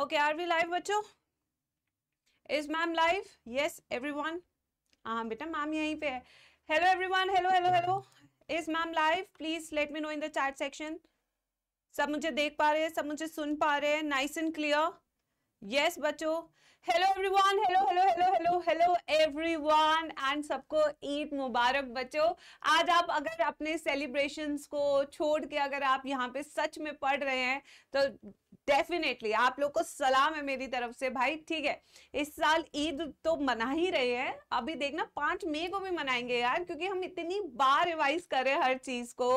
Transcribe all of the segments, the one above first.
Okay are we live बच्चों is ma'am live yes everyone हाँ बेटा ma'am यहीं पे है hello one hello hello hello is ma'am live please let me know in the chat section सब मुझे देख पा रहे हैं सब मुझे सुन पा रहे हैं नाइस एंड क्लियर यस बच्चो hello everyone hello hello hello hello hello everyone and सबको ईद मुबारक बच्चो आज आप अगर अपने सेलिब्रेशंस को छोड़ के अगर आप यहाँ पे सच में पढ़ रहे हैं तो डेफिनेटली आप लोग को सलाम है मेरी तरफ से भाई ठीक है इस साल ईद तो मना ही रहे हैं अभी देखना पांच मई को भी मनाएंगे यार क्योंकि हम इतनी बार रिवाइज कर रहे हैं हर चीज को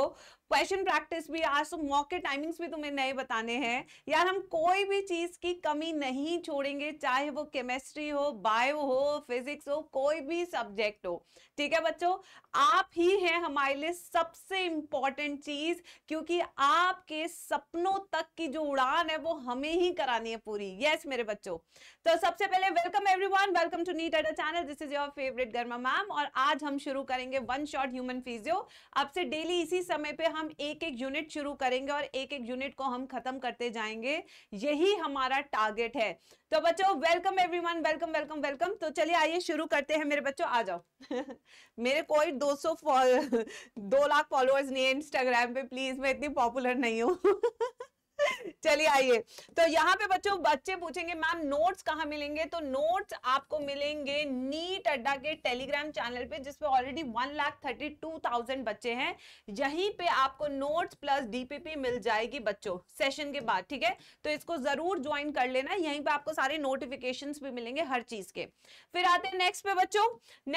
क्वेश्चन प्रैक्टिस भी आज तो मौके टाइमिंग्स भी तुम्हें नए बताने हैं यार हम कोई भी चीज की कमी नहीं छोड़ेंगे चाहे वो केमिस्ट्री हो बायो हो फिजिक्स हो कोई भी सब्जेक्ट हो ठीक है बच्चों आप ही हैं हमारे लिए सबसे इंपॉर्टेंट चीज क्योंकि आपके सपनों तक की जो उड़ान है वो हमें ही करानी है पूरी यस yes, मेरे बच्चों तो सबसे पहले welcome everyone welcome to NEET एटा channel this is your favourite गर्मा मैम और आज हम शुरू करेंगे वन शॉट ह्यूमन फिजियो अब से डेली इसी समय पे हम एक एक यूनिट शुरू करेंगे और एक एक यूनिट को हम खत्म करते जाएंगे यही हमारा टारगेट है तो बच्चों welcome everyone welcome welcome welcome तो चलिए आइए शुरू करते हैं मेरे बच्चों आ जाओ मेरे कोई 200 सौ दो लाख फॉलोअर्स नहीं है इंस्टाग्राम पे प्लीज मैं इतनी पॉपुलर नहीं हूँ चलिए आइए तो यहाँ पे बच्चों बच्चे पूछेंगे मैम नोट्स कहाँ मिलेंगे तो नोट्स आपको मिलेंगे नीट अड्डा के टेलीग्राम चैनल पे जिसपे already one lakh thirty two thousand बच्चे हैं यहीं पे आपको नोट्स प्लस डीपीपी मिल जाएगी बच्चों सेशन के बाद ठीक है तो इसको जरूर ज्वाइन कर लेना यहीं पे आपको सारे नोटिफिकेशन भी मिलेंगे हर चीज के फिर आते हैं नेक्स्ट पे बच्चों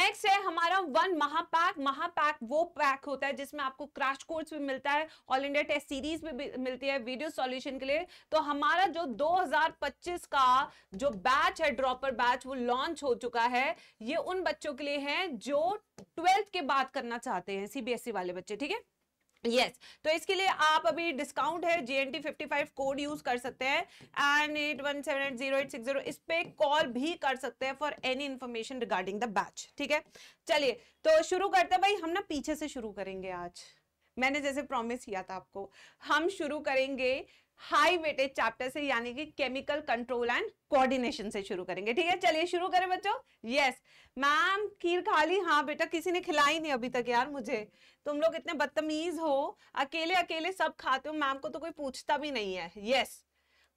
नेक्स्ट है हमारा वन महापैक महापैक वो पैक होता है जिसमें आपको क्रैश कोर्स भी मिलता है ऑल इंडिया टेस्ट सीरीज भी मिलती है वीडियो सॉल्यूशन सॉल्यूशन के लिए तो हमारा जो 2025 का जो बैच है ड्रॉपर बैच वो लॉन्च हो चुका है ये उन बच्चों के लिए है जो ट्वेल्थ के बाद करना चाहते हैं सीबीएसई e वाले बच्चे ठीक है यस yes. तो इसके लिए आप अभी डिस्काउंट है जीएनटी 55 कोड यूज कर सकते हैं and eight one seven eight zero eight six zero इस पे कॉल भी कर सकते हैं for any information regarding the batch ठीक है चलिए तो शुरू करते हैं भाई हम ना पीछे से शुरू करेंगे आज मैंने जैसे प्रॉमिस किया था आपको हम शुरू करेंगे हाई वेटेज चैप्टर से यानी कि केमिकल कंट्रोल एंड कोऑर्डिनेशन से शुरू करेंगे ठीक है चलिए शुरू करें बच्चों यस मैम खीर खा ली हाँ बेटा किसी ने खिलाई नहीं अभी तक यार मुझे तुम लोग इतने बदतमीज हो अकेले अकेले सब खाते हो मैम को तो कोई पूछता भी नहीं है यस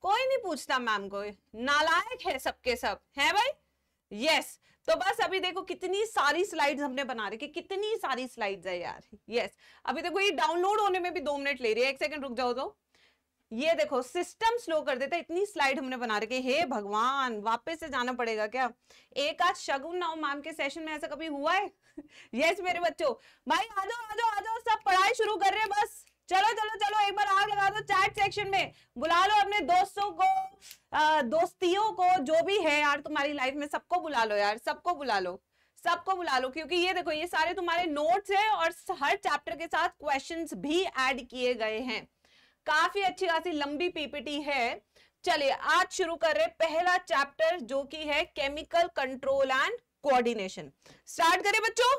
कोई नहीं पूछता मैम को नालायक है सबके सब है भाई यस तो बस अभी देखो कितनी सारी स्लाइड्स हमने बना रखी कितनी सारी स्लाइड्स है यार यस अभी देखो ये डाउनलोड होने में भी दो मिनट ले रही है एक सेकंड रुक जाओ तो ये देखो सिस्टम स्लो कर देता इतनी स्लाइड हमने बना रखी हे भगवान वापस से जाना पड़ेगा क्या एक आज शगुन नाउ मैम के सेशन में ऐसा कभी हुआ है यस मेरे बच्चों भाई आ जाओ आ जाओ आ जाओ सब पढ़ाई शुरू कर रहे हैं बस चलो चलो चलो एक बार आग लगा दो चैट सेक्शन में बुला लो अपने दोस्तों को आ, दोस्तियों को जो भी है यार तुम्हारी लाइफ में सबको बुला लो यार सबको बुला लो सबको बुला लो क्योंकि ये देखो ये सारे तुम्हारे नोट्स हैं और हर चैप्टर के साथ क्वेश्चंस भी ऐड किए गए हैं काफी अच्छी खासी लंबी पीपीटी है चलिए आज शुरू कर रहे पहला चैप्टर जो कि है chemical control and coordination start करें बच्चों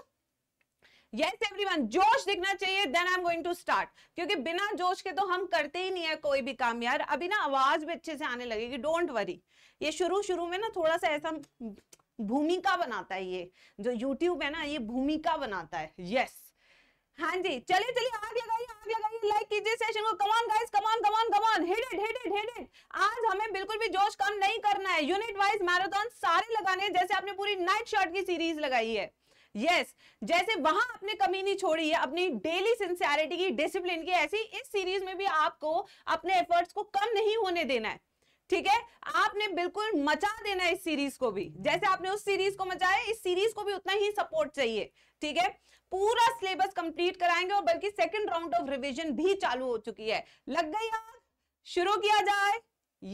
यस एवरीवन जोश दिखना चाहिए then I am going to start क्योंकि बिना जोश के तो हम करते ही नहीं है कोई भी काम यार अभी ना आवाज भी अच्छे से आने लगेगी डोंट वरी ये शुरू शुरू में ना थोड़ा सा ऐसा भूमिका बनाता है ये जो यूट्यूब है ना ये भूमिका बनाता है यस yes. हाँ जी चलिए चलिए आग लगाइए आग लगाइए लाइक कीजिए सेशन को come on guys come on come on come on hit it hit it hit it आज हमें बिल्कुल भी जोश कम नहीं करना है यूनिट वाइज मैराथन सारे लगाने हैं जैसे आपने पूरी नाइट शॉट की सीरीज लगाई है यस yes, जैसे वहां आपने कमी नहीं छोड़ी है अपनी डेली सिंसियरिटी की डिसिप्लिन की ऐसी इस सीरीज में भी आपको अपने एफर्ट्स को कम नहीं होने देना है ठीक है आपने बिल्कुल मचा देना है इस सीरीज को भी जैसे आपने उस सीरीज को मचाया इस सीरीज को भी उतना ही सपोर्ट चाहिए ठीक है पूरा सिलेबस कंप्लीट कराएंगे और बल्कि सेकंड राउंड ऑफ रिवीजन भी चालू हो चुकी है लग गई आग शुरू किया जाए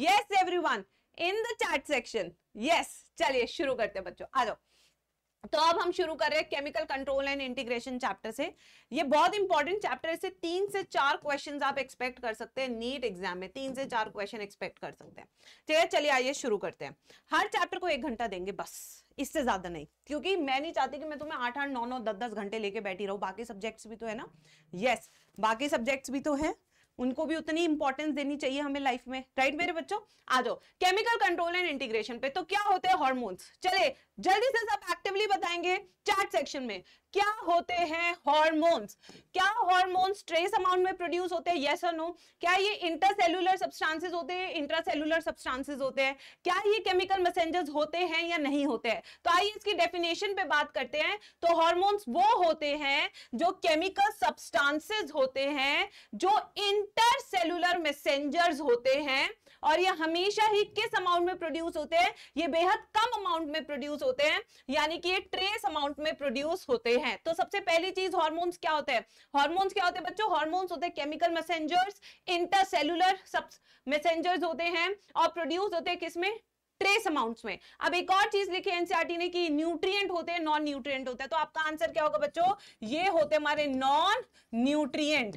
yes everyone in the chat section yes चलिए शुरू करते हैं बच्चों आ जाओ तो अब हम शुरू कर रहे हैं chemical control and integration chapter से ये बहुत इंपॉर्टेंट चैप्टर है तीन से चार क्वेश्चंस आप एक्सपेक्ट कर सकते हैं नीट एग्जाम में तीन से चार क्वेश्चन एक्सपेक्ट कर सकते हैं ठीक है चलिए आइए शुरू करते हैं हर चैप्टर को एक घंटा देंगे बस इससे ज्यादा नहीं क्योंकि मैं नहीं चाहती कि मैं तुम्हें आठ आठ नौ नौ दस दस घंटे लेके बैठी रहूँ बाकी सब्जेक्ट्स भी तो है ना यस बाकी सब्जेक्ट्स भी तो है उनको भी उतनी इंपॉर्टेंस देनी चाहिए हमें लाइफ में राइट मेरे बच्चों आ जाओ केमिकल कंट्रोल एंड इंटीग्रेशन पे तो क्या होते हैं हॉर्मोन्स चले जल्दी से सब एक्टिवली बताएंगे चैट सेक्शन में क्या होते हैं हॉर्मोन्स क्या हॉर्मोन्स ट्रेस अमाउंट में प्रोड्यूस होते हैं येस और नो क्या ये इंटरसेलुलर सब्सटेंसेस होते हैं इंट्रासेलुलर सब्सटेंसेस होते हैं क्या ये केमिकल मैसेंजर्स होते हैं या नहीं होते हैं तो आइए इसकी डेफिनेशन पे बात करते हैं तो हॉर्मोन्स वो होते हैं जो केमिकल सब्सटेंसेस होते हैं जो इंटरसेलुलर मैसेंजर्स होते हैं और ये हमेशा ही किस अमाउंट में प्रोड्यूस होते हैं ये बेहद कम अमाउंट में प्रोड्यूस होते हैं यानी कि ये ट्रेस अमाउंट में प्रोड्यूस होते हैं तो सबसे पहली चीज हॉर्मोन्स क्या होते हैं हॉर्मोन्स क्या होते हैं बच्चों हॉर्मोन्स होते हैं केमिकल मैसेजर्स इंटरसेलुलर सब मैसेजर्स होते हैं और प्रोड्यूस होते हैं किसमें ट्रेस अमाउंट्स में अब एक और चीज लिखे एनसीआरटी e ने कि न्यूट्रिएंट होते हैं नॉन न्यूट्रिएंट होते हैं तो आपका आंसर क्या होगा बच्चों ये होते हमारे नॉन न्यूट्रिएंट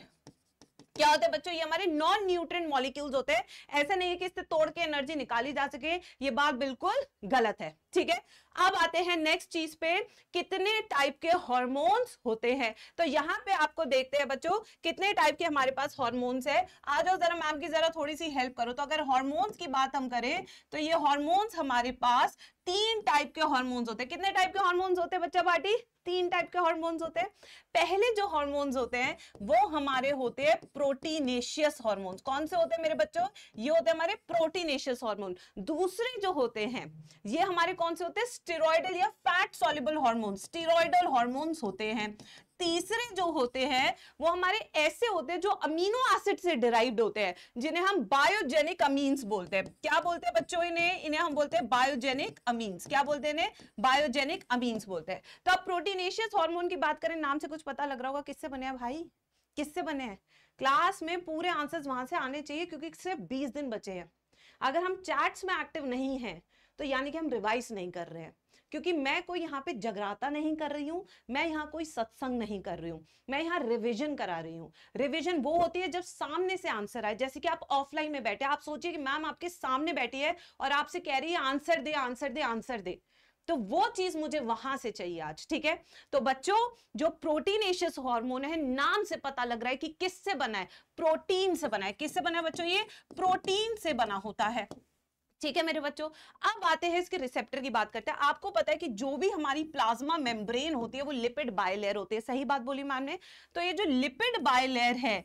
क्या होते हैं बच्चों ये हमारे नॉन न्यूट्रिएंट मॉलिक्यूल्स होते हैं ऐसा नहीं है कि इससे तोड़ के एनर्जी निकाली जा सके ये बात बिल्कुल गलत है ठीक है अब आते हैं नेक्स्ट चीज पे कितने टाइप के हॉर्मोन्स होते हैं तो यहाँ पे आपको देखते हैं बच्चों कितने टाइप के हमारे पास हॉर्मोन्स है आ जाओ जरा मैम की जरा थोड़ी सी हेल्प करो तो अगर हॉर्मोन्स की बात हम करें तो ये हॉर्मोन्स हमारे पास तीन टाइप के हॉर्मोन्स होते हैं कितने टाइप के हॉर्मोन्स होते हैं बच्चा पार्टी तीन टाइप के हॉर्मोन्स होते हैं पहले जो हॉर्मोन्स होते हैं वो हमारे होते हैं प्रोटीनेशियस हॉर्मोन्स कौन से होते हैं मेरे बच्चों ये होते हैं हमारे प्रोटीनेशियस हॉर्मोन दूसरे जो होते हैं ये हमारे कौन से होते हैं स्टीरोडल या fat soluble hormone steroidal hormones होते हैं तीसरे जो होते हैं वो हमारे ऐसे होते हैं जो अमीनो एसिड से डिराइव्ड होते हैं जिन्हें हम बायोजेनिक अमीन्स बोलते हैं क्या बोलते हैं बच्चों इन्हें इन्हें हम बोलते हैं बायोजेनिक अमीन्स क्या बोलते हैं बायोजेनिक अमीन्स बोलते हैं तो अब प्रोटीनेशियस हॉर्मोन की बात करें नाम से कुछ पता लग रहा होगा किससे बने हैं भाई किससे बने हैं क्लास में पूरे आंसर वहां से आने चाहिए क्योंकि सिर्फ बीस दिन बचे हैं अगर हम चैट्स में एक्टिव नहीं हैं तो यानी कि हम रिवाइज नहीं कर रहे हैं क्योंकि मैं कोई यहाँ पे जगराता नहीं कर रही हूँ मैं यहाँ कोई सत्संग नहीं कर रही हूँ मैं यहाँ रिविजन करा रही हूँ रिविजन वो होती है जब सामने से आंसर आए जैसे कि आप ऑफलाइन में बैठे आप सोचिए कि मैम आपके सामने बैठी है और आपसे कह रही है आंसर दे आंसर दे आंसर दे तो वो चीज मुझे वहां से चाहिए आज ठीक है तो बच्चों जो प्रोटीनेशियस हार्मोन है नाम से पता लग रहा है कि किससे बना है प्रोटीन से बना है किससे बना है बच्चों ये प्रोटीन से बना होता है ठीक है मेरे बच्चों अब आते हैं इसके रिसेप्टर की बात करते हैं आपको पता है कि जो भी हमारी प्लाज्मा मेम्ब्रेन होती है वो लिपिड बायलेयर होती है सही बात बोली मैम ने तो ये जो लिपिड बायलेयर है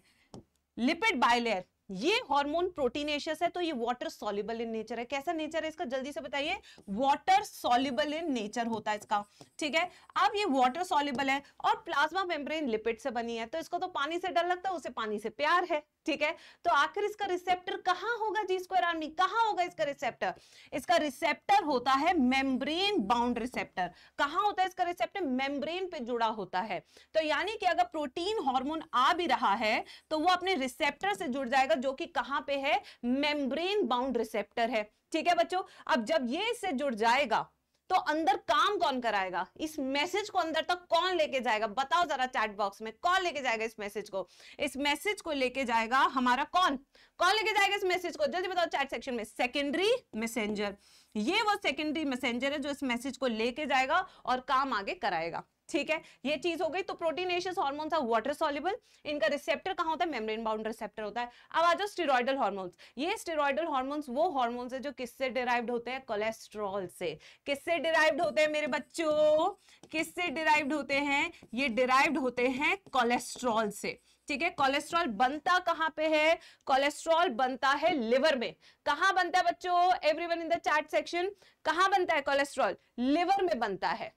लिपिड बायलेयर ये हार्मोन प्रोटीनेशियस है तो ये वाटर सॉल्युबल इन नेचर है कैसा नेचर है इसका जल्दी से बताइए वाटर सॉल्युबल इन नेचर होता है इसका ठीक है अब ये वाटर सॉल्युबल है और प्लाज्मा मेम्ब्रेन लिपिड से बनी है तो इसको तो पानी से डर लगता है उसे पानी से प्यार है ठीक है तो आखिर इसका रिसेप्टर कहां होगा जी स्क्वायर आर्मी कहां होगा इसका रिसेप्टर इसका रिसेप्टर होता है मेम्ब्रेन बाउंड रिसेप्टर कहां होता है इसका रिसेप्टर मेम्ब्रेन पे जुड़ा होता है तो यानी कि अगर प्रोटीन हार्मोन आ भी रहा है तो वो अपने रिसेप्टर से जुड़ जाएगा जो कि कहां पे है मेम्ब्रेन बाउंड रिसेप्टर है ठीक है बच्चों अब जब ये इससे जुड़ जाएगा तो अंदर काम कौन कराएगा इस मैसेज को अंदर तक कौन लेके जाएगा बताओ जरा चैट बॉक्स में कौन लेके जाएगा इस मैसेज को इस मैसेज को लेके जाएगा हमारा कौन कौन लेके जाएगा इस मैसेज को जल्दी बताओ चैट सेक्शन में सेकेंडरी मैसेजर ये वो सेकेंडरी मैसेजर है जो इस मैसेज को लेके जाएगा और काम आगे कराएगा ठीक है ये चीज हो गई तो प्रोटीनेशियस हार्मोन था वाटर सॉल्युबल इनका रिसेप्टर कहाँ होता है मेम्ब्रेन बाउंड रिसेप्टर होता है अब आ जाओ स्टेरॉयडल हार्मोन्स ये स्टेरॉयडल हार्मोन्स वो हार्मोन्स है जो किससे डिराइव्ड होते हैं कोलेस्ट्रॉल से किससे डिराइव्ड होते हैं मेरे बच्चों किससे डिराइव्ड होते हैं ये डिराइव्ड होते हैं कोलेस्ट्रॉल से ठीक है कोलेस्ट्रॉल बनता कहां पे है कोलेस्ट्रॉल बनता है लिवर में कहां बनता है बच्चों everyone in the chat section कहां बनता है कोलेस्ट्रॉल लिवर में बनता है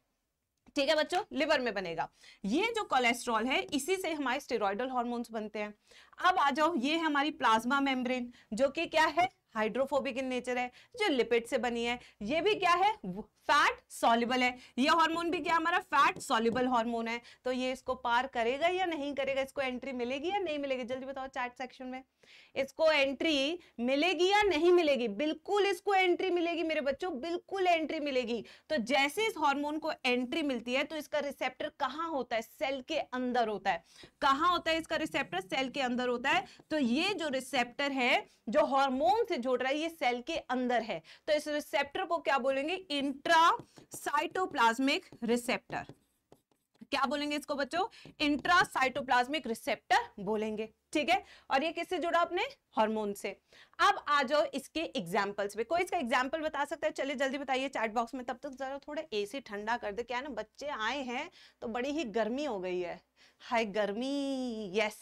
ठीक है बच्चों लिवर में बनेगा ये जो कोलेस्ट्रॉल है इसी से हमारे स्टेरॉइडल हॉर्मोन्स बनते हैं अब आ जाओ ये है हमारी प्लाज्मा मेम्ब्रेन जो कि क्या है हाइड्रोफोबिक इन नेचर है जो लिपिड से बनी है ये भी क्या है फैट सॉल्युबल है ये हार्मोन भी क्या हमारा फैट सॉल्युबल हार्मोन है तो ये इसको पार करेगा या नहीं करेगा इसको एंट्री मिलेगी या नहीं मिलेगी जल्दी बताओ चैट सेक्शन में इसको एंट्री मिलेगी या नहीं मिलेगी बिल्कुल इसको एंट्री मिलेगी मेरे बच्चों बिल्कुल एंट्री मिलेगी तो जैसे इस हॉर्मोन को एंट्री मिलती है तो इसका रिसेप्टर कहाँ होता है सेल के अंदर होता है कहाँ होता है इसका रिसेप्टर सेल के अंदर होता है तो ये जो रिसेप्टर है जो हॉर्मोन से जोड़ रहा है ये सेल के अंदर है तो इस रिसेप्टर को क्या बोलेंगे इंट्रा साइटोप्लाज्मिक रिसेप्टर क्या बोलेंगे इसको बच्चों इंट्रा साइटोप्लाज्मिक रिसेप्टर बोलेंगे ठीक है और ये किससे जुड़ा अपने हार्मोन से अब आ जाओ इसके एग्जांपल्स पे कोई इसका एग्जांपल बता सकता है चलिए जल्दी बताइए चैट बॉक्स में तब तक जरा थोड़ा एसी ठंडा कर दे क्या ना बच्चे आए हैं तो बड़ी ही गर्मी हो गई है हाय गर्मी यस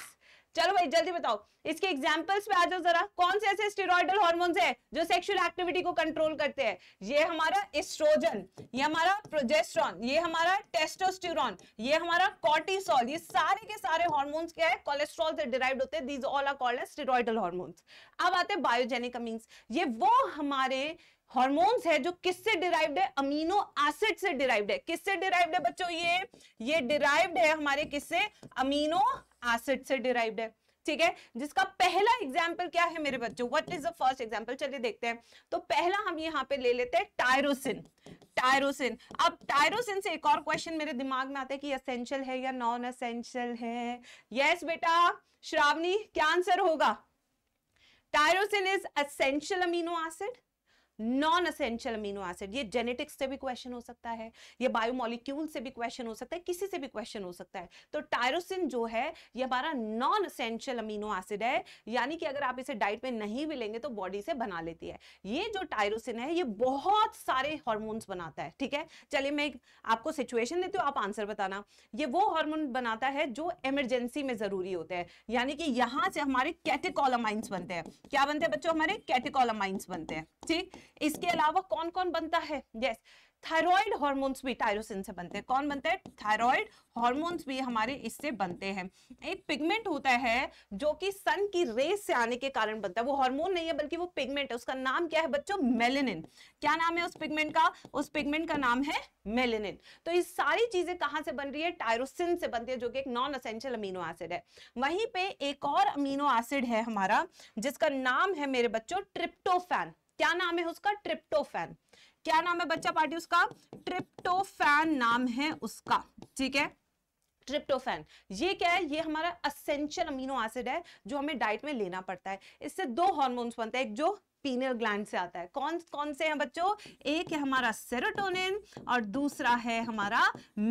चलो भाई जल्दी बताओ इसके एग्जाम्पल्स पे आ जाओ जरा कौन से ऐसे स्टेरॉइडल हॉर्मोन्स हैं जो सेक्सुअल एक्टिविटी को कंट्रोल करते हैं ये हमारा एस्ट्रोजन ये हमारा प्रोजेस्ट्रॉन ये हमारा टेस्टोस्टेरॉन ये हमारा कॉर्टिसोल ये सारे के सारे हॉर्मोन्स क्या है कोलेस्ट्रॉल से डिराइव होते हैं these all are called steroidal hormones अब आते हैं बायोजेनिक अमीन्स ये वो हमारे हॉर्मोन्स है जो किससे डिराइव्ड है अमीनो एसिड से डिराइव्ड है किससे डिराइव्ड है बच्चों ये ये डिराइव्ड है हमारे किससे अमीनो एसिड से डिराइव्ड है ठीक है जिसका पहला एग्जाम्पल क्या है मेरे बच्चों what is the first example चलिए देखते हैं तो पहला हम यहाँ पे ले लेते हैं टायरोसिन टायरोसिन अब टायरोसिन से एक और क्वेश्चन मेरे दिमाग में आता है कि असेंशियल है या नॉन असेंशियल है यस yes, बेटा श्रावणी क्या आंसर होगा tyrosine is essential amino acid non essential amino acid ये जेनेटिक्स से भी क्वेश्चन हो सकता है ये बायोमोलिक्यूल से भी क्वेश्चन हो सकता है किसी से भी क्वेश्चन हो सकता है तो टायरोसिन जो है ये हमारा नॉन असेंशियल अमीनो एसिड है यानी कि अगर आप इसे डाइट में नहीं भी लेंगे तो बॉडी से बना लेती है ये जो टायरोसिन है ये बहुत सारे हॉर्मोन्स बनाता है ठीक है चलिए मैं आपको सिचुएशन देती हूँ आप आंसर बताना ये वो हॉर्मोन बनाता है जो इमरजेंसी में जरूरी होते हैं यानी कि यहाँ से हमारे कैटेकोलामाइंस बनते हैं क्या बनते हैं बच्चों हमारे कैटेकोलामाइंस बनते हैं ठीक इसके अलावा कौन कौन बनता है यस yes. थायराइड हार्मोन्स भी टायरोसिन से बनते हैं कौन बनते हैं थायराइड हार्मोन्स भी हमारे इससे बनते हैं एक पिगमेंट होता है जो कि सन की रेस से आने के कारण बनता है वो हार्मोन नहीं है बल्कि वो पिगमेंट है उसका नाम क्या है बच्चों मेलेनिन क्या नाम है उस पिगमेंट का उस पिगमेंट का नाम है मेलेनिन तो ये सारी चीजें कहाँ से बन रही है टायरोसिन से बनती है जो कि एक नॉन असेंशियल अमीनो एसिड है वहीं पे एक और अमीनो एसिड है हमारा जिसका नाम है मेरे बच्चों ट्रिप्टोफैन क्या नाम है उसका ट्रिप्टोफैन क्या नाम है बच्चा पार्टी उसका ट्रिप्टोफैन नाम है उसका ठीक है ट्रिप्टोफैन ये क्या है ये हमारा असेंशियल अमीनो एसिड है जो हमें डाइट में लेना पड़ता है इससे दो हार्मोन्स बनते हैं एक जो पीनियल ग्लैंड से आता है कौन कौन से हैं बच्चों एक है हमारा सेरोटोनिन और दूसरा है हमारा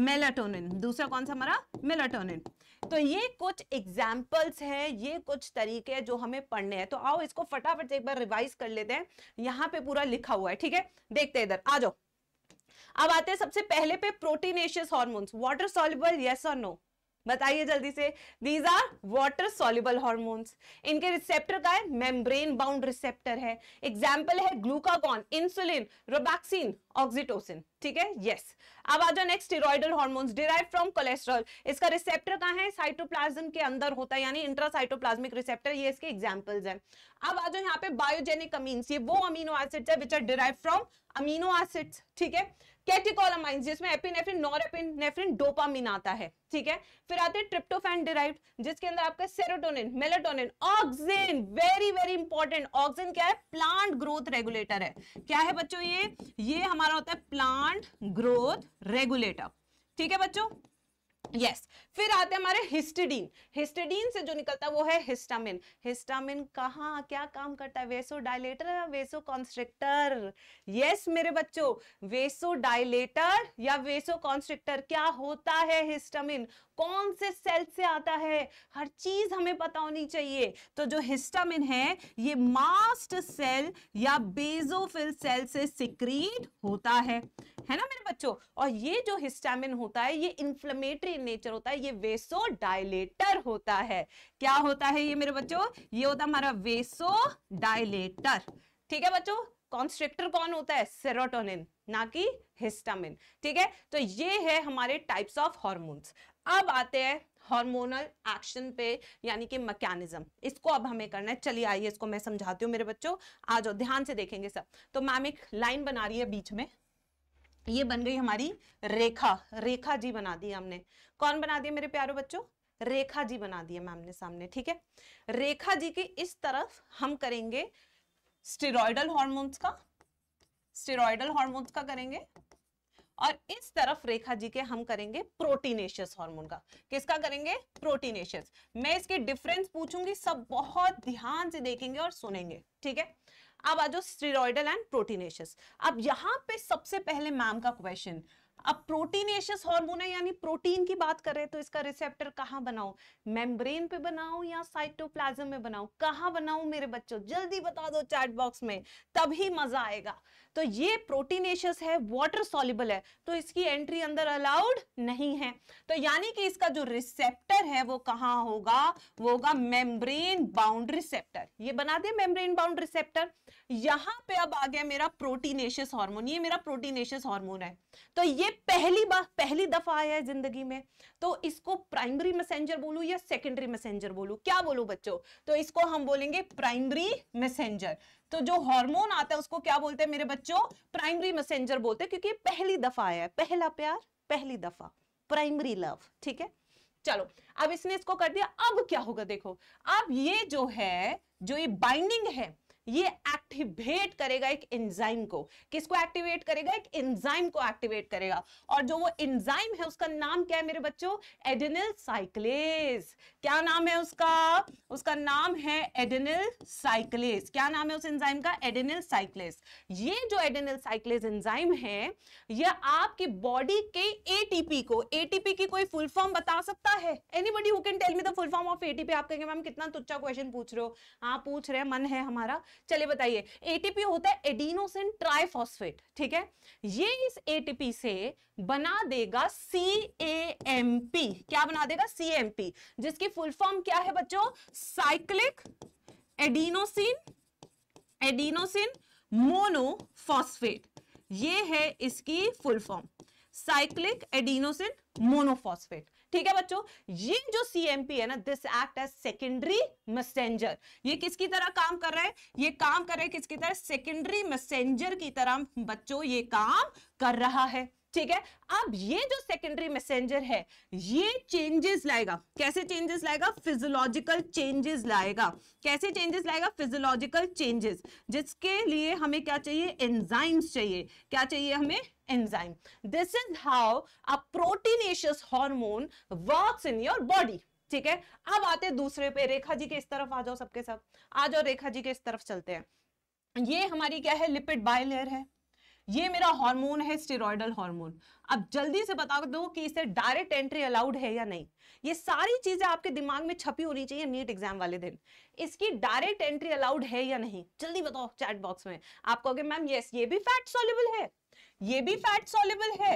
मेलाटोनिन दूसरा कौन सा हमारा मेलाटोनिन तो ये कुछ एग्जाम्पल्स हैं ये कुछ तरीके जो हमें पढ़ने हैं तो आओ इसको फटाफट से एक बार रिवाइज कर लेते हैं यहाँ पे पूरा लिखा हुआ है ठीक है देखते हैं इधर आ जाओ अब आते हैं सबसे पहले पे proteinaceous hormones water soluble yes और नो बताइए जल्दी से these are water soluble hormones इनके रिसेप्टर का है मेम्ब्रेन बाउंड रिसेप्टर है एग्जाम्पल है ग्लूकागॉन इंसुलिन रोबैक्सिन ऑक्सीटोसिन ठीक है यस अब आ जाओ next steroidal hormones derive from cholesterol इसका रिसेप्टर कहाँ है साइटोप्लाज्म के अंदर होता है यानी इंट्रासाइटोप्लाज्मिक रिसेप्टर ये इसके एग्जांपल्स हैं अब आ जाओ यहाँ पे बायोजेनिक अमीन्स ये वो अमीनो एसिड्स है which are derive from amino acids ठीक है कैटिकोलामाइंस जिसमें एपिनेफ्रिन नॉरएपिनेफ्रिन डोपामिन आता है ठीक है फिर आते हैं ट्रिप्टोफैन डिराइव्ड जिसके अंदर आपका serotonin melatonin auxin very very important auxin क्या है प्लांट ग्रोथ रेगुलेटर है क्या है बच्चों ये ये हमारा होता है प्लांट ग्रोथ रेगुलेटर ठीक है बच्चों यस yes. फिर आते हैं हमारे हिस्टिडीन हिस्टिडीन से जो निकलता है वो है हिस्टामिन हिस्टामिन कहाँ क्या काम करता है वेसो डायलेटर या वेसो कॉन्स्ट्रिक्टर यस मेरे बच्चों वेसो डायलेटर या वेसो कॉन्स्ट्रिक्टर क्या होता है हिस्टामिन कौन से सेल से आता है हर चीज हमें पता होनी चाहिए तो जो हिस्टामिन है ये मास्ट सेल या बेजोफिल सेल से सिक्रीट होता है है ना मेरे बच्चों और ये जो हिस्टामिन होता है ये इंफ्लेमेटरी नेचर होता है ये वेसो डायलेटर होता है क्या होता है ये मेरे बच्चों ये होता है हमारा वेसो डायलेटर ठीक है बच्चों कॉन्स्ट्रिक्टर कौन होता है सेरोटोनिन ना कि हिस्टामिन ठीक है तो ये है हमारे टाइप्स ऑफ हॉर्मोन्स अब आते हैं हार्मोनल एक्शन पे यानी कि मैकेनिज्म इसको अब हमें करना है चलिए आइए इसको मैं समझाती हूँ मेरे बच्चों आ जाओ ध्यान से देखेंगे सब तो मैम एक लाइन बना रही है बीच में ये बन गई हमारी रेखा रेखा जी बना दी हमने कौन बना दिया मेरे प्यारे बच्चों रेखा जी बना दिया मैम ने सामने ठीक है रेखा जी के इस तरफ हम करेंगे स्टेरॉयडल हॉर्मोन्स का स्टेरॉयडल हॉर्मोन्स का करेंगे और इस तरफ रेखा जी के हम करेंगे प्रोटीनेशियस हार्मोन का किसका करेंगे प्रोटीनेशियस मैं इसके डिफरेंस पूछूंगी सब बहुत ध्यान से देखेंगे और सुनेंगे ठीक है अब आ जाओ एंड प्रोटीनेशियस अब यहाँ पे सबसे पहले मैम का क्वेश्चन अब प्रोटीनेशियस हार्मोन है यानी प्रोटीन की बात करें तो इसका रिसेप्टर कहाँ बनाओ मेम्ब्रेन पे बनाओ या साइटोप्लाज्म में बनाओ कहाँ बनाओ मेरे बच्चों जल्दी बता दो चैट बॉक्स में तभी मजा आएगा तो ये प्रोटीनेशियस है वाटर सॉल्युबल है तो इसकी एंट्री अंदर अलाउड नहीं है तो यानी कि इसका जो रिसेप्टर है वो कहाँ होगा वो होगा मेम्ब्रेन बाउंड रिसेप्टर ये बना दे मेम्ब्रेन बाउंड रिसेप्टर यहां पे अब आ गया मेरा प्रोटीनेशियस हार्मोन ये मेरा प्रोटीनेशियस हार्मोन है तो ये पहली बार पहली दफा आया है जिंदगी में तो इसको प्राइमरी मैसेंजर बोलू या सेकेंडरी मैसेंजर बोलू क्या बोलू बच्चों तो इसको हम बोलेंगे प्राइमरी मैसेंजर तो जो हार्मोन आता है उसको क्या बोलते हैं मेरे बच्चों प्राइमरी मैसेंजर बोलते हैं क्योंकि पहली दफा आया है पहला प्यार पहली दफा प्राइमरी लव ठीक है चलो अब इसने इसको कर दिया अब क्या होगा देखो अब ये जो है जो ये बाइंडिंग है ये एक्टिवेट करेगा एक एंजाइम को किसको एक्टिवेट करेगा एक एंजाइम को एक्टिवेट करेगा और जो वो एंजाइम है उसका नाम क्या है मेरे बच्चों एडेनल साइक्लेस क्या नाम है उसका उसका नाम है एडेनल साइक्लेस क्या नाम है उस एंजाइम का एडेनल साइक्लेस ये जो एडेनल साइक्लेस एंजाइम है यह आपकी बॉडी के एटीपी को एटीपी की कोई फुल फॉर्म बता सकता है anybody who can tell me the full form of ATP आप कहेंगे मैम कितना तुच्छा क्वेश्चन पूछ रहे हो हाँ पूछ रहे हैं मन है हमारा चलिए बताइए एटीपी होता है एडीनोसिन ट्राइफॉस्फेट ठीक है ये इस एटीपी से बना देगा सी एम पी क्या बना देगा सी एम पी जिसकी फुल फॉर्म क्या है बच्चों साइक्लिक एडीनोसिन एडीनोसिन मोनोफॉस्फेट ये है इसकी full form cyclic adenosine monophosphate ठीक है बच्चों ये जो सीएमपी है ना this act as secondary messenger ये किसकी तरह काम कर रहा है ये काम कर रहा है किसकी तरह सेकेंडरी मैसेंजर की तरह बच्चों ये काम कर रहा है ठीक है अब ये जो सेकेंडरी मैसेंजर है ये चेंजेस लाएगा कैसे चेंजेस लाएगा फिजियोलॉजिकल चेंजेस लाएगा कैसे चेंजेस लाएगा फिजियोलॉजिकल चेंजेस जिसके लिए हमें क्या चाहिए एंजाइम्स चाहिए क्या चाहिए हमें enzyme. This is how a proteinaceous hormone works in your body. ठीक है अब आते हैं दूसरे पे रेखा जी के इस तरफ आ जाओ सबके सब आ जाओ रेखा जी के इस तरफ चलते हैं ये हमारी क्या है लिपिड बायलेयर है ये मेरा हार्मोन है स्टेरॉयडल हार्मोन अब जल्दी से बता दो कि इसे डायरेक्ट एंट्री अलाउड है या नहीं ये सारी चीजें आपके दिमाग में छपी होनी चाहिए नीट एग्जाम वाले दिन इसकी डायरेक्ट एंट्री अलाउड है या नहीं जल्दी बताओ चैट बॉक्स में आप कहोगे मैम यस ये भी फैट सॉल्यूबल है ये भी फैट सॉल्युबल है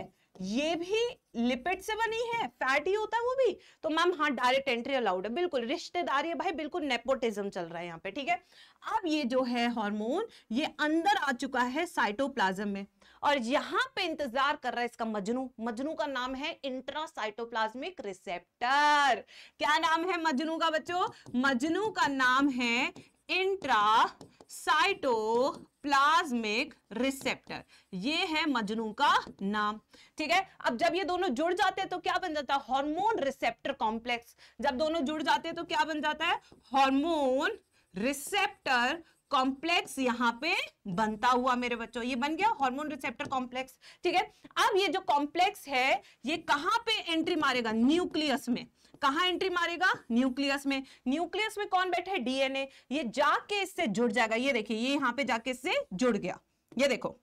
ये भी लिपिड से बनी है फैट ही होता है वो भी तो मैम हाँ डायरेक्ट एंट्री अलाउड है बिल्कुल रिश्तेदारी है भाई बिल्कुल नेपोटिज्म चल रहा है यहाँ पे ठीक है अब ये जो है हार्मोन ये अंदर आ चुका है साइटोप्लाज्म में और यहाँ पे इंतजार कर रहा है इसका मजनू मजनू का नाम है इंट्रासाइटोप्लाज्मिक रिसेप्टर क्या नाम है मजनू का बच्चों मजनू का नाम है इंट्रा साइटोप्लाज्मिक रिसेप्टर ये है मजनू का नाम ठीक है अब जब ये दोनों जुड़ जाते हैं तो क्या बन जाता है हार्मोन रिसेप्टर कॉम्प्लेक्स जब दोनों जुड़ जाते हैं तो क्या बन जाता है हार्मोन रिसेप्टर कॉम्प्लेक्स यहाँ पे बनता हुआ मेरे बच्चों ये बन गया हार्मोन रिसेप्टर कॉम्प्लेक्स ठीक है अब ये जो कॉम्प्लेक्स है ये कहाँ पे एंट्री मारेगा न्यूक्लियस में कहाँ एंट्री मारेगा न्यूक्लियस में न्यूक्लियस में कौन बैठे डीएनए ये जाके इससे जुड़ जाएगा ये देखिए ये यहां पे जाके इससे जुड़ गया ये देखो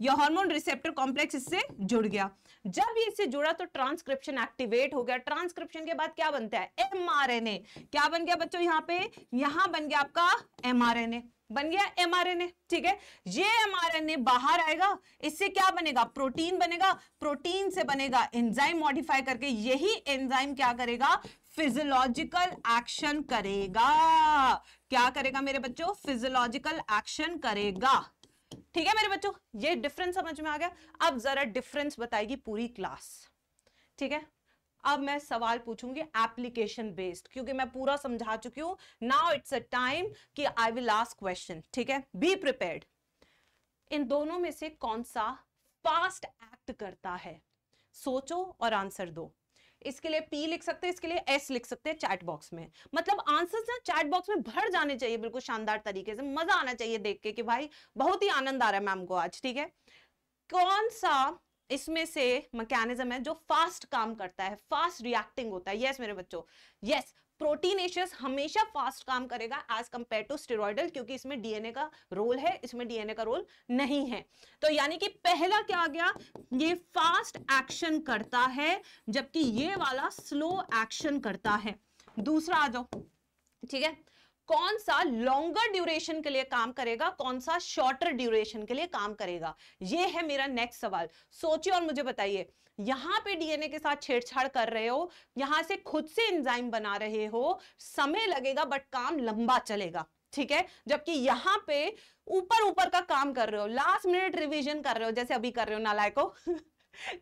यह हार्मोन रिसेप्टर कॉम्प्लेक्स इससे जुड़ गया जब ये इससे जुड़ा तो ट्रांसक्रिप्शन एक्टिवेट हो गया ट्रांसक्रिप्शन के बाद क्या बनता है एमआरएनए क्या बन गया बच्चों यहाँ पे यहां बन गया आपका एमआरएनए बन गया एमआरएनए ठीक है ये एमआरएनए बाहर आएगा इससे क्या बनेगा प्रोटीन बनेगा प्रोटीन से बनेगा एंजाइम मॉडिफाई करके यही एंजाइम क्या करेगा फिजियोलॉजिकल एक्शन करेगा क्या करेगा मेरे बच्चों फिजियोलॉजिकल एक्शन करेगा ठीक है मेरे बच्चों ये डिफरेंस समझ में आ गया अब जरा डिफरेंस बताएगी पूरी क्लास ठीक है अब मैं सवाल पूछूंगी एप्लीकेशन बेस्ड क्योंकि मैं पूरा समझा चुकी हूं नाउ इट्स अ टाइम कि आई विल आस्क क्वेश्चन ठीक है बी प्रिपेयर्ड इन दोनों में से कौन सा फास्ट एक्ट करता है सोचो और आंसर दो इसके लिए पी लिख सकते हैं इसके लिए एस लिख सकते हैं चैट बॉक्स में मतलब आंसर्स ना चैट बॉक्स में भर जाने चाहिए बिल्कुल शानदार तरीके से मजा आना चाहिए देख के कि भाई बहुत ही आनंद आ रहा है मैम को आज ठीक है कौन सा इसमें से मैकेनिज्म है जो फास्ट काम करता है फास्ट रिएक्टिंग होता है यस मेरे बच्चों यस प्रोटीनेशियस हमेशा फास्ट काम करेगा एज कंपेयर टू स्टेरॉइडल क्योंकि इसमें डीएनए का रोल है इसमें डीएनए का रोल नहीं है तो यानी कि पहला क्या आ गया ये फास्ट एक्शन करता है जबकि ये वाला स्लो एक्शन करता है दूसरा आ जाओ ठीक है कौन सा लॉन्गर ड्यूरेशन के लिए काम करेगा कौन सा शॉर्टर ड्यूरेशन के लिए काम करेगा ये है मेरा नेक्स्ट सवाल सोचिए और मुझे बताइए यहां पे डीएनए के साथ छेड़छाड़ कर रहे हो यहां से खुद से एंजाइम बना रहे हो समय लगेगा बट काम लंबा चलेगा ठीक है जबकि यहाँ पे ऊपर ऊपर का काम कर रहे हो लास्ट मिनट रिवीजन कर रहे हो जैसे अभी कर रहे हो नालायको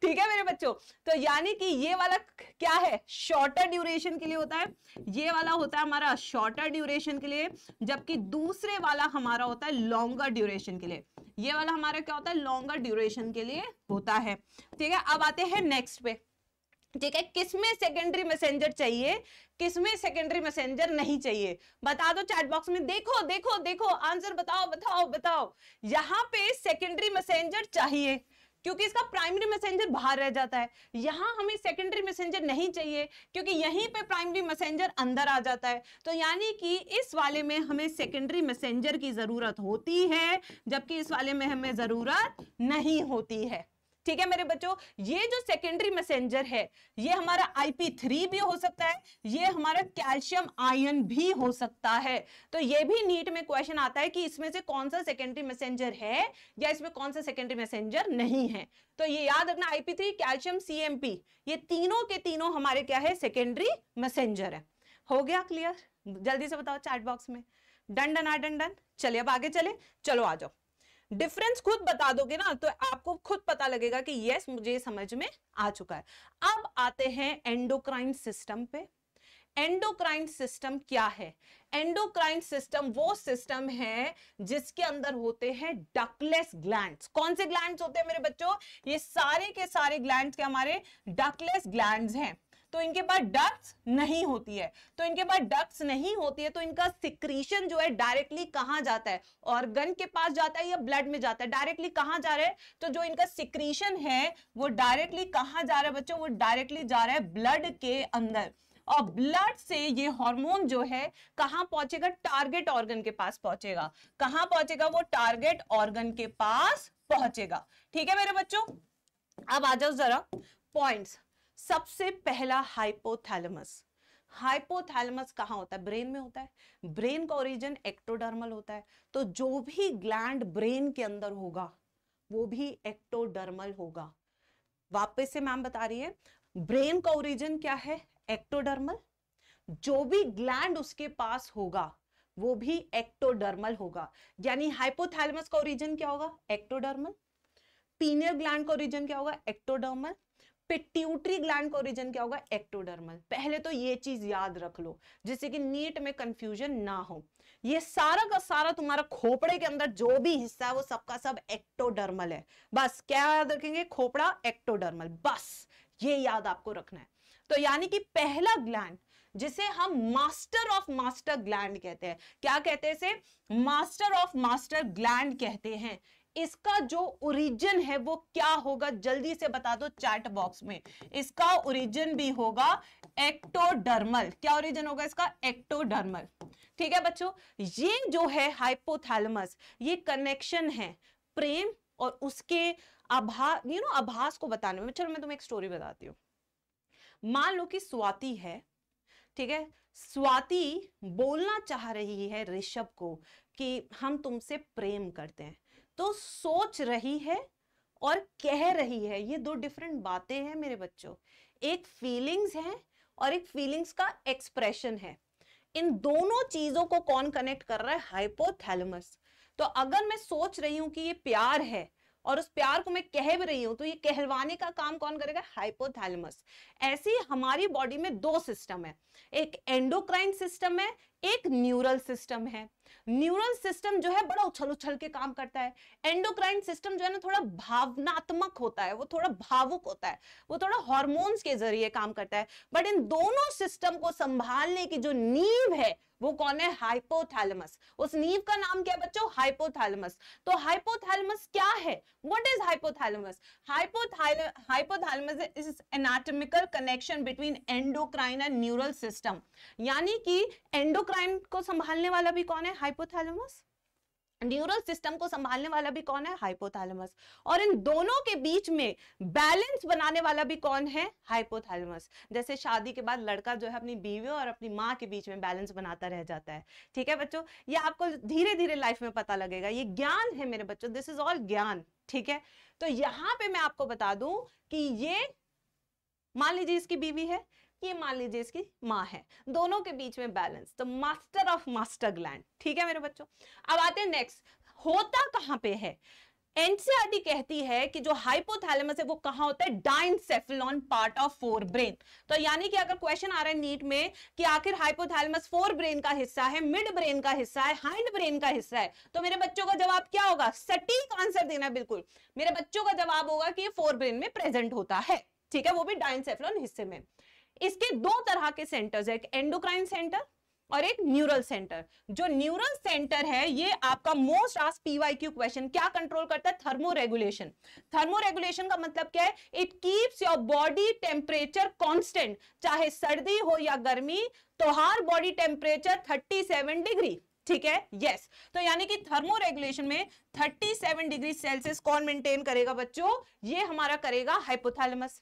ठीक है मेरे बच्चों तो यानी कि ये वाला क्या है शॉर्टर ड्यूरेशन के लिए होता है ये वाला होता है हमारा शॉर्टर ड्यूरेशन के लिए जबकि दूसरे वाला हमारा होता है लॉन्गर ड्यूरेशन के लिए ये वाला हमारा क्या होता है लॉन्गर ड्यूरेशन के लिए होता है ठीक है अब आते हैं नेक्स्ट पे ठीक है किसमें सेकेंडरी मैसेंजर चाहिए किसमें सेकेंडरी मैसेंजर नहीं चाहिए बता दो चैट बॉक्स में देखो देखो देखो आंसर बताओ बताओ बताओ यहाँ पे सेकेंडरी मैसेंजर चाहिए क्योंकि इसका प्राइमरी मैसेंजर बाहर रह जाता है यहां हमें सेकेंडरी मैसेंजर नहीं चाहिए क्योंकि यहीं पे प्राइमरी मैसेंजर अंदर आ जाता है तो यानी कि इस वाले में हमें सेकेंडरी मैसेंजर की जरूरत होती है जबकि इस वाले में हमें जरूरत नहीं होती है ठीक है मेरे बच्चों ये जो सेकेंडरी मैसेंजर है ये हमारा आईपी थ्री भी हो सकता है ये हमारा कैल्शियम आयन भी हो सकता है तो ये भी नीट में क्वेश्चन आता है कि इसमें से कौन सा सेकेंडरी मैसेंजर है या इसमें कौन सा सेकेंडरी मैसेंजर नहीं है तो ये याद रखना आईपी थ्री कैल्शियम सीएमपी ये तीनों के तीनों हमारे क्या है सेकेंडरी मैसेंजर है हो गया क्लियर जल्दी से बताओ चैट बॉक्स में डन डन आ डन डन चलिए अब आगे चले चलो आ जाओ डिफरेंस खुद बता दोगे ना तो आपको खुद पता लगेगा कि यस मुझे समझ में आ चुका है अब आते हैं एंडोक्राइन सिस्टम पे एंडोक्राइन सिस्टम क्या है एंडोक्राइन सिस्टम वो सिस्टम है जिसके अंदर होते हैं डकलेस ग्लैंड कौन से ग्लैंड होते हैं मेरे बच्चों ये सारे के सारे ग्लैंड के हमारे डकलेस ग्लैंड हैं तो इनके पास डक्ट्स नहीं होती है तो इनके पास डक्ट्स नहीं होती है तो इनका सिक्रीशन जो है डायरेक्टली कहां जाता है ऑर्गन के पास जाता है या ब्लड में जाता है डायरेक्टली कहां जा रहा है तो जो इनका सिक्रीशन है वो डायरेक्टली कहां जा रहा है बच्चों वो डायरेक्टली जा रहा है ब्लड के अंदर और ब्लड से ये हार्मोन जो है कहां पहुंचेगा टारगेट ऑर्गन के पास पहुंचेगा कहां पहुंचेगा वो टारगेट ऑर्गन के पास पहुंचेगा ठीक है मेरे बच्चों अब आ जाओ जरा पॉइंट्स सबसे पहला हाइपोथैलेमस हाइपोथैलेमस कहाँ होता है ब्रेन में होता है ब्रेन का ओरिजिन एक्टोडर्मल होता है तो जो भी ग्लैंड ब्रेन के अंदर होगा वो भी एक्टोडर्मल होगा वापस से मैम बता रही है ब्रेन का ओरिजिन क्या है एक्टोडर्मल जो भी ग्लैंड उसके पास होगा वो भी एक्टोडर्मल होगा यानी हाइपोथैलेमस का ओरिजिन क्या होगा एक्टोडर्मल पीनियर ग्लैंड का ओरिजिन क्या होगा एक्टोडर्मल पिट्यूटरी ग्लैंड का ओरिजिन क्या होगा एक्टोडर्मल पहले तो ये चीज याद रख लो जिससे कि नीट में कंफ्यूजन ना हो ये सारा का सारा तुम्हारा खोपड़े के अंदर जो भी हिस्सा है वो सबका सब एक्टोडर्मल है बस क्या याद रखेंगे खोपड़ा एक्टोडर्मल बस ये याद आपको रखना है तो यानी कि पहला ग्लैंड जिसे हम मास्टर ऑफ मास्टर ग्लैंड कहते हैं क्या कहते हैं इसे मास्टर ऑफ मास्टर ग्लैंड कहते हैं इसका जो ओरिजिन है वो क्या होगा जल्दी से बता दो चैट बॉक्स में इसका ओरिजिन भी होगा एक्टोडर्मल क्या ओरिजिन होगा इसका एक्टोडर्मल ठीक है बच्चों ये जो है हाइपोथैलमस ये कनेक्शन है प्रेम और उसके अभा यू नो अभास को बताने में चलो मैं तुम्हें एक स्टोरी बताती हूँ मान लो कि स्वाति है ठीक है स्वाति बोलना चाह रही है ऋषभ को कि हम तुमसे प्रेम करते हैं तो सोच रही है और कह रही है ये दो डिफरेंट बातें हैं मेरे बच्चों एक फीलिंग्स है और एक फीलिंग्स का एक्सप्रेशन है इन दोनों चीजों को कौन कनेक्ट कर रहा है हाइपोथैलेमस तो अगर मैं सोच रही हूँ कि ये प्यार है और उस प्यार को मैं कह भी रही हूँ तो ये कहलवाने का काम कौन करेगा हाइपोथैलेमस ऐसी हमारी बॉडी में दो सिस्टम है एक एंडोक्राइन सिस्टम है एक न्यूरल सिस्टम है न्यूरल सिस्टम जो है बड़ा उछल उछल के काम करता है एंडोक्राइन सिस्टम जो है ना थोड़ा भावनात्मक होता है वो थोड़ा भावुक होता है वो थोड़ा हॉर्मोन्स के जरिए काम करता है बट इन दोनों सिस्टम को संभालने की जो नींव है वो कौन है हाइपोथैलेमस उस नींव का नाम क्या बच्चों हाइपोथैलेमस तो हाइपोथैलेमस क्या है what is hypothalamus hypothalamus is anatomical connection between endocrine and neural system यानी कि एंडोक्राइन को संभालने वाला भी कौन है हाइपोथैलेमस न्यूरल सिस्टम को संभालने वाला भी कौन है हाइपोथैलेमस और इन दोनों के बीच में बैलेंस बनाने वाला भी कौन है हाइपोथैलेमस जैसे शादी के बाद लड़का जो है अपनी बीवी और अपनी माँ के बीच में बैलेंस बनाता रह जाता है ठीक है बच्चों ये आपको धीरे धीरे लाइफ में पता लगेगा ये ज्ञान है मेरे बच्चों दिस इज ऑल ज्ञान ठीक है तो यहाँ पे मैं आपको बता दू कि ये मान लीजिए इसकी बीवी है ये मान लीजिए इसकी माँ है दोनों के बीच में बैलेंस तो मास्टर ऑफ मास्टर ग्लैंड ठीक है मेरे बच्चों अब आते हैं नेक्स्ट होता कहाँ पे है एनसीआरटी e कहती है कि जो हाइपोथैलेमस है वो कहा होता है diencephalon part of forebrain तो यानी कि अगर क्वेश्चन आ रहा है नीट में कि आखिर हाइपोथैलेमस फोर ब्रेन का हिस्सा है मिड ब्रेन का हिस्सा है हाइंड ब्रेन का हिस्सा है तो मेरे बच्चों का जवाब क्या होगा सटीक आंसर देना बिल्कुल मेरे बच्चों का जवाब होगा कि ये फोर ब्रेन में प्रेजेंट होता है ठीक है वो भी डाइनसेफलॉन हिस्से में इसके दो तरह के सेंटर्स एक एंडोक्राइन सेंटर और एक न्यूरल सेंटर जो न्यूरल सेंटर है ये आपका मोस्ट पीवाई क्यू क्वेश्चन क्या कंट्रोल करता है थर्मो रेगुलेशन थर्मो रेगुलेशन का मतलब क्या है it keeps your body temperature constant चाहे सर्दी हो या गर्मी तो हर बॉडी टेम्परेचर 37 डिग्री ठीक है यस yes. तो यानी कि थर्मो रेगुलेशन में 37 डिग्री सेल्सियस कौन मेंटेन करेगा बच्चों ये हमारा करेगा हाइपोथैलमस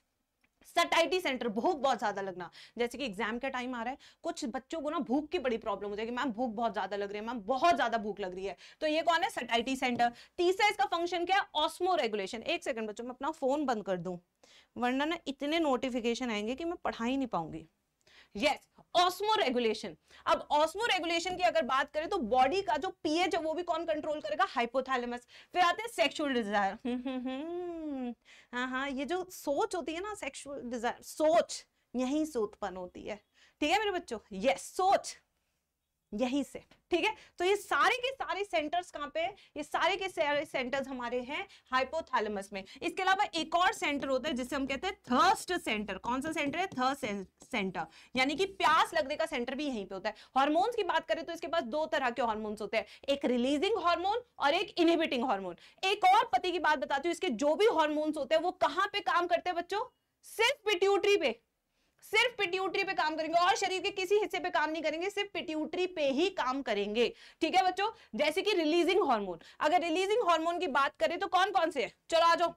सटाइटी सेंटर भूख बहुत ज्यादा लगना जैसे कि एग्जाम का टाइम आ रहा है कुछ बच्चों को ना भूख की बड़ी प्रॉब्लम हो जाएगी मैम भूख बहुत ज्यादा लग रही है मैम बहुत ज्यादा भूख लग रही है तो ये कौन है सटाइटी सेंटर तीसरा इसका फंक्शन क्या है ऑस्मो रेगुलेशन एक सेकंड बच्चों मैं अपना फोन बंद कर दूं वरना ना इतने नोटिफिकेशन आएंगे कि मैं पढ़ा ही नहीं पाऊंगी यस yes, ऑस्मो रेगुलेशन अब ऑस्मो रेगुलेशन की अगर बात करें तो बॉडी का जो पीएच है वो भी कौन कंट्रोल करेगा हाइपोथैलेमस फिर आते हैं सेक्सुअल हम्म, डिजायर हम्म, हम्म। हाँ हाँ ये जो सोच होती है ना सेक्सुअल डिजायर सोच यही से उत्पन्न होती है ठीक है मेरे बच्चों यस सोच यहीं से ठीक है तो ये सारे के सारे सेंटर्स कहाँ पे ये सारे के सारे सेंटर्स हमारे हैं हाइपोथैलेमस में इसके अलावा एक और सेंटर होता है जिसे हम कहते हैं थर्स्ट सेंटर कौन सा सेंटर है थर्स्ट सेंटर यानी कि प्यास लगने का सेंटर भी यहीं पे होता है हार्मोन्स की बात करें तो इसके पास दो तरह के हॉर्मोन्स होते हैं एक रिलीजिंग हॉर्मोन और एक इनहिबिटिंग हॉर्मोन एक और पति की बात बताती हूँ इसके जो भी हॉर्मोन्स होते हैं वो कहाँ पे काम करते हैं बच्चों सिर्फ पिट्यूटरी पे सिर्फ पिट्यूटरी पे काम करेंगे और शरीर के किसी हिस्से पे काम नहीं करेंगे सिर्फ पिट्यूटरी पे ही काम करेंगे ठीक है बच्चों जैसे कि रिलीजिंग हार्मोन अगर रिलीजिंग हार्मोन की बात करें तो कौन कौन से है चलो आ जाओ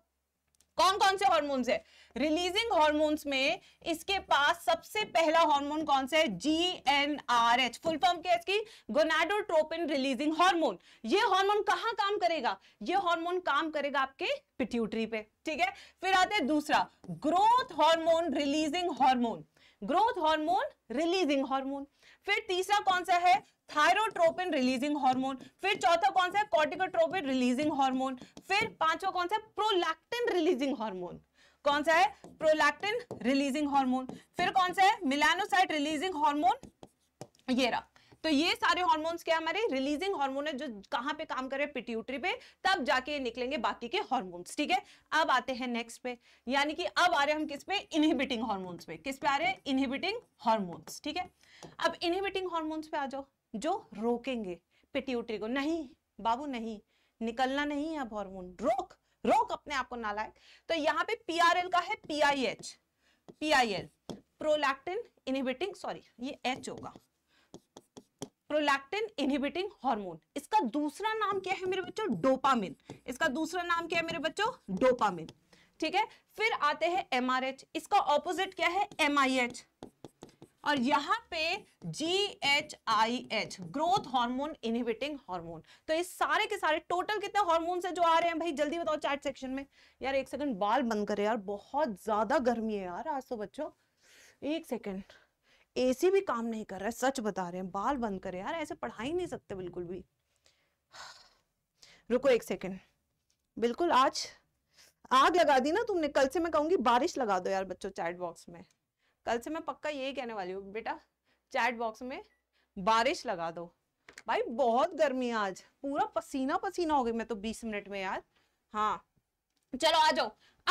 कौन कौन से हॉर्मोन्स है रिलीजिंग हॉर्मोन्स में इसके पास सबसे पहला हॉर्मोन कौन सा है G N R H full form क्या इसकी गोनाडोट्रोपिन रिलीजिंग हॉर्मोन ये हॉर्मोन कहाँ काम करेगा ये हॉर्मोन काम करेगा आपके पिट्यूटरी पे ठीक है फिर आते हैं दूसरा growth hormone releasing hormone growth hormone releasing hormone फिर तीसरा कौन सा है थायरोट्रोपिन रिलीजिंग हार्मोन फिर चौथा कौन सा है कॉर्टिकोट्रोपिन रिलीजिंग हार्मोन फिर पांचवा कौन सा है प्रोलैक्टिन रिलीजिंग हार्मोन कौन सा है प्रोलैक्टिन रिलीजिंग हार्मोन फिर कौन सा है मिलानोसाइट रिलीजिंग हार्मोन ये रहा तो ये सारे हॉर्मोन्स क्या हमारे रिलीजिंग हार्मोन है जो कहां पे काम कर रहे हैं पिट्यूटरी पे तब जाके निकलेंगे बाकी के हॉर्मोन्स ठीक है अब आते हैं नेक्स्ट पे यानी कि अब आ रहे हैं हम किस पे इनहिबिटिंग हार्मोन्स पे किस पे आ रहे हैं इनहिबिटिंग हार्मोन्स ठीक है अब इनहिबिटिंग हार्मोन्स पे आ जाओ जो रोकेंगे पिट्यूटरी को नहीं बाबू नहीं निकलना नहीं है अब हॉर्मोन रोक रोक अपने आप को नालायक तो यहाँ पे पीआरएल का है PIH PIL prolactin inhibiting sorry ये एच होगा प्रोलैक्टिन इनहिबिटिंग हार्मोन इसका दूसरा नाम क्या है मेरे बच्चों डोपामिन इसका दूसरा नाम क्या है मेरे बच्चों डोपामिन ठीक है फिर आते हैं एमआरएच इसका ऑपोजिट क्या है एमआईएच और यहाँ पे G H I H growth hormone inhibiting hormone तो इस सारे के सारे टोटल कितने हॉर्मोन है जो आ रहे हैं भाई जल्दी बताओ चैट सेक्शन में यार एक सेकंड बाल बंद करे यार बहुत ज्यादा गर्मी है यार आज तो बच्चों एक सेकंड एसी भी काम नहीं कर रहा है सच बता रहे हैं बाल बंद करे यार ऐसे पढ़ा ही नहीं सकते बिल्कुल भी रुको एक सेकेंड बिल्कुल आज आग लगा दी ना तुमने कल से मैं कहूंगी बारिश लगा दो यार बच्चों चैट बॉक्स में कल से मैं पक्का यही कहने वाली हूँ बेटा चैट बॉक्स में बारिश लगा दो भाई बहुत गर्मी आज पूरा पसीना पसीना हो गई मैं तो 20 मिनट में यार हाँ चलो आ जाओ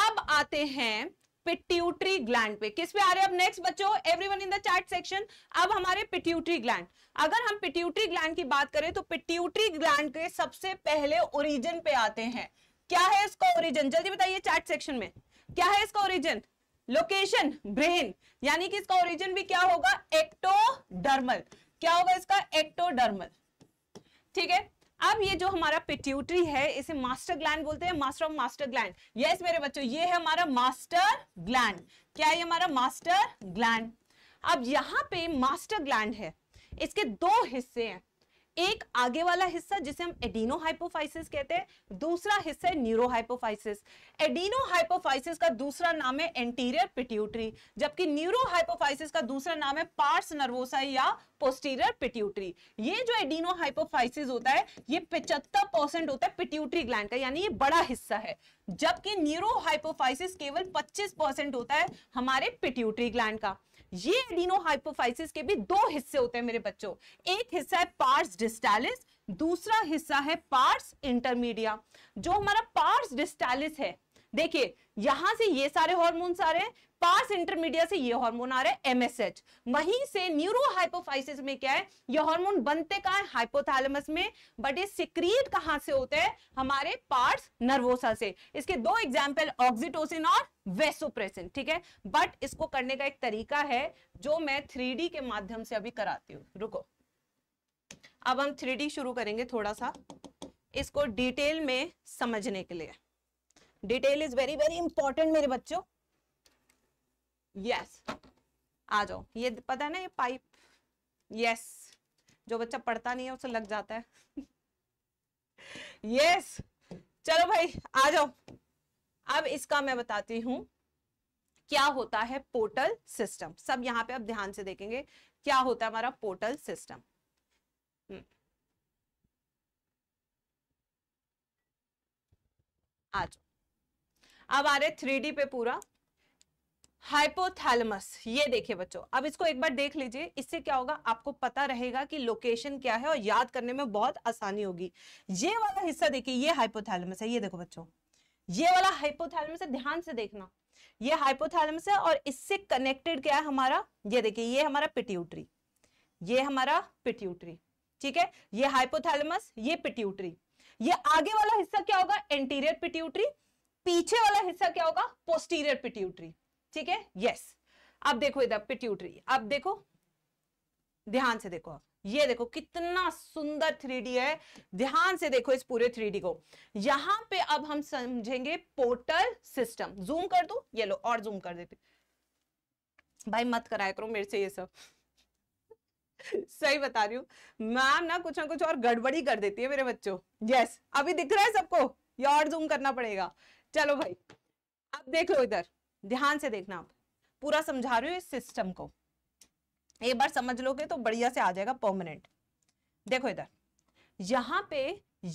अब आते हैं पिट्यूटरी ग्लैंड पे किस पे आ रहे हैं अब नेक्स्ट बच्चों everyone in the chat section अब हमारे पिट्यूटरी ग्लैंड अगर हम पिट्यूटरी ग्लैंड की बात करें तो पिट्यूटरी ग्लैंड के सबसे पहले ओरिजिन पे आते हैं क्या है इसका ओरिजिन जल्दी बताइए चैट सेक्शन में क्या है इसका ओरिजिन लोकेशन ब्रेन यानी कि इसका ओरिजिन भी क्या होगा एक्टोडर्मल क्या होगा इसका एक्टोडर्मल ठीक है अब ये जो हमारा पिट्यूटरी है इसे मास्टर ग्लैंड बोलते हैं master of master gland yes मेरे बच्चों ये है हमारा मास्टर ग्लैंड क्या है हमारा मास्टर ग्लैंड अब यहाँ पे मास्टर ग्लैंड है इसके दो हिस्से हैं एक आगे वाला हिस्सा जिसे हम एडीनो हाइपोफाइसिस कहते हैं दूसरा हिस्सा है न्यूरो हाइपोफाइसिस एडीनो हाइपोफाइसिस का दूसरा नाम है एंटीरियर पिट्यूटरी जबकि न्यूरो हाइपोफाइसिस का दूसरा नाम है पार्स नर्वोसा या पोस्टीरियर पिट्यूटरी ये जो एडीनो हाइपोफाइसिस होता है ये पिचहत्तर परसेंट होता है पिट्यूटरी ग्लैंड का यानी ये बड़ा हिस्सा है जबकि न्यूरो हाइपोफाइसिस केवल 25 परसेंट होता है हमारे पिट्यूटरी ग्लैंड का ये एडिनो हाइपोफाइसिस के भी दो हिस्से होते हैं मेरे बच्चों एक हिस्सा है पार्स डिस्टालिस दूसरा हिस्सा है पार्स इंटरमीडिया जो हमारा पार्स डिस्टालिस है देखिए यहां से ये सारे हॉर्मोन्स आ रहे हैं पास इंटरमीडिया से ये हार्मोन आ रहा है एमएसएच वहीं से न्यूरोहाइपोफाइसिस में क्या है ये हार्मोन बनते कहा है हाइपोथैलेमस में बट ये सिक्रीट कहां से होते हैं हमारे पार्ट्स नर्वोसा से इसके दो एग्जांपल ऑक्सीटोसिन और वेसोप्रेसिन ठीक है बट इसको करने का एक तरीका है जो मैं थ्री के माध्यम से अभी कराती हूँ रुको अब हम थ्री शुरू करेंगे थोड़ा सा इसको डिटेल में समझने के लिए detail is very very important मेरे बच्चों यस आ जाओ ये पता है ना ये पाइप यस जो बच्चा पढ़ता नहीं है उसे लग जाता है यस चलो भाई आ जाओ अब इसका मैं बताती हूं क्या होता है पोर्टल सिस्टम सब यहां पे अब ध्यान से देखेंगे क्या होता है हमारा पोर्टल सिस्टम हम्म। आ जाओ अब आ रहे थ्री पे पूरा हाइपोथैलमस ये देखिए बच्चों अब इसको एक बार देख लीजिए इससे क्या होगा आपको पता रहेगा कि लोकेशन क्या है और याद करने में बहुत आसानी होगी ये वाला हिस्सा देखिए ये हाइपोथैलमस है ये देखो बच्चों ये वाला हाइपोथैलमस है ध्यान से देखना ये हाइपोथैलमस है और इससे कनेक्टेड क्या है हमारा ये देखिए ये हमारा पिट्यूटरी ये हमारा पिट्यूटरी ठीक है ये हाइपोथैलमस ये पिट्यूटरी ये आगे वाला हिस्सा क्या होगा एंटीरियर पिट्यूटरी पीछे वाला हिस्सा क्या होगा पोस्टीरियर पिट्यूटरी ठीक है यस अब देखो इधर पिट्यूटरी अब देखो ध्यान से देखो ये देखो कितना सुंदर थ्री है ध्यान से देखो इस पूरे थ्री को यहां पे अब हम समझेंगे पोर्टल सिस्टम जूम कर दू ये लो और जूम कर देती भाई मत कराया करो मेरे से ये सब सही बता रही हूं मैम ना कुछ ना कुछ और गड़बड़ी कर देती है मेरे बच्चों यस अभी दिख रहा है सबको ये और जूम करना पड़ेगा चलो भाई अब देख लो इधर ध्यान से देखना आप पूरा समझा रही हो इस सिस्टम को एक बार समझ लोगे तो बढ़िया से आ जाएगा परमानेंट देखो इधर यहाँ पे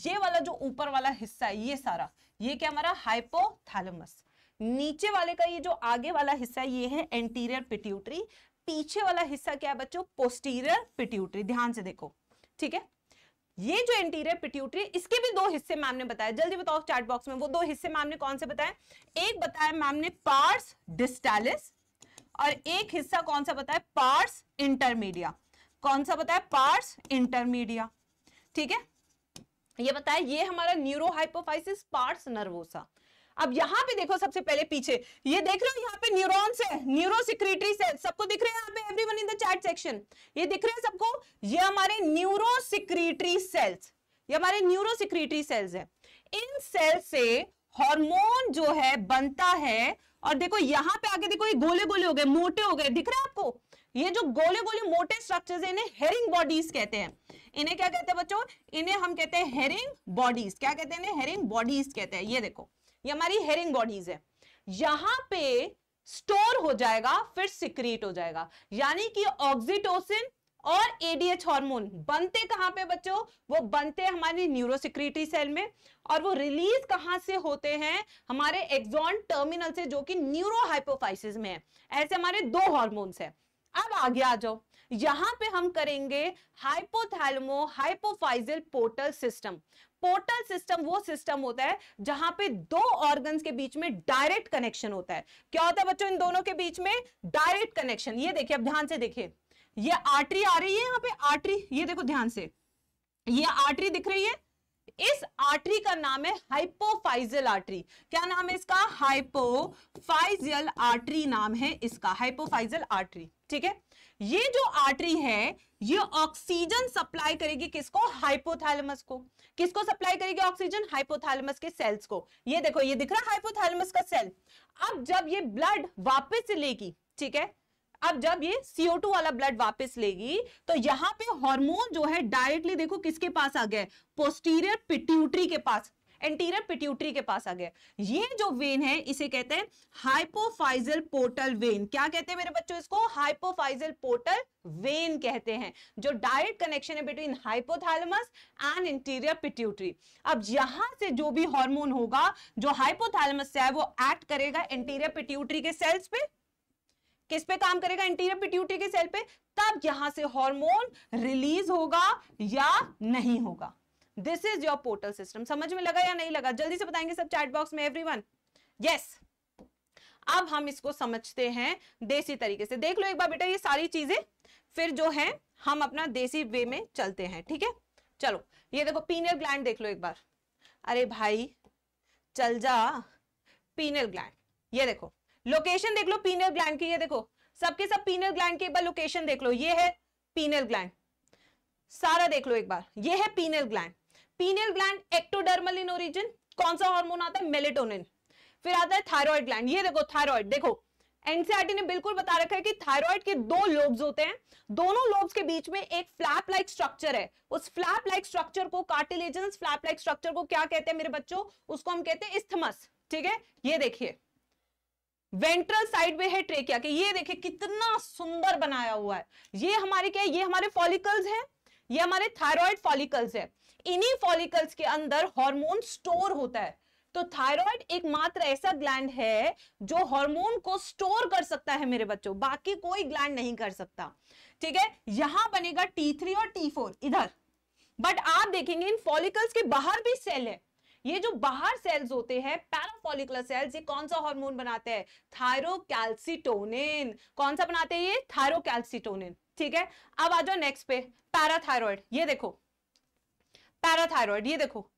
ये वाला जो ऊपर वाला हिस्सा है ये सारा ये क्या हमारा हाइपोथैलेमस नीचे वाले का ये जो आगे वाला हिस्सा ये है एंटीरियर पिट्यूटरी पीछे वाला हिस्सा क्या है बच्चों पोस्टीरियर पिट्यूटरी ध्यान से देखो ठीक है ये जो इंटीरियर पिट्यूटरी इसके भी दो हिस्से मैम ने बताया जल्दी बताओ चार्ट बॉक्स में वो दो हिस्से मैम ने कौन से बताए एक बताया मैम ने पार्स डिस्टालिस और एक हिस्सा कौन सा बताया पार्स इंटरमीडिया कौन सा बताया पार्स इंटरमीडिया ठीक है ये बताया ये हमारा न्यूरोहाइपोफाइसिस पार्स नर्वोसा अब यहाँ पे देखो सबसे पहले पीछे ये देख रहे हो यहाँ पे न्यूरॉन्स है न्यूरो न्यूरोसिक्रेटरी सेल सबको दिख रहे हैं यहाँ पे everyone in the chat section ये दिख रहे हैं सबको ये हमारे न्यूरो न्यूरोसिक्रेटरी सेल्स ये हमारे न्यूरो न्यूरोसिक्रेटरी सेल्स है इन सेल से हार्मोन जो है बनता है और देखो यहाँ पे आके देखो ये गोले गोले हो गए मोटे हो गए दिख रहे हैं आपको ये जो गोले गोले मोटे स्ट्रक्चर्स हैं इन्हें हेरिंग बॉडीज कहते हैं इन्हें क्या कहते हैं बच्चों इन्हें हम कहते हैं हेरिंग बॉडीज क्या कहते हैं हेरिंग बॉडीज कहते हैं ये देखो ये हमारी हेरिंग बॉडीज है यहां पे स्टोर हो जाएगा फिर सिक्रीट हो जाएगा यानी कि ऑक्सीटोसिन और एडीएच हार्मोन बनते कहां पे बच्चों वो बनते हमारी न्यूरोसिक्रिटी सेल में और वो रिलीज कहां से होते हैं हमारे एक्सॉन टर्मिनल से जो कि न्यूरोहाइपोफाइसिस में है ऐसे हमारे दो हार्मोन्स हैं अब आगे आ जाओ यहां पे हम करेंगे hypothalamo hypophyseal portal system portal system वो सिस्टम होता है जहां पे दो ऑर्गन्स के बीच में डायरेक्ट कनेक्शन होता है क्या होता है बच्चों इन दोनों के बीच में डायरेक्ट कनेक्शन ये देखिए अब ध्यान से देखिए ये आर्टरी आ रही है यहाँ पे आर्टरी ये देखो ध्यान से ये आर्टरी दिख रही है इस आर्टरी का नाम है हाइपोफाइजल आर्टरी क्या नाम है इसका हाइपोफाइजल आर्टरी नाम है इसका हाइपोफाइजल आर्टरी ठीक है ये जो आर्टरी है ये ऑक्सीजन सप्लाई करेगी किसको हाइपोथैलेमस को किसको सप्लाई करेगी ऑक्सीजन हाइपोथैलेमस के सेल्स को ये देखो ये दिख रहा है हाइपोथैलेमस का सेल अब जब ये ब्लड वापस लेगी ठीक है अब जब ये CO2 वाला ब्लड वापस लेगी तो यहाँ पे हार्मोन जो है डायरेक्टली देखो किसके पास आ गया पोस्टीरियर पिट्यूटरी के पास एंटीरियर पिट्यूटरी के पास आ गया ये जो वेन है इसे कहते हैं हाइपोफाइजल पोर्टल वेन क्या कहते हैं मेरे बच्चों इसको हाइपोफाइजल पोर्टल वेन कहते हैं जो डायरेक्ट कनेक्शन है between hypothalamus and interior pituitary अब यहां से जो भी हार्मोन होगा जो हाइपोथैलेमस से है वो एक्ट करेगा इंटीरियर पिट्यूटरी के सेल्स पे किस पे काम करेगा इंटीरियर पिट्यूटरी के सेल पे तब यहां से हार्मोन रिलीज होगा या नहीं होगा this is your portal system समझ में लगा या नहीं लगा जल्दी से बताएंगे सब चैट बॉक्स में एवरीवन यस अब हम इसको समझते हैं देसी तरीके से देख लो एक बार बेटा ये सारी चीजें फिर जो है हम अपना देसी वे में चलते हैं ठीक है चलो ये देखो पीनियल ग्लैंड देख लो एक बार अरे भाई चल जा पीनियल ग्लैंड ये देखो लोकेशन देख लो पीनल ग्लैंड की ये देखो सबके सब पीनल ग्लैंड की एक बार लोकेशन देख लो ये है पीनल ग्लैंड सारा देख लो एक बार ये है pineal gland pineal gland ectodermal in origin कौन सा हार्मोन आता है मेलेटोनिन फिर आता है थायराइड ग्लैंड ये देखो थायराइड देखो एनसीआरटी e ने बिल्कुल बता रखा है कि थायराइड के दो लोब्स होते हैं दोनों लोब्स के बीच में एक फ्लैप लाइक स्ट्रक्चर है उस फ्लैप लाइक स्ट्रक्चर को कार्टिलेजनस फ्लैप लाइक स्ट्रक्चर को क्या कहते हैं मेरे बच्चों उसको हम कहते हैं इस्थमस ठीक है ये देखिए वेंट्रल साइड में है ट्रेकिया के ये देखिए कितना सुंदर बनाया हुआ है ये हमारे क्या है ये हमारे फॉलिकल्स हैं ये हमारे थायराइड फॉलिकल्स है इन्हीं फॉलिकल्स के अंदर हार्मोन स्टोर होता है तो थायराइड एकमात्र ऐसा ग्लैंड है जो हार्मोन को स्टोर कर सकता है मेरे बच्चों बाकी कोई ग्लैंड नहीं कर सकता ठीक है यहां बनेगा टी और टी इधर बट आप देखेंगे इन फॉलिकल्स के बाहर भी सेल है ये जो बाहर सेल्स होते हैं पैराफॉलिकुलर सेल्स ये कौन सा हार्मोन बनाते हैं थायरोकैल्सिटोनिन कौन सा बनाते हैं ये थायरोकैल्सिटोनिन ठीक है अब आ जाओ नेक्स्ट पे पैराथायरॉयड ये देखो पैराथायरॉयड ये देखो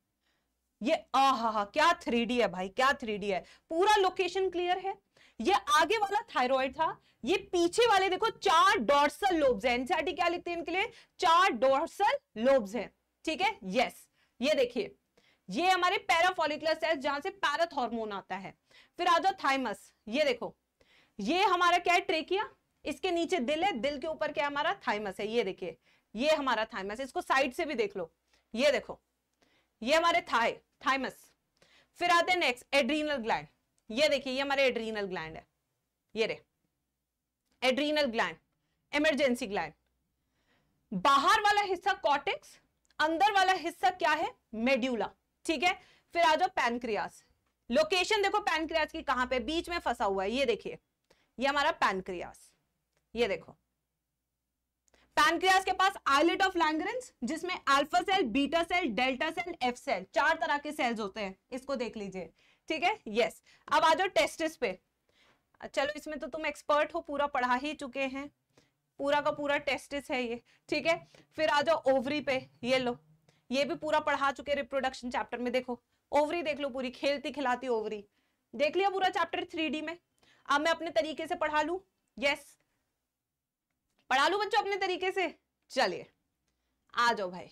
ये आहा क्या थ्री है भाई क्या थ्री है पूरा लोकेशन क्लियर है ये आगे वाला थायराइड था ये पीछे वाले देखो चार डोर्सल लोब्स हैं एनसीआरटी क्या लिखते हैं इनके लिए चार डोर्सल लोब्स हैं ठीक है यस ये देखिए ये हमारे पैराफॉलिकुलर सेल्स जहां से पैरथ हार्मोन आता है फिर आ जाओ थाइमस ये देखो ये हमारा क्या है ट्रेकिया इसके नीचे दिल है दिल के ऊपर क्या हमारा थाइमस है ये देखिए ये हमारा थाइमस इसको साइड से भी देख लो ये देखो ये हमारे थाई थाइमस फिर आते हैं नेक्स्ट एड्रीनल ग्लैंड ये देखिए ये हमारे एड्रीनल ग्लैंड है ये रे एड्रीनल ग्लैंड इमरजेंसी ग्लैंड बाहर वाला हिस्सा कॉटिक्स अंदर वाला हिस्सा क्या है मेड्यूला ठीक है फिर आ जाओ पैनक्रियास लोकेशन देखो पैनक्रियास की कहां पे बीच में फंसा हुआ है ये देखिए ये हमारा पैनक्रियास ये देखो पैनक्रियास के पास आइलेट ऑफ लैंग्रेंस जिसमें alpha cell beta cell delta cell F cell चार तरह के सेल्स होते हैं इसको देख लीजिए ठीक है यस अब आ जाओ टेस्टिस पे चलो इसमें तो तुम एक्सपर्ट हो पूरा पढ़ा ही चुके हैं पूरा का पूरा टेस्टिस है ये ठीक है फिर आ जाओ ओवरी पे ये लो ये भी पूरा पढ़ा चुके रिप्रोडक्शन चैप्टर में देखो ओवरी देख लो पूरी खेलती खिलाती ओवरी देख लिया पूरा चैप्टर थ्री में अब मैं अपने तरीके से पढ़ा लू यस पढ़ा लू बच्चों अपने तरीके से चलिए आ जाओ भाई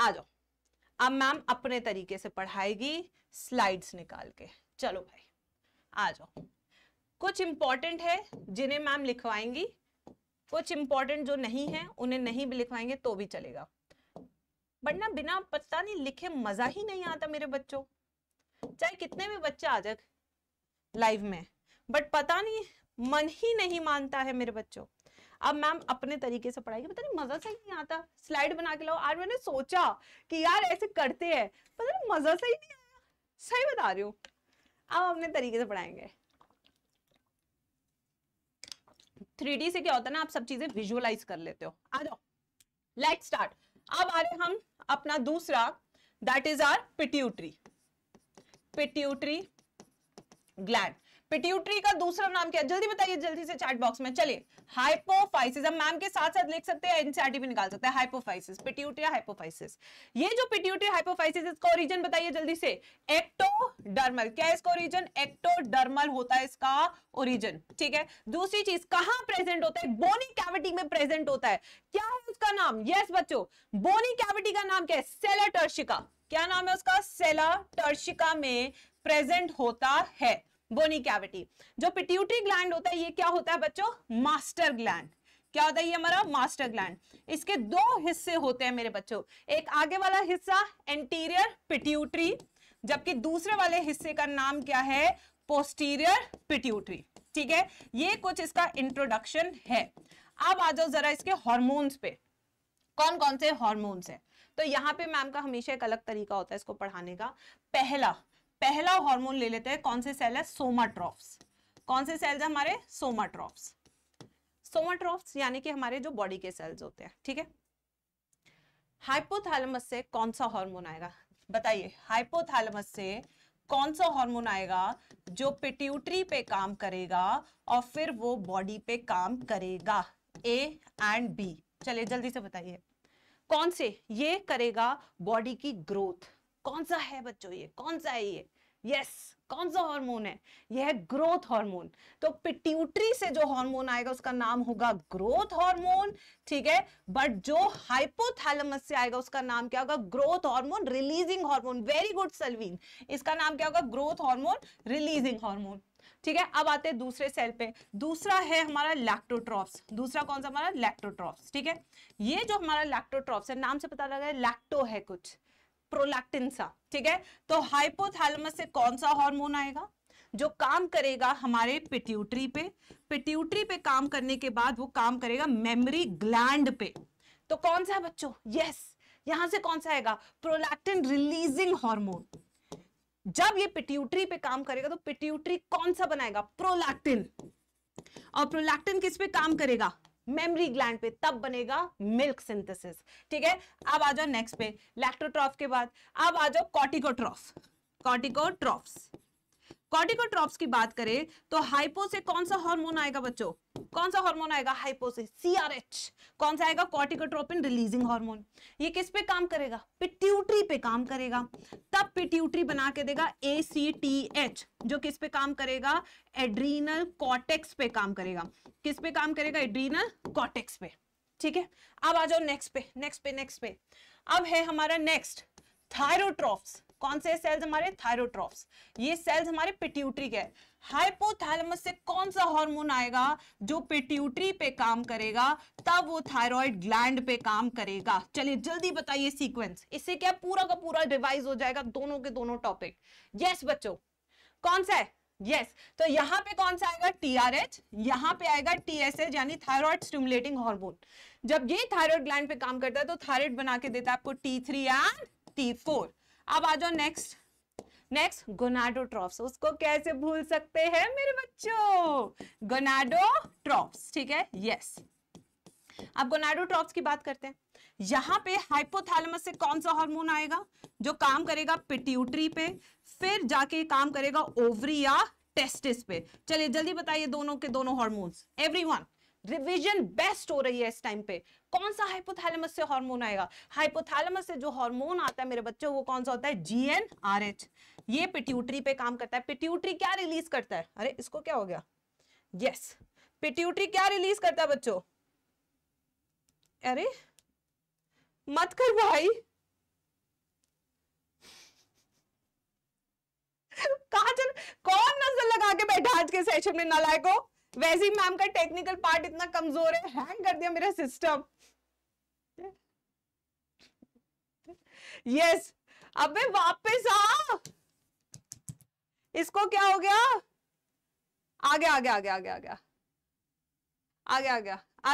आ जाओ अब मैम अपने तरीके से पढ़ाएगी स्लाइड्स निकाल के चलो भाई आ जाओ कुछ इंपॉर्टेंट है जिन्हें मैम लिखवाएंगी कुछ इंपॉर्टेंट जो नहीं है उन्हें नहीं भी लिखवाएंगे तो भी चलेगा बट ना बिना पता नहीं लिखे मजा ही नहीं आता मेरे बच्चों चाहे कितने भी बच्चे आ जाए लाइव में बट पता नहीं मन ही नहीं मानता है मेरे बच्चों अब मैम अपने तरीके से पढ़ाएगी पता नहीं मजा से ही नहीं आता स्लाइड बना के लाओ आज मैंने सोचा कि यार ऐसे करते हैं पता नहीं मजा से ही नहीं आया सही बता रही हूँ अब अपने तरीके से पढ़ाएंगे थ्री से क्या होता है ना आप सब चीजें विजुअलाइज कर लेते हो आ जाओ लेट स्टार्ट अब आ रहे हम अपना दूसरा that is our pituitary pituitary gland pituitary का दूसरा नाम क्या जल्दी बताइए जल्दी से चैट बॉक्स में चलिए हाइपोफाइसिस हम मैम के साथ साथ लिख सकते हैं एनसीआरटी भी निकाल सकते हैं हाइपोफाइसिस पिट्यूटरी हाइपोफाइसिस ये जो पिट्यूटरी हाइपोफाइसिस इसका ओरिजिन बताइए जल्दी से एक्टोडर्मल क्या इसका ओरिजिन एक्टोडर्मल होता है इसका ओरिजिन ठीक है दूसरी चीज कहां प्रेजेंट होता है बोनी कैविटी में प्रेजेंट होता है क्या है उसका नाम यस yes, बच्चों बोनी कैविटी का नाम क्या है सेला क्या नाम है उसका सेला टर्शिका में प्रेजेंट होता है बोनी कैविटी जो पिट्यूटरी ग्लैंड होता है ये क्या होता है बच्चों मास्टर ग्लैंड क्या होता है ये हमारा मास्टर ग्लैंड इसके दो हिस्से होते हैं मेरे बच्चों एक आगे वाला हिस्सा एंटीरियर पिट्यूटरी जबकि दूसरे वाले हिस्से का नाम क्या है पोस्टीरियर पिट्यूटरी ठीक है ये कुछ इसका इंट्रोडक्शन है अब आ जाओ जरा इसके हॉर्मोन्स पे कौन कौन से हॉर्मोन्स है तो यहाँ पे मैम का हमेशा एक अलग तरीका होता है इसको पढ़ाने का पहला पहला हार्मोन ले लेते हैं कौन से सेल है सोमाट्रॉफ्स कौन से सेल्स हमारे सोमाट्रॉफ्स सोमाट्रॉफ्स यानी कि हमारे जो बॉडी के सेल्स होते हैं ठीक है हाइपोथैलेमस से कौन सा हार्मोन आएगा बताइए हाइपोथैलेमस से कौन सा हार्मोन आएगा जो पिट्यूटरी पे काम करेगा और फिर वो बॉडी पे काम करेगा ए एंड बी चलिए जल्दी से बताइए कौन से ये करेगा बॉडी की ग्रोथ कौन सा है बच्चों ये कौन सा है ये यस कौन सा हार्मोन है यह है ग्रोथ हार्मोन तो पिट्यूटरी से जो हार्मोन आएगा उसका नाम होगा ग्रोथ हार्मोन ठीक है बट जो हाइपोथैलेमस से आएगा उसका नाम क्या होगा growth hormone releasing hormone very good सलवीन इसका नाम क्या होगा ग्रोथ हार्मोन रिलीजिंग हार्मोन ठीक है अब आते हैं दूसरे सेल पे दूसरा है हमारा लैक्टोट्रॉप्स दूसरा कौन सा हमारा लैक्टोट्रॉप्स ठीक है ये जो हमारा लैक्टोट्रॉप्स है नाम से पता लगा है लैक्टो है कुछ प्रोलैक्टिन सा ठीक है तो हाइपोथैलमस से कौन सा हार्मोन आएगा जो काम करेगा हमारे पिट्यूटरी पे पिट्यूटरी पे काम करने के बाद वो काम करेगा मेमोरी ग्लैंड पे तो कौन सा है बच्चों यस यहां से कौन सा आएगा प्रोलैक्टिन रिलीजिंग हार्मोन जब ये पिट्यूटरी पे काम करेगा तो पिट्यूटरी कौन सा बनाएगा प्रोलैक्टिन और प्रोलैक्टिन किस पे काम करेगा मेमरी ग्लैंड पे तब बनेगा मिल्क सिंथेसिस ठीक है अब आ जाओ नेक्स्ट पे लैक्टोट्रॉफ के बाद अब आ जाओ कॉटिकोट्रॉफ कॉटिकोट्रॉफ्स कॉर्टिकोट्रॉप्स की बात करें तो हाइपो से कौन सा हार्मोन आएगा बच्चों कौन सा हार्मोन आएगा हाइपो से सीआरएच कौन सा आएगा कॉर्टिकोट्रोपिन रिलीजिंग हार्मोन ये किस पे काम करेगा पिट्यूटरी पे काम करेगा तब पिट्यूटरी बना के देगा एसीटीएच जो किस पे काम करेगा एड्रीनल कॉर्टेक्स पे काम करेगा किस पे काम करेगा एड्रीनल कॉर्टेक्स पे ठीक है अब आ जाओ नेक्स्ट पे नेक्स्ट पे नेक्स्ट पे अब है हमारा नेक्स्ट थायरोट्रॉप्स कौन से सेल्स हमारे थायरोट्रॉप्स ये सेल्स हमारे पिट्यूटरी के हाइपोथैलेमस से कौन सा हार्मोन आएगा जो पिट्यूटरी पे काम करेगा तब वो थायराइड ग्लैंड पे काम करेगा चलिए जल्दी बताइए सीक्वेंस इससे क्या पूरा का पूरा रिवाइज हो जाएगा दोनों के दोनों टॉपिक यस बच्चों कौन सा है यस yes. तो यहां पे कौन सा आएगा टीआरएच यहां पे आएगा टीएसएच यानी थायराइड स्टिमुलेटिंग हार्मोन जब ये थायराइड ग्लैंड पे काम करता है तो थायराइड बना के देता है आपको T three and T four अब आ जाओ नेक्स्ट नेक्स्ट गोनाडोट्रॉप्स उसको कैसे भूल सकते हैं मेरे बच्चों गोनाडोट्रॉप्स ठीक है यस अब गोनाडोट्रॉप्स की बात करते हैं यहां पे हाइपोथैलेमस से कौन सा हार्मोन आएगा जो काम करेगा पिट्यूटरी पे फिर जाके काम करेगा ओवरी या टेस्टिस पे चलिए जल्दी बताइए दोनों के दोनों हार्मोन्स एवरीवन रिविजन बेस्ट हो रही है इस टाइम पे कौन सा हाइपोथैलेमस से हार्मोन आएगा हाइपोथैलेमस से जो हार्मोन आता है मेरे बच्चों वो कौन सा होता है जीएनआरएच ये पिट्यूटरी पे काम करता है पिट्यूटरी क्या रिलीज करता है अरे इसको क्या हो गया यस yes. पिट्यूटरी क्या रिलीज करता है बच्चों अरे मत कर भाई कहा चल कौन नजर लगा के बैठा आज के सेशन में नलायकों वैसे मैम का टेक्निकल पार्ट इतना कमजोर है हैंग कर दिया मेरा सिस्टम यस अबे वापस आ इसको क्या हो गया आ गया आ गया आ गया आ गया आ गया आ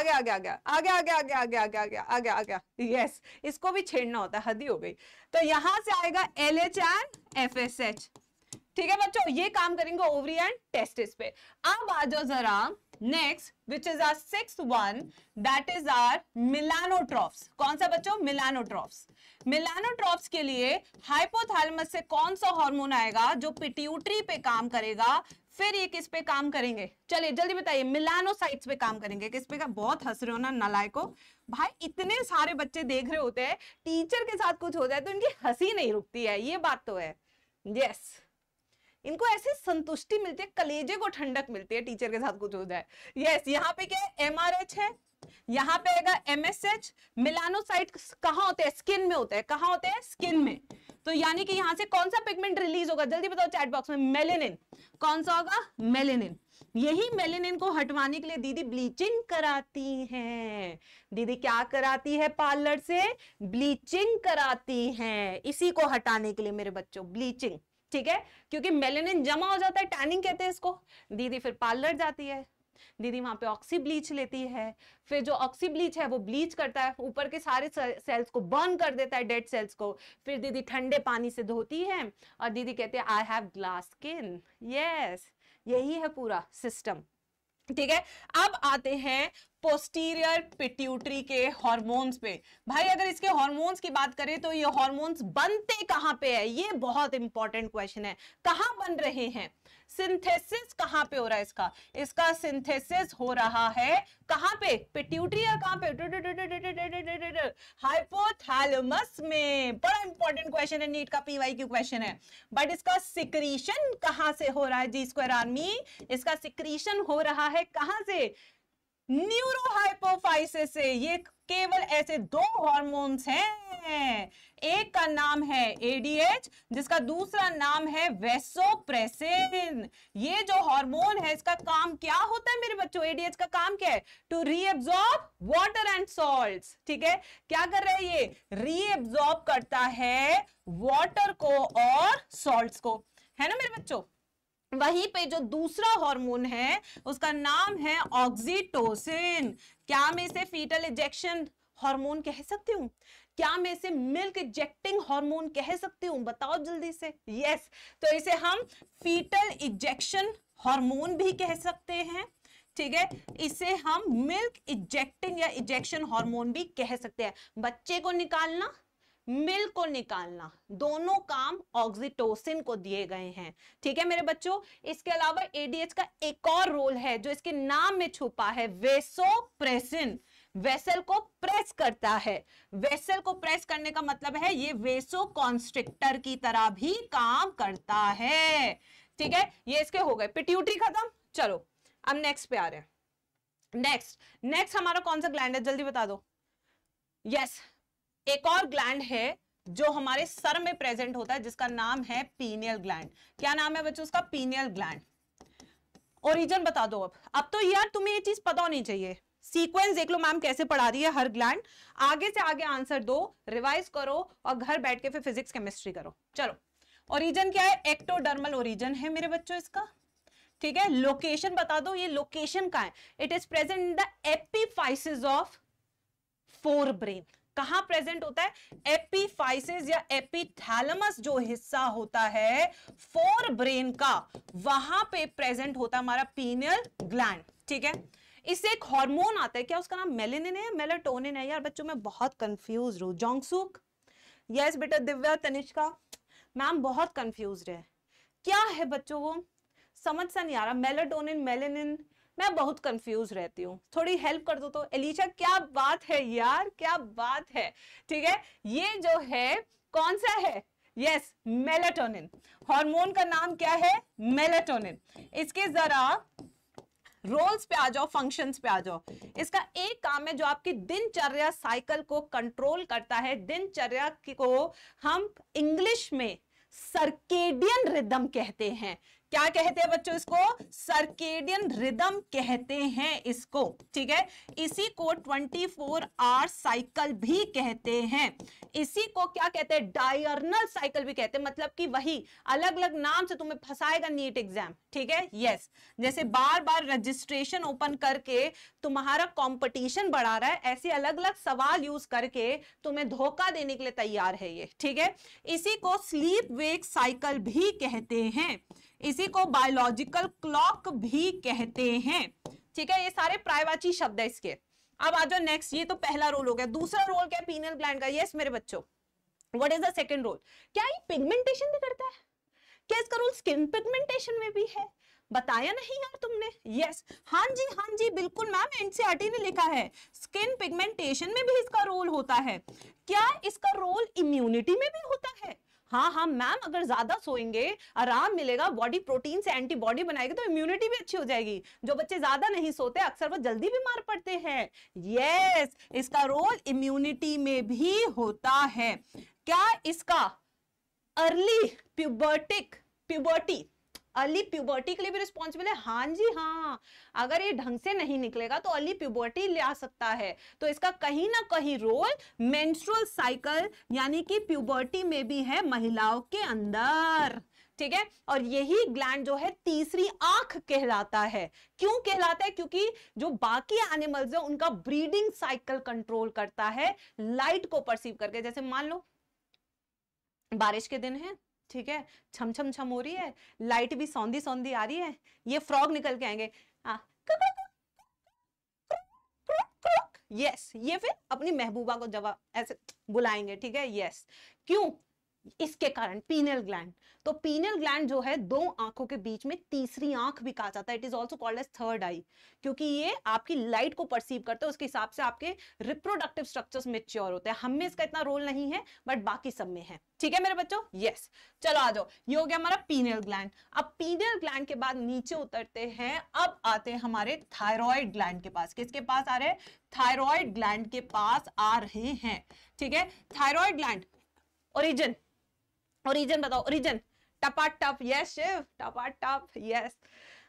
गया आ गया आगे आगे आगे आगे आगे आ गया आगे गया आ गया यस इसको भी छेड़ना होता है हदी हो गई तो यहां से आएगा L H and F S H ठीक है बच्चों ये काम करेंगे ओवरी एंड टेस्टिस पे अब आ जाओ जरा next which is our six one that is our melanotrophs कौन सा बच्चों मिलानोट्रॉफ्स मिलानोट्रॉफ्स के लिए हाइपोथैलमस से कौन सा हार्मोन आएगा जो पिट्यूटरी पे काम करेगा फिर ये किस पे काम करेंगे चलिए जल्दी बताइए मिलानोसाइट्स पे काम करेंगे किस पे का बहुत हंस रहे हो ना नलायको भाई इतने सारे बच्चे देख रहे होते हैं टीचर के साथ कुछ हो जाए तो इनकी हंसी नहीं रुकती है ये बात तो है यस yes. इनको ऐसी संतुष्टि मिलती है कलेजे को ठंडक मिलती है टीचर के साथ कुछ हो जाए यस यहाँ पे क्या है एमआरएच है यहाँ पे आएगा एमएसएच मिलानोसाइट कहा होते हैं स्किन में होते हैं कहा होते हैं स्किन में तो यानी कि यहाँ से कौन सा पिगमेंट रिलीज होगा जल्दी बताओ चैट बॉक्स में मेलेनिन कौन सा होगा मेलेनिन यही मेलेनिन को हटवाने के लिए दीदी ब्लीचिंग कराती हैं दीदी क्या कराती है पार्लर से ब्लीचिंग कराती हैं इसी को हटाने के लिए मेरे बच्चों ब्लीचिंग ठीक है क्योंकि मेलेनिन जमा हो जाता है टैनिंग कहते हैं इसको दीदी फिर पार्लर जाती है दीदी वहां पे ऑक्सी ब्लीच लेती है फिर जो ऑक्सी ब्लीच है वो ब्लीच करता है ऊपर के सारे सेल्स को बर्न कर देता है डेड सेल्स को फिर दीदी ठंडे पानी से धोती है और दीदी कहते हैं I have glass skin yes यही है पूरा सिस्टम ठीक है अब आते हैं पोस्टीरियर पिट्यूटरी के हॉर्मोन्स पे भाई अगर इसके हॉर्मोन्स की बात करें तो ये हॉर्मोन्स बनते कहां पे है ये बहुत इंपॉर्टेंट क्वेश्चन है कहां बन रहे हैं सिंथेसिस कहां पे हो रहा है इसका इसका सिंथेसिस हो रहा है कहां पे पिट्यूटरी या कहाँ पे हाइपोथैलेमस में बड़ा इंपॉर्टेंट क्वेश्चन है नीट का पीवाईक्यू क्वेश्चन है बट इसका सिक्रीशन कहां से हो रहा है जी स्क्वायर आर्मी इसका सिक्रीशन हो रहा है कहां से न्यूरोहाइपोफाइसिस से ये केवल ऐसे दो हॉर्मोन्स हैं एक का नाम है एडीएच जिसका दूसरा नाम है वेसोप्रेसिन ये जो हार्मोन है इसका काम क्या होता है मेरे बच्चों एडीएच का काम क्या है to reabsorb water and salt ठीक है क्या कर रहा है ये रीएब्जॉर्ब करता है वाटर को और सॉल्ट को है ना मेरे बच्चों वहीं पे जो दूसरा हार्मोन है उसका नाम है ऑक्सीटोसिन क्या मैं इसे फीटल इजेक्शन हार्मोन कह सकती हूँ क्या मैं इसे मिल्क इजेक्टिंग हार्मोन कह सकती हूँ बताओ जल्दी से यस तो इसे हम फीटल इजेक्शन हार्मोन भी कह सकते हैं ठीक है इसे हम मिल्क इजेक्टिंग या इजेक्शन हार्मोन भी कह सकते हैं बच्चे को निकालना मिल को निकालना दोनों काम ऑक्सीटोसिन को दिए गए हैं ठीक है मेरे बच्चों इसके अलावा एडीएच का एक और रोल है जो इसके नाम में छुपा है वेसोप्रेसिन वेसल को प्रेस करता है वेसल को प्रेस करने का मतलब है ये वेसो कॉन्स्ट्रिक्टर की तरह भी काम करता है ठीक है ये इसके हो गए पिट्यूटरी खत्म चलो अब नेक्स्ट पे आ रहे हैं नेक्स्ट नेक्स्ट हमारा कौन सा ग्लैंड है जल्दी बता दो यस yes, एक और ग्लैंड है जो हमारे सर में प्रेजेंट होता है जिसका नाम है पीनियल ग्लैंड क्या नाम है बच्चों उसका पीनियल ग्लैंड ओरिजन बता दो अब अब तो यार तुम्हें ये चीज पता होनी चाहिए सीक्वेंस देख लो मैम कैसे पढ़ा रही है हर ग्लैंड आगे से आगे आंसर दो रिवाइज करो और घर बैठ के फिर फिजिक्स केमिस्ट्री करो चलो ओरिजन क्या है एक्टोडर्मल ओरिजन है मेरे बच्चों इसका ठीक है लोकेशन बता दो ये लोकेशन का है it is present in the epiphysis of forebrain कहां प्रेजेंट होता है एपीफाइसिस या एपिथैलमस जो हिस्सा होता है फोर ब्रेन का वहां पे प्रेजेंट होता है हमारा पीनियल ग्लैंड ठीक है इससे एक हार्मोन आता है क्या उसका नाम मेलेनिन है मेलाटोनिन है यार बच्चों मैं बहुत कंफ्यूज हूं जोंगसुक यस बेटा दिव्या तनिष्का मैम बहुत कंफ्यूज है क्या है बच्चों वो समझ सा नहीं आ रहा मेलाटोनिन मेलेनिन मैं बहुत कंफ्यूज रहती हूँ थोड़ी हेल्प कर दो तो एलिशा क्या बात है यार क्या बात है ठीक है ये जो है कौन सा है यस मेलेटोनिन हार्मोन का नाम क्या है मेलेटोनिन इसके जरा रोल्स पे आ जाओ फंक्शंस पे आ जाओ इसका एक काम है जो आपकी दिनचर्या साइकिल को कंट्रोल करता है दिनचर्या को हम इंग्लिश में सर्केडियन रिदम कहते हैं क्या कहते हैं बच्चों इसको सर्केडियन रिदम कहते हैं इसको ठीक है इसी को 24 फोर आवर साइकिल भी कहते हैं इसी को क्या कहते हैं डायरनल साइकिल भी कहते हैं मतलब कि वही अलग अलग नाम से तुम्हें फंसाएगा नीट एग्जाम ठीक है यस जैसे बार बार रजिस्ट्रेशन ओपन करके तुम्हारा कंपटीशन बढ़ा रहा है ऐसे अलग अलग सवाल यूज करके तुम्हें धोखा देने के लिए तैयार है ये ठीक है इसी को स्लीप वेक साइकिल भी कहते हैं इसी को बायोलॉजिकल क्लॉक भी कहते हैं ठीक है ये सारे प्रायवाची शब्द है इसके अब आ जाओ नेक्स्ट ये तो पहला रोल हो गया दूसरा रोल क्या पीनल ग्लैंड का यस मेरे बच्चों what is the second role क्या ये पिगमेंटेशन भी करता है क्या इसका रोल स्किन पिगमेंटेशन में भी है बताया नहीं यार तुमने यस yes. हाँ जी हाँ जी बिल्कुल मैम एनसीआरटी ने लिखा है स्किन पिगमेंटेशन में भी इसका रोल होता है क्या इसका रोल इम्यूनिटी में भी होता है हाँ हाँ मैम अगर ज्यादा सोएंगे आराम मिलेगा बॉडी प्रोटीन से एंटीबॉडी बनाएगी तो इम्यूनिटी भी अच्छी हो जाएगी जो बच्चे ज्यादा नहीं सोते अक्सर वो जल्दी बीमार पड़ते हैं यस इसका रोल इम्यूनिटी में भी होता है क्या इसका early pubertic puberty early puberty के लिए भी रिस्पॉन्सिबल है हाँ जी हाँ अगर ये ढंग से नहीं निकलेगा तो अर्ली प्यूबर्टी आ सकता है तो इसका कहीं ना कहीं रोल मेंस्ट्रुअल साइकिल यानी कि प्यूबर्टी में भी है महिलाओं के अंदर ठीक है और यही ग्लैंड जो है तीसरी आंख कहलाता है क्यों कहलाता है क्योंकि जो बाकी एनिमल्स है उनका ब्रीडिंग साइकिल कंट्रोल करता है लाइट को परसीव करके जैसे मान लो बारिश के दिन है ठीक है छम छम छम हो रही है लाइट भी सौंधी सौंधी आ रही है ये फ्रॉग निकल के आएंगे यस हाँ। ये फिर अपनी महबूबा को जवाब ऐसे बुलाएंगे ठीक है यस क्यों इसके कारण पीनल ग्लैंड तो पीनल ग्लैंड जो है दो आंखों के बीच में तीसरी आंख भी कहा जाता है it is also called as third eye क्योंकि ये आपकी लाइट को परसीव करते हैं उसके हिसाब से आपके रिप्रोडक्टिव स्ट्रक्चर्स मेच्योर होते हैं हम में इसका इतना रोल नहीं है बट बाकी सब में है ठीक है मेरे बच्चों यस चलो आ जाओ ये हो गया हमारा पीनियल ग्लैंड अब पीनियल ग्लैंड के बाद नीचे उतरते हैं अब आते हैं हमारे थायराइड ग्लैंड के पास किसके पास आ रहे हैं थायराइड ग्लैंड के पास आ रहे हैं ठीक है थायराइड ग्लैंड ओरिजिन ओरिजिन बताओ ओरिजिन टपा टप यस शिव टपा टप यस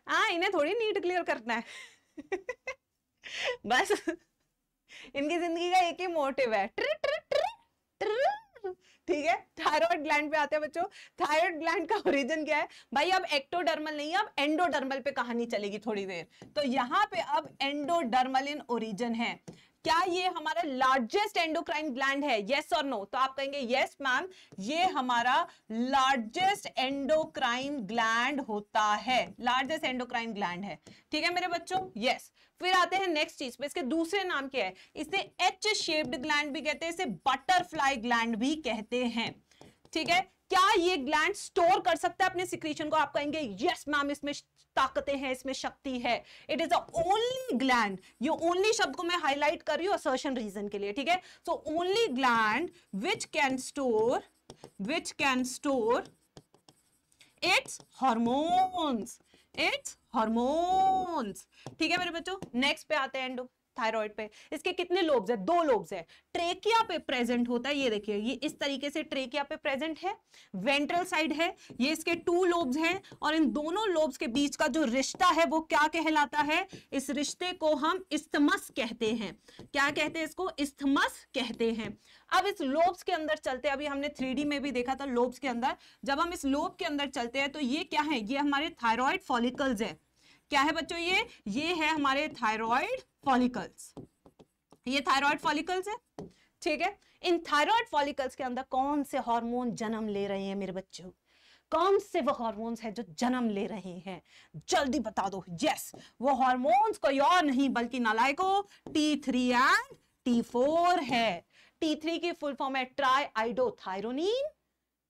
हाँ इन्हें थोड़ी नीट क्लियर करना है बस इनकी जिंदगी का एक ही मोटिव है ट्र ट्र ट्र ट्र ठीक है थायराइड ग्लैंड पे आते हैं बच्चों थायराइड ग्लैंड का ओरिजिन क्या है भाई अब एक्टोडर्मल नहीं अब एंडोडर्मल पे कहानी चलेगी थोड़ी देर तो यहाँ पे अब एंडोडर्मल इन ओरिजिन है क्या ये हमारा लार्जेस्ट एंडोक्राइन ग्लैंड है येस और नो तो आप कहेंगे येस मैम ये हमारा लार्जेस्ट एंडोक्राइन ग्लैंड होता है लार्जेस्ट एंडोक्राइन ग्लैंड है ठीक है मेरे बच्चों यस फिर आते हैं नेक्स्ट चीज पे इसके दूसरे नाम क्या है इसे एच शेप्ड ग्लैंड भी कहते हैं इसे बटरफ्लाई ग्लैंड भी कहते हैं ठीक है क्या ये ग्लैंड स्टोर कर सकता है अपने सिक्रीशन को आप कहेंगे यस मैम इसमें ताकतें हैं इसमें शक्ति है it is the only gland ये ओनली शब्द को मैं हाईलाइट कर रही हूँ असर्शन रीजन के लिए ठीक है so only gland which can store which can store its hormones its hormones ठीक है मेरे बच्चों नेक्स्ट पे आते हैं एंडो थायराइड पे इसके कितने लोब्स है दो लोब्स है ट्रेकिया पे प्रेजेंट होता है ये देखिए ये इस तरीके से ट्रेकिया पे प्रेजेंट है वेंट्रल साइड है ये इसके टू लोब्स हैं और इन दोनों लोब्स के बीच का जो रिश्ता है वो क्या कहलाता है इस रिश्ते को हम इस्थमस कहते हैं क्या कहते हैं इसको इस्थमस कहते हैं अब इस लोब्स के अंदर चलते हैं अभी हमने थ्री में भी देखा था लोब्स के अंदर जब हम इस लोब के अंदर चलते हैं तो ये क्या है ये हमारे थायरॉयड फॉलिकल्स है क्या है बच्चों ये ये है हमारे थायराइड फॉलिकल्स ये थायराइड फॉलिकल्स है ठीक है इन थायराइड फॉलिकल्स के अंदर कौन से हार्मोन जन्म ले रहे हैं मेरे बच्चों कौन से वो हार्मोन्स हैं जो जन्म ले रहे हैं जल्दी बता दो यस वो हार्मोन्स कोई और नहीं बल्कि नालायको T three and T four है टी थ्री की फुल फॉर्म है tri iodo iodothyronine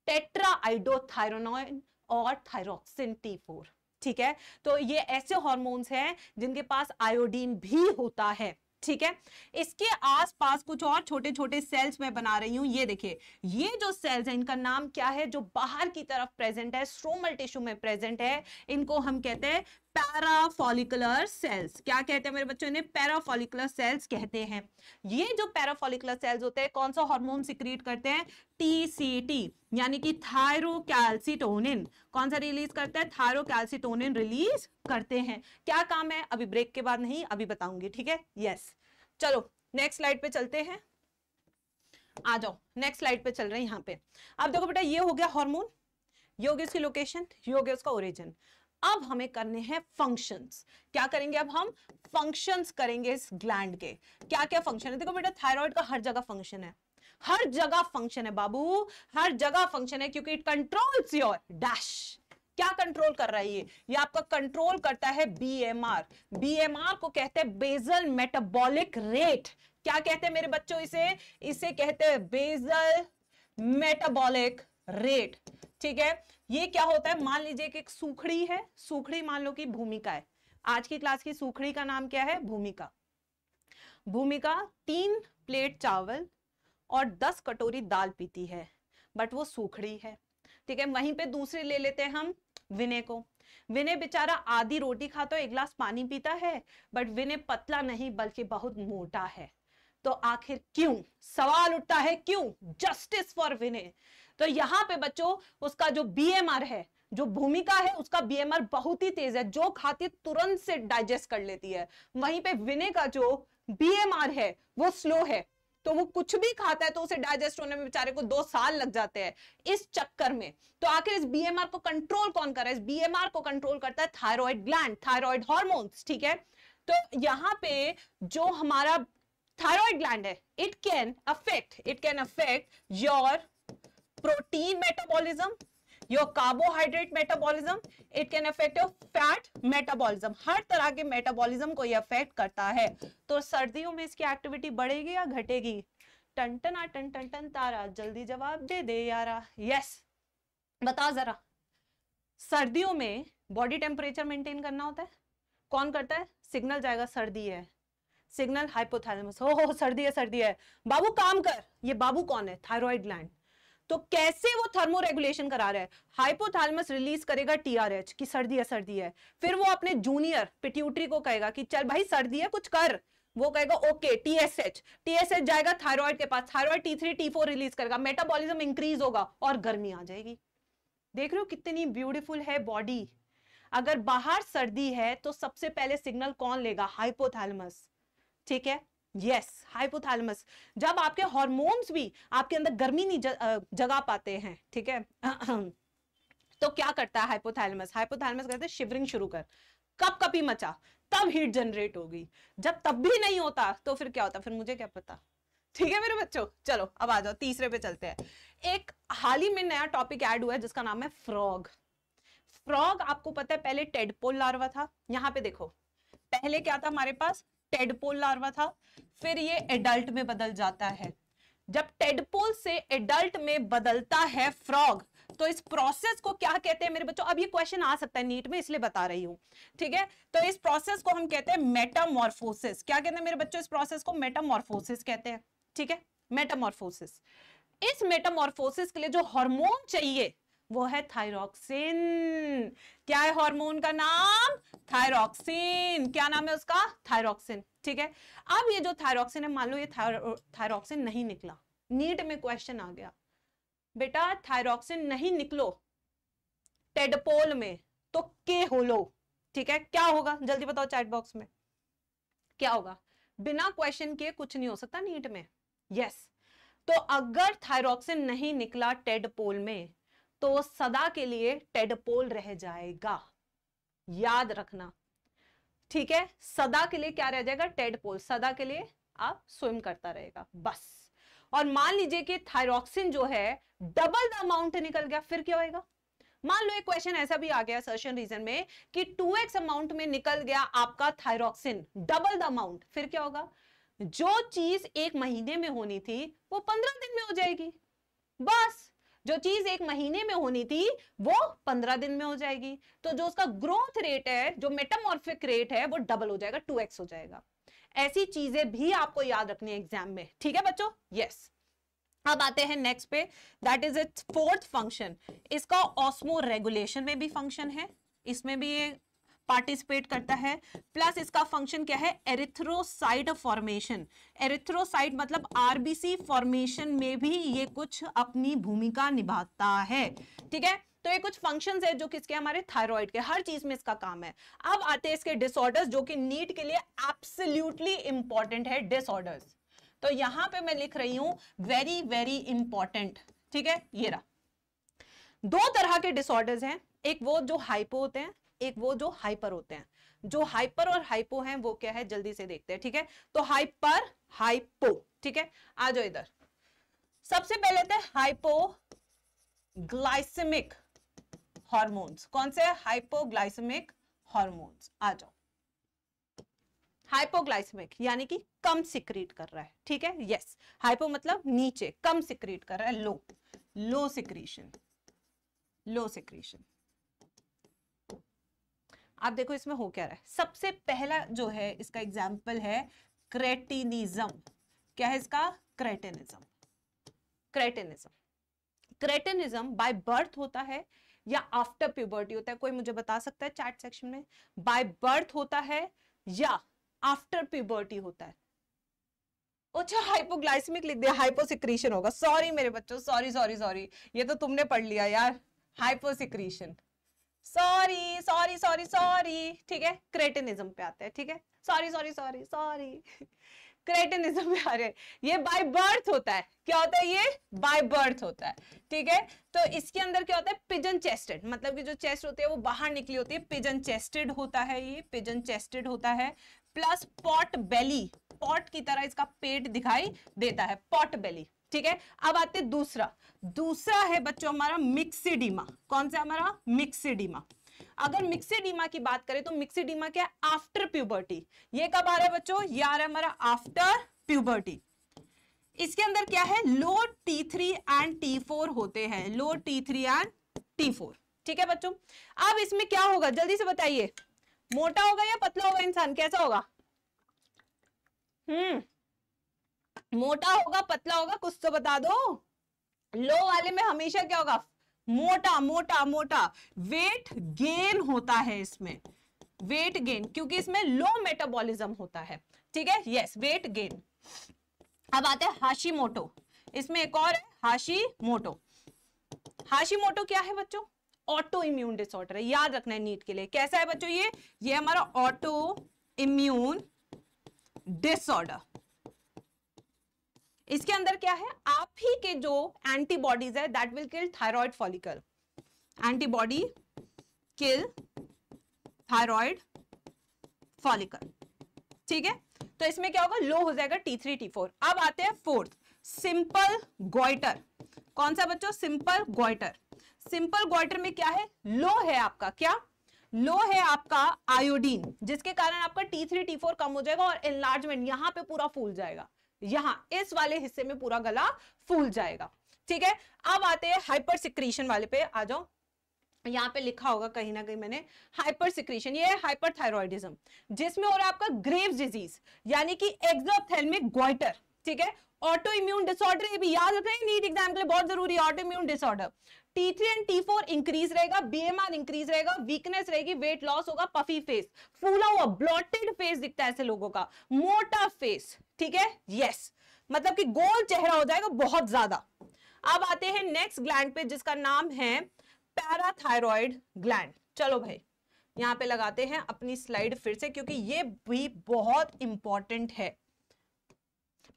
tetra iodo iodothyronine और थायरोक्सिन टी फोर ठीक है तो ये ऐसे हॉर्मोन्स हैं जिनके पास आयोडीन भी होता है ठीक है इसके आसपास कुछ और छोटे छोटे सेल्स मैं बना रही हूं ये देखिए ये जो सेल्स है इनका नाम क्या है जो बाहर की तरफ प्रेजेंट है स्ट्रोमल टिश्यू में प्रेजेंट है इनको हम कहते हैं पैराफॉलिकुलर सेल्स क्या कहते हैं मेरे बच्चों इन्हें पैराफॉलिकुलर सेल्स कहते हैं ये जो पैराफॉलिकुलर सेल्स होते हैं कौन सा हार्मोन सिक्रीट करते हैं टीसीटी यानी कि थायरोकैल्सिटोनिन कौन सा रिलीज करते हैं थायरोकैल्सिटोनिन रिलीज करते हैं क्या काम है अभी ब्रेक के बाद नहीं अभी बताऊंगी ठीक है यस चलो नेक्स्ट स्लाइड पे चलते हैं आ जाओ नेक्स्ट स्लाइड पे चल रहे हैं यहाँ पे अब देखो बेटा ये हो गया हार्मोन ये हो गया उसकी लोकेशन ये हो गया उसका ओरिजिन अब हमें करने हैं फंक्शंस क्या करेंगे अब हम फंक्शंस करेंगे इस ग्लैंड के क्या क्या फंक्शन है देखो बेटा थायराइड का हर जगह फंक्शन है हर जगह फंक्शन है बाबू हर जगह फंक्शन है क्योंकि इट कंट्रोल्स योर डैश क्या कंट्रोल कर रहा है ये ये आपका कंट्रोल करता है बीएमआर बीएमआर को कहते हैं बेजल मेटाबॉलिक रेट क्या कहते हैं मेरे बच्चों इसे इसे कहते हैं बेजल मेटाबॉलिक रेट ठीक है ये क्या होता है मान लीजिए कि एक सूखड़ी है सूखड़ी मान लो कि भूमिका है आज की क्लास की सूखड़ी का नाम क्या है भूमिका भूमिका तीन प्लेट चावल और दस कटोरी दाल पीती है बट वो सूखड़ी है ठीक है वहीं पे दूसरी ले लेते हैं हम विनय को विनय बेचारा आधी रोटी खाता है एक गिलास पानी पीता है बट विनय पतला नहीं बल्कि बहुत मोटा है तो आखिर क्यों सवाल उठता है क्यों जस्टिस फॉर विनय तो यहाँ पे बच्चों उसका जो बीएमआर है जो भूमिका है उसका बीएमआर बहुत ही तेज है जो खाती तुरंत से डाइजेस्ट कर लेती है वहीं पे विनय का जो बीएमआर है वो स्लो है तो वो कुछ भी खाता है तो उसे डाइजेस्ट होने में बेचारे को दो साल लग जाते हैं इस चक्कर में तो आखिर इस बीएमआर को कंट्रोल कौन कर रहा है इस बीएमआर को कंट्रोल करता है थायराइड ग्लैंड थायराइड हॉर्मोन्स ठीक है तो यहाँ पे जो हमारा थायराइड ग्लैंड है it can affect it can affect your protein metabolism your carbohydrate metabolism it can affect your fat metabolism हर तरह के metabolism को ये affect करता है तो सर्दियों में इसकी एक्टिविटी बढ़ेगी या घटेगी टन टन आ टन टन टन तारा जल्दी जवाब दे दे यारा यस बता जरा सर्दियों में बॉडी टेम्परेचर मेंटेन करना होता है कौन करता है सिग्नल जाएगा सर्दी है सिग्नल हाइपोथैलेमस हो हो सर्दी है सर्दी है बाबू काम कर ये बाबू कौन है थायराइड ग्लैंड तो कैसे वो थर्मो रेगुलेशन करा रहा है हाइपोथैलेमस रिलीज करेगा टीआरएच की सर्दी है सर्दी है फिर वो अपने जूनियर पिट्यूटरी को कहेगा कि चल भाई सर्दी है कुछ कर वो कहेगा ओके टीएसएच टीएसएच जाएगा थायराइड के पास thyroid T three T four release करेगा मेटाबॉलिज्म इंक्रीज होगा और गर्मी आ जाएगी देख रहे हो कितनी ब्यूटीफुल है बॉडी अगर बाहर सर्दी है तो सबसे पहले सिग्नल कौन लेगा हाइपोथैलेमस ठीक है यस हाइपोथैलेमस जब आपके हॉर्मोन्स भी आपके अंदर गर्मी नहीं जगा पाते हैं ठीक है तो क्या करता है हाइपोथैलेमस हाइपोथैलेमस कहते हैं शिवरिंग शुरू कर कप कपी मचा तब हीट जनरेट होगी जब तब भी नहीं होता तो फिर क्या होता फिर मुझे क्या पता ठीक है मेरे बच्चों चलो अब आ जाओ तीसरे पे चलते हैं एक हाल ही में नया टॉपिक ऐड हुआ है जिसका नाम है फ्रॉग फ्रॉग आपको पता है पहले टेडपोल लार्वा था यहाँ पे देखो पहले क्या था हमारे पास टेडपोल लार्वा था फिर ये एडल्ट में बदल जाता है जब टेडपोल से एडल्ट में बदलता है फ्रॉग तो इस प्रोसेस को क्या कहते हैं मेरे बच्चों अब ये क्वेश्चन आ सकता है नीट में इसलिए बता रही हूं ठीक है तो इस प्रोसेस को हम कहते हैं मेटामोर्फोसिस क्या कहते हैं मेरे बच्चों इस प्रोसेस को मेटामोर्फोसिस कहते हैं ठीक है मेटामोर्फोसिस इस मेटामोर्फोसिस के लिए जो हार्मोन चाहिए वो है थायरोक्सिन क्या है हार्मोन का नाम थायरोक्सिन क्या नाम है उसका थायरोक्सिन ठीक है अब ये जो थायरोक्सिन है मान लो ये थायरोक्सिन नहीं निकला नीट में क्वेश्चन आ गया बेटा थायरोक्सिन नहीं निकलो टेडपोल में तो के हो लो ठीक है क्या होगा जल्दी बताओ चैट बॉक्स में क्या होगा बिना क्वेश्चन के कुछ नहीं हो सकता नीट में यस yes. तो अगर थायरोक्सिन नहीं निकला टेडपोल में तो सदा के लिए टेडपोल रह जाएगा याद रखना ठीक है सदा के लिए क्या रह जाएगा टेडपोल सदा के लिए आप स्विम करता रहेगा बस और मान लीजिए कि थायरोक्सिन जो है डबल द अमाउंट निकल गया फिर क्या होएगा मान लो एक क्वेश्चन ऐसा भी आ गया सर्शन रीजन में कि 2x अमाउंट में निकल गया आपका थायरोक्सिन डबल द अमाउंट फिर क्या होगा जो चीज एक महीने में होनी थी वो पंद्रह दिन में हो जाएगी बस जो चीज एक महीने में होनी थी वो पंद्रह दिन में हो जाएगी तो जो उसका ग्रोथ रेट है जो मेटामॉर्फिक रेट है वो डबल हो जाएगा टू हो जाएगा ऐसी चीजें भी आपको याद रखनी है एग्जाम में ठीक है बच्चों यस अब आते हैं नेक्स्ट पे that is its fourth function इसका ऑस्मो रेगुलेशन में भी फंक्शन है इसमें भी ये पार्टिसिपेट करता है प्लस इसका फंक्शन क्या है एरिथ्रोसाइड फॉर्मेशन एरिथ्रोसाइड मतलब आरबीसी फॉर्मेशन में भी ये कुछ अपनी भूमिका निभाता है ठीक है तो ये कुछ फंक्शंस है जो किसके हमारे थायराइड के हर चीज में इसका काम है अब आते हैं इसके डिसऑर्डर्स जो कि नीट के लिए एब्सोल्युटली इंपॉर्टेंट है डिसऑर्डर्स तो यहां पे मैं लिख रही हूं वेरी वेरी इंपॉर्टेंट ठीक है ये रहा दो तरह के डिसऑर्डर्स हैं एक वो जो हाइपो होते हैं एक वो जो हाइपर होते हैं जो हाइपर और हाइपो हैं वो क्या है जल्दी से देखते हैं ठीक है तो हाइपर हाइपो ठीक है आ जाओ इधर सबसे पहले थे हाइपो ग्लाइसमिक हॉर्मोन्स कौन से हाइपोग्लाइसमिक हॉर्मोन्स आ जाओ हाइपोग्लाइसमिक यानी कि कम सिक्रीट कर रहा है ठीक है यस हाइपो मतलब नीचे कम सिक्रीट कर रहा है लो लो सिक्रीशन लो सिक्रीशन आप देखो इसमें हो क्या रहा है सबसे पहला जो है इसका एग्जाम्पल है क्रेटिनिज्म क्या है इसका cretinism cretinism cretinism by birth होता है या आफ्टर प्यूबर्टी होता है कोई मुझे बता सकता है चैट सेक्शन में बाय बर्थ होता है या आफ्टर प्यूबर्टी होता है अच्छा हाइपोग्लाइसमिक लिख दिया हाइपोसिक्रीशन होगा सॉरी मेरे बच्चों सॉरी सॉरी सॉरी ये तो तुमने पढ़ लिया यार hyposecretion sorry sorry sorry sorry ठीक है क्रेटिनिज्म पे आते हैं ठीक है sorry sorry sorry sorry cretinism पे आ रहे हैं ये बाय बर्थ होता है क्या होता है ये बाय बर्थ होता है ठीक है तो इसके अंदर क्या होता है पिजन चेस्टेड मतलब कि जो चेस्ट होती है वो बाहर निकली होती है पिजन चेस्टेड होता है ये पिजन चेस्टेड होता है प्लस पॉट बेली पॉट की तरह इसका पेट दिखाई देता है पॉट बेली ठीक है अब आते हैं दूसरा दूसरा है बच्चों हमारा मिक्सिडीमा कौन सा हमारा मिक्सिडीमा अगर मिक्सिडीमा की बात करें तो मिक्सिडीमा क्या है आफ्टर प्यूबर्टी ये कब आ रहा है बच्चों ये आ रहा है हमारा आफ्टर प्यूबर्टी इसके अंदर क्या है low T three and T four होते हैं low T three and T four ठीक है बच्चों अब इसमें क्या होगा जल्दी से बताइए मोटा होगा या पतला होगा इंसान कैसा होगा हम्म मोटा होगा पतला होगा कुछ तो बता दो लो वाले में हमेशा क्या होगा मोटा मोटा मोटा वेट गेन होता है इसमें वेट गेन क्योंकि इसमें लो मेटाबॉलिज्म होता है ठीक है यस वेट गेन अब आते हैं हाशी मोटो इसमें एक और हाशी मोटो हाशी मोटो क्या है बच्चों ऑटो इम्यून डिसऑर्डर है याद रखना है नीट के लिए कैसा है बच्चों ये ये हमारा ऑटो इम्यून डिसऑर्डर इसके अंदर क्या है आप ही के जो एंटीबॉडीज है that will kill thyroid follicle antibody kill thyroid follicle ठीक है तो इसमें क्या होगा लो हो जाएगा टी थ्री टी फोर अब आते हैं फोर्थ सिंपल गोइटर कौन सा बच्चों सिंपल गोइटर सिंपल गोइटर में क्या है लो है आपका क्या लो है आपका आयोडीन जिसके कारण आपका टी थ्री टी फोर कम हो जाएगा और एनलार्जमेंट यहां पे पूरा फूल जाएगा यहां इस वाले हिस्से में पूरा गला फूल जाएगा ठीक है अब आते हैं हाइपर सिक्रीशन वाले पे आ जाओ यहाँ पे लिखा होगा कहीं ना कहीं मैंने हाइपर सिक्रीशन ये हाइपर हाइपरथायरॉयडिज्म जिसमें हो रहा है आपका ग्रेव डिजीज यानी कि एक्सोथेलमिक ग्वाइटर ठीक है ऑटो इम्यून डिसऑर्डर ये भी याद रखना नीट एग्जाम के लिए बहुत जरूरी auto immune disorder T three and T four increase रहेगा बीएमआर इंक्रीज रहेगा वीकनेस रहेगी वेट लॉस होगा पफी फेस फूला हुआ ब्लॉटेड फेस दिखता है ऐसे लोगों का मोटा फेस ठीक है यस मतलब कि गोल चेहरा हो जाएगा बहुत ज्यादा अब आते हैं नेक्स्ट ग्लैंड पे जिसका नाम है पैराथायरॉयड ग्लैंड चलो भाई यहां पे लगाते हैं अपनी स्लाइड फिर से क्योंकि ये भी बहुत इंपॉर्टेंट है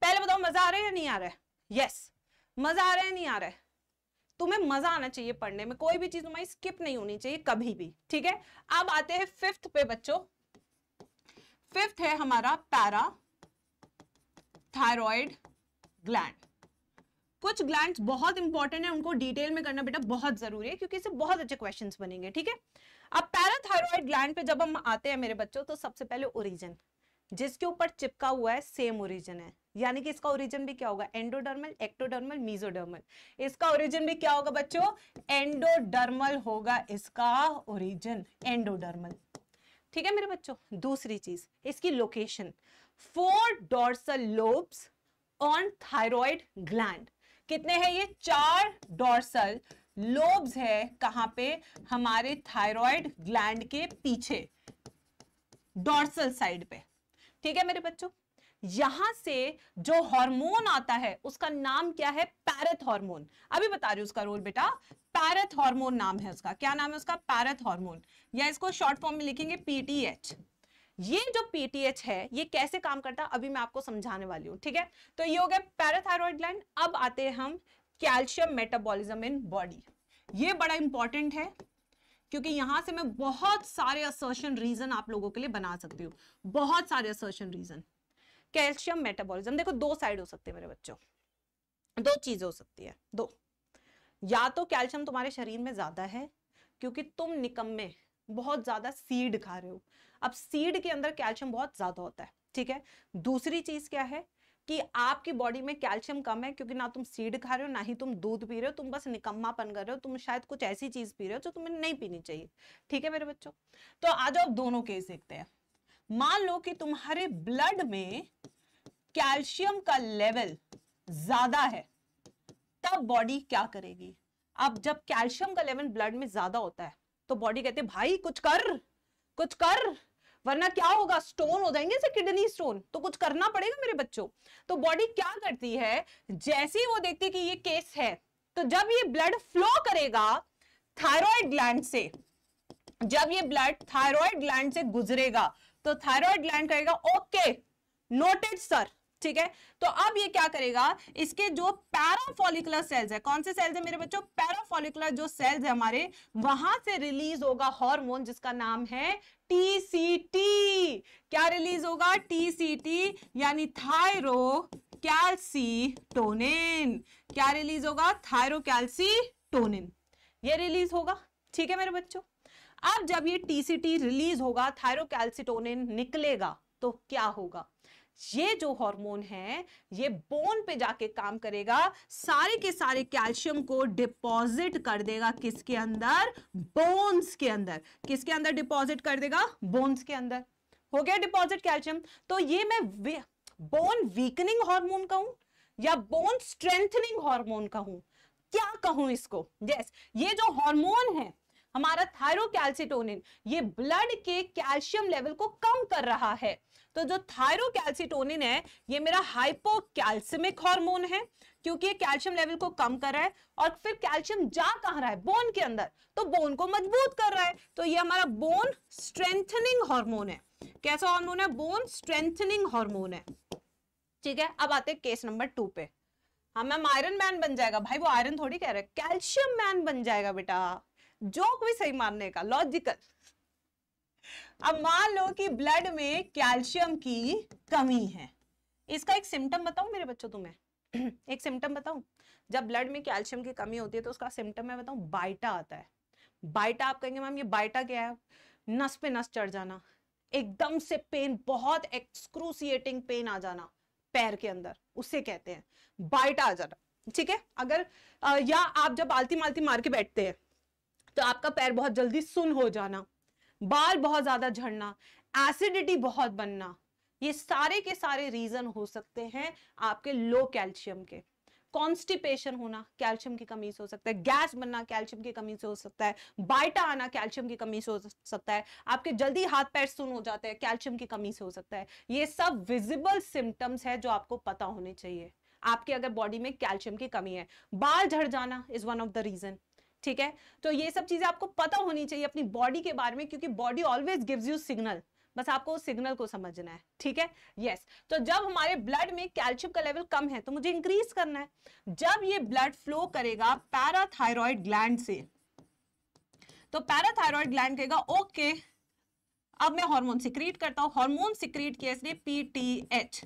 पहले बताओ मजा आ रहा है या नहीं आ रहा है यस मजा आ रहा है नहीं आ रहा है तुम्हें मजा आना चाहिए पढ़ने में कोई भी चीज तुम्हारी स्किप नहीं होनी चाहिए कभी भी ठीक है अब आते हैं फिफ्थ पे बच्चों फिफ्थ है हमारा पैरा थायराइड ग्लैंड कुछ ग्लैंड बहुत इंपॉर्टेंट है उनको डिटेल में करना बेटा बहुत जरूरी है क्योंकि इससे बहुत अच्छे क्वेश्चन बनेंगे ठीक है अब पैराथायरॉयड ग्लैंड पे जब हम आते हैं मेरे बच्चों तो सबसे पहले ओरिजिन जिसके ऊपर चिपका हुआ है सेम ओरिजिन है यानी कि इसका ओरिजिन भी क्या होगा एंडोडर्मल एक्टोडर्मल मीजोडर्मल इसका ओरिजिन भी क्या होगा बच्चों एंडोडर्मल होगा इसका ओरिजिन एंडोडर्मल ठीक है मेरे बच्चों दूसरी चीज इसकी location four dorsal lobes on thyroid gland कितने हैं ये चार डॉर्सल लोब्स है कहां पे हमारे थायराइड ग्लैंड के पीछे डॉर्सल साइड पे ठीक है मेरे बच्चों यहां से जो हार्मोन आता है उसका नाम क्या है पैरथ हार्मोन अभी बता रही हूं उसका रोल बेटा पैरथ हार्मोन नाम है उसका क्या नाम है उसका पैरथ हार्मोन या इसको शॉर्ट फॉर्म में लिखेंगे पीटीएच ये जो पीटीएच है ये कैसे काम करता अभी मैं आपको समझाने वाली हूँ ठीक है तो ये हो गया पैराथायरॉइड ग्लैंड अब आते हैं हम कैल्शियम मेटाबॉलिज्म इन बॉडी ये बड़ा इंपॉर्टेंट है क्योंकि यहां से मैं बहुत सारे असर्शन रीजन आप लोगों के लिए बना सकती हूँ बहुत सारे असर्शन रीजन कैल्शियम मेटाबॉलिज्म देखो दो साइड हो सकते हैं मेरे बच्चों दो चीजें हो सकती है दो या तो कैल्शियम तुम्हारे शरीर में ज्यादा है क्योंकि तुम निकम्मे बहुत ज्यादा सीड खा रहे हो अब सीड के अंदर कैल्शियम बहुत ज्यादा होता है ठीक है दूसरी चीज क्या है कि आपकी बॉडी में कैल्शियम कम है क्योंकि ना तुम सीड खा रहे हो ना ही तुम दूध पी रहे हो तुम बस निकम्मापन कर रहे हो तुम शायद कुछ ऐसी चीज पी रहे हो जो तुम्हें नहीं पीनी चाहिए ठीक है मेरे बच्चों तो आज आप दोनों केस देखते हैं मान लो कि तुम्हारे ब्लड में कैल्शियम का लेवल ज्यादा है तब बॉडी क्या करेगी अब जब कैल्शियम का लेवल ब्लड में ज्यादा होता है तो बॉडी कहते भाई कुछ कर कुछ कर वरना क्या होगा स्टोन हो जाएंगे जैसे किडनी स्टोन तो कुछ करना पड़ेगा मेरे बच्चों तो बॉडी क्या करती है जैसे ही वो देखती है कि ये केस है तो जब ये ब्लड फ्लो करेगा थायराइड ग्लैंड से जब ये ब्लड थायराइड ग्लैंड से गुजरेगा तो थायराइड ग्लैंड करेगा ओके नोटेड सर ठीक है तो अब ये क्या करेगा इसके जो पैराफोलिकुलर सेल्स है कौन से सेल्स है मेरे बच्चों पैराफोलिकुलर जो सेल्स है हमारे वहां से रिलीज होगा हार्मोन जिसका नाम है टीसीटी क्या रिलीज होगा टीसीटी यानी थायरो कैल्सीटोनिन क्या रिलीज होगा थायरो कैल्सीटोनिन ये रिलीज होगा ठीक है मेरे बच्चों अब जब ये टीसीटी रिलीज होगा थायरोकैल्सिटोनिन निकलेगा तो क्या होगा ये जो हार्मोन है ये बोन पे जाके काम करेगा सारे के सारे कैल्शियम को डिपॉजिट कर देगा किसके अंदर बोन्स के अंदर किसके अंदर डिपॉजिट कर देगा बोन्स के अंदर हो गया डिपॉजिट कैल्शियम तो ये मैं बोन वीकनिंग हार्मोन कहूं या बोन स्ट्रेंथनिंग हार्मोन कहूं क्या कहूं इसको यस yes, ये जो हार्मोन है हमारा थायरोकैल्सिटोनिन ये ब्लड के कैल्शियम लेवल को कम कर रहा है तो जो थायरोकैल्सिटोनिन है ये मेरा हाइपोकैल्सिमिक हार्मोन है क्योंकि ये कैल्शियम लेवल को कम कर रहा है और फिर कैल्शियम जा कहाँ रहा है बोन के अंदर तो बोन को मजबूत कर रहा है तो ये हमारा बोन स्ट्रेंथनिंग हार्मोन है कैसा हार्मोन है बोन स्ट्रेंथनिंग हार्मोन है ठीक है अब आते हैं केस नंबर टू पे हाँ मैम आयरन मैन बन जाएगा भाई वो आयरन थोड़ी कह रहे हैं कैल्शियम मैन बन जाएगा बेटा जोक भी सही मानने का लॉजिकल अब मान लो कि ब्लड में कैल्शियम की कमी है इसका एक सिम्टम बताऊं मेरे बच्चों तुम्हें एक सिम्टम बताऊं जब ब्लड में कैल्शियम की कमी होती है तो उसका सिम्टम मैं बताऊं बाइटा आता है बाइटा आप कहेंगे मैम ये बाइटा क्या है नस पे नस चढ़ जाना एकदम से पेन बहुत एक्सक्रूसिएटिंग पेन आ जाना पैर के अंदर उसे कहते हैं बाइटा आ जाना ठीक है अगर आ, या आप जब आलती मालती मार के बैठते हैं तो आपका पैर बहुत जल्दी सुन हो जाना बाल बहुत ज्यादा झड़ना एसिडिटी बहुत बनना ये सारे के सारे रीजन हो सकते हैं आपके लो कैल्शियम के कॉन्स्टिपेशन होना कैल्शियम की कमी से हो सकता है गैस बनना कैल्शियम की कमी से हो सकता है बाइटा आना कैल्शियम की कमी से हो सकता है आपके जल्दी हाथ पैर सुन हो जाते हैं कैल्शियम की कमी से हो सकता है ये सब विजिबल सिम्टम्स है जो आपको पता होने चाहिए आपके अगर बॉडी में कैल्शियम की कमी है बाल झड़ जाना is one of the reason ठीक है तो ये सब चीजें आपको पता होनी चाहिए अपनी बॉडी के बारे में क्योंकि body always gives you signal बस आपको उस सिग्नल को समझना है ठीक है यस yes. तो जब हमारे ब्लड में कैल्शियम का लेवल कम है तो मुझे इंक्रीज करना है जब ये ब्लड फ्लो करेगा पैराथायरॉयड ग्लैंड से तो पैराथायरॉयड ग्लैंड कहेगा ओके अब मैं हार्मोन सिक्रीट करता हूं हार्मोन सिक्रीट किया इसने पीटीएच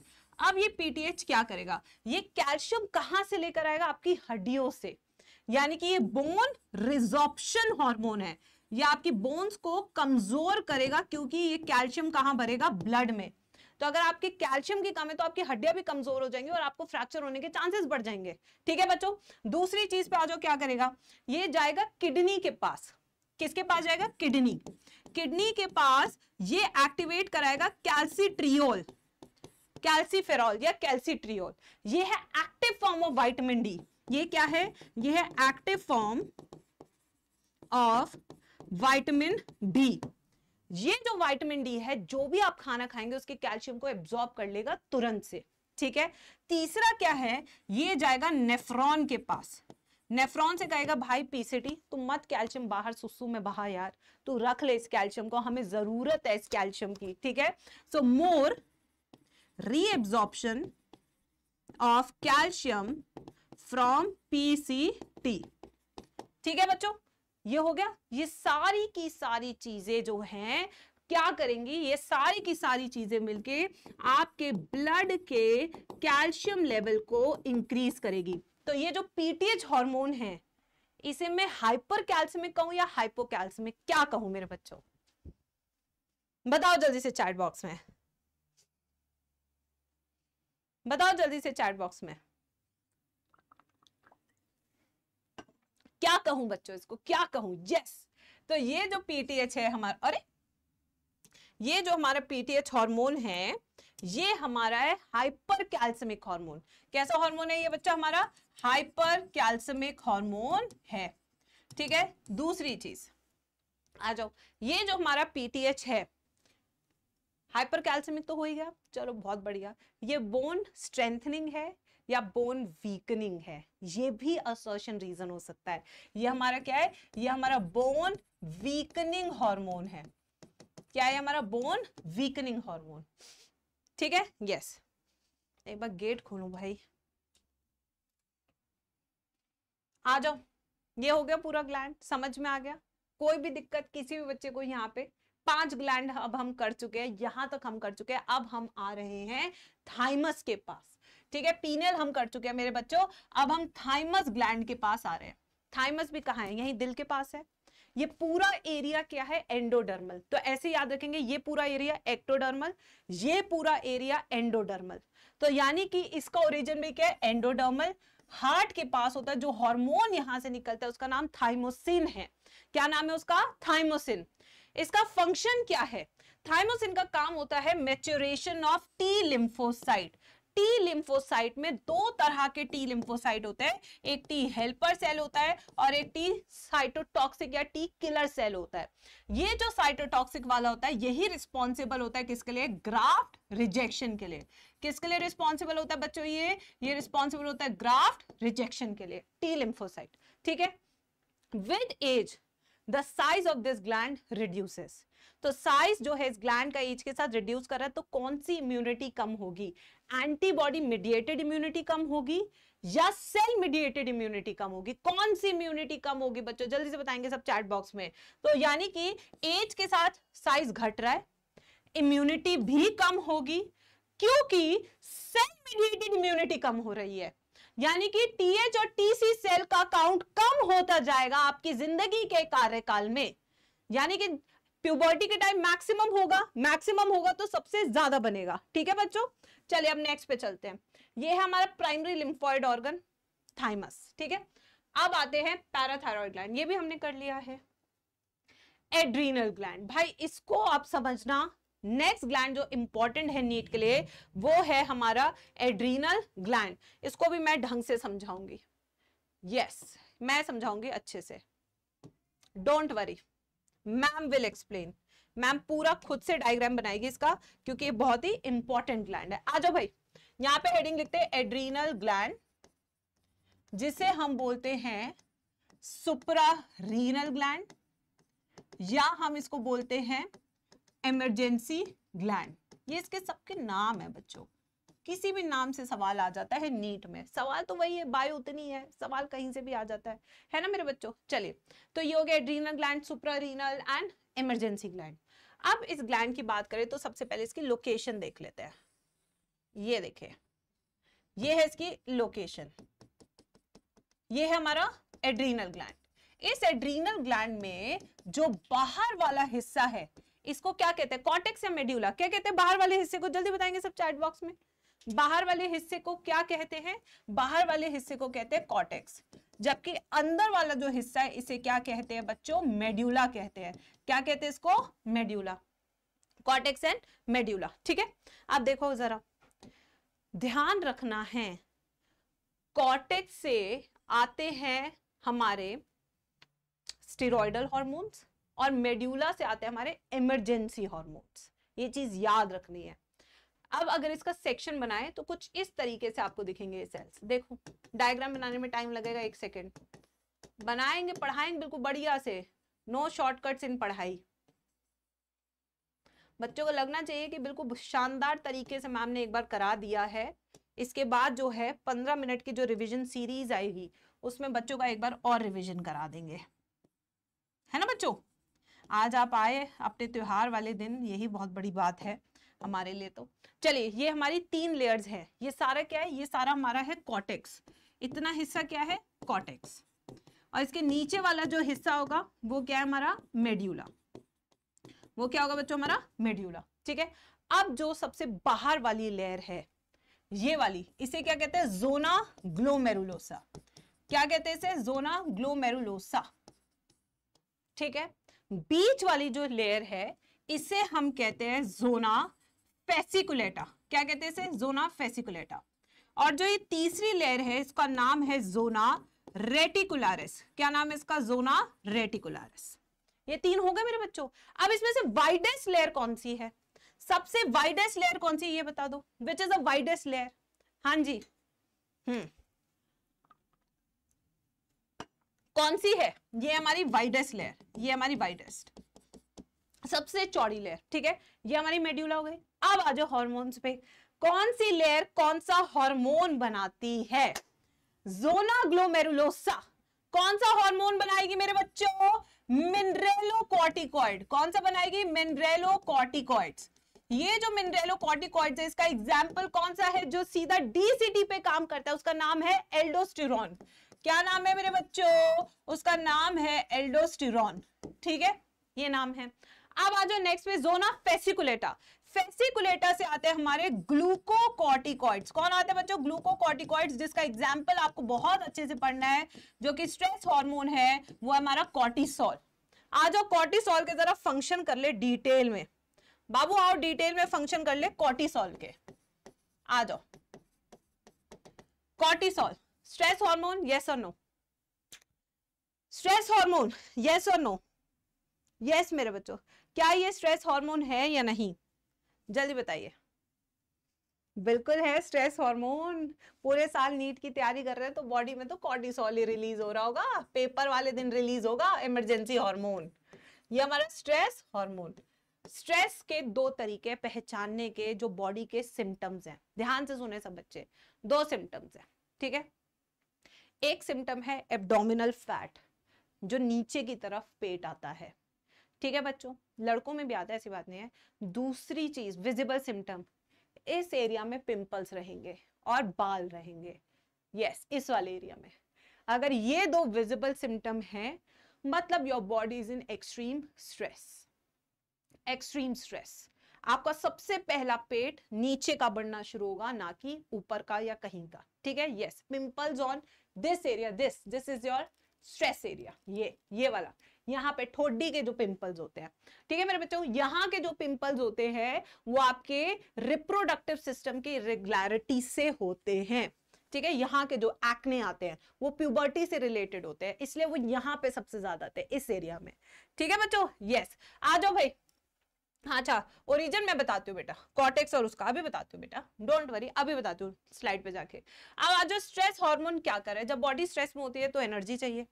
अब ये पीटीएच क्या करेगा ये कैल्शियम कहां से लेकर आएगा आपकी हड्डियों से यानी कि ये बोन रिजॉर्प्शन हार्मोन है ये आपकी बोन्स को कमजोर करेगा क्योंकि ये कैल्शियम कहां भरेगा ब्लड में तो अगर आपके कैल्शियम की कम है तो आपकी हड्डियां भी कमजोर हो जाएंगी और आपको फ्रैक्चर होने के चांसेस बढ़ जाएंगे ठीक है बच्चों दूसरी चीज पे आ जाओ क्या करेगा ये जाएगा किडनी के पास किसके पास जाएगा किडनी किडनी के पास ये एक्टिवेट कराएगा कैल्सीट्रियोल कैल्सीफेरॉल या कैल्सीट्रियोल ये है active form of vitamin D ये क्या है यह है active form of vitamin D ये जो वाइटमिन डी है जो भी आप खाना खाएंगे उसके कैल्शियम को एब्जॉर्ब कर लेगा तुरंत से ठीक है तीसरा क्या है ये जाएगा नेफ्रॉन के पास नेफ्रॉन से कहेगा भाई पीसीटी तू मत कैल्शियम बाहर सुसु में बहा यार तू रख ले इस कैल्शियम को हमें जरूरत है इस कैल्शियम की ठीक है so more reabsorption of calcium from PCT ठीक है बच्चों ये हो गया ये सारी की सारी चीजें जो हैं क्या करेंगी ये सारी की सारी चीजें मिलके आपके ब्लड के कैल्शियम लेवल को इंक्रीज करेगी तो ये जो पीटीएच हार्मोन है इसे मैं हाइपर कैल्समिक कहूं या हाइपो कैल्समिक क्या कहूं मेरे बच्चों बताओ जल्दी से चैट बॉक्स में बताओ जल्दी से चैट बॉक्स में क्या कहूं बच्चों इसको क्या कहूं यस तो ये जो पीटीएच है हमारा अरे ये जो हमारा पीटीएच हार्मोन है ये हमारा है हाइपर कैल्समिक हार्मोन कैसा हार्मोन है ये बच्चा हमारा हाइपर कैल्समिक हार्मोन है ठीक है दूसरी चीज आ जाओ ये जो हमारा पीटीएच है हाइपर कैल्समिक तो हो ही गया चलो बहुत बढ़िया ये बोन स्ट्रेंथनिंग है या बोन वीकनिंग है ये भी असोशन रीजन हो सकता है ये हमारा क्या है ये हमारा बोन वीकनिंग हार्मोन है क्या है हमारा बोन वीकनिंग हार्मोन ठीक है यस एक बार गेट खोलू भाई आ जाओ ये हो गया पूरा ग्लैंड समझ में आ गया कोई भी दिक्कत किसी भी बच्चे को यहाँ पे पांच ग्लैंड अब हम कर चुके हैं यहां तक हम कर चुके हैं अब हम आ रहे हैं थाइमस के पास ठीक है पीनल हम कर चुके हैं मेरे बच्चों अब हम थाइमस ग्लैंड के पास आ रहे हैं थाइमस भी कहा है यही दिल के पास है ये पूरा एरिया क्या है एंडोडर्मल तो ऐसे याद रखेंगे ये पूरा एरिया एक्टोडर्मल ये पूरा एरिया एंडोडर्मल तो यानी कि इसका ओरिजिन भी क्या है एंडोडर्मल हार्ट के पास होता है जो हार्मोन यहां से निकलता है उसका नाम थाइमोसिन है क्या नाम है उसका थाइमोसिन इसका फंक्शन क्या है थाइमोसिन का काम होता है maturation of T lymphocyte T lymphocyte में दो तरह के टी लिम्फोसाइट होते हैं एक टी हेल्पर सेल होता है और एक टी साइटोटॉक्सिक या टी किलर सेल होता है ये जो साइटोटॉक्सिक वाला होता है यही रिस्पॉन्सिबल होता है किसके लिए ग्राफ्ट रिजेक्शन के लिए किसके लिए रिस्पॉन्सिबल होता है बच्चों ये ये रिस्पॉन्सिबल होता है ग्राफ्ट रिजेक्शन के लिए टी लिम्फोसाइट ठीक है with age the size of this gland reduces तो साइज जो है इस ग्लैंड का एज के साथ रिड्यूस कर रहा है तो कौन सी इम्यूनिटी कम होगी एंटीबॉडी मीडिएटेड इम्यूनिटी कम होगी या सेल मीडिएटेड इम्यूनिटी कम होगी कौन सी इम्यूनिटी कम होगी बच्चों जल्दी से बताएंगे सब चैट बॉक्स में तो यानी कि एज के साथ साइज घट रहा है इम्यूनिटी भी कम होगी क्योंकि सेल मीडिएटेड इम्यूनिटी कम हो रही है यानी कि टीएच और टीसी सेल का काउंट कम होता जाएगा आपकी जिंदगी के कार्यकाल में यानी कि प्यूबर्टी के टाइम मैक्सिमम होगा मैक्सिमम होगा तो सबसे ज्यादा बनेगा ठीक है बच्चों चलिए अब नेक्स्ट पे चलते हैं ये है हमारा प्राइमरी लिम्फॉइड ऑर्गन थाइमस ठीक है अब आते हैं पैराथायरॉयड ग्लैंड ये भी हमने कर लिया है एड्रीनल ग्लैंड भाई इसको आप समझना नेक्स्ट ग्लैंड जो इंपॉर्टेंट है नीट के लिए वो है हमारा एड्रीनल ग्लैंड इसको भी मैं ढंग से समझाऊंगी यस yes, मैं समझाऊंगी अच्छे से don't worry ma'am will explain ma'am पूरा खुद से डायग्राम बनाएगी इसका क्योंकि ये बहुत ही इंपॉर्टेंट ग्लैंड है आ जाओ भाई यहाँ पे हेडिंग लिखते हैं एड्रीनल ग्लैंड जिसे हम बोलते हैं सुपरा रीनल ग्लैंड या हम इसको बोलते हैं एमरजेंसी ग्लैंड ये इसके सबके नाम है बच्चों किसी भी नाम से सवाल आ जाता है नीट में सवाल तो वही है बायो उतनी है सवाल कहीं से भी आ जाता है है ना मेरे बच्चों चलिए तो ये हो गया adrenal gland renal and emergency gland अब इस ग्लैंड की बात करें तो सबसे पहले इसकी लोकेशन देख लेते हैं ये देखिए ये है इसकी लोकेशन ये है हमारा एड्रीनल ग्लैंड इस एड्रीनल ग्लैंड में जो बाहर वाला हिस्सा है इसको क्या कहते हैं कॉटेक्स या मेड्यूला क्या कहते हैं बाहर वाले हिस्से को जल्दी बताएंगे सब चैट बॉक्स में बाहर वाले हिस्से को क्या कहते हैं बाहर वाले हिस्से को कहते हैं कॉटेक्स जबकि अंदर वाला जो हिस्सा है इसे क्या कहते हैं बच्चों मेड्यूला कहते हैं क्या कहते हैं इसको मेड्यूला कॉटेक्स एंड मेड्यूला ठीक है आप देखो जरा ध्यान रखना है कॉटेक्स से आते हैं हमारे स्टेरॉइडल हॉर्मोन्स और मेड्यूला से आते हैं हमारे इमरजेंसी हॉर्मोन्स ये चीज याद रखनी है अब अगर इसका सेक्शन बनाए तो कुछ इस तरीके से आपको दिखेंगे ये सेल्स देखो डायग्राम बनाने में टाइम लगेगा एक सेकेंड बनाएंगे पढ़ाएंगे बिल्कुल बढ़िया से नो शॉर्टकट्स इन पढ़ाई बच्चों को लगना चाहिए कि बिल्कुल शानदार तरीके से मैम ने एक बार करा दिया है इसके बाद जो है पंद्रह मिनट की जो रिविजन सीरीज आएगी उसमें बच्चों का एक बार और रिविजन करा देंगे है ना बच्चों आज आप आए अपने त्योहार वाले दिन यही बहुत बड़ी बात है हमारे लिए तो चलिए ये हमारी तीन लेयर्स है ये सारा क्या है ये सारा हमारा है कॉटेक्स इतना हिस्सा क्या है कॉटेक्स और इसके नीचे वाला जो हिस्सा होगा वो क्या है हमारा मेड्यूला वो क्या होगा बच्चों हमारा मेड्यूला ठीक है अब जो सबसे बाहर वाली लेयर है ये वाली इसे क्या कहते हैं जोना ग्लोमेरुलोसा क्या कहते हैं इसे जोना ग्लोमेरुलोसा ठीक है बीच वाली जो लेयर है इसे हम कहते हैं जोना फेसिकुलेटा क्या कहते हैं इसे जोना फेसिकुलेटा और जो ये तीसरी लेयर है इसका नाम है जोना रेटिकुलारिस क्या नाम है इसका जोना रेटिकुलारिस ये तीन होगा मेरे बच्चों अब इसमें से वाइडेस्ट लेयर कौन सी है सबसे वाइडेस्ट लेयर कौन सी है ये बता दो which is the widest layer हां जी हम्म कौन सी है ये हमारी वाइडेस्ट लेयर ये हमारी वाइडेस्ट सबसे चौड़ी लेयर ठीक है ये हमारी मेड्यूला हो गई अब आ जाओ हॉर्मोन्स पे कौन सी लेयर कौन सा हार्मोन बनाती है जोना ग्लोमेरुलोसा कौन सा हार्मोन बनाएगी मेरे बच्चों मिनरेलो कॉर्टिकॉइड कौन सा बनाएगी मिनरेलो कॉर्टिकॉइड ये जो मिनरेलो कॉर्टिकॉइड है इसका एग्जाम्पल कौन सा है जो सीधा डीसीटी पे काम करता है उसका नाम है एल्डोस्टिरॉन क्या नाम है मेरे बच्चों उसका नाम है एल्डोस्टिरॉन ठीक है ये नाम है अब आ जाओ नेक्स्ट में जोना फेसिकुलेटा फेसिकुलेटर से आते हैं हमारे ग्लूकोकॉर्टिकॉइड्स कौन आते हैं बच्चों ग्लूकोकॉर्टिकॉइड्स जिसका एग्जाम्पल आपको बहुत अच्छे से पढ़ना है जो कि स्ट्रेस हार्मोन है वो हमारा कॉर्टिसोल आज जाओ कॉर्टिसोल के जरा फंक्शन कर ले डिटेल में बाबू आओ डिटेल में फंक्शन कर ले कॉर्टिसोल के आ जाओ कॉर्टिसोल स्ट्रेस हार्मोन यस और नो स्ट्रेस हार्मोन यस और नो यस मेरे बच्चों क्या ये स्ट्रेस हार्मोन है या नहीं जल्दी बताइए बिल्कुल है स्ट्रेस हार्मोन पूरे साल नीट की तैयारी कर रहे हैं तो बॉडी में तो कॉर्टिसोल ही रिलीज हो रहा होगा पेपर वाले दिन रिलीज होगा इमरजेंसी हार्मोन ये हमारा स्ट्रेस हार्मोन स्ट्रेस के दो तरीके पहचानने के जो बॉडी के सिम्टम्स हैं ध्यान से सुने सब बच्चे दो सिम्टम्स हैं ठीक है एक सिम्टम है एबडोमिनल फैट जो नीचे की तरफ पेट आता है ठीक है बच्चों लड़कों में भी आता है ऐसी बात नहीं है दूसरी चीज विजिबल सिम्टम इस एरिया में पिंपल्स रहेंगे और बाल रहेंगे यस yes, इस वाले एरिया में अगर ये दो विजिबल सिम्टम हैं मतलब your body is in extreme stress extreme stress आपका सबसे पहला पेट नीचे का बढ़ना शुरू होगा ना कि ऊपर का या कहीं का ठीक है yes pimples on this area this this is your stress area ये ये वाला यहाँ पे ठोडी के जो पिंपल्स होते हैं ठीक है मेरे बच्चों यहाँ के जो पिंपल्स होते हैं वो आपके रिप्रोडक्टिव सिस्टम की रेगुलरिटी से होते हैं ठीक है यहाँ के जो एक्ने आते हैं वो प्यूबर्टी से रिलेटेड होते हैं इसलिए वो यहाँ पे सबसे ज्यादा आते हैं इस एरिया में ठीक है बच्चों यस आ जाओ भाई हाँ, अच्छा ओरिजिन मैं बताती हूँ बेटा कॉटेक्स और उसका अभी बताती हूँ बेटा डोंट वरी अभी बताती हूँ स्लाइड पे जाके अब आज स्ट्रेस हार्मोन क्या करे जब बॉडी स्ट्रेस में होती है तो एनर्जी चाहिए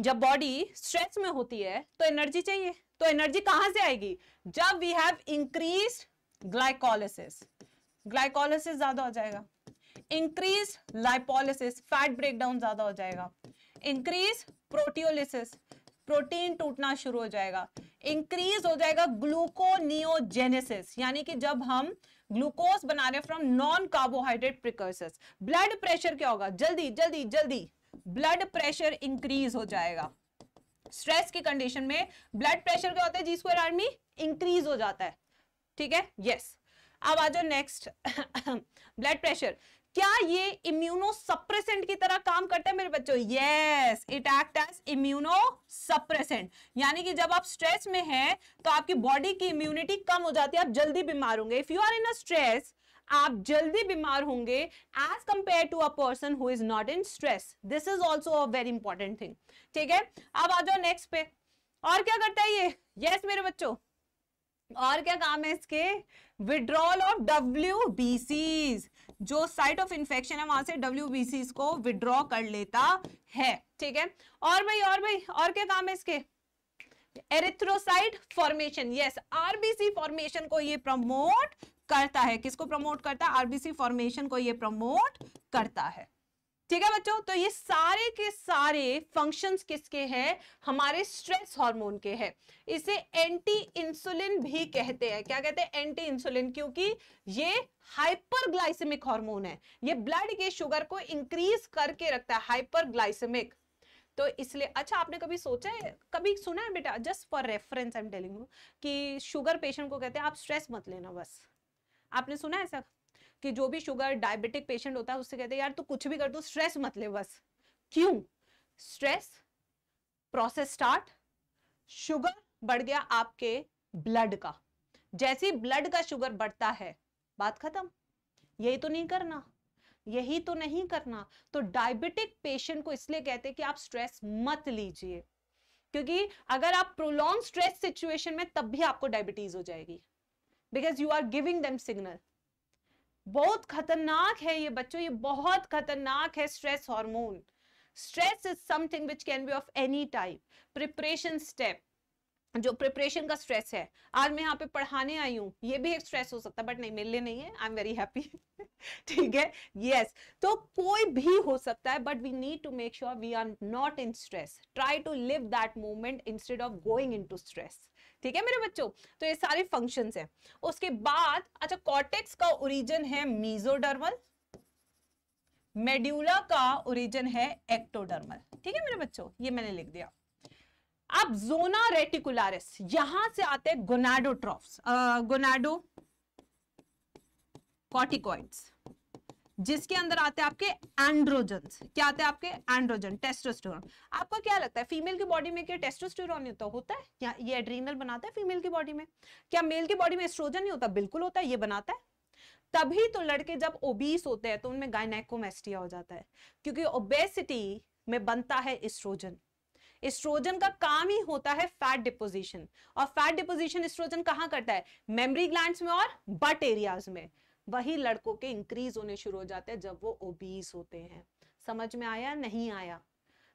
जब बॉडी स्ट्रेस में होती है तो एनर्जी चाहिए तो एनर्जी कहां से आएगी जब we have increase glycolysis glycolysis ज्यादा हो जाएगा इंक्रीज लाइपोलिसिस फैट ब्रेकडाउन ज्यादा हो जाएगा इंक्रीज प्रोटियोलिसिस प्रोटीन टूटना शुरू हो जाएगा इंक्रीज हो जाएगा ग्लूकोनियोजेनेसिस यानी कि जब हम ग्लूकोज बना रहे from non carbohydrate precursors blood pressure क्या होगा जल्दी जल्दी जल्दी ब्लड प्रेशर इंक्रीज हो जाएगा स्ट्रेस की कंडीशन में ब्लड प्रेशर क्या होता है जी स्क्वायर आर्मी इंक्रीज हो जाता है ठीक है यस अब आ जाओ नेक्स्ट ब्लड प्रेशर क्या ये इम्यूनो सप्रेसेंट की तरह काम करता है मेरे बच्चों yes it act as suppressant यानी कि जब आप स्ट्रेस में हैं तो आपकी बॉडी की इम्यूनिटी कम हो जाती है आप जल्दी बीमार होंगे if you are in a stress आप जल्दी बीमार होंगे as compare to a person who is not in stress this is also a very important thing ठीक है अब आ जाओ नेक्स्ट पे और क्या करता है ये यस yes, मेरे बच्चों और क्या काम है इसके विड्रॉल ऑफ डब्ल्यू जो साइट ऑफ इंफेक्शन है वहां से डब्ल्यू को विड्रॉ कर लेता है ठीक है और भाई और भाई और क्या काम है इसके erythrocyte formation yes RBC formation को ये प्रमोट करता है किसको प्रमोट करता है आरबीसी फॉर्मेशन को ये प्रमोट करता है ठीक है बच्चों तो ये सारे के सारे फंक्शंस किसके हैं हमारे स्ट्रेस हार्मोन के हैं इसे एंटी इंसुलिन भी कहते हैं क्या कहते हैं एंटी इंसुलिन क्योंकि ये हाइपरग्लाइसेमिक हार्मोन है ये ब्लड के शुगर को इंक्रीज करके रखता है हाइपरग्लाइसेमिक तो इसलिए अच्छा आपने कभी सोचा है कभी सुना है बेटा just for reference I am telling you कि शुगर पेशेंट को कहते हैं आप स्ट्रेस मत लेना बस आपने सुना है ऐसा कि जो भी शुगर डायबिटिक पेशेंट होता है उससे कहते हैं यार तू तो कुछ भी कर दो स्ट्रेस मत ले बस क्यों स्ट्रेस प्रोसेस स्टार्ट शुगर बढ़ गया आपके ब्लड का जैसे ब्लड का शुगर बढ़ता है बात खत्म यही तो नहीं करना यही तो नहीं करना तो डायबिटिक पेशेंट को इसलिए कहते हैं कि आप स्ट्रेस मत लीजिए क्योंकि अगर आप प्रोलॉन्ग स्ट्रेस सिचुएशन में तब भी आपको डायबिटीज हो जाएगी because you are giving them signal बहुत खतरनाक है ये बच्चों ये बहुत खतरनाक है stress hormone stress is something which can be of any type preparation step जो प्रिपरेशन का स्ट्रेस है आज मैं यहाँ पे पढ़ाने आई हूँ ये भी एक स्ट्रेस हो सकता है बट नहीं मिलने नहीं है आई एम वेरी हैप्पी ठीक है यस yes. तो कोई भी हो सकता है but we need to make sure we are not in stress try to live that moment instead of going into stress ठीक है मेरे बच्चों तो ये सारे फंक्शन है उसके बाद अच्छा कॉर्टेक्स का ओरिजिन है मीजोडर्मल मेड्यूला का ओरिजन है एक्टोडर्मल ठीक है मेरे बच्चों ये मैंने लिख दिया अब जोना रेटिकुलारिस यहां से आते हैं गोनाडोट्रॉफ्स गोनाडो कॉटिकॉइड्स जिसके अंदर आते हैं आपके एंड्रोजन क्या आते हैं आपके एंड्रोजन टेस्टोस्टेरोन आपका क्या लगता है फीमेल की बॉडी में क्या टेस्टोस्टेरोन नहीं होता होता है क्या ये एड्रीनल बनाता है फीमेल की बॉडी में क्या मेल की बॉडी में एस्ट्रोजन नहीं होता बिल्कुल होता है ये बनाता है तभी तो लड़के जब ओबीस होते हैं तो उनमें गायनेकोमेस्टिया हो जाता है क्योंकि ओबेसिटी में बनता है एस्ट्रोजन एस्ट्रोजन का काम ही होता है फैट डिपोजिशन और फैट डिपोजिशन एस्ट्रोजन कहां करता है मेमरी ग्लैंड में और बट एरियाज में वही लड़कों के इंक्रीज होने शुरू हो जाते हैं जब वो ओबीस होते हैं समझ में आया नहीं आया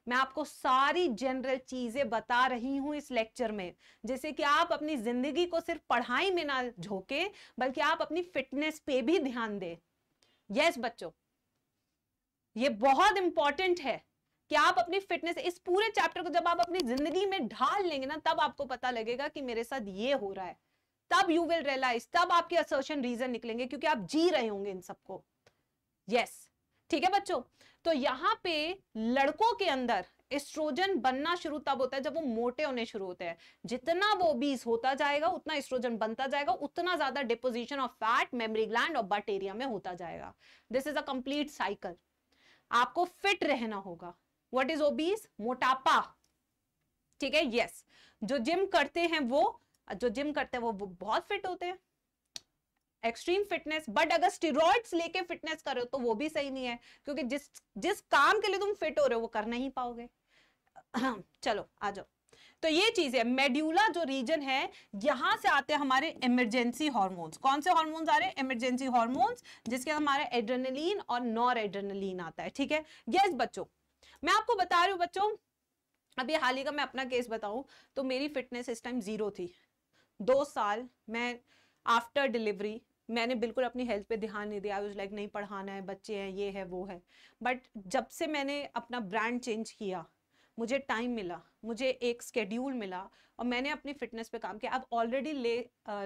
मैं आपको सारी जनरल चीजें बता रही हूं इस लेक्चर में जैसे कि आप अपनी जिंदगी को सिर्फ पढ़ाई में ना झोंके बल्कि आप अपनी फिटनेस पे भी ध्यान दें यस yes, बच्चों ये बहुत इंपॉर्टेंट है कि आप अपनी फिटनेस इस पूरे चैप्टर को जब आप अपनी जिंदगी में ढाल लेंगे ना तब आपको पता लगेगा कि मेरे साथ ये हो रहा है तब यू विल रियलाइज तब आपके असर्शन रीजन निकलेंगे क्योंकि आप जी रहे होंगे इन सबको यस yes. ठीक है बच्चों तो यहाँ पे लड़कों के अंदर एस्ट्रोजन बनना शुरू तब होता है जब वो मोटे होने शुरू होते हैं जितना वो बीस होता जाएगा उतना एस्ट्रोजन बनता जाएगा उतना ज्यादा deposition of fat mammary gland और बट एरिया में होता जाएगा this is a complete cycle आपको फिट रहना होगा व्हाट इज ओबीस मोटापा ठीक है यस yes. जो जिम करते हैं वो जो जिम करते हैं वो बहुत फिट होते हैं एक्सट्रीम फिटनेस बट अगर स्टीरोड्स लेके फिटनेस कर रहे हो तो वो भी सही नहीं है क्योंकि जिस जिस काम के लिए तुम फिट हो रहे हो वो कर नहीं पाओगे चलो आ जाओ तो ये चीज है मेड्यूला जो रीजन है यहां से आते हैं हमारे इमरजेंसी हार्मोन्स कौन से हार्मोन्स आ रहे हैं इमरजेंसी हार्मोन्स जिसके हमारे एड्रेनलिन और नॉर एड्रेनलिन आता है ठीक है यस बच्चों मैं आपको बता रही हूँ बच्चों अभी हाल ही का मैं अपना केस बताऊं तो मेरी फिटनेस इस टाइम जीरो थी दो साल मैं आफ्टर डिलीवरी मैंने बिल्कुल अपनी हेल्थ पे ध्यान नहीं दिया आई वाज लाइक नहीं पढ़ाना है बच्चे हैं ये है वो है बट जब से मैंने अपना ब्रांड चेंज किया मुझे टाइम मिला मुझे एक स्केड्यूल मिला और मैंने अपनी फिटनेस पे काम किया आई ऑलरेडी ले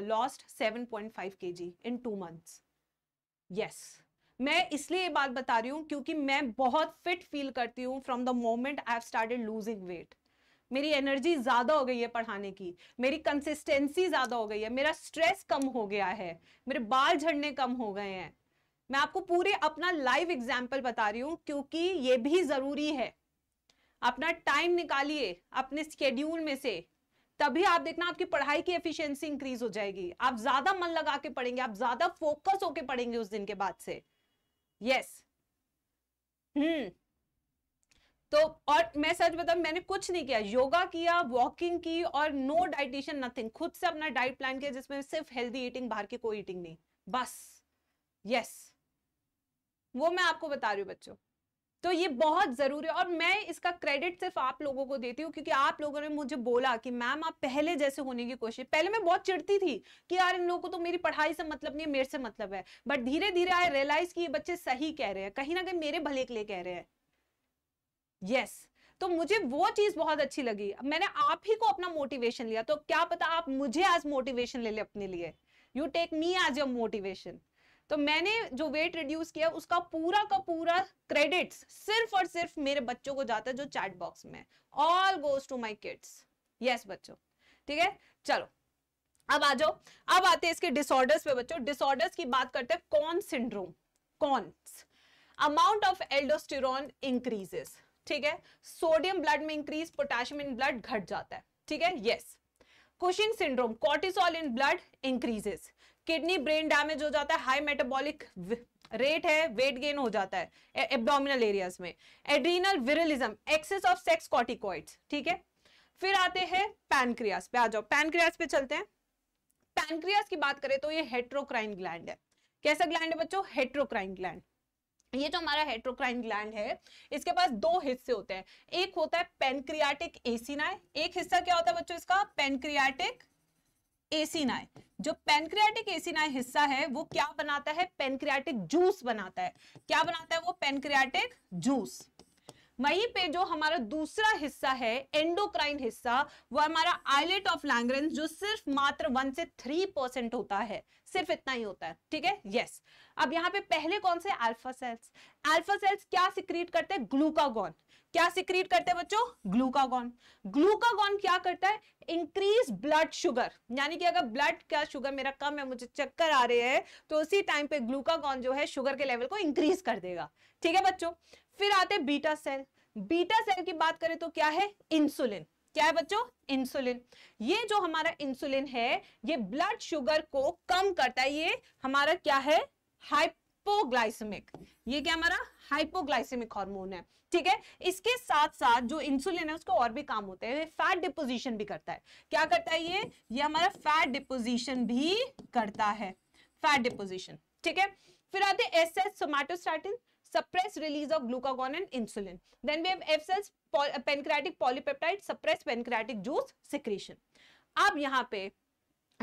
lost seven point five K G in two months yes मैं इसलिए ये बात बता रही हूँ क्योंकि मैं बहुत फिट फील करती हूँ from the moment I have started losing weight मेरी एनर्जी ज्यादा हो गई है पढ़ाने की मेरी कंसिस्टेंसी ज्यादा हो गई है मेरा स्ट्रेस कम हो गया है मेरे बाल झड़ने कम हो गए हैं मैं आपको पूरे अपना लाइव एग्जाम्पल बता रही हूँ क्योंकि ये भी जरूरी है अपना टाइम निकालिए अपने स्केड्यूल में से तभी आप देखना आपकी पढ़ाई की एफिशिएंसी इंक्रीज हो जाएगी आप ज्यादा मन लगा के पढ़ेंगे आप ज्यादा फोकस होके पढ़ेंगे उस दिन के बाद से यस yes. हम्म तो और मैं सच बताऊ मैंने कुछ नहीं किया योगा किया वॉकिंग की और नो डाइटिशियन नथिंग खुद से अपना डाइट प्लान किया जिसमें सिर्फ हेल्दी ईटिंग बाहर की कोई ईटिंग नहीं बस यस वो मैं आपको बता रही हूँ बच्चों तो ये बहुत जरूरी है और मैं इसका क्रेडिट सिर्फ आप लोगों को देती हूँ क्योंकि आप लोगों ने मुझे बोला कि मैम आप पहले जैसे होने की कोशिश पहले मैं बहुत चिढ़ती थी कि यार इन लोगों को तो मेरी पढ़ाई से मतलब नहीं है मेरे से मतलब है बट धीरे धीरे आई रियलाइज कि ये बच्चे सही कह रहे हैं कहीं ना कहीं मेरे भले के लिए कह रहे हैं yes. तो मुझे वो चीज बहुत अच्छी लगी मैंने आप ही को अपना मोटिवेशन लिया तो क्या पता आप मुझे आज मोटिवेशन ले ले अपने लिए you take me as your motivation तो मैंने जो वेट रिड्यूस किया उसका पूरा का पूरा क्रेडिट्स सिर्फ और सिर्फ मेरे बच्चों को जाता है जो चैट बॉक्स में all goes to my kids yes बच्चों ठीक है चलो अब आ जाओ अब आते हैं इसके डिसऑर्डर्स पे बच्चों डिसऑर्डर्स की बात करते हैं कौन सिंड्रोम कौन अमाउंट ऑफ एल्डोस्टिरॉन इंक्रीजेस ठीक है सोडियम ब्लड में इंक्रीज पोटेशियम इन ब्लड घट जाता है ठीक है yes Cushing syndrome cortisol in blood increases kidney brain damage हो जाता है हाई मेटाबॉलिक रेट है वेट गेन हो जाता है एब्डोमिनल एरियाज में adrenal virilism excess of sex corticoids ठीक है फिर आते हैं पैनक्रियास पे आ जाओ पैनक्रियास पे चलते हैं पैनक्रियास की बात करें तो ये हेट्रोक्राइन ग्लैंड है कैसा ग्लैंड है बच्चों हेट्रोक्राइन ग्लैंड ये जो हमारा हेट्रोक्राइन ग्लैंड है इसके पास दो हिस्से होते हैं एक होता है पेनक्रियाटिक एसिनाए एक हिस्सा क्या होता है बच्चों इसका पेनक्रियाटिक एसिनाए जो पेनक्रियाटिक एसिनाए हिस्सा है वो क्या बनाता है पेनक्रियाटिक जूस बनाता है क्या बनाता है वो पेनक्रियाटिक जूस वहीं पे जो हमारा दूसरा हिस्सा है एंडोक्राइन हिस्सा वो हमारा आइलेट ऑफ लैंग्रेंस जो सिर्फ मात्र वन से थ्री परसेंट होता है सिर्फ इतना ही होता है ठीक है यस अब यहाँ पे पहले कौन से अल्फा सेल्स अल्फा सेल्स क्या सिक्रीट करते हैं ग्लूकागॉन क्या सिक्रीट करते हैं बच्चों ग्लूकागॉन ग्लूकागॉन क्या करता है इंक्रीज ब्लड शुगर यानी कि अगर ब्लड का शुगर मेरा कम है मुझे चक्कर आ रहे हैं तो उसी टाइम पे ग्लूकागॉन जो है शुगर के लेवल को इंक्रीज कर देगा ठीक है बच्चों फिर आते बीटा सेल बीटा सेल की बात करें तो क्या है इंसुलिन क्या है बच्चों इंसुलिन ये जो हमारा इंसुलिन है ये ब्लड शुगर को कम करता है ये हमारा क्या है हाइपोग्लाइसमिक ये क्या हमारा हाइपोग्लाइसेमिक हार्मोन है ठीक है इसके साथ साथ जो इंसुलिन है उसको और भी काम होते हैं फैट डिपोजिशन भी करता है क्या करता है ये ये हमारा फैट डिपोजिशन भी करता है फैट डिपोजिशन ठीक है फिर आते S S somatostatin suppress release of glucagon and insulin. Then we have F cells, poly pancreatic polypeptide, suppress pancreatic juice secretion. अब यहाँ पे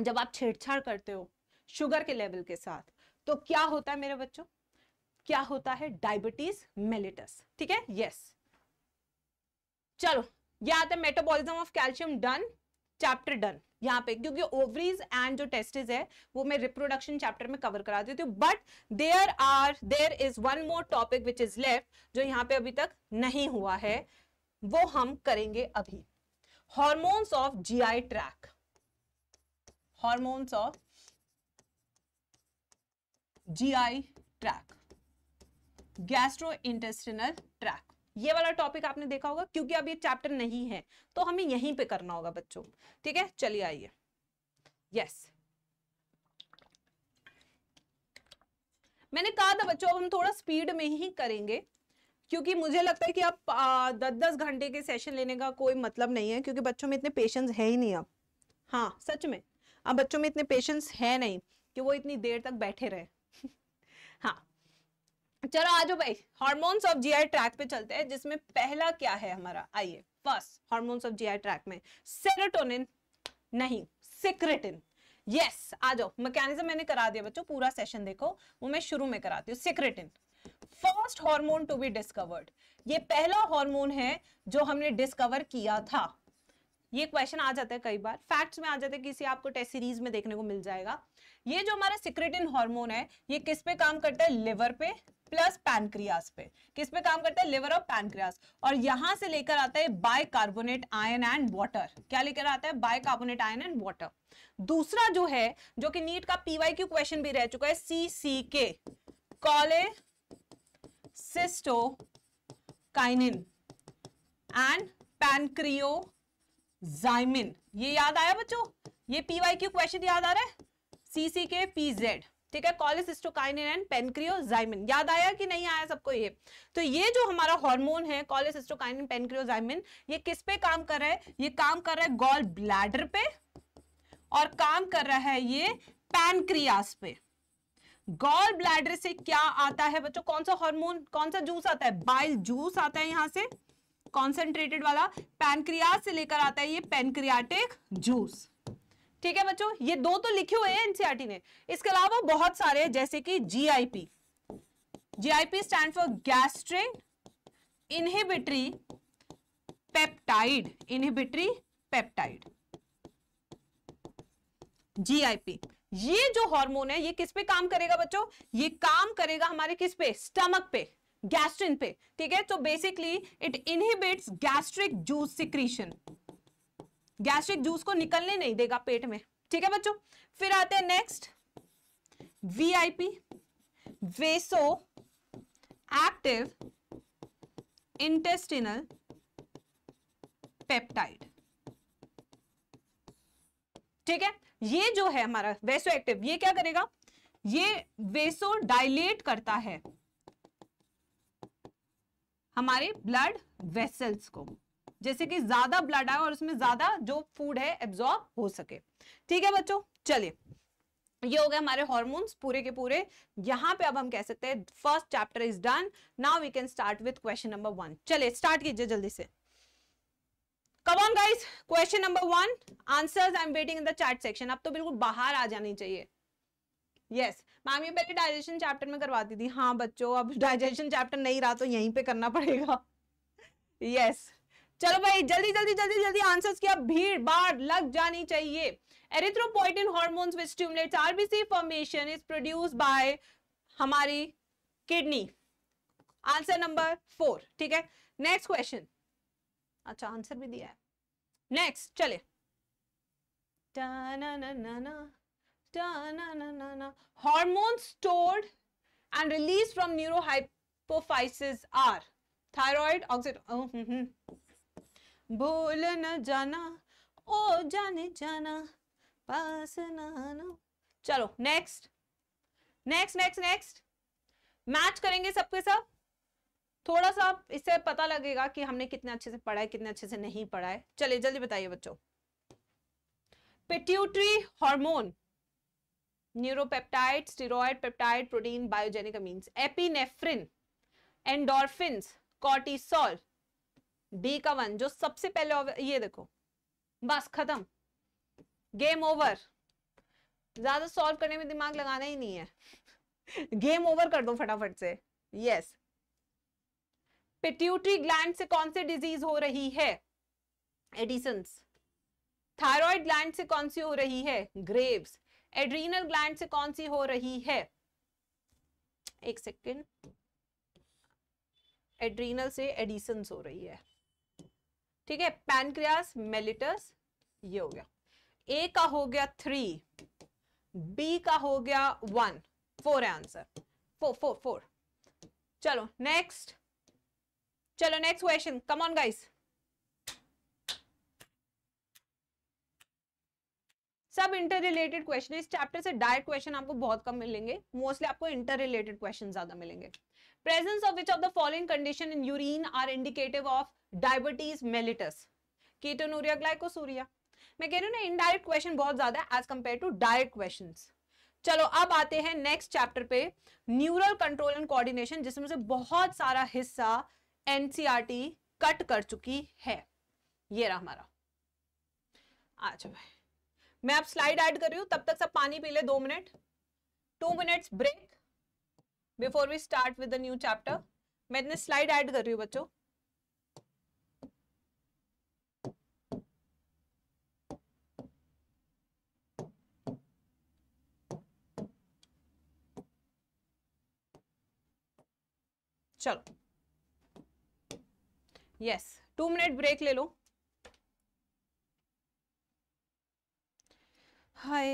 जब आप छेड़छाड़ करते हो शुगर के लेवल के साथ तो क्या होता है मेरे बच्चों क्या होता है डायबिटीज मेलिटस ठीक है यस चलो यह आता है metabolism of calcium done chapter done यहाँ पे क्योंकि ओवरीज एंड जो टेस्टिस है वो मैं रिप्रोडक्शन चैप्टर में कवर करा देती हूँ but there are there is one more topic which is left जो यहाँ पे अभी तक नहीं हुआ है वो हम करेंगे अभी hormones of G I tract hormones of G I tract gastrointestinal tract ये वाला टॉपिक आपने देखा होगा क्योंकि अब ये चैप्टर नहीं है तो हमें यहीं पे करना होगा बच्चों ठीक है चलिए आइए यस मैंने कहा था बच्चों अब हम थोड़ा स्पीड में ही करेंगे क्योंकि मुझे लगता है कि अब दस दस घंटे के सेशन लेने का कोई मतलब नहीं है क्योंकि बच्चों में इतने पेशेंस है ही नहीं अब हाँ सच में अब बच्चों में इतने पेशेंस है नहीं कि वो इतनी देर तक बैठे रहे चलो आज भाई हार्मोन्स ऑफ जीआई ट्रैक पे चलते हैं जिसमें पहला क्या है हमारा आइए first hormones of GI tract में सेरोटोनिन नहीं सिक्रेटिन यस yes, आ जाओ मैकेनिज्म मैंने करा दिया बच्चों पूरा सेशन देखो वो मैं शुरू में कराती हूँ secretin first hormone to be discovered ये पहला हार्मोन है जो हमने डिस्कवर किया था ये क्वेश्चन आ जाता है कई बार फैक्ट्स में आ जाते हैं किसी आपको टेस्ट सीरीज में देखने को मिल जाएगा ये जो हमारा सिक्रेटिन हार्मोन है ये किस पे काम करता है लिवर पे प्लस पैनक्रियास पे किस पे काम करता है लिवर और पैनक्रियास और यहां से लेकर आता है कार्बोनेट आयन एंड वाटर क्या लेकर आता है कार्बोनेट आयन एंड वाटर दूसरा जो है जो कि नीट का पीवाई क्यू क्वेश्चन भी रह चुका है सी सी के कॉले सिस्टो काइनिन एंड पैनक्रियोजाइमिन ये याद आया बच्चों ये पीवाई क्यू क्वेश्चन याद आ रहा है सीसीके पी जेड ठीक है कॉलिस एंड पेनक्रियोजाइमिन याद आया कि नहीं आया सबको ये तो ये जो हमारा हार्मोन है कॉलेसिस्टोकाइनिन पेनक्रियोजाइमिन ये किस पे काम कर रहा है ये काम कर रहा है गॉल ब्लैडर पे और काम कर रहा है ये पैनक्रियास पे गॉल ब्लैडर से क्या आता है बच्चों कौन सा हार्मोन कौन सा जूस आता है बाइल जूस आता है यहां से कॉन्सेंट्रेटेड वाला पैनक्रियास से लेकर आता है ये पेनक्रियाटिक जूस ठीक है बच्चों ये दो तो लिखे हुए हैं एनसीआरटी e ने इसके अलावा बहुत सारे जैसे कि GIP GIP stand for gastric inhibitory peptide inhibitory peptide GIP ये जो हार्मोन है ये किस पे काम करेगा बच्चों ये काम करेगा हमारे किस पे स्टमक पे गैस्ट्रिन पे ठीक है तो basically it inhibits gastric juice secretion gastric juice को निकलने नहीं देगा पेट में ठीक है बच्चों फिर आते हैं next VIP vasoactive intestinal peptide ठीक है ये जो है हमारा वेसो एक्टिव ये क्या करेगा ये वेसो डायलेट करता है हमारे ब्लड वेसल्स को जैसे कि ज्यादा ब्लड आए और उसमें ज्यादा जो फूड है एब्जॉर्ब हो सके ठीक है बच्चों चलिए ये हो गए हमारे हॉर्मोन्स पूरे के पूरे यहाँ पे अब हम कह सकते हैं first chapter is done now we can start with question number one चलिए स्टार्ट कीजिए जल्दी से come on guys question number one answer I am waiting in the chat section अब तो बिल्कुल बाहर आ जानी चाहिए यस मैम ये पहले डाइजेशन चैप्टर में करवाती थी हाँ बच्चों अब डाइजेशन चैप्टर नहीं रहा तो यहीं पे करना पड़ेगा यस yes. चलो भाई जल्दी जल्दी जल्दी जल्दी आंसर्स किया भीड़ भाड़ लग जानी चाहिए erythropoietin hormones which stimulate RBC formation is produce by हमारी किडनी आंसर नंबर फोर ठीक है नेक्स्ट क्वेश्चन अच्छा आंसर भी दिया है नेक्स्ट चले hormone stored and release from neurohypophysis are thyroid ऑक्सीड बोल न जाना ओ जाने जाना पास ना चलो next next next next match करेंगे सबके सब थोड़ा सा इससे पता लगेगा कि हमने कितने अच्छे से पढ़ा है कितने अच्छे से नहीं पढ़ा है चलिए जल्दी बताइए बच्चों pituitary hormone neuropeptide steroid peptide protein biogenic amines epinephrine endorphin cortisol D का वन जो सबसे पहले ये देखो बस खत्म गेम ओवर ज्यादा सॉल्व करने में दिमाग लगाना ही नहीं है गेम ओवर कर दो फटाफट से यस पिट्यूटरी ग्लैंड से कौन सी डिजीज हो रही है एडिसन थायराइड ग्लैंड से कौन सी हो रही है ग्रेव्स एड्रीनल ग्लैंड से कौन सी हो रही है एक सेकेंड एड्रीनल से एडिसन्स हो रही है ठीक है पैनक्रियास मेलिटस ये हो गया ए का हो गया थ्री बी का हो गया वन फोर है आंसर फोर फोर फोर चलो नेक्स्ट चलो next question come on guys सब इंटर रिलेटेड क्वेश्चन इस चैप्टर से डायरेक्ट क्वेश्चन आपको बहुत कम मिलेंगे मोस्टली आपको इंटर रिलेटेड क्वेश्चन ज्यादा मिलेंगे presence of which of the following condition in urine are indicative of diabetes mellitus ketonuria glycosuria मैं कह रही हूँ ना इनडायरेक्ट क्वेश्चन बहुत ज्यादा है as compare to direct question चलो अब आते हैं नेक्स्ट चैप्टर पे न्यूरल कंट्रोल एंड कोऑर्डिनेशन जिसमें से बहुत सारा हिस्सा एनसीईआरटी कट e कर चुकी है ये रहा हमारा अच्छा भाई मैं आप स्लाइड ऐड कर रही हूं तब तक सब पानी पी ले दो minute two minutes break before we start with the new chapter मैं इतने स्लाइड ऐड कर रही हूं बच्चों चलो यस टू मिनट ब्रेक ले लो हाय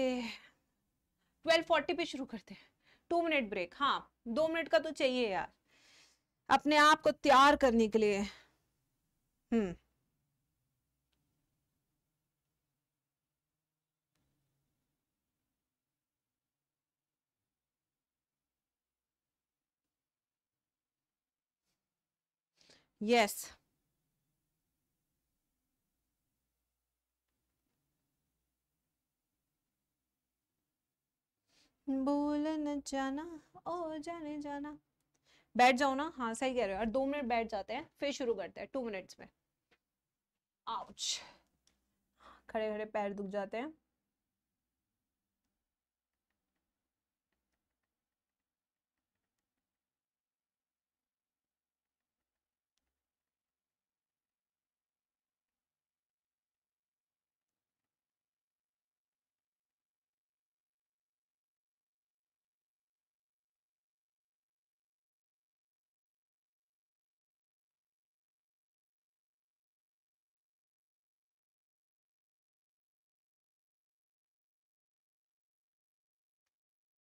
ट्वेल्व फोर्टी पे शुरू करते हैं टू मिनट ब्रेक हाँ दो मिनट का तो चाहिए यार अपने आप को तैयार करने के लिए हम्म Yes. भूल न जाना ओ जाने जाना बैठ जाओ ना हाँ सही कह रहे हो और दो मिनट बैठ जाते हैं फिर शुरू करते हैं टू मिनट्स में आउच हाँ, खड़े खड़े पैर दुख जाते हैं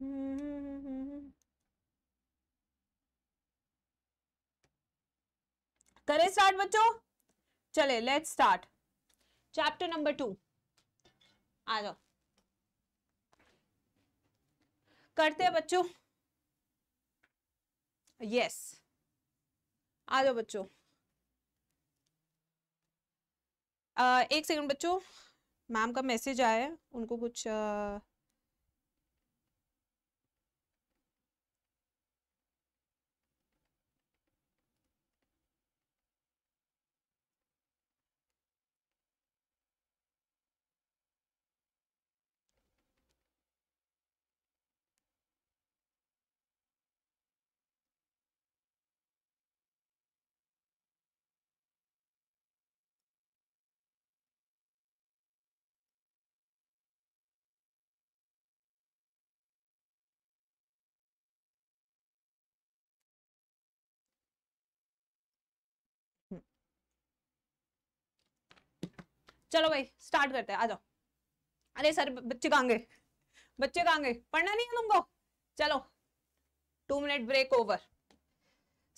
करें स्टार्ट बच्चों चले let's start chapter number two आ जाओ करते हैं बच्चों यस आ जाओ बच्चों एक सेकंड बच्चों मैम का मैसेज आया है उनको कुछ आ, चलो भाई स्टार्ट करते हैं आ जाओ अरे सर बच्चे कहाँ गए बच्चे कहाँ गए पढ़ना नहीं है तुमको चलो टू मिनट ब्रेक ओवर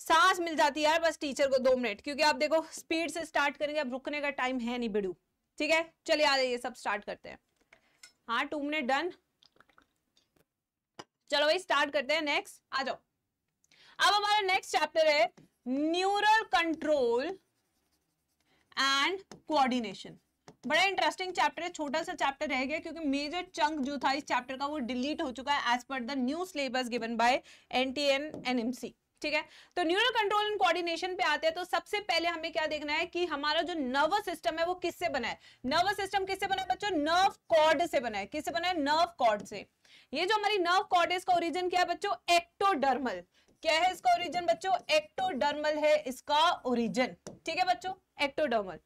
सांस मिल जाती है यार बस टीचर को दो मिनट क्योंकि आप देखो स्पीड से स्टार्ट करेंगे अब रुकने का टाइम है नहीं बिड़ू ठीक है चलिए आ जाइए सब स्टार्ट करते हैं हाँ टू मिनट डन चलो भाई स्टार्ट करते हैं नेक्स्ट आ जाओ अब हमारा नेक्स्ट चैप्टर है न्यूरल कंट्रोल एंड कोऑर्डिनेशन बड़ा इंटरेस्टिंग चैप्टर है छोटा सा चैप्टर रह गया क्योंकि मेजर चंक जो था इस चैप्टर का वो डिलीट हो चुका है as per the new syllabus given by NTN NMC ठीक है तो न्यूरल कंट्रोल एंड कोऑर्डिनेशन पे आते हैं तो सबसे पहले हमें क्या देखना है कि हमारा जो नर्व सिस्टम है वो किससे बना है नर्व सिस्टम किससे बना है बच्चों नर्व कॉर्ड से बना है किससे बना है नर्व कॉर्ड से ये जो हमारी नर्व कॉर्ड है इसका ओरिजिन क्या है बच्चों एक्टोडर्मल क्या है इसका ओरिजिन बच्चों एक्टोडर्मल है इसका ओरिजिन ठीक है बच्चों ectodermal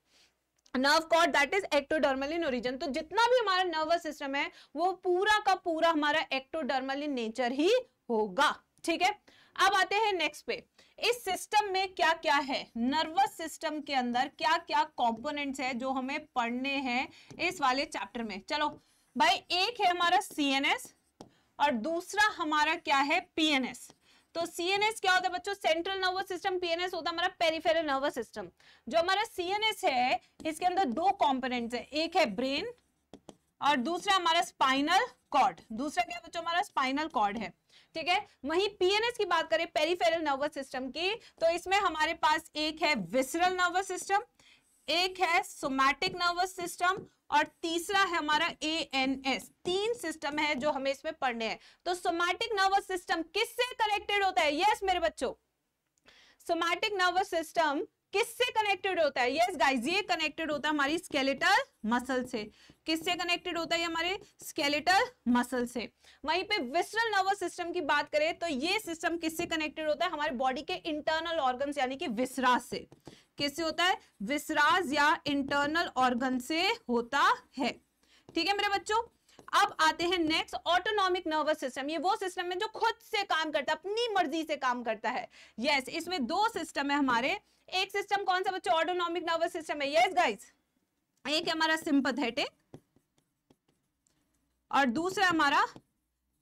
nerve cord that is ectodermal in origin तो जितना भी हमारा नर्वस सिस्टम है वो पूरा का पूरा हमारा एक्टोडर्मल इन नेचर ही होगा ठीक है अब आते हैं नेक्स्ट पे इस सिस्टम में क्या क्या है नर्वस सिस्टम के अंदर क्या क्या कॉम्पोनेंट है जो हमें पढ़ने हैं इस वाले चैप्टर में चलो भाई एक है हमारा सीएनएस और दूसरा हमारा क्या है पीएनएस तो सीएनएस क्या होता है बच्चों सेंट्रल नर्वस सिस्टम पीएनएस होता है हमारा पेरिफेरल नर्वस सिस्टम जो हमारा सीएनएस है इसके अंदर दो कॉम्पोनेंट्स है एक है ब्रेन और दूसरा हमारा स्पाइनल कॉर्ड दूसरा क्या बच्चों हमारा स्पाइनल कॉर्ड है ठीक है वहीं पीएनएस की बात करें पेरिफेरल नर्वस सिस्टम की तो इसमें हमारे पास एक है विसरल नर्वस सिस्टम एक है सोमैटिक नर्वस सिस्टम और तीसरा है हमारा ए एन एस तीन सिस्टम है जो हमें इसमें पढ़ने हैं तो सोमैटिक नर्वस सिस्टम किससे कनेक्टेड होता है यस मेरे बच्चों सोमैटिक नर्वस सिस्टम किससे कनेक्टेड होता है यस गाइस ये कनेक्टेड होता है हमारी स्केलेटल मसल से किससे कनेक्टेड होता है हमारे स्केलेटल मसल से वहीं पे विस्टरल नर्वस सिस्टम की बात करें तो ये सिस्टम किससे कनेक्टेड होता है हमारे बॉडी के इंटरनल ऑर्गन्स यानी कि विसरा से किससे होता है विसराज या इंटरनल ऑर्गन से होता है ठीक है मेरे बच्चों अब आते हैं नेक्स्ट ऑटोनॉमिक नर्वस सिस्टम ये वो सिस्टम है जो खुद से काम करता है अपनी मर्जी से काम करता है यस yes, इसमें दो सिस्टम है हमारे एक सिस्टम कौन सा बच्चों ऑटोनॉमिक नर्वस सिस्टम है यस yes, गाइस एक हमारा सिंपथेटिक और दूसरा हमारा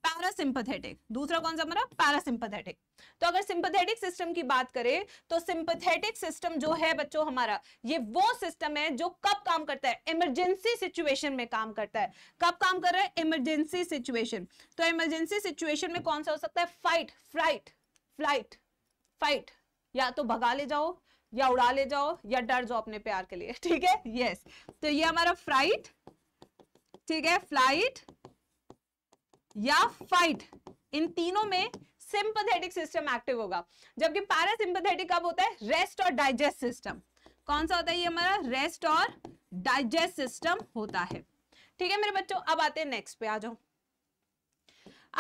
पैरासिंपथेटिक दूसरा कौन सा हमारा पैरासिंपथेटिक तो अगर सिंपथेटिक सिस्टम की बात करें तो सिंपथेटिक सिस्टम जो है बच्चों हमारा ये वो सिस्टम है जो कब काम करता है इमरजेंसी सिचुएशन में काम करता है कब काम कर रहा है इमरजेंसी सिचुएशन तो इमरजेंसी सिचुएशन में कौन सा हो सकता है फाइट फ्लाइट फ्लाइट फाइट या तो भगा ले जाओ या उड़ा ले जाओ या डर जाओ अपने प्यार के लिए ठीक है यस yes. तो ये हमारा फ्लाइट ठीक है फ्लाइट या फाइट इन तीनों में सिंपथेटिक सिस्टम एक्टिव होगा जबकि पैरासिंपथेटिक कब होता है रेस्ट और डाइजेस्ट सिस्टम कौन सा होता है ये हमारा रेस्ट और डाइजेस्ट सिस्टम होता है ठीक है मेरे बच्चों अब आते हैं नेक्स्ट पे आ जाओ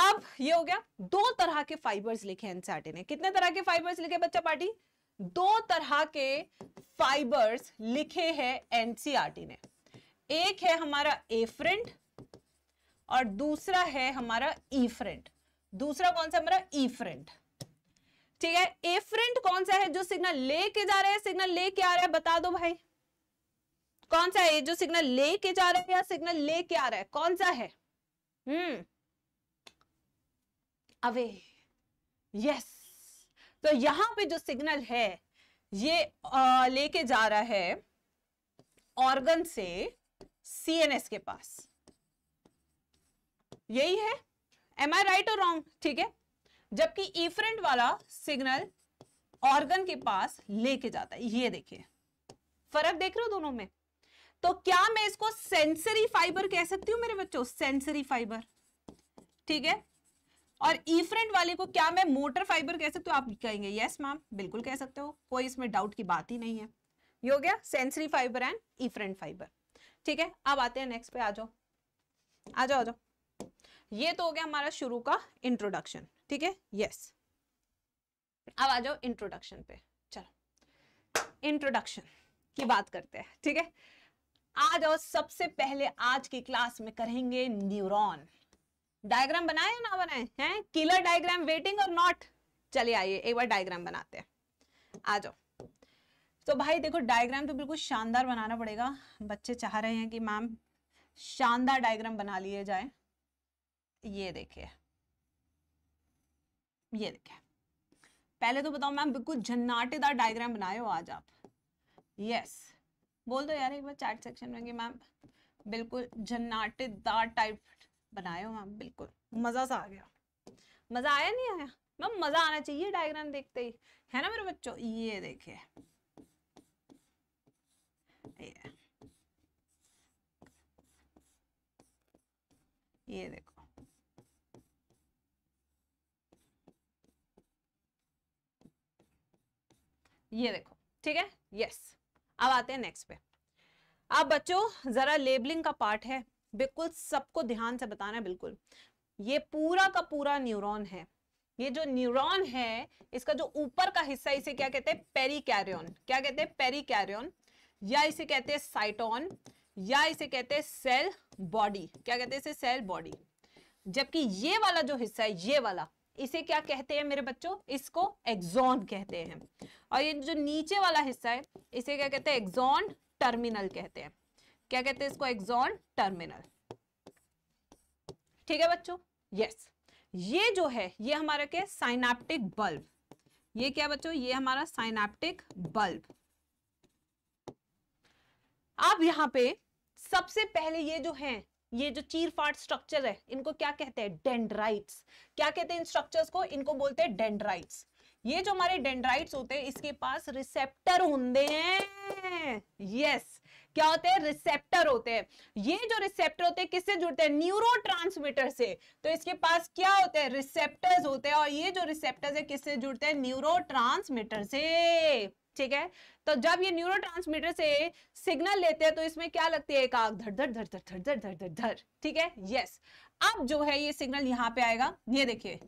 अब ये हो गया दो तरह के फाइबर्स लिखे एनसैटे ने कितने तरह के फाइबर्स लिखे बच्चा पार्टी दो तरह के फाइबर्स लिखे हैं एनसीआरटी e ने एक है हमारा एफरेंट और दूसरा है हमारा फ्रंट दूसरा कौन सा हमारा फ्रंट ठीक है ए फ्रंट कौन सा है जो सिग्नल लेके जा रहा है सिग्नल लेके आ रहा है बता दो भाई कौन सा है जो सिग्नल लेके जा रहा है या सिग्नल लेके आ रहा है कौन सा है हम्म अवे यस तो यहां पे जो सिग्नल है ये लेके जा रहा है ऑर्गन से सीएनएस के पास यही है एम आई राइट और रॉन्ग ठीक है जबकि इफ्रेंट वाला सिग्नल ऑर्गन के पास लेके जाता है ये देखिए फर्क देख रहे हो दोनों में तो क्या मैं इसको सेंसरी फाइबर कह सकती हूं मेरे बच्चों सेंसरी फाइबर ठीक है और इफ्रेंट वाले को क्या मैं मोटर फाइबर कह सकती हूँ आप कहेंगे यस मैम बिल्कुल कह सकते हो कोई इसमें डाउट की बात ही नहीं है ये हो गया sensory fibre and efferent fibre ठीक है अब आते हैं नेक्स्ट पे आ जाओ आ जाओ आ जाओ ये तो हो गया हमारा शुरू का इंट्रोडक्शन ठीक है यस अब आ जाओ इंट्रोडक्शन पे चलो इंट्रोडक्शन की बात करते हैं ठीक है आ जाओ सबसे पहले आज की क्लास में करेंगे न्यूरॉन डायग्राम बनाए या ना बनाए हैं किलर डायग्राम वेटिंग और नॉट चलिए आइए एक बार डायग्राम बनाते हैं आ जाओ तो भाई देखो डायग्राम तो बिल्कुल शानदार बनाना पड़ेगा बच्चे चाह रहे हैं कि मैम शानदार डायग्राम बना लिए जाए ये देखिए ये देखिए पहले तो बताओ मैम बिल्कुल झन्नाटेदार डायग्राम बनाए हो आज आप यस बोल दो यार एक बार चैट सेक्शन में मैम बिल्कुल झन्नाटेदार टाइप बनाए हो मैम बिल्कुल मज़ा सा आ गया मज़ा आया नहीं आया मैम मज़ा आना चाहिए डायग्राम देखते ही है ना मेरे बच्चों ये देखिए ये देखो ये देखो ठीक है यस अब आते हैं नेक्स्ट पे अब बच्चों जरा लेबलिंग का पार्ट है बिल्कुल सबको ध्यान से बताना है बिल्कुल ये पूरा का पूरा न्यूरॉन है ये जो न्यूरॉन है इसका जो ऊपर का हिस्सा इसे क्या कहते हैं पेरिकैरियन क्या कहते हैं पेरिकैरियन या इसे कहते हैं साइटोन या इसे कहते हैं सेल बॉडी क्या कहते हैं इसे सेल बॉडी जबकि ये वाला जो हिस्सा है ये वाला इसे क्या कहते हैं मेरे बच्चों इसको एक्सॉन कहते हैं और ये जो नीचे वाला हिस्सा है इसे क्या कहते हैं एक्सॉन टर्मिनल कहते हैं क्या कहते हैं इसको एक्सॉन टर्मिनल ठीक है बच्चों यस ये जो है ये हमारा क्या साइनाप्टिक बल्ब ये क्या बच्चों ये हमारा साइनाप्टिक बल्ब अब यहां पे सबसे पहले ये जो है ये जो चीर फाट स्ट्रक्चर है इनको क्या कहते हैं डेंड्राइट्स क्या कहते हैं इन स्ट्रक्चर्स को इनको बोलते हैं डेंड्राइट्स ये जो हमारे डेंड्राइट्स होते हैं इसके पास रिसेप्टर होते हैं यस क्या होते हैं रिसेप्टर होते हैं ये जो रिसेप्टर होते हैं किससे जुड़ते हैं न्यूरोट्रांसमीटर से तो इसके पास क्या होते हैं रिसेप्टर्स होते हैं और ये जो रिसेप्टर्स है किससे जुड़ते हैं न्यूरोट्रांसमीटर से ठीक है तो जब ये न्यूरो से सिग्नल लेते हैं तो इसमें क्या लगती है एक आग धड़ धड़ धड़ धड़ धड़ धड़ धड़ धड़ ठीक है यस अब जो है ये सिग्नल यहाँ पे आएगा ये देखिए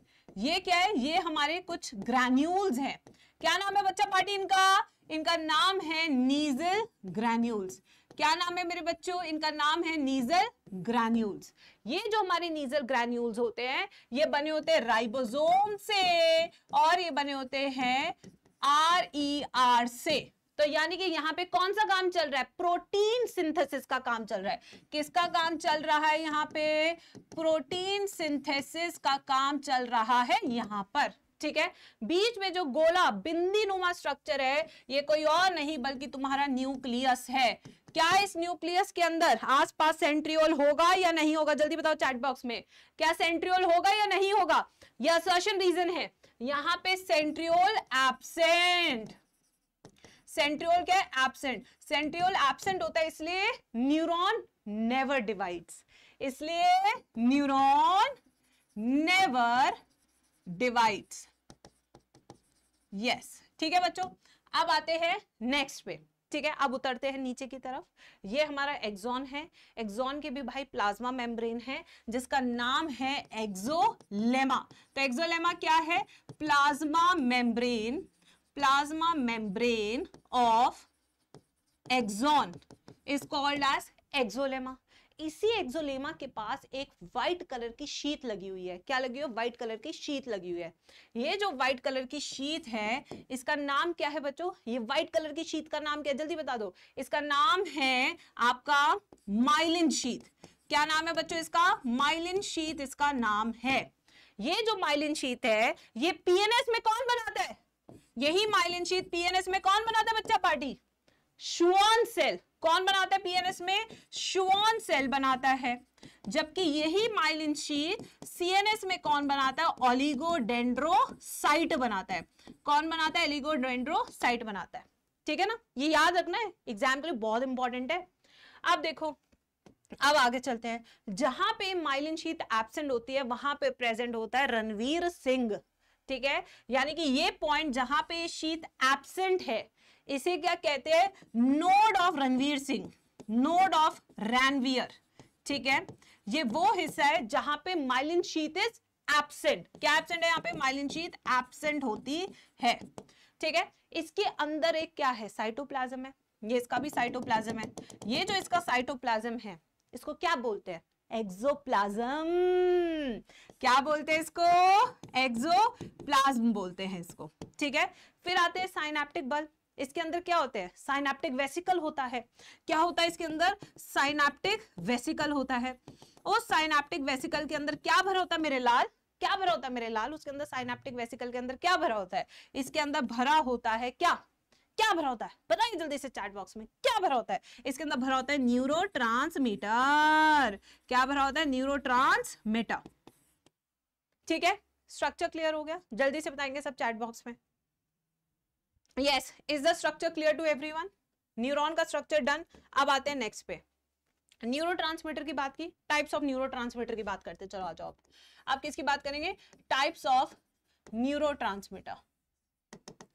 ये क्या है ये हमारे कुछ ग्रैन्यूल्स हैं क्या नाम है बच्चा पार्टी इनका इनका नाम है नीजल ग्रैन्यूल्स क्या नाम है मेरे बच्चों इनका नाम है नीजल ग्रैन्यूल्स ये जो हमारे नीजल ग्रैन्यूल्स होते हैं ये बने होते हैं राइबोसोम से और ये बने होते हैं आर ई आर से तो यानी कि यहाँ पे कौन सा काम चल रहा है प्रोटीन सिंथेसिस का काम चल रहा है किसका काम चल रहा है यहाँ पे प्रोटीन सिंथेसिस का काम चल रहा है यहाँ पर ठीक है बीच में जो गोला बिंदी नुमा स्ट्रक्चर है ये कोई और नहीं बल्कि तुम्हारा न्यूक्लियस है क्या इस न्यूक्लियस के अंदर आसपास सेंट्रियोल होगा या नहीं होगा जल्दी बताओ चैट बॉक्स में क्या सेंट्रियोल होगा या नहीं होगा यह असर्शन रीजन है यहां पे सेंट्रियोल एबसेंट सेंट्रियोल क्या है एबसेंट सेंट्रियोल एबसेंट होता है इसलिए न्यूरॉन नेवर डिवाइड्स इसलिए न्यूरॉन नेवर डिवाइड्स यस ठीक है बच्चों अब आते हैं नेक्स्ट पे ठीक है अब उतरते हैं नीचे की तरफ ये हमारा एक्सॉन है एक्सॉन के भी भाई प्लाज्मा मेम्ब्रेन है जिसका नाम है एक्सोलेमा तो एक्सोलेमा क्या है plasma membrane plasma membrane of axon is called as axolemma इसी एक्जोलेमा के पास एक व्हाइट कलर की शीत लगी हुई है क्या लगी हुई व्हाइट कलर की शीत लगी हुई है ये जो व्हाइट कलर की शीत है इसका नाम क्या है बच्चों ये व्हाइट कलर की शीत का नाम क्या जल्दी बता दो इसका नाम है आपका माइलिन शीत क्या नाम है बच्चों इसका माइलिन शीत इसका नाम है ये जो माइलिन शीत है ये पीएनएस में कौन बनाता है यही माइलिन शीत पीएनएस में कौन बनाता है बच्चा पार्टी शुआन सेल कौन बनाता है पीएनएस में शुआन सेल बनाता है जबकि यही माइलिन शीट सीएनएस में कौन बनाता है ओलिगोडेंड्रोसाइट बनाता है कौन बनाता है एलिगोडेंड्रोसाइट बनाता है ठीक है ना ये याद रखना है एग्जाम के लिए बहुत इंपॉर्टेंट है अब देखो अब आगे चलते हैं जहां पे माइलिन शीत एबसेंट होती है वहां पे प्रेजेंट होता है रणवीर सिंह ठीक है यानी कि ये पॉइंट जहां पे शीत एबसेंट है इसे क्या कहते हैं node of Ranveer Singh node of Ranvier ठीक है ये वो हिस्सा है जहां पे माइलिन शीत इज एबसेंट क्या एबसेंट है यहाँ पे माइलिन शीत एबसेंट होती है ठीक है इसके अंदर एक क्या है साइटोप्लाज्म है ये इसका भी साइटोप्लाज्म है ये जो इसका साइटोप्लाज्म है इसको क्या बोलते हैं एक्सोप्लाज्म क्या बोलते हैं इसको एक्सोप्लाज्म बोलते हैं इसको ठीक है फिर आते हैं साइनाप्टिक बल्ब इसके अंदर क्या होते हैं साइनाप्टिक वेसिकल होता है क्या होता है इसके अंदर साइनाप्टिक वेसिकल होता है उस साइनाप्टिक वेसिकल के अंदर क्या भरा होता है मेरे लाल क्या भरा होता है मेरे लाल उसके अंदर साइनाप्टिक वेसिकल के अंदर क्या भरा होता है इसके अंदर भरा होता है क्या क्या भरा होता है बताइए जल्दी से चार्ट बॉक्स में क्या भरा होता है इसके अंदर भरा होता है न्यूरो क्या भरा होता है न्यूरो ठीक है स्ट्रक्चर क्लियर हो गया जल्दी से बताएंगे सब चैट बॉक्स में yes is the structure clear to everyone neuron का स्ट्रक्चर डन अब आते हैं नेक्स्ट पे न्यूरोट्रांसमीटर की बात की टाइप्स ऑफ न्यूरोट्रांसमीटर की बात करते चलो आ जाओ आप आप किसकी बात करेंगे टाइप्स ऑफ न्यूरोट्रांसमीटर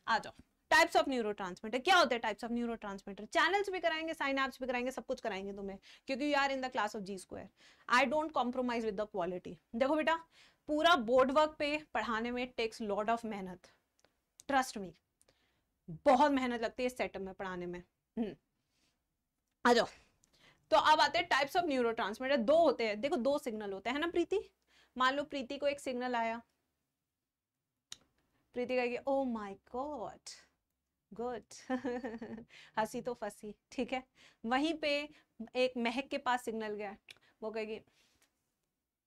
आ जाओ टाइप्स ऑफ न्यूरोट्रांसमीटर क्या होते हैं टाइप्स ऑफ न्यूरोट्रांसमीटर चैनल्स भी कराएंगे साइन एप्स भी कराएंगे सब कुछ कराएंगे तुम्हें क्योंकि you are in the class of G square I don't compromise with the quality देखो बेटा पूरा बोर्ड वर्क पे पढ़ाने में टेक्स लॉट ऑफ मेहनत ट्रस्ट मी बहुत मेहनत लगती है सेटअप में पढ़ाने में हम्म। आ जाओ तो अब आते हैं टाइप्स ऑफ न्यूरो दो होते हैं देखो दो सिग्नल होते हैं ना प्रीति मान लो प्रीति को एक सिग्नल आया प्रीति कहेगी ओ माय गॉड गुड हंसी तो फंसी ठीक है वहीं पे एक महक के पास सिग्नल गया वो कहेगी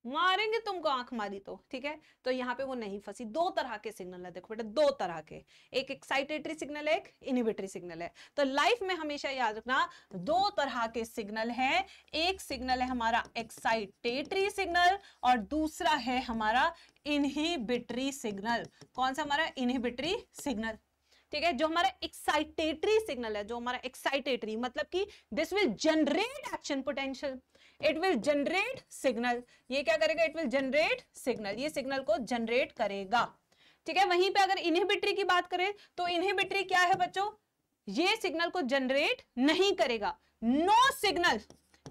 मारेंगे तुमको आंख मारी तो ठीक है तो यहाँ पे वो नहीं फंसी दो तरह के सिग्नल है देखो बेटा दो तरह के एक एक्साइटेटरी सिग्नल है एक इनिबिटरी सिग्नल है तो लाइफ में हमेशा याद रखना दो तरह के सिग्नल है एक सिग्नल है हमारा एक्साइटेटरी सिग्नल और दूसरा है हमारा इनहिबिटरी सिग्नल कौन सा हमारा इनहिबिटरी सिग्नल ठीक है जो हमारा एक्साइटेटरी सिग्नल है जो हमारा एक्साइटेटरी मतलब कि this will generate action potential it will generate signal ये क्या करेगा इट विल जनरेट सिग्नल ये सिग्नल को जनरेट करेगा ठीक है वहीं पे अगर इनहिबिटरी की बात करें तो इनहिबिटरी क्या है बच्चों ये सिग्नल को जनरेट नहीं करेगा नो no सिग्नल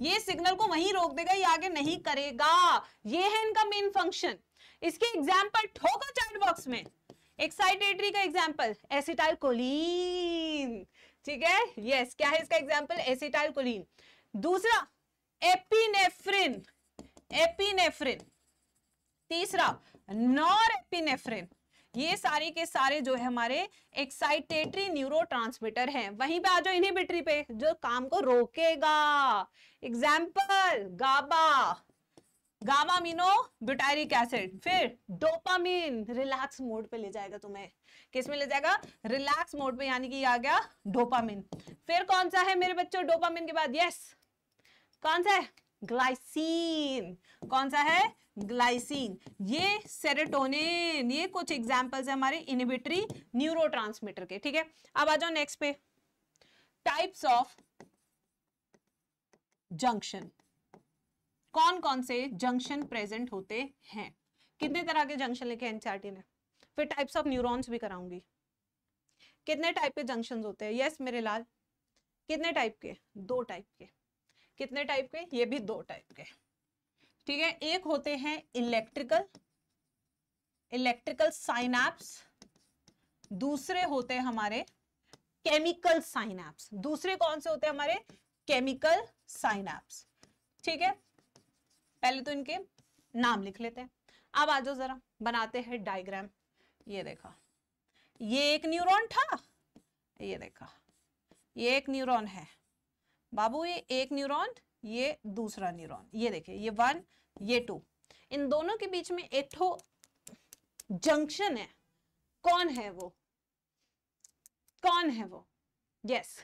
ये सिग्नल को वहीं रोक देगा ये आगे नहीं करेगा ये है इनका मेन फंक्शन इसके एग्जाम्पल ठोको चाइल्ड बॉक्स में एक्साइटेटरी का एग्जाम्पल एसिटाइल कोलीन ठीक है यस yes, क्या है इसका एग्जाम्पल एसिटाइल कोलीन दूसरा एपिनेफ्रिन एपिनेफ्रिन तीसरा नॉर एपिनेफ्रिन ये सारे के सारे जो है हमारे एक्साइटेटरी न्यूरो ट्रांसमीटर है वहीं पे आ जाओ इनहिबिटरी पे जो काम को रोकेगा example GABA gamma amino butyric acid फिर डोपामिन रिलैक्स मोड पे ले जाएगा तुम्हें किस में ले जाएगा रिलैक्स मोड पे यानी कि आ गया डोपामिन फिर कौन सा है मेरे बच्चों डोपामिन के बाद यस yes, कौन सा है ग्लाइसिन कौन सा है ग्लाइसिन ये सेरेटोनिन ये कुछ एग्जाम्पल्स है हमारे इनिबिटरी न्यूरोट्रांसमीटर के ठीक है अब आ जाओ नेक्स्ट पे टाइप्स ऑफ जंक्शन कौन कौन से जंक्शन प्रेजेंट होते हैं कितने तरह के जंक्शन लिखे एनसीआरटी e ने फिर टाइप्स ऑफ न्यूरॉन्स भी कराऊंगी कितने टाइप के जंक्शन होते हैं यस मेरे लाल कितने टाइप के दो टाइप के कितने टाइप के ये भी दो टाइप के ठीक है एक होते हैं इलेक्ट्रिकल इलेक्ट्रिकल साइनैप्स दूसरे होते हैं हमारे केमिकल साइनैप्स दूसरे कौन से होते हैं हमारे केमिकल साइनैप्स ठीक है पहले तो इनके नाम लिख लेते हैं अब आ जाओ जरा बनाते हैं डायग्राम ये देखा ये एक न्यूरॉन था ये देखा ये एक न्यूरॉन है बाबू ये एक न्यूरॉन ये दूसरा न्यूरॉन ये देखिए ये वन ये टू इन दोनों के बीच में एक ठो जंक्शन है कौन है वो कौन है वो यस yes,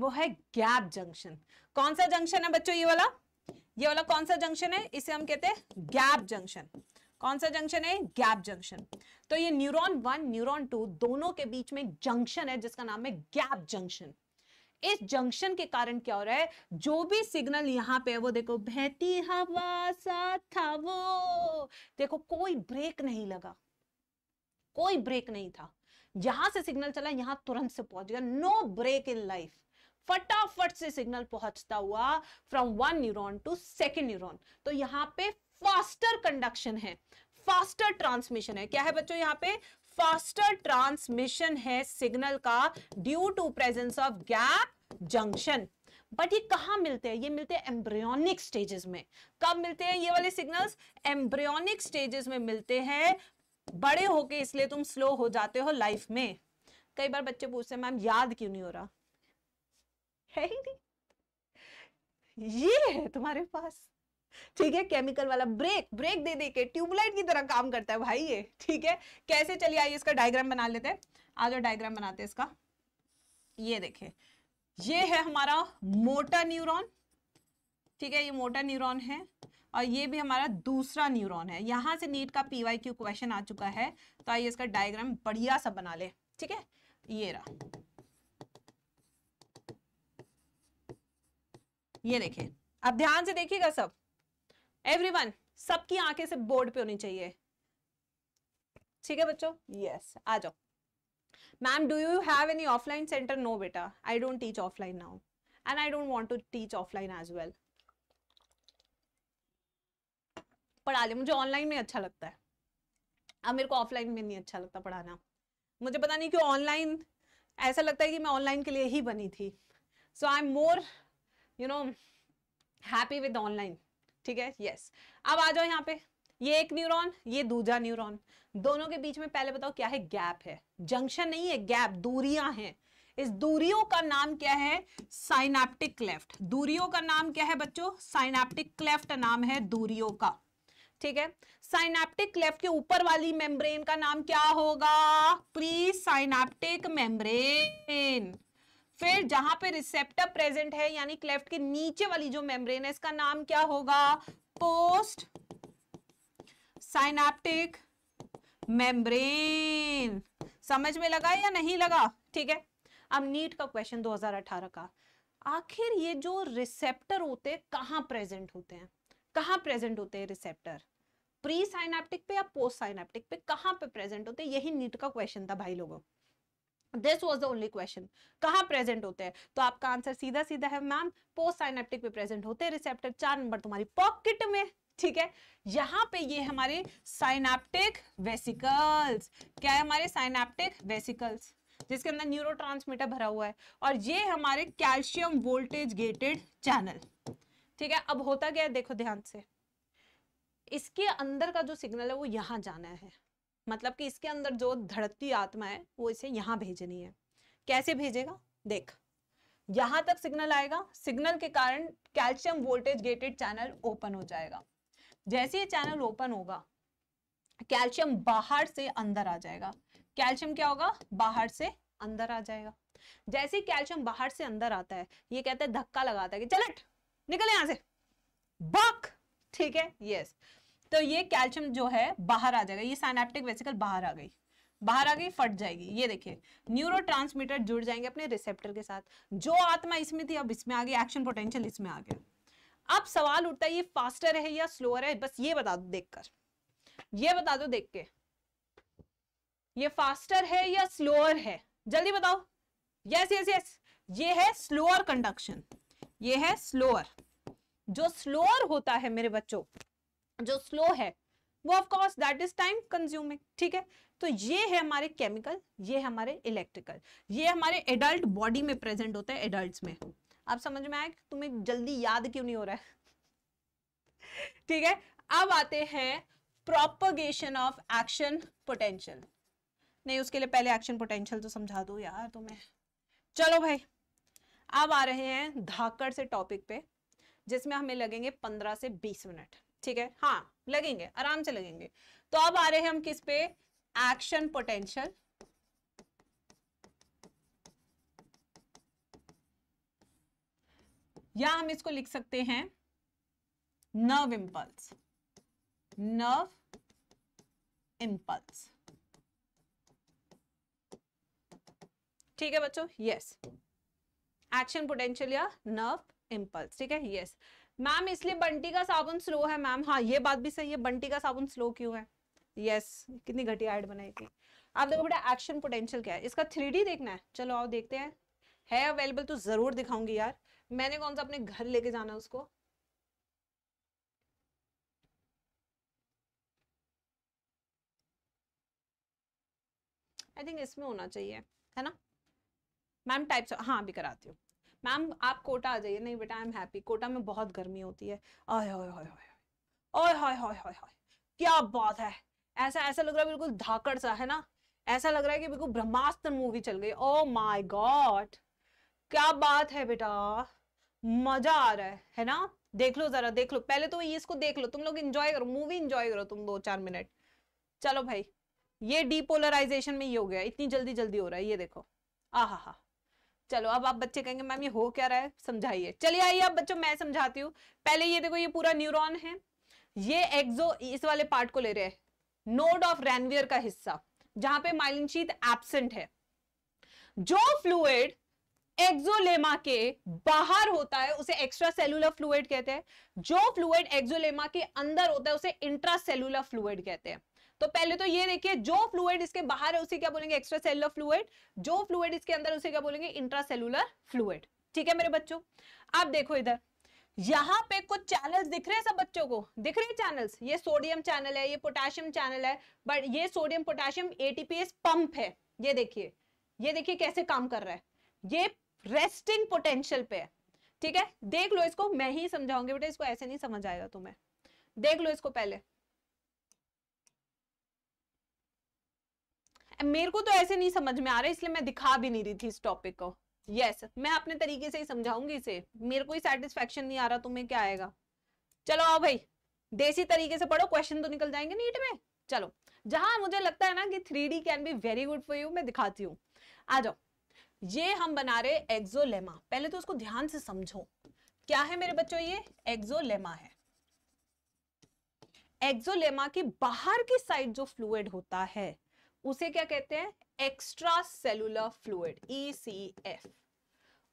वो है गैप जंक्शन कौन सा जंक्शन है बच्चों ये वाला ये वाला कौन सा जंक्शन है इसे हम कहते हैं गैप जंक्शन कौन सा जंक्शन है गैप जंक्शन तो ये न्यूरॉन वन न्यूरॉन टू दोनों के बीच में जंक्शन है जिसका नाम है गैप जंक्शन इस जंक्शन के कारण क्या हो रहा है जो भी सिग्नल यहाँ पे वो देखो बहती हवा सा था वो देखो कोई ब्रेक नहीं लगा कोई ब्रेक नहीं था यहां से सिग्नल चला यहां तुरंत से पहुंच गया नो ब्रेक इन लाइफ फटाफट से सिग्नल पहुंचता हुआ from one neuron to second neuron तो यहाँ पे फास्टर कंडक्शन है फास्टर ट्रांसमिशन है क्या है बच्चों यहाँ पे फास्टर ट्रांसमिशन है सिग्नल का due to presence of gap junction but ये कहा मिलते हैं ये मिलते हैं एम्ब्रियोनिक स्टेजेस में कब मिलते हैं ये वाले सिग्नल्स एम्ब्रियोनिक स्टेजेस में मिलते हैं बड़े होके इसलिए तुम स्लो हो जाते हो लाइफ में कई बार बच्चे पूछते हैं मैम याद क्यों नहीं हो रहा है ही नहीं ये है तुम्हारे पास ठीक है केमिकल वाला ब्रेक ब्रेक दे दे के ट्यूबलाइट की तरह काम करता है भाई ये ठीक है कैसे चलिए आइए इसका डायग्राम बना लेते हैं आज डायग्राम बनाते हैं इसका ये देखे ये है हमारा मोटा न्यूरॉन ठीक है ये मोटा न्यूरॉन है और ये भी हमारा दूसरा न्यूरॉन है यहां से नीट का पीवाई क्यू क्वेश्चन आ चुका है तो आइए इसका डायग्राम बढ़िया सा बना ले ठीक है ये रहा ये देखें अब ध्यान से देखिएगा सब एवरी वन सबकी आंखें से बोर्ड पे होनी चाहिए ठीक है बच्चों यस yes, आ जाओ ma'am do you have any offline centre no बेटा I don't teach offline now and I don't want to teach offline as well पढ़ा ले मुझे ऑनलाइन में अच्छा लगता है अब मेरे को ऑफलाइन में नहीं अच्छा लगता पढ़ाना मुझे पता नहीं क्यों ऑनलाइन ऐसा लगता है कि मैं ऑनलाइन के लिए ही बनी थी so I am more you know happy with online ठीक है यस अब आ जाओ यहाँ पे ये एक न्यूरॉन ये दूसरा न्यूरॉन दोनों के बीच में पहले बताओ क्या है गैप है जंक्शन नहीं है गैप दूरियां हैं इस दूरियों का नाम क्या है साइनाप्टिक क्लेफ्ट दूरियों का नाम क्या है बच्चों साइनाप्टिक क्लेफ्ट नाम है दूरियों का ठीक है साइनाप्टिक क्लेफ्ट के ऊपर वाली मेम्ब्रेन का नाम क्या होगा प्री साइनाप्टिक मेम्ब्रेन फिर जहां पे रिसेप्टर प्रेजेंट है यानी क्लेफ्ट के नीचे वाली जो मेम्ब्रेन है इसका नाम क्या होगा पोस्ट साइनाप्टिक मेम्ब्रेन समझ में लगा या नहीं लगा ठीक है अब नीट का क्वेश्चन 2018 का आखिर ये जो रिसेप्टर होते कहां प्रेजेंट होते हैं कहां प्रेजेंट होते हैं रिसेप्टर प्री साइनाप्टिक पे या पोस्ट साइनाप्टिक पे कहां पे प्रेजेंट होते यही नीट का क्वेश्चन था भाई लोगों this was the only question कहाँ प्रेजेंट होते हैं तो आपका आंसर सीधा सीधा है मैम पोस्ट साइनेप्टिक में प्रेजेंट होते हैं रिसेप्टर चार नंबर तुम्हारी पॉकेट में ठीक है यहाँ पे ये हमारे साइनेप्टिक वेसिकल्स क्या है हमारे साइनेप्टिक वेसिकल्स जिसके अंदर न्यूरो भरा हुआ है और ये हमारे कैल्शियम वोल्टेज गेटेड चैनल ठीक है अब होता क्या है देखो ध्यान से इसके अंदर का जो सिग्नल है वो यहाँ जाना है मतलब कि इसके अंदर जो धड़कती आत्मा है वो इसे यहाँ भेजनी है कैसे भेजेगा देख यहां तक सिग्नल आएगा सिग्नल के कारण calcium voltage gated channel open हो जाएगा जैसे ये चैनल ओपन होगा कैल्शियम बाहर से अंदर आ जाएगा कैल्शियम क्या होगा बाहर से अंदर आ जाएगा जैसे ही कैल्शियम बाहर से अंदर आता है ये कहता है धक्का लगाता है कि चलट निकले यहां से बक ठीक है यस yes. तो ये कैल्शियम जो है बाहर आ जाएगा ये साइनेप्टिक वेसिकल बाहर आ गई बाहर आ गई फट जाएगी ये देखिए न्यूरो जुड़ जाएंगे अपने रिसेप्टर के साथ जो आत्मा इसमें थी अब इसमें आ गई एक्शन पोटेंशियल इसमें आ गया अब सवाल उठता है ये फास्टर है या स्लोअर है बस ये बता दो देखकर ये बता दो देख के ये फास्टर है या स्लोअर है जल्दी बताओ यस यस यस ये है स्लोअर कंडक्शन ये है स्लोअर जो स्लोअर होता है मेरे बच्चों जो स्लो है वो of course that is time consuming ठीक है तो ये है हमारे केमिकल ये है हमारे इलेक्ट्रिकल ये हमारे एडल्ट बॉडी में प्रेजेंट होता है एडल्ट में आप समझ में आया तुम्हें जल्दी याद क्यों नहीं हो रहा है ठीक है अब आते हैं प्रोपगेशन ऑफ एक्शन पोटेंशियल नहीं उसके लिए पहले एक्शन पोटेंशियल तो समझा दो यार तुम्हें चलो भाई अब आ रहे हैं धाकड़ से टॉपिक पे जिसमें हमें लगेंगे पंद्रह से बीस मिनट ठीक है हाँ लगेंगे आराम से लगेंगे तो अब आ रहे हैं हम किस पे एक्शन पोटेंशियल या हम इसको लिख सकते हैं नर्व इंपल्स नर्व इंपल्स ठीक है बच्चों यस एक्शन पोटेंशियल या नर्व इम्पल्स ठीक है यस yes. मैम इसलिए बंटी का साबुन स्लो है मैम हाँ ये बात भी सही है बंटी का साबुन स्लो क्यों है यस yes, कितनी घटिया एड बनाई थी आप देखो बेटा एक्शन पोटेंशियल क्या है इसका थ्री देखना है चलो आओ देखते हैं है अवेलेबल तो जरूर दिखाऊंगी यार मैंने कौन सा अपने घर लेके जाना उसको आई थिंक इसमें होना चाहिए है ना मैम टाइप्स हाँ अभी कराती हूँ मैम आप कोटा आ जाइए नहीं बेटा आई एम हैप्पी कोटा में बहुत गर्मी होती है ओए ओए ओए ओए ओए ओए ओए क्या बात है ऐसा ऐसा लग रहा है बिल्कुल धाकड़ सा है ना ऐसा लग रहा है कि बिल्कुल ब्रह्मास्त्र मूवी चल गई ओ माय गॉड क्या बात है बेटा मजा आ रहा है है ना देख लो जरा देख लो पहले तो ये इसको देख लो तुम लोग इंजॉय करो मूवी इंजॉय करो तुम दो चार मिनट चलो भाई ये डीपोलराइजेशन में ही हो गया इतनी जल्दी जल्दी हो रहा है ये देखो आ हा हा चलो अब आप बच्चे कहेंगे मैम ये हो क्या रहा है समझाइए चलिए आइए आप बच्चों मैं समझाती हूँ पहले ये देखो ये पूरा न्यूरोन है ये एक्सो इस वाले पार्ट को ले रहे हैं नोड ऑफ रेनवियर का हिस्सा जहां पे माइलिन शीत एबसेंट है जो फ्लूड एक्सोलेमा के बाहर होता है उसे एक्स्ट्रा सेलुलर फ्लूड कहते हैं जो फ्लूड एक्सोलेमा के अंदर होता है उसे इंट्रा सेलुलर फ्लूड कहते हैं तो पहले तो ये देखिए जो फ्लूड इसके बाहर है उसे क्या बोलेंगे एक्स्ट्रा सेलुलर फ्लूड जो फ्लूड इसके अंदर उसे क्या बोलेंगे इंट्रा सेलुलर फ्लूड ठीक है मेरे बच्चों आप देखो इधर यहाँ पे कुछ चैनल्स दिख रहे हैं सब बच्चों को दिख रहे हैं चैनल्स ये सोडियम चैनल है ये पोटेशियम चैनल है बट ये सोडियम पोटेशियम एटीपीएस पंप है ये देखिए ये देखिए कैसे काम कर रहा है ये रेस्टिंग पोटेंशियल पे है ठीक है देख लो इसको मैं ही समझाऊंगी बेटा इसको ऐसे नहीं समझ आएगा तुम्हें देख लो इसको पहले मेरे को तो ऐसे नहीं समझ में आ रहा इसलिए मैं दिखा भी नहीं रही थी इस टॉपिक को यस yes, मैं अपने तरीके से ही समझाऊंगी इसे मेरे को ही सेटिस्फेक्शन नहीं आ रहा तुम्हें क्या आएगा चलो आओ भाई देसी तरीके से पढ़ो क्वेश्चन तो निकल जाएंगे नीट में चलो जहां मुझे लगता है ना कि three can be very good for you मैं दिखाती हूँ आ जाओ ये हम बना रहे एक्सोलेमा पहले तो उसको ध्यान से समझो क्या है मेरे बच्चों ये एक्सोलेमा है एक्सोलेमा के बाहर की साइड जो फ्लूड होता है उसे क्या कहते हैं एक्स्ट्रा सेलुलर फ्लूड ई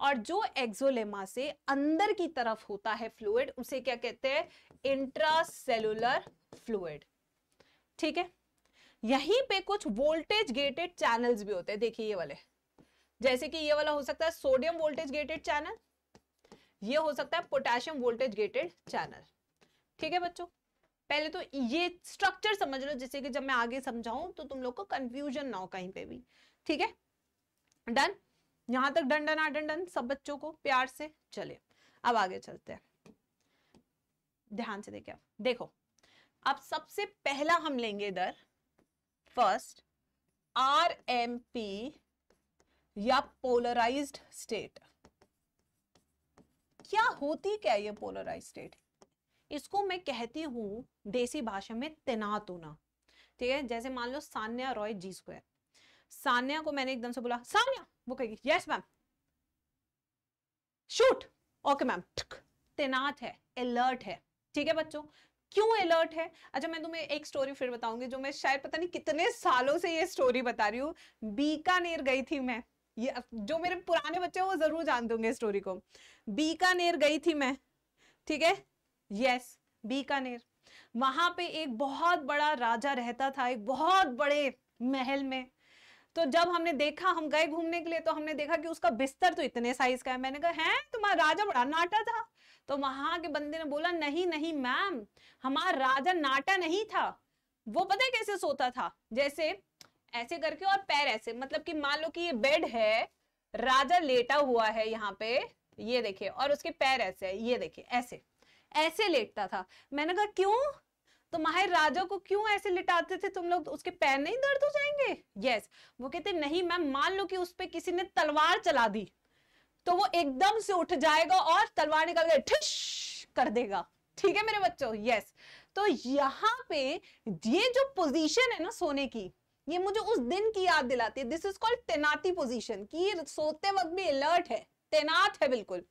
और जो एक्सोलेमा से अंदर की तरफ होता है फ्लूड उसे क्या कहते हैं इंट्रा सेलुलर फ्लूड ठीक है यहीं पे कुछ वोल्टेज गेटेड चैनल्स भी होते हैं देखिए ये वाले जैसे कि ये वाला हो सकता है सोडियम वोल्टेज गेटेड चैनल ये हो सकता है पोटेशियम वोल्टेज गेटेड चैनल ठीक है बच्चों पहले तो ये स्ट्रक्चर समझ लो जैसे कि जब मैं आगे समझाऊं तो तुम लोग को कंफ्यूजन ना हो कहीं पे भी ठीक है डन यहां तक डन डन डन डन सब बच्चों को प्यार से चले अब आगे चलते हैं ध्यान से देखिए देखो अब सबसे पहला हम लेंगे इधर फर्स्ट आर एम पी या पोलराइज्ड स्टेट क्या होती क्या ये पोलराइज स्टेट इसको मैं कहती हूँ देसी भाषा में तेनातुना ठीक है जैसे मान लो सान्या रॉय जी स्क्वायर सान्या को मैंने एकदम से बोला सान्या वो कहेगी yes ma'am shoot okay ma'am तेनात है अलर्ट है ठीक है बच्चों क्यों अलर्ट है अच्छा मैं तुम्हें एक स्टोरी फिर बताऊंगी जो मैं शायद पता नहीं कितने सालों से ये स्टोरी बता रही हूँ बीकानेर गई थी मैं ये जो मेरे पुराने बच्चे हैं वो जरूर जानते होंगे स्टोरी को बीकानेर गई थी मैं ठीक है यस बीकानेर वहां पे एक बहुत बड़ा राजा रहता था एक बहुत बड़े महल में तो जब हमने देखा हम गए घूमने के लिए तो हमने देखा कि उसका बिस्तर तो इतने साइज का है मैंने कहा है तुम्हारा राजा बड़ा नाटा था तो वहां के बंदे ने बोला नहीं नहीं मैम हमारा राजा नाटा नहीं था वो पता है कैसे सोता था जैसे ऐसे करके और पैर ऐसे मतलब कि मान लो कि ये बेड है राजा लेटा हुआ है यहाँ पे ये देखिए और उसके पैर ऐसे है ये देखिए ऐसे ऐसे लेटता था मैंने कहा क्यों तो माहिर राजा को क्यों ऐसे लिटाते थे तुम लोग उसके पैर नहीं दर्द हो जाएंगे यस वो कहते नहीं मैम मान लो कि उस पर किसी ने तलवार चला दी तो वो एकदम से उठ जाएगा और तलवार निकल के ठिश कर देगा ठीक है मेरे बच्चों यस तो यहाँ पे ये जो पोजीशन है ना सोने की ये मुझे उस दिन की याद दिलाती है दिस इज कॉल्ड तैनाती पोजीशन कि सोते वक्त भी अलर्ट है तैनात है बिल्कुल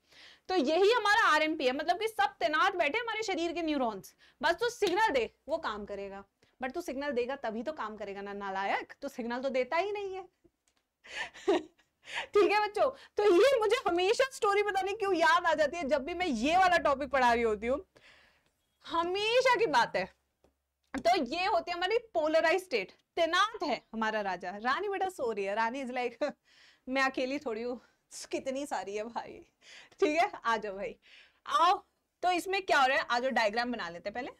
तो यही हमारा आर है मतलब कि सब तैनात बैठे हमारे शरीर के न्यूरॉन्स बस तू तो सिग्नल दे वो काम करेगा बट तू तो सिग्नल देगा तभी तो काम करेगा ना नालायक तो सिग्नल तो देता ही नहीं है ठीक है बच्चों तो ये मुझे हमेशा स्टोरी बताने क्यों याद आ जाती है जब भी मैं ये वाला टॉपिक पढ़ा रही होती हूँ हमेशा की बात है तो ये होती है हमारी पोलराइज स्टेट तैनात है हमारा राजा रानी बेटा सो रही है रानी इज लाइक मैं अकेली थोड़ी हूँ कितनी सारी है भाई ठीक है आ जाओ भाई आओ तो इसमें क्या हो रहा है आज डायग्राम बना लेते पहले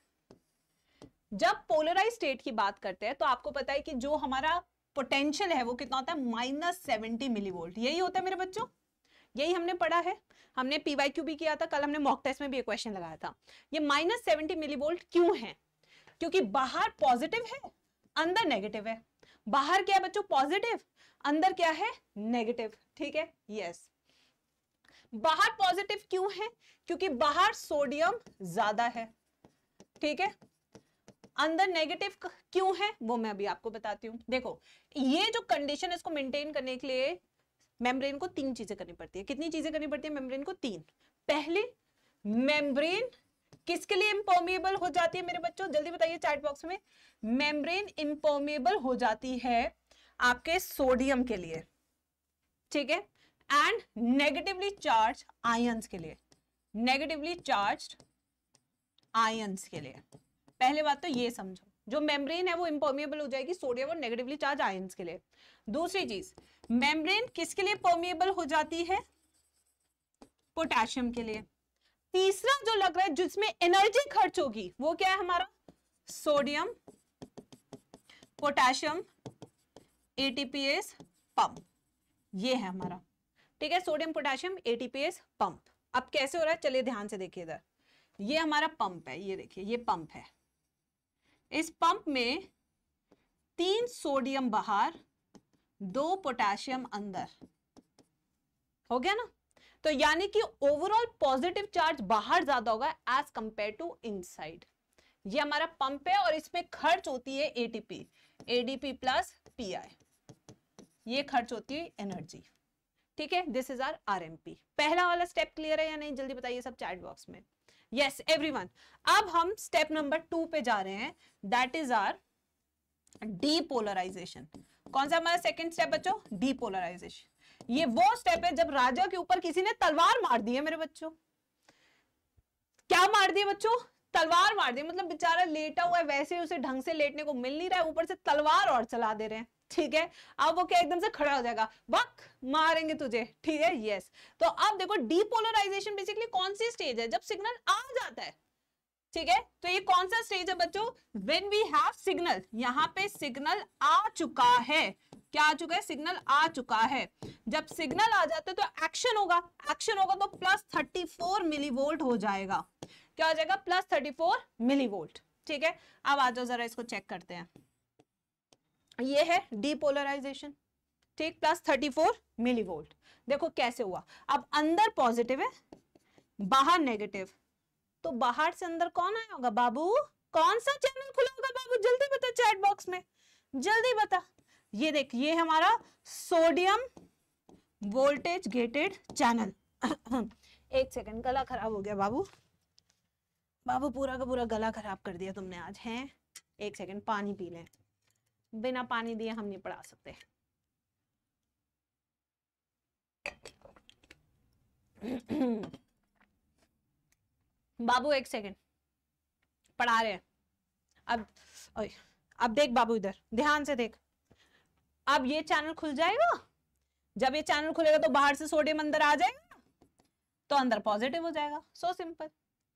जब पोलराइज स्टेट की बात करते हैं तो आपको पता है कि जो हमारा पोटेंशियल है वो कितना होता है माइनस सेवेंटी मिली वोल्ट यही होता है मेरे बच्चों यही हमने पढ़ा है हमने पीवाई क्यू भी किया था कल हमने मॉक टेस्ट में भी एक क्वेश्चन लगाया था ये माइनस सेवेंटी मिली वोल्ट क्यों है क्योंकि बाहर पॉजिटिव है अंदर नेगेटिव है बाहर क्या है बच्चों पॉजिटिव अंदर क्या है नेगेटिव ठीक है यस बाहर पॉजिटिव क्यों है क्योंकि बाहर सोडियम ज्यादा है ठीक है अंदर नेगेटिव क्यों है वो मैं अभी आपको बताती हूं देखो ये जो कंडीशन है इसको मेंटेन करने के लिए मेम्ब्रेन को तीन चीजें करनी पड़ती है कितनी चीजें करनी पड़ती है मेम्ब्रेन को तीन पहले मेम्ब्रेन किसके लिए इम्पोमिएबल हो जाती है मेरे बच्चों जल्दी बताइए चैट बॉक्स में मेम्ब्रेन इम्पोमिएबल हो जाती है आपके सोडियम के लिए ठीक है एंड नेगेटिवली चार्ज आयंस के लिए नेगेटिवली चार्ज आयंस के लिए पहले बात तो ये समझो जो मेम्ब्रेन है वो इम्पोमिएबल हो जाएगी सोडियम और नेगेटिवली चार्ज आयंस के लिए दूसरी चीज मेम्ब्रेन किसके लिए परमिएबल हो जाती है पोटेशियम के लिए तीसरा जो लग रहा है जिसमें एनर्जी खर्च होगी वो क्या है हमारा सोडियम पोटेशियम एटीपीएस पंप ये है हमारा ठीक है सोडियम पोटेशियम एटीपीएस पंप अब कैसे हो रहा है चलिए ध्यान से देखिए इधर ये हमारा पंप है ये देखिए ये पंप है इस पंप में तीन सोडियम बाहर दो पोटेशियम अंदर हो गया ना तो यानी कि ओवरऑल पॉजिटिव चार्ज बाहर ज्यादा होगा एज कंपेयर टू इनसाइड ये हमारा पंप है और इसमें खर्च होती है एटीपी एडीपी प्लस पीआई ये खर्च होती है एनर्जी ठीक है दिस इज आर आर पहला वाला स्टेप क्लियर है या नहीं जल्दी बताइए सब चैट बॉक्स में यस एवरीवन अब हम स्टेप नंबर टू पे जा रहे हैं दैट इज आर डीपोलराइजेशन कौन सा हमारा सेकंड स्टेप बच्चों डीपोलराइजेशन ये वो स्टेप है जब राजा के ऊपर किसी ने तलवार मार दी है मेरे बच्चों क्या मार दिए बच्चों तलवार मार दी मतलब बेचारा लेटा हुआ है वैसे उसे ढंग से लेटने को मिल नहीं रहा है ऊपर से तलवार और चला दे रहे हैं ठीक है अब वो क्या एकदम से खड़ा हो जाएगा बक मारेंगे तुझे ठीक है यस तो अब देखो डीपोलराइजेशन बेसिकली कौन सी स्टेज है जब सिग्नल आ जाता है ठीक है तो ये कौन सा स्टेज है बच्चों व्हेन वी हैव सिग्नल यहाँ पे सिग्नल आ चुका है क्या आ चुका है सिग्नल आ चुका है जब सिग्नल आ जाता है तो एक्शन होगा एक्शन होगा तो plus thirty four milli volt हो जाएगा क्या हो जाएगा plus thirty four milli volt ठीक है अब आ जाओ जरा इसको चेक करते हैं ये है डीपोलराइजेशन ठीक प्लस 34 मिलीवोल्ट देखो कैसे हुआ अब अंदर पॉजिटिव है बाहर नेगेटिव तो बाहर से अंदर कौन आया होगा बाबू कौन सा चैनल खुला होगा बाबू जल्दी बता चैट बॉक्स में जल्दी बता ये देख ये हमारा सोडियम वोल्टेज गेटेड चैनल एक सेकंड गला खराब हो गया बाबू बाबू पूरा का पूरा गला खराब कर दिया तुमने आज हैं एक सेकंड पानी पी लें बिना पानी दिए हम नहीं पढ़ा सकते बाबू एक सेकेंड पढ़ा रहे हैं अब अब देख बाबू इधर ध्यान से देख अब ये चैनल खुल जाएगा जब ये चैनल खुलेगा तो बाहर से सोडियम अंदर आ जाएगा तो अंदर पॉजिटिव हो जाएगा सो सिंपल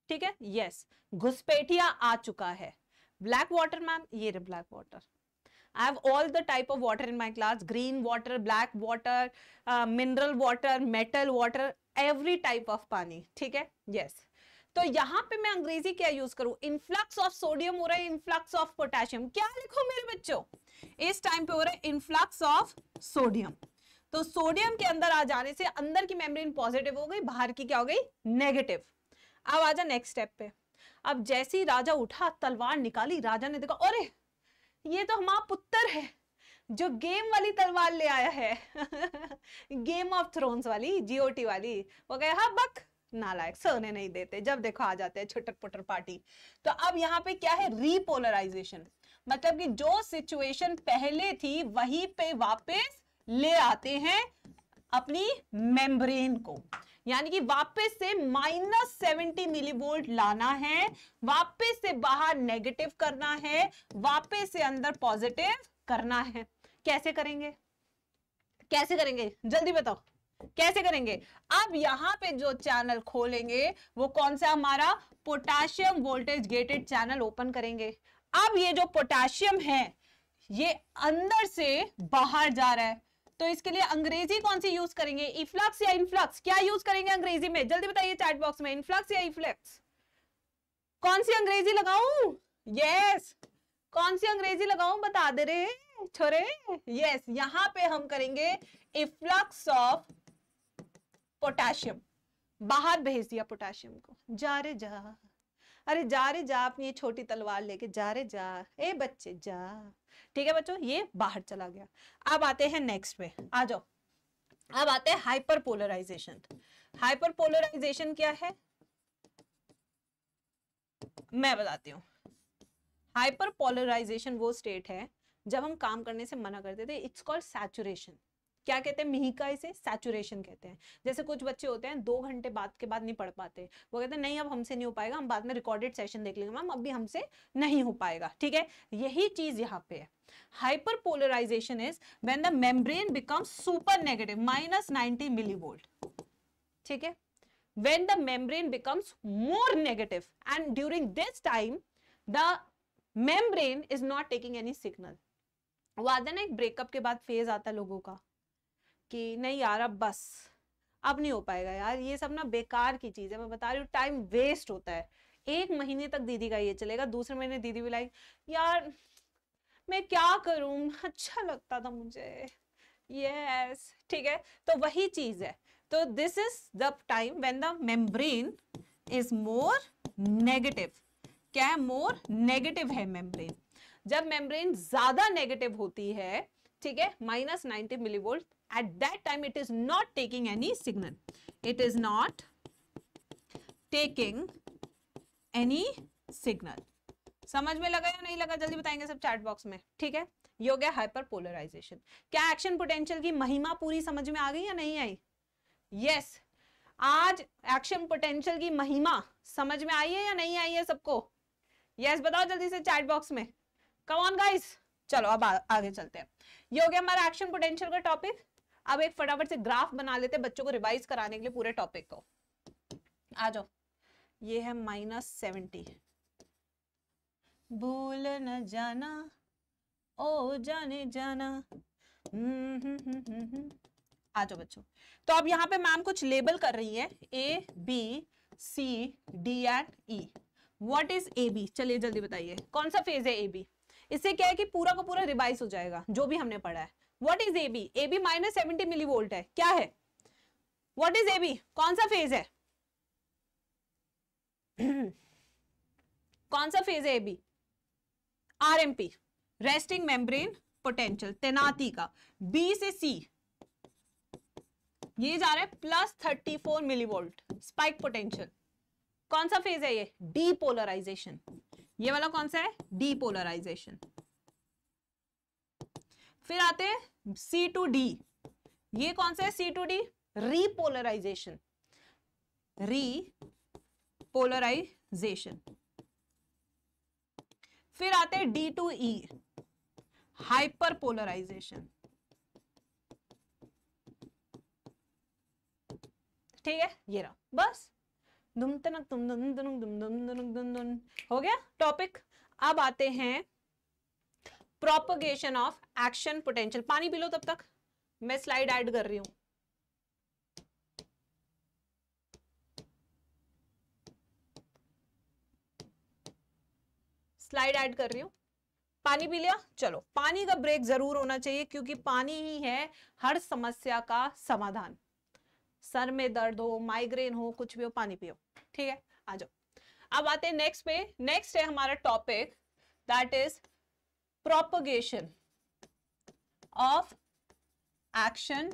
ठीक है यस घुसपेटिया आ चुका है ब्लैक वाटर मैम ये black water I have all the type of water in my class, green water, black water, uh, mineral water, metal water, every type of pani, ठीक है? Yes. तो यहाँ पे मैं अंग्रेजी क्या यूज करूं इनफ्लक्स ऑफ सोडियम हो रहा है इनफ्लक्स ऑफ पोटेशियम क्या लिखो मेरे बच्चों इस टाइम पे हो रहा है इनफ्लक्स ऑफ सोडियम तो सोडियम के अंदर आ जाने से अंदर की मेम्ब्रेन पॉजिटिव हो गई बाहर की क्या हो गई नेगेटिव अब आ जा नेक्स्ट स्टेप पे अब जैसे ही राजा उठा तलवार निकाली राजा ने देखा अरे ये तो हमारा पुत्र है जो गेम वाली तलवार ले आया है गेम ऑफ थ्रोन्स वाली जीओटी वाली वो गया हा बक नालायक सर उन्हें नहीं देते जब देखो आ जाते हैं छुटर पुटर पार्टी तो अब यहाँ पे क्या है रीपोलराइजेशन मतलब कि जो सिचुएशन पहले थी वही पे वापस ले आते हैं अपनी मेम्ब्रेन को यानी कि वापस से माइनस सेवेंटी मिली वोल्ट लाना है वापस से बाहर नेगेटिव करना है वापस से अंदर पॉजिटिव करना है कैसे करेंगे कैसे करेंगे जल्दी बताओ कैसे करेंगे अब यहां पे जो चैनल खोलेंगे वो कौन सा हमारा potassium voltage gated channel open करेंगे अब ये जो पोटेशियम है ये अंदर से बाहर जा रहा है तो इसके लिए अंग्रेजी कौन सी यूज करेंगे इफ्लक्स या इनफ्लक्स क्या यूज करेंगे अंग्रेजी में जल्दी बताइए चैट बॉक्स में इनफ्लक्स या इफ्लक्स कौन सी अंग्रेजी लगाऊ यस कौन सी अंग्रेजी लगाऊ बता दे रहे छोरे यस यहां पे हम करेंगे इफ्लक्स ऑफ पोटेशियम बाहर भेज दिया पोटेशियम को जा रे जा अरे जा रे जा अपनी छोटी तलवार लेके जा रे जा ए बच्चे जा ठीक है बच्चों ये बाहर चला गया अब आते हैं नेक्स्ट पे आ जाओ अब आते हैं हाइपर पोलराइजेशन हाइपर पोलराइजेशन क्या है मैं बताती हूँ हाइपर पोलराइजेशन वो स्टेट है जब हम काम करने से मना करते थे इट्स कॉल्ड सैचुरेशन क्या कहते हैं मिहिका इसे सैचुरेशन कहते हैं जैसे कुछ बच्चे होते हैं दो घंटे बाद के बाद नहीं पढ़ पाते वो कहते हैं नहीं अब हमसे नहीं हो पाएगा हम बाद में रिकॉर्डेड सेशन देख लेंगे मैम अब भी हमसे नहीं हो पाएगा ठीक है यही चीज यहाँ पे है hyper polarisation is when the membrane become super negative minus ninety millivolt ठीक है when the membrane becomes more negative and during this time the membrane is not taking any signal वो आता है ना एक ब्रेकअप के बाद फेज आता है लोगों का कि नहीं यार अब बस अब नहीं हो पाएगा यार ये सब ना बेकार की चीज़ है मैं बता रही हूँ टाइम वेस्ट होता है एक महीने तक दीदी का ये चलेगा दूसरे महीने दीदी भी लाइक यार मैं क्या करूँ अच्छा लगता था मुझे यस ठीक है तो वही चीज़ है तो this is the time when the membrane is more negative क्या है मोर नेगेटिव है मेम्ब्रेन जब मेम्ब्रेन ज्यादा नेगेटिव होती है ठीक है minus ninety millivolt at that time it is not taking any signal it is not taking any signal समझ में लगा या नहीं लगा जल्दी बताएंगे सब चैट बॉक्स में ठीक है ये हाइपर पोलराइजेशन क्या एक्शन पोटेंशियल की महिमा पूरी समझ में आ गई या नहीं आई यस yes. आज एक्शन पोटेंशियल की महिमा समझ में आई है या नहीं आई है सबको यस yes, बताओ जल्दी से चैट बॉक्स में कम ऑन गाइस चलो अब आ, आगे चलते हैं ये हमारा एक्शन पोटेंशियल का टॉपिक अब एक फटाफट से ग्राफ बना लेते हैं बच्चों को रिवाइज कराने के लिए पूरे टॉपिक को आ जाओ ये है माइनस सेवेंटी भूल न जाना ओ जाने जाना हम्म, हम्म, हम्म, आ जाओ बच्चों तो अब यहाँ पे मैम कुछ लेबल कर रही है A B C D and E what is A B चलिए जल्दी बताइए कौन सा फेज है ए बी इससे क्या है कि पूरा का पूरा रिवाइज हो जाएगा जो भी हमने पढ़ा है what is A B A B minus seventy milli volt है क्या है व्हाट इज ए बी कौन सा फेज है कौन सा फेज है A B R M P resting membrane potential तैनाती का बी से सी ये जा रहा है plus thirty four milli volt spike potential कौन सा फेज है ये डीपोलराइजेशन ये वाला कौन सा है डीपोलराइजेशन फिर आते हैं सी टू डी ये कौन सा है C to D repolarisation repolarisation फिर आते हैं D to E hyper polarisation ठीक है ये रहा बस दुम तनक दुम दुम दुम दुम दुम दुम दुम हो गया टॉपिक अब आते हैं प्रोपोगेशन ऑफ एक्शन पोटेंशियल पानी पी लो तब तक मैं स्लाइड ऐड कर रही हूं स्लाइड ऐड कर रही हूं पानी पी लिया चलो पानी का ब्रेक जरूर होना चाहिए क्योंकि पानी ही है हर समस्या का समाधान सर में दर्द हो माइग्रेन हो कुछ भी हो पानी पियो ठीक है आ जाओ अब आते हैं नेक्स्ट पे नेक्स्ट है हमारा topic that is propagation of action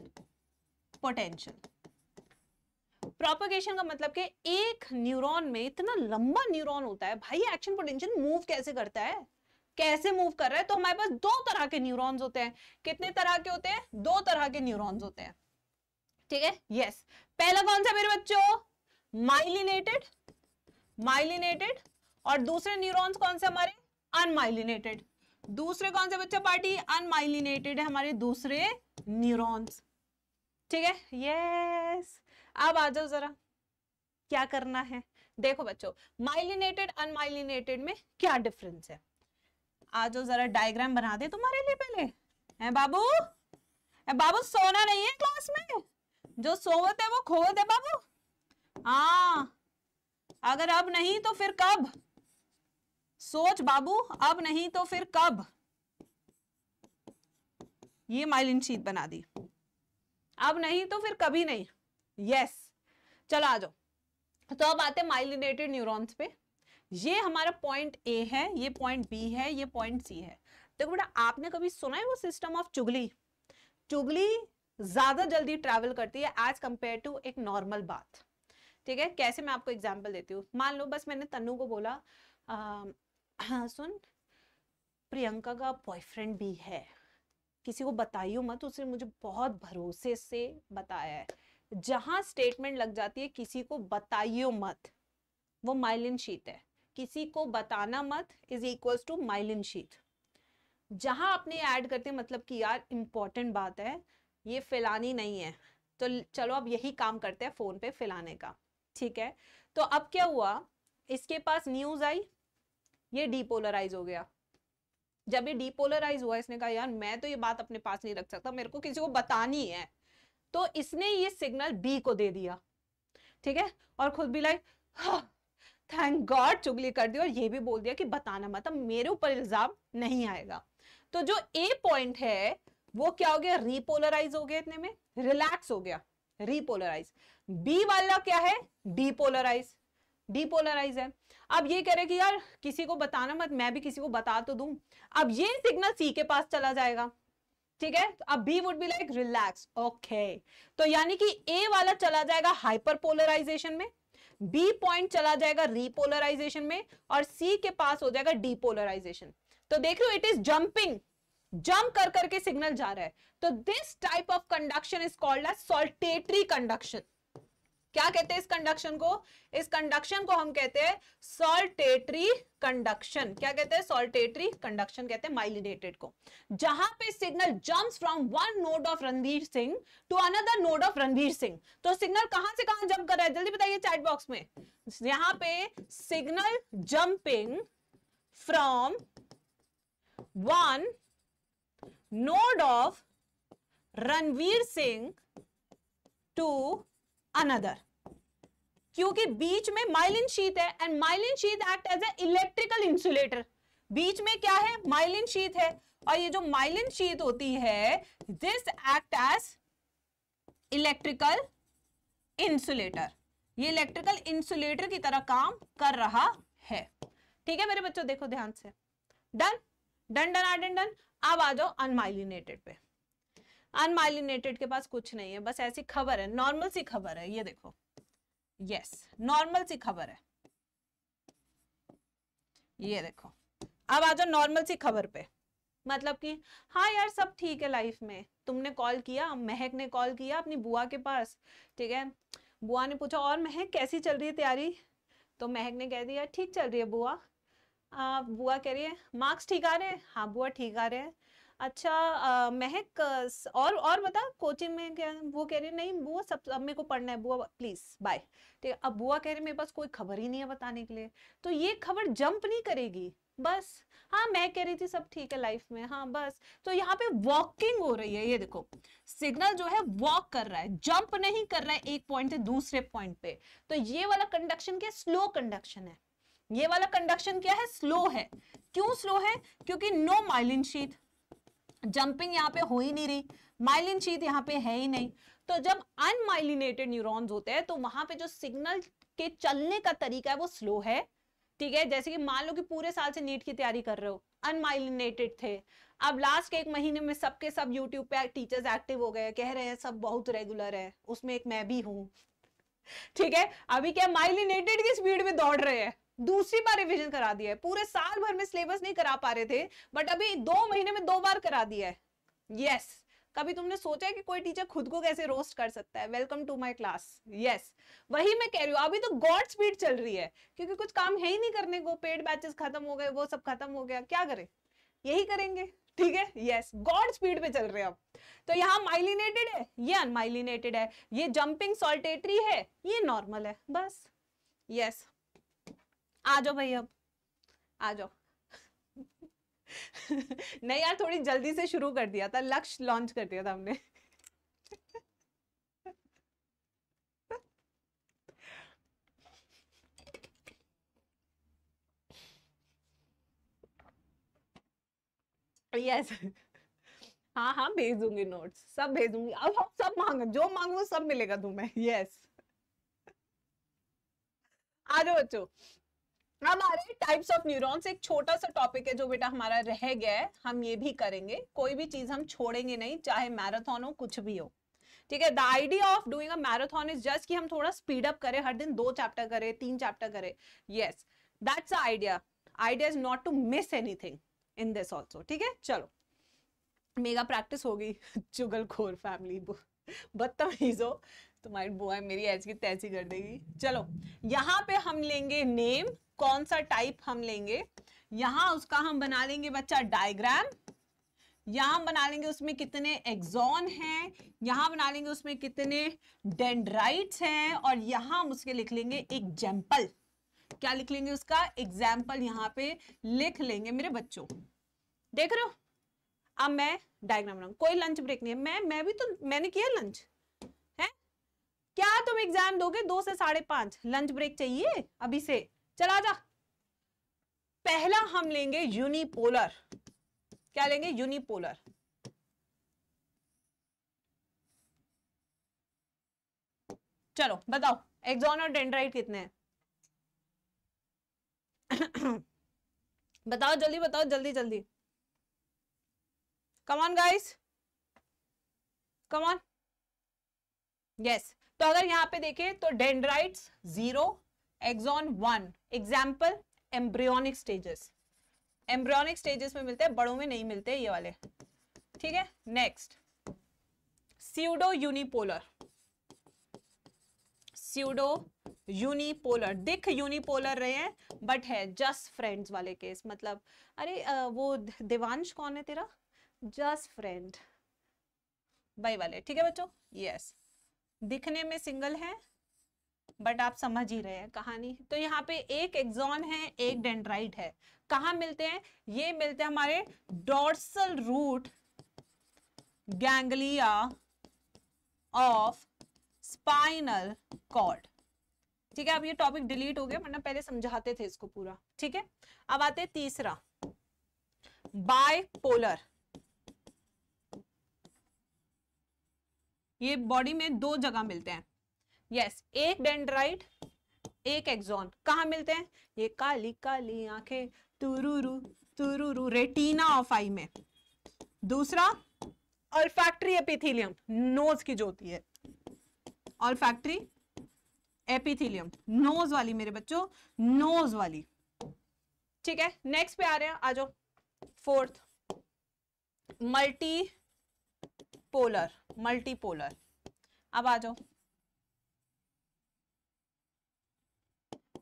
potential प्रोपोगेशन का मतलब कि एक न्यूरॉन में इतना लंबा न्यूरॉन होता है भाई एक्शन पोटेंशियल मूव कैसे करता है कैसे मूव कर रहा है तो हमारे पास दो तरह के न्यूरॉन्स होते हैं कितने तरह के होते हैं दो तरह के न्यूरॉन्स होते हैं ठीक है यस पहला कौन सा मेरे बच्चों माइलिनेटेड माइलिनेटेड और दूसरे न्यूरॉन्स कौन से हमारे अनमाइलिनेटेड दूसरे कौन से बच्चे पार्टी अनमाइलिनेटेड है हमारे दूसरे न्यूरॉन्स ठीक है यस अब आ जाओ जरा क्या करना है देखो बच्चों माइलिनेटेड अनमाइलिनेटेड में क्या डिफरेंस है आ जाओ जरा डायग्राम बना दे तुम्हारे लिए पहले है बाबू है बाबू सोना नहीं है क्लास में जो सोवत है वो खोवत है बाबू हाँ अगर अब नहीं तो फिर कब सोच बाबू अब नहीं तो फिर कब ये माइलिन शीत बना दी अब नहीं तो फिर कभी नहीं यस चलो आ जाओ तो अब आते माइलिनेटेड न्यूरॉन्स पे ये हमारा पॉइंट ए है ये पॉइंट बी है ये पॉइंट सी है देखो बेटा आपने कभी सुना है वो सिस्टम ऑफ चुगली चुगली ज्यादा जल्दी ट्रेवल करती है एज कंपेयर टू एक नॉर्मल बात ठीक है कैसे मैं आपको एग्जाम्पल देती हूँ मान लो बस मैंने तन्नू को बोला हाँ सुन प्रियंका का बॉयफ्रेंड भी है किसी को बताइयो मत उसने मुझे बहुत भरोसे से बताया है जहां स्टेटमेंट लग जाती है किसी को बताइयो मत वो माइलिन शीत है किसी को बताना मत इज इक्वल्स टू माइलिन शीत जहां आपने ऐड करते मतलब कि यार इम्पोर्टेंट बात है ये फैलानी नहीं है तो चलो अब यही काम करते हैं फोन पे फैलाने का ठीक है तो अब क्या हुआ इसके पास न्यूज आई ये डीपोलराइज हो गया जब ये डीपोलराइज हुआ इसने कहा यार मैं तो ये बात अपने पास नहीं रख सकता मेरे को किसी को बतानी है तो इसने ये सिग्नल बी को दे दिया ठीक है और खुद भी लाइक थैंक गॉड चुगली कर दी और ये भी बोल दिया कि बताना मतलब मेरे ऊपर इल्जाम नहीं आएगा तो जो ए पॉइंट है वो क्या हो गया रिपोलराइज हो गया इतने में रिलैक्स हो गया रिपोलराइज बी वाला क्या है डीपोलराइज डीपोलराइज है अब ये कह रहे कि यार किसी को बताना मत मैं भी किसी को बता तो दूं अब ये सिग्नल सी के पास चला जाएगा ठीक है तो अब B would be like relax okay तो यानी कि ए वाला चला जाएगा हाइपर पोलराइजेशन में बी पॉइंट चला जाएगा रीपोलराइजेशन में और सी के पास हो जाएगा डीपोलराइजेशन तो देख लो इट इज जंपिंग जंप कर करके सिग्नल जा रहा है तो this type of conduction is called as saltatory conduction क्या कहते हैं इस कंडक्शन को इस कंडक्शन को हम कहते हैं सोल्टेटरी कंडक्शन क्या कहते हैं सोल्टेटरी कंडक्शन कहते हैं माइलिनेटेड को जहां पे signal jumps from one node of Ranveer सिंह to another node of Ranveer सिंह तो सिग्नल कहां से कहां जंप कर रहा है जल्दी बताइए चैट बॉक्स में यहां पे signal jumping from one node of Ranveer सिंह टू अनदर क्योंकि बीच में माइलिन शीत है and myelin sheath act as a electrical insulator बीच में क्या है माइलिन शीत है और ये जो माइलिन शीत होती है this act as electrical insulator ये इलेक्ट्रिकल इंसुलेटर की तरह काम कर रहा है ठीक है मेरे बच्चों देखो ध्यान से done done done are done done अब आ जाओ अनमाइलिनेटेड पे अनमाइलिनेटेड के पास कुछ नहीं है बस ऐसी खबर है नॉर्मल सी खबर है ये देखो यस नॉर्मल सी खबर है ये देखो अब आ जाओ नॉर्मल सी खबर पे मतलब कि हाँ यार सब ठीक है लाइफ में तुमने कॉल किया महक ने कॉल किया अपनी बुआ के पास ठीक है बुआ ने पूछा और महक कैसी चल रही है तैयारी तो महक ने कह दिया ठीक चल रही है बुआ आ, बुआ कह रही है मार्क्स ठीक आ रहे हैं हाँ बुआ ठीक आ रहे हैं अच्छा महक और और बता कोचिंग में क्या वो कह रही नहीं बुआ सब अब मेरे को पढ़ना है बुआ प्लीज बाय ठीक है अब बुआ कह रही मेरे पास कोई खबर ही नहीं है बताने के लिए तो ये खबर जंप नहीं करेगी बस हाँ मैं कह रही थी सब ठीक है लाइफ में हाँ बस तो यहाँ पे वॉकिंग हो रही है ये देखो सिग्नल जो है वॉक कर रहा है जंप नहीं कर रहा है एक पॉइंट से दूसरे पॉइंट पे तो ये वाला कंडक्शन क्या स्लो कंडक्शन है ये वाला कंडक्शन क्या है स्लो है क्यों स्लो है क्योंकि नो माइलिन शीट जंपिंग यहाँ पे हो ही नहीं रही माइलिन शीत यहाँ पे है ही नहीं तो जब अनमाइलिनेटेड न्यूरॉन्स होते हैं तो वहां पे जो सिग्नल के चलने का तरीका है वो स्लो है ठीक है जैसे कि मान लो कि पूरे साल से नीट की तैयारी कर रहे हो अनमाइलिनेटेड थे अब लास्ट के एक महीने में सबके सब यूट्यूब पे टीचर्स एक्टिव हो गए कह रहे हैं सब बहुत रेगुलर है उसमें एक मैं भी हूँ ठीक है अभी क्या माइलिनेटेड की स्पीड में दौड़ रहे हैं दूसरी बार रिवीजन करा दिया है पूरे साल भर में सिलेबस नहीं करा पा रहे थे बट अभी दो महीने में दो बार करा दिया है यस कभी तुमने सोचा है कि कोई टीचर खुद को कैसे रोस्ट कर सकता है welcome to my class yes वही मैं कह रही हूँ अभी तो गॉड स्पीड चल रही है क्योंकि कुछ काम है ही नहीं करने को पेड बैचेस खत्म हो गए वो सब खत्म हो गया क्या करें यही करेंगे ठीक है यस गॉड स्पीड पे चल रहे हैं अब तो यहाँ माइलिनेटेड है ये अनमाइलिनेटेड है ये जंपिंग सोल्टेटरी है ये नॉर्मल है बस यस yes. आ जाओ भाई अब आ जाओ नहीं यार थोड़ी जल्दी से शुरू कर दिया था लक्ष्य लॉन्च कर दिया था हमने यस हाँ हाँ भेज दूंगी नोट्स सब भेज दूंगी अब हम सब मांग जो मांगू सब मिलेगा तुम्हें यस आ जाओ बच्चों हमारे टाइप्स ऑफ न्यूरॉन्स एक छोटा सा टॉपिक है जो बेटा हमारा रह गया है हम ये भी करेंगे कोई भी चीज हम छोड़ेंगे नहीं चाहे मैराथन हो कुछ भी हो ठीक है the idea of doing a marathon is just कि हम थोड़ा स्पीड अप करें हर दिन दो चैप्टर करें तीन चैप्टर करें yes that's idea idea is not to miss anything in this also ठीक है चलो मेगा प्रैक्टिस होगी चुगलखोर फैमिली बदतमीज हो तुम्हारी बुआ मेरी ऐसी तैसी कर देगी चलो यहाँ पे हम लेंगे नेम कौन सा टाइप हम लेंगे यहां उसका हम बना लेंगे बच्चा डायग्राम यहां बना लेंगे उसमें कितने एक्सॉन हैं यहां बना लेंगे उसमें कितने डेंड्राइट्स हैं और यहां हम उसके लिख लेंगे एग्जाम्पल क्या लिख लेंगे उसका एग्जाम्पल यहां पे लिख लेंगे मेरे बच्चों देख रहे हो अब मैं डायग्राम बनाऊ कोई लंच ब्रेक नहीं है मैं मैं भी तो मैंने किया लंच है क्या तुम एग्जाम दोगे दो से साढ़े पांच लंच ब्रेक चाहिए अभी से चला जा पहला हम लेंगे यूनिपोलर क्या लेंगे यूनिपोलर चलो बताओ एक्सॉन और डेंड्राइट कितने हैं बताओ जल्दी बताओ जल्दी जल्दी कमॉन गाइस कमॉन यस तो अगर यहां पे देखें तो dendrites zero axon one example embryonic stages embryonic stages में मिलते हैं बड़ों में नहीं मिलते ये वाले ठीक है next pseudo unipolar pseudo unipolar दिख यूनिपोलर रहे हैं बट है जस्ट फ्रेंड्स वाले केस मतलब अरे आ, वो देवांश कौन है तेरा जस्ट फ्रेंड बाई वाले ठीक है बच्चों यस yes. दिखने में सिंगल है बट आप समझ ही रहे हैं कहानी तो यहाँ पे एक एक्सॉन है एक डेंड्राइट है कहा मिलते हैं ये मिलते हैं हमारे dorsal root ganglia of spinal cord ठीक है अब ये टॉपिक डिलीट हो गया वरना पहले समझाते थे इसको पूरा ठीक है अब आते हैं तीसरा बायपोलर ये बॉडी में दो जगह मिलते हैं यस एक डेंड्राइट एक एक्सॉन कहा मिलते हैं ये काली काली आंखें तुरुरु तुरुरु रेटिना ऑफ आई में दूसरा ऑल्फैक्ट्री एपिथिलियम नोज की जो होती है ऑल्फैक्ट्री एपिथिलियम नोज वाली मेरे बच्चों नोज वाली ठीक है नेक्स्ट पे आ रहे हैं आ जाओ फोर्थ मल्टी पोलर मल्टीपोलर अब आ जाओ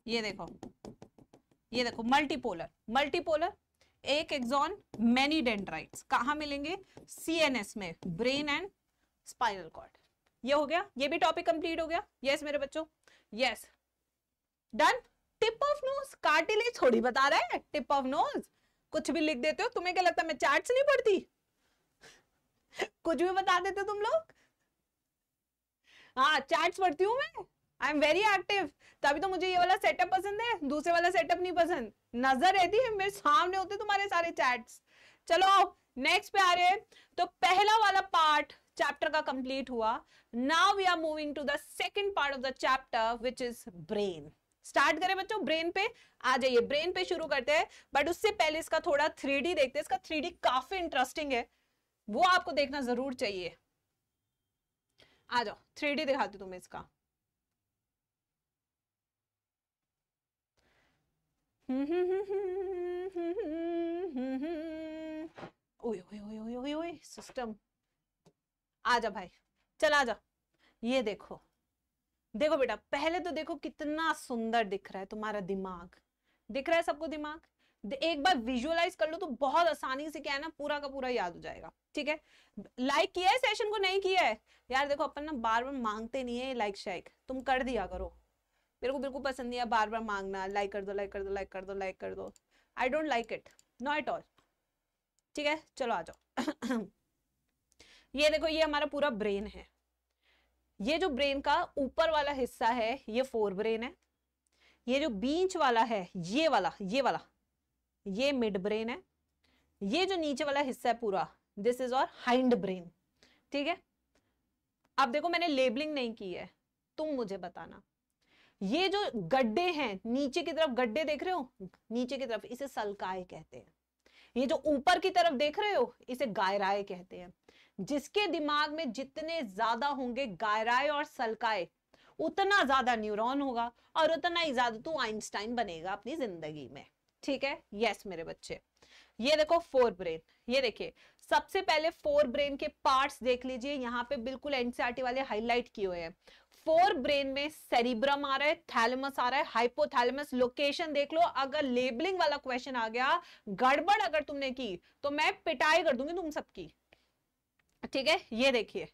ये देखो ये देखो मल्टीपोलर मल्टीपोलर एक एक्सॉन मेनी डेंड्राइट्स कहा मिलेंगे सीएनएस में ब्रेन एंड स्पाइनल कॉर्ड ये हो गया ये भी टॉपिक कंप्लीट हो गया यस yes, मेरे बच्चों yes done tip of nose cartilage थोड़ी बता रहा है टिप ऑफ नोज कुछ भी लिख देते हो तुम्हें क्या लगता है मैं चार्ट नहीं पढ़ती कुछ भी बता देते तुम लोग हाँ चार्ट पढ़ती हूँ मैं आई एम वेरी एक्टिव तभी तो मुझे ये वाला सेटअप पसंद है दूसरे वाला सेटअप नहीं पसंद नजर रहती है मेरे सामने होते तुम्हारे सारे चैट्स चलो नेक्स्ट पे आ रहे हैं तो पहला वाला पार्ट चैप्टर का कंप्लीट हुआ now we are moving to the second part of the chapter which is brain start करें बच्चों ब्रेन पे आ जाइए ब्रेन पे शुरू करते हैं बट उससे पहले इसका थोड़ा थ्री देखते हैं इसका थ्री काफी इंटरेस्टिंग है वो आपको देखना जरूर चाहिए आ जाओ थ्री दिखाती तुम्हें इसका ओए ओए ओए ओए ओए ओए सिस्टम आजा भाई चल आजा ये देखो देखो बेटा पहले तो देखो कितना सुंदर दिख रहा है तुम्हारा दिमाग दिख रहा है सबको दिमाग एक बार विजुअलाइज कर लो तो बहुत आसानी से क्या है ना पूरा का पूरा याद हो जाएगा ठीक है लाइक किया है सेशन को नहीं किया है यार देखो अपन ना बार बार मांगते नहीं है लाइक शाइक तुम कर दिया करो मेरे को बिल्कुल पसंद नहीं है बार बार मांगना लाइक कर दो लाइक कर दो लाइक कर दो लाइक कर दो I don't like it not at all ठीक है चलो आ जाओ ये देखो ये हमारा पूरा ब्रेन है ये जो ब्रेन का ऊपर वाला हिस्सा है ये फोर ब्रेन है ये जो बीच वाला है ये वाला ये वाला ये मिड ब्रेन है ये जो नीचे वाला हिस्सा है पूरा this is our hindbrain ठीक है अब देखो मैंने लेबलिंग नहीं की है तुम मुझे बताना ये जो गड्ढे हैं नीचे की तरफ गड्ढे देख रहे हो नीचे की तरफ इसे सलकाय कहते हैं ये जो ऊपर की तरफ देख रहे हो इसे गायराय कहते हैं जिसके दिमाग में जितने ज्यादा होंगे गायराय और सलकाय उतना ज्यादा न्यूरॉन होगा और उतना ही ज्यादा तू तो आइंस्टाइन बनेगा अपनी जिंदगी में ठीक है यस मेरे बच्चे ये देखो फोर ब्रेन ये देखिए सबसे पहले फोर ब्रेन के पार्ट्स देख लीजिए यहाँ पे बिल्कुल एनसीआरटी e वाले हाईलाइट किए हुए हैं फोर ब्रेन में सेरिब्रम आ रहा है थैलमस आ रहा है हाइपोथैलमस लोकेशन देख लो अगर लेबलिंग वाला क्वेश्चन आ गया गड़बड़ अगर तुमने की तो मैं पिटाई कर दूंगी तुम सबकी ठीक है ये देखिए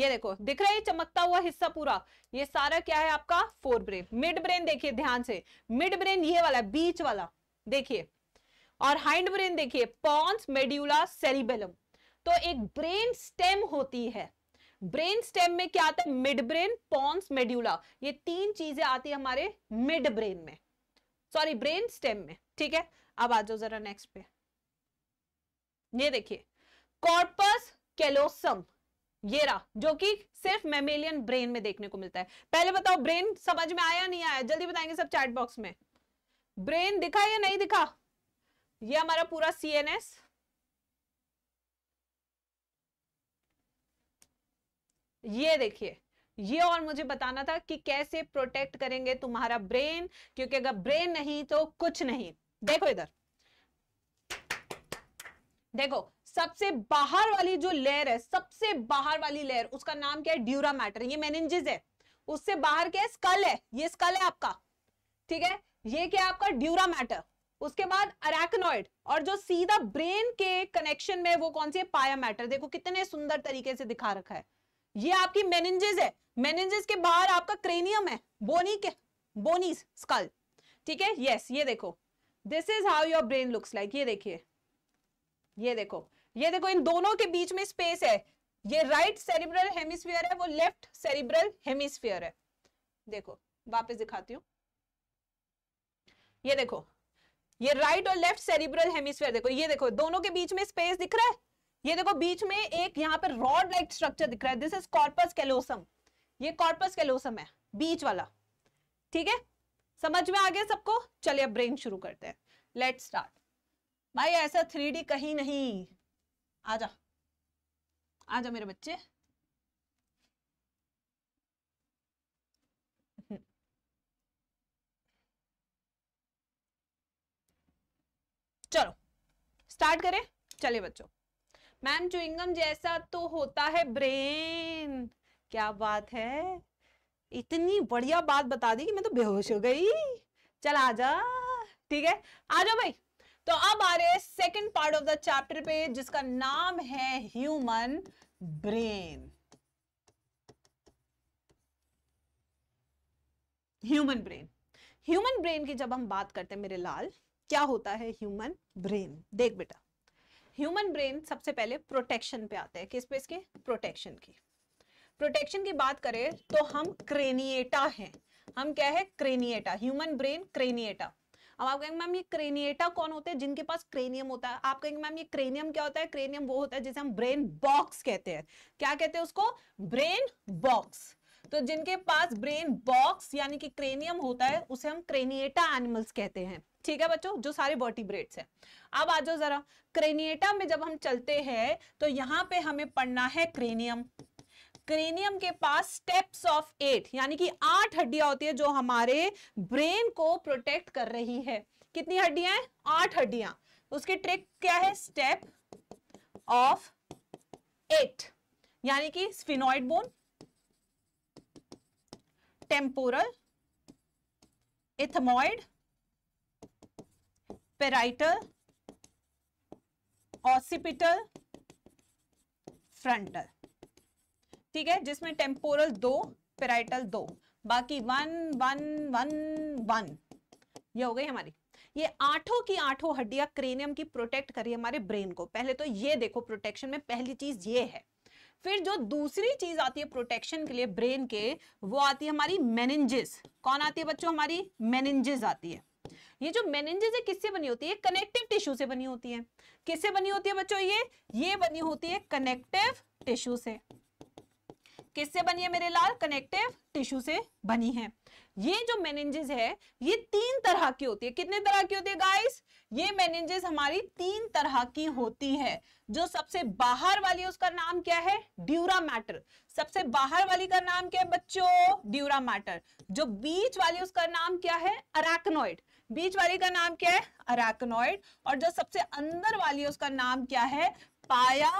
ये देखो दिख रहा है चमकता हुआ हिस्सा पूरा ये सारा क्या है आपका फोर ब्रेन मिड ब्रेन देखिए ध्यान से मिड ब्रेन ये वाला बीच वाला देखिए और हाइंड ब्रेन देखिए पॉन्स मेड्यूला सेरिबेलम तो एक ब्रेन स्टेम होती है ब्रेन स्टेम में क्या आता है मिड ब्रेन पॉन्स मेड्यूला ये तीन चीजें आती है हमारे मिड ब्रेन में सॉरी ब्रेन स्टेम में ठीक है अब आ जाओ जरा नेक्स्ट पे ये देखिए कॉर्पस कैलोसम ये रहा जो कि सिर्फ मेमेलियन ब्रेन में देखने को मिलता है पहले बताओ ब्रेन समझ में आया नहीं आया जल्दी बताएंगे सब चैट बॉक्स में ब्रेन दिखा या नहीं दिखा ये हमारा पूरा सीएनएस ये देखिए ये और मुझे बताना था कि कैसे प्रोटेक्ट करेंगे तुम्हारा ब्रेन क्योंकि अगर ब्रेन नहीं तो कुछ नहीं देखो इधर देखो सबसे बाहर वाली जो लेयर है सबसे बाहर वाली लेयर उसका नाम क्या है ड्यूरा मैटर ये मेनेंजिस है उससे बाहर क्या है स्कल है ये स्कल है आपका ठीक है ये क्या है आपका ड्यूरा मैटर उसके बाद अरेकनॉइड और जो सीधा ब्रेन के कनेक्शन में वो कौन सी है पाया मैटर देखो कितने सुंदर तरीके से दिखा रखा है ये आपकी मेनेंजेस है मेनेंजेस के बाहर आपका क्रेनियम है बोनी के बोनी स्कल ठीक है यस ये देखो this is how your brain looks like ये देखिए ये देखो ये देखो इन दोनों के बीच में स्पेस है ये राइट सेरिब्रल हेमिस्फीयर है वो लेफ्ट सेरिब्रल हेमिस्फीयर है देखो वापस दिखाती हूँ ये देखो ये राइट और लेफ्ट सेरिब्रल हेमिस्फीयर देखो ये देखो दोनों के बीच में स्पेस दिख रहा है ये देखो बीच में एक यहाँ पे रॉड लाइक स्ट्रक्चर दिख रहा है दिस इज कॉर्पस कैलोसम ये कॉर्पस कैलोसम है बीच वाला ठीक है समझ में आ गया सबको चलिए अब ब्रेन शुरू करते हैं लेट स्टार्ट भाई ऐसा थ्री कहीं नहीं आ जा मेरे बच्चे चलो स्टार्ट करें चलिए बच्चों मैम च्युइंगम जैसा तो होता है ब्रेन क्या बात है इतनी बढ़िया बात बता दी कि मैं तो बेहोश हो गई चल आ जा ठीक है आ जाओ भाई तो अब आ रहे second part of the chapter पे जिसका नाम है human brain human brain human brain की जब हम बात करते हैं मेरे लाल क्या होता है ह्यूमन ब्रेन देख बेटा ह्यूमन ब्रेन सबसे पहले प्रोटेक्शन पे आते हैं किस पे इसके प्रोटेक्शन की प्रोटेक्शन की बात करें तो हम क्रेनिएटा हैं हम क्या है क्रेनिएटा ह्यूमन ब्रेन क्रेनिएटा अब आप कहेंगे मैम ये क्रेनिएटा कौन होते हैं जिनके पास क्रेनियम होता है आप कहेंगे मैम ये क्रेनियम क्या होता है क्रेनियम वो होता है जिसे हम ब्रेन बॉक्स कहते हैं क्या कहते हैं उसको ब्रेन बॉक्स तो जिनके पास ब्रेन बॉक्स यानी कि क्रेनियम होता है उसे हम क्रेनिएटा एनिमल्स कहते हैं ठीक है बच्चों जो सारे वर्टिब्रेट्स हैं अब आ जाओ जरा क्रेनिएटा में जब हम चलते हैं तो यहाँ पे हमें पढ़ना है क्रेनियम क्रेनियम के पास स्टेप्स ऑफ एट यानी कि आठ हड्डियां होती है जो हमारे ब्रेन को प्रोटेक्ट कर रही है कितनी हड्डियां हैं आठ हड्डियां उसके ट्रिक क्या है स्टेप ऑफ एट यानी कि sphenoid bone temporal ethmoid parietal occipital frontal ठीक है जिसमें टेम्पोरल दो पेराइटल दो बाकी वन वन वन वन ये हो गई हमारी ये आठों की आठों हड्डियां क्रेनियम की प्रोटेक्ट करी हमारे ब्रेन को पहले तो ये देखो प्रोटेक्शन में पहली चीज ये है फिर जो दूसरी चीज आती है प्रोटेक्शन के लिए ब्रेन के वो आती है हमारी मेनेंजेस कौन आती है बच्चों हमारी मेनेंजेस आती है ये जो मेनेंजेस है किससे बनी होती है कनेक्टिव टिश्यू से बनी होती है किससे बनी होती है बच्चों ये ये बनी होती है कनेक्टिव टिश्यू से किससे बनी है मेरे लाल कनेक्टिव टिश्यू से बनी है ये जो मेनेंजेस है ये तीन तरह की होती है कितने तरह की होती है गाइस ये मेनेंजेस हमारी तीन तरह की होती है जो सबसे बाहर वाली उसका नाम क्या है ड्यूरा मैटर सबसे बाहर वाली का नाम क्या है बच्चों ड्यूरा मैटर जो बीच वाली उसका नाम क्या है अराकनोइड बीच वाली का नाम क्या है अराकनोइड और जो सबसे अंदर वाली उसका नाम क्या है पाया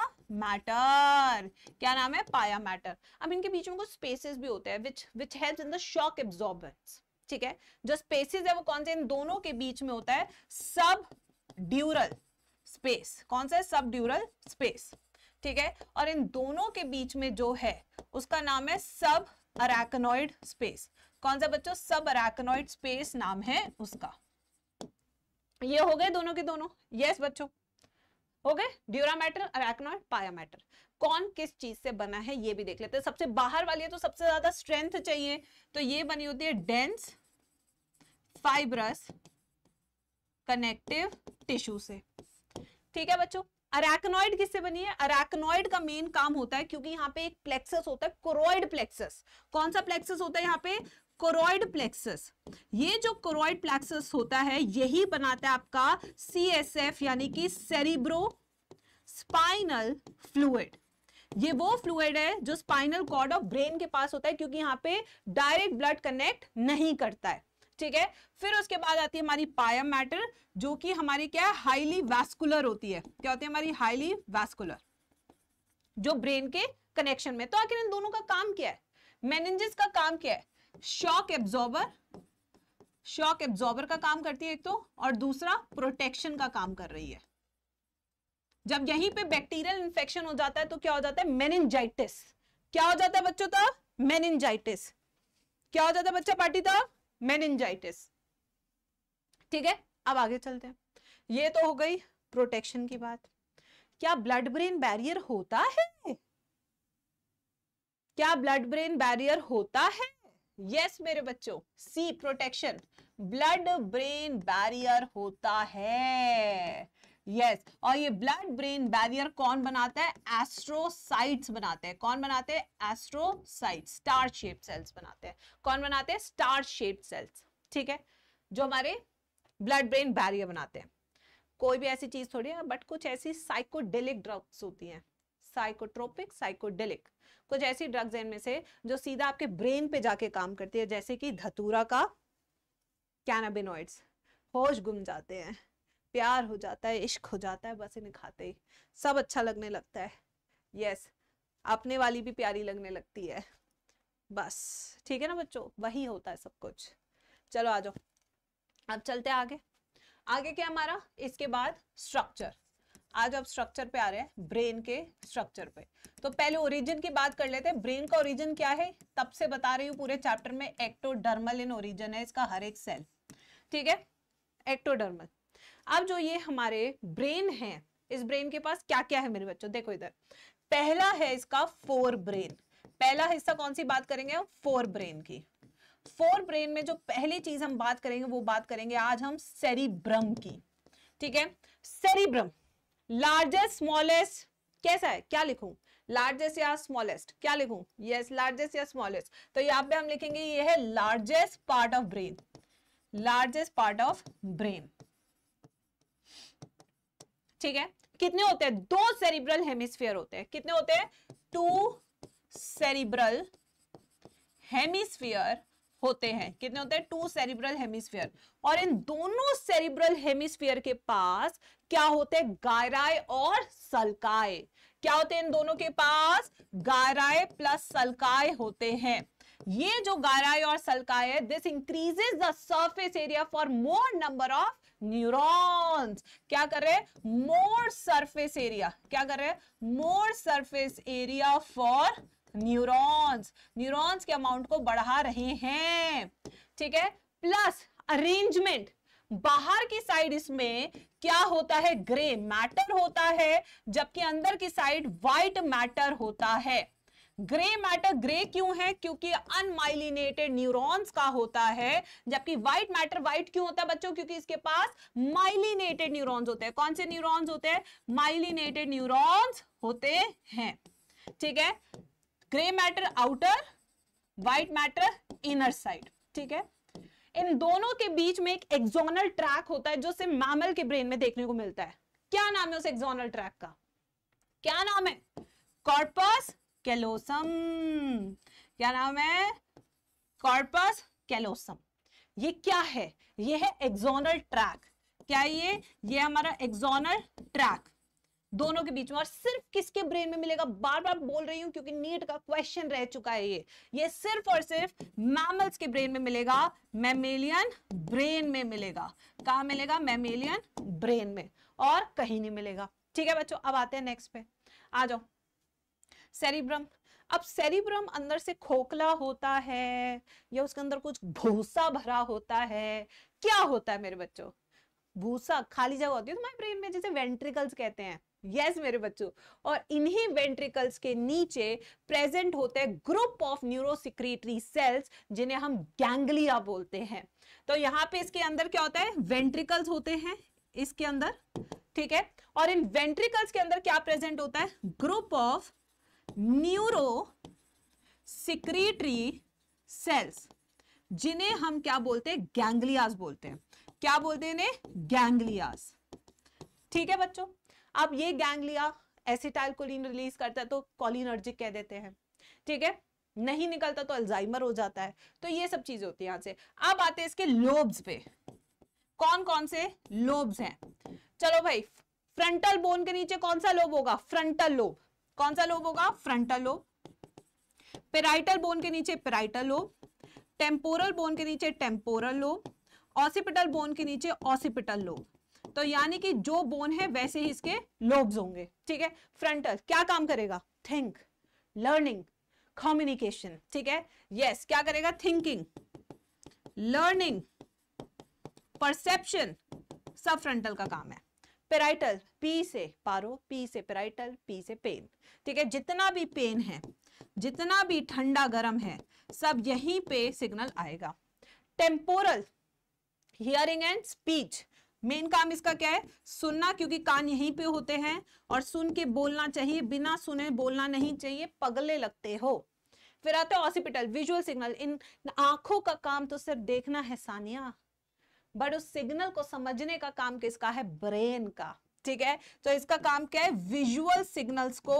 मैटर क्या नाम है पाया मैटर अब इनके बीच में कुछ स्पेसेस भी होते हैं which which help in the shock absorb ठीक है जो स्पेसेस है वो कौन से इन दोनों के बीच में होता है सब ड्यूरल स्पेस कौन सा है सब ड्यूरल स्पेस ठीक है और इन दोनों के बीच में जो है उसका नाम है सब अराकनॉइड स्पेस कौन सा बच्चों सब अराकनॉइड स्पेस नाम है उसका ये हो गए दोनों के दोनों यस बच्चों हो गए ड्यूरामेटर अराकनॉइड पायामेटर कौन किस चीज से बना है ये भी देख लेते हैं सबसे बाहर वाली है तो सबसे ज्यादा स्ट्रेंथ चाहिए तो ये बनी होती है डेंस फाइब्रस कनेक्टिव टिश्यू से ठीक है बच्चों अराकनॉइड किससे बनी है अराकनॉइड का मेन काम होता है क्योंकि यहाँ पे एक प्लेक्सस होता है कोरोइड प्लेक्सस कौन सा प्लेक्सस होता है यहाँ पे कोरोइड प्लेक्सस ये जो कोरोइड प्लेक्सस होता है यही बनाता है आपका सी एस एफ यानी कि सेरिब्रो स्पाइनल फ्लूड ये वो फ्लूड है जो स्पाइनल कॉर्ड ऑफ ब्रेन के पास होता है क्योंकि यहाँ पे डायरेक्ट ब्लड कनेक्ट नहीं करता है ठीक है फिर उसके बाद आती है हमारी पायम मैटर जो कि हमारी क्या है हाईली वैस्कुलर होती है क्या होती है हमारी हाईली वैस्कुलर जो ब्रेन के कनेक्शन में तो आखिर इन दोनों का काम क्या है मेनेंजिस का काम क्या है शॉक एब्जॉर्बर शॉक एब्जॉर्बर का काम करती है एक तो और दूसरा प्रोटेक्शन का काम कर रही है जब यहीं पे बैक्टीरियल इंफेक्शन हो जाता है तो क्या हो जाता है मेनिनजाइटिस क्या हो जाता है बच्चों तब मेनिनजाइटिस क्या हो जाता है बच्चा पार्टी तब मेनिंजाइटिस ठीक है अब आगे चलते हैं ये तो हो गई प्रोटेक्शन की बात क्या ब्लड ब्रेन बैरियर होता है क्या ब्लड ब्रेन बैरियर होता है यस yes, मेरे बच्चों see protection blood brain barrier होता है यस yes. और ये ब्लड ब्रेन बैरियर कौन बनाता है एस्ट्रोसाइट्स बनाते हैं कौन बनाते हैं एस्ट्रोसाइट स्टार शेप सेल्स बनाते हैं कौन बनाते हैं स्टार शेप सेल्स ठीक है जो हमारे ब्लड ब्रेन बैरियर बनाते हैं कोई भी ऐसी चीज थोड़ी है बट कुछ ऐसी साइकोडेलिक ड्रग्स होती हैं साइकोट्रोपिक साइकोडेलिक कुछ ऐसी ड्रग्स हैं इनमें से जो सीधा आपके ब्रेन पे जाके काम करती है जैसे कि धतूरा का कैनाबिनोइड्स होश गुम जाते हैं प्यार हो जाता है इश्क हो जाता है बस इन्हें खाते ही सब अच्छा लगने लगता है यस अपने वाली भी प्यारी लगने लगती है बस ठीक है ना बच्चों वही होता है सब कुछ चलो आ जाओ अब चलते हैं आगे आगे क्या हमारा इसके बाद स्ट्रक्चर आज आप स्ट्रक्चर पे आ रहे हैं ब्रेन के स्ट्रक्चर पे तो पहले ओरिजिन की बात कर लेते हैं ब्रेन का ओरिजिन क्या है तब से बता रही हूँ पूरे चैप्टर में एक्टोडर्मल इन ओरिजिन है इसका हर एक सेल ठीक है एक्टोडर्मल अब जो ये हमारे ब्रेन है इस ब्रेन के पास क्या क्या है मेरे बच्चों देखो इधर पहला है इसका फोर ब्रेन पहला हिस्सा कौन सी बात करेंगे फोर ब्रेन की फोर ब्रेन में जो पहली चीज हम बात करेंगे वो बात करेंगे आज हम सेरिब्रम की ठीक है सेरिब्रम लार्जेस्ट स्मॉलेस्ट कैसा है क्या लिखूं लार्जेस्ट या स्मॉलेस्ट क्या लिखूं यस लार्जेस्ट या स्मॉलेस्ट तो यहाँ पे हम लिखेंगे ये है largest part of brain largest part of brain ठीक है कितने होते हैं दो सेरिब्रल हेमिस्फीयर होते हैं कितने होते हैं टू सेरिब्रल हेमिस्फीयर होते हैं कितने होते हैं टू सेरिब्रल हेमिस्फीयर और इन दोनों सेरिब्रल हेमिस्फीयर के पास क्या होते हैं गायराय और सलकाय क्या होते हैं इन दोनों के पास गायराय प्लस सलकाय होते हैं ये जो गायराय और सलकाय है this increases the surface area for more number of neurons क्या कर रहे मोर सरफेस एरिया क्या कर रहे more surface area for neurons neurons के अमाउंट को बढ़ा रहे हैं ठीक है प्लस अरेंजमेंट बाहर की साइड इसमें क्या होता है ग्रे मैटर होता है जबकि अंदर की साइड व्हाइट मैटर होता है ग्रे मैटर ग्रे क्यों है क्योंकि अनमाइलिनेटेड न्यूरॉन्स का होता है जबकि व्हाइट मैटर व्हाइट क्यों होता है बच्चों क्योंकि इसके पास माइलिनेटेड न्यूरॉन्स होते हैं कौन से न्यूरॉन्स होते हैं माइलिनेटेड न्यूरॉन्स होते हैं ठीक है grey matter outer white matter inner side ठीक है इन दोनों के बीच में एक एक्सोनल ट्रैक होता है जो सिर्फ मैमल के ब्रेन में देखने को मिलता है क्या नाम है उस एक्सोनल ट्रैक का क्या नाम है कॉर्पस कैलोसम क्या नाम है कॉर्पस कैलोसम ये क्या है ये है एक्सोनल ट्रैक क्या ये ये हमारा एक्सोनल ट्रैक दोनों के बीच में और सिर्फ किसके ब्रेन में मिलेगा बार बार बोल रही हूं क्योंकि नीट का क्वेश्चन रह चुका है ये ये सिर्फ और सिर्फ मैमल्स के ब्रेन में मिलेगा मैमेलियन ब्रेन में मिलेगा कहा मिलेगा मैमेलियन ब्रेन में और कहीं नहीं मिलेगा ठीक है बच्चों अब आते हैं नेक्स्ट पे आ जाओ सेरिब्रम अब सेरिब्रम अंदर से खोखला होता है या उसके अंदर कुछ भूसा भरा होता है क्या होता है मेरे बच्चों भूसा खाली जगह होती है तुम्हारे ब्रेन में जैसे वेंट्रिकल्स कहते हैं यस मेरे बच्चों और इन्हीं वेंट्रिकल्स के नीचे प्रेजेंट होते हैं ग्रुप ऑफ न्यूरोसिक्रेटरी सेल्स जिन्हें हम गैंगलिया बोलते हैं तो यहाँ पे इसके अंदर क्या होता है वेंट्रिकल्स होते हैं इसके अंदर ठीक है और इन वेंट्रिकल्स के अंदर क्या प्रेजेंट होता है group of neurosecretory cells जिन्हें हम क्या बोलते हैं गैंग्लियाज बोलते हैं क्या बोलते हैं इन्हें गैंग्लियाज ठीक है बच्चों अब ये गैंग्लिया एसिटाइल कोलिन रिलीज करता है तो कॉलिनर्जिक कह देते हैं ठीक है नहीं निकलता तो अल्जाइमर हो जाता है तो ये सब चीजें होती है यहां से अब आते हैं इसके लोब्स पे कौन कौन से लोब्स हैं चलो भाई फ्रंटल बोन के नीचे कौन सा लोब होगा फ्रंटल लोब कौन सा लोब होगा फ्रंटल लोब पेराइटल बोन के नीचे पेराइटल लोब टेम्पोरल बोन के नीचे टेम्पोरल लोब ऑसिपिटल बोन के नीचे ऑसिपिटल लोब तो यानी कि जो बोन है वैसे ही इसके लोब्स होंगे ठीक है फ्रंटल क्या काम करेगा थिंक लर्निंग कम्युनिकेशन ठीक है यस yes, क्या करेगा थिंकिंग लर्निंग परसेप्शन सब फ्रंटल का काम है पेराइटल पी से पारो पी से पेराइटल पी से पेन ठीक है जितना भी पेन है जितना भी ठंडा गर्म है सब यहीं पे सिग्नल आएगा temporal hearing and speech main काम इसका क्या है सुनना क्योंकि कान यहीं पे होते हैं और सुन के बोलना चाहिए बिना सुने बोलना नहीं चाहिए पगले लगते हो फिर आते हैं ऑसिपिटल विजुअल सिग्नल इन आंखों का काम तो सिर्फ देखना है सानिया बट उस सिग्नल को समझने का काम किसका है ब्रेन का ठीक है तो इसका काम क्या है विजुअल सिग्नल्स को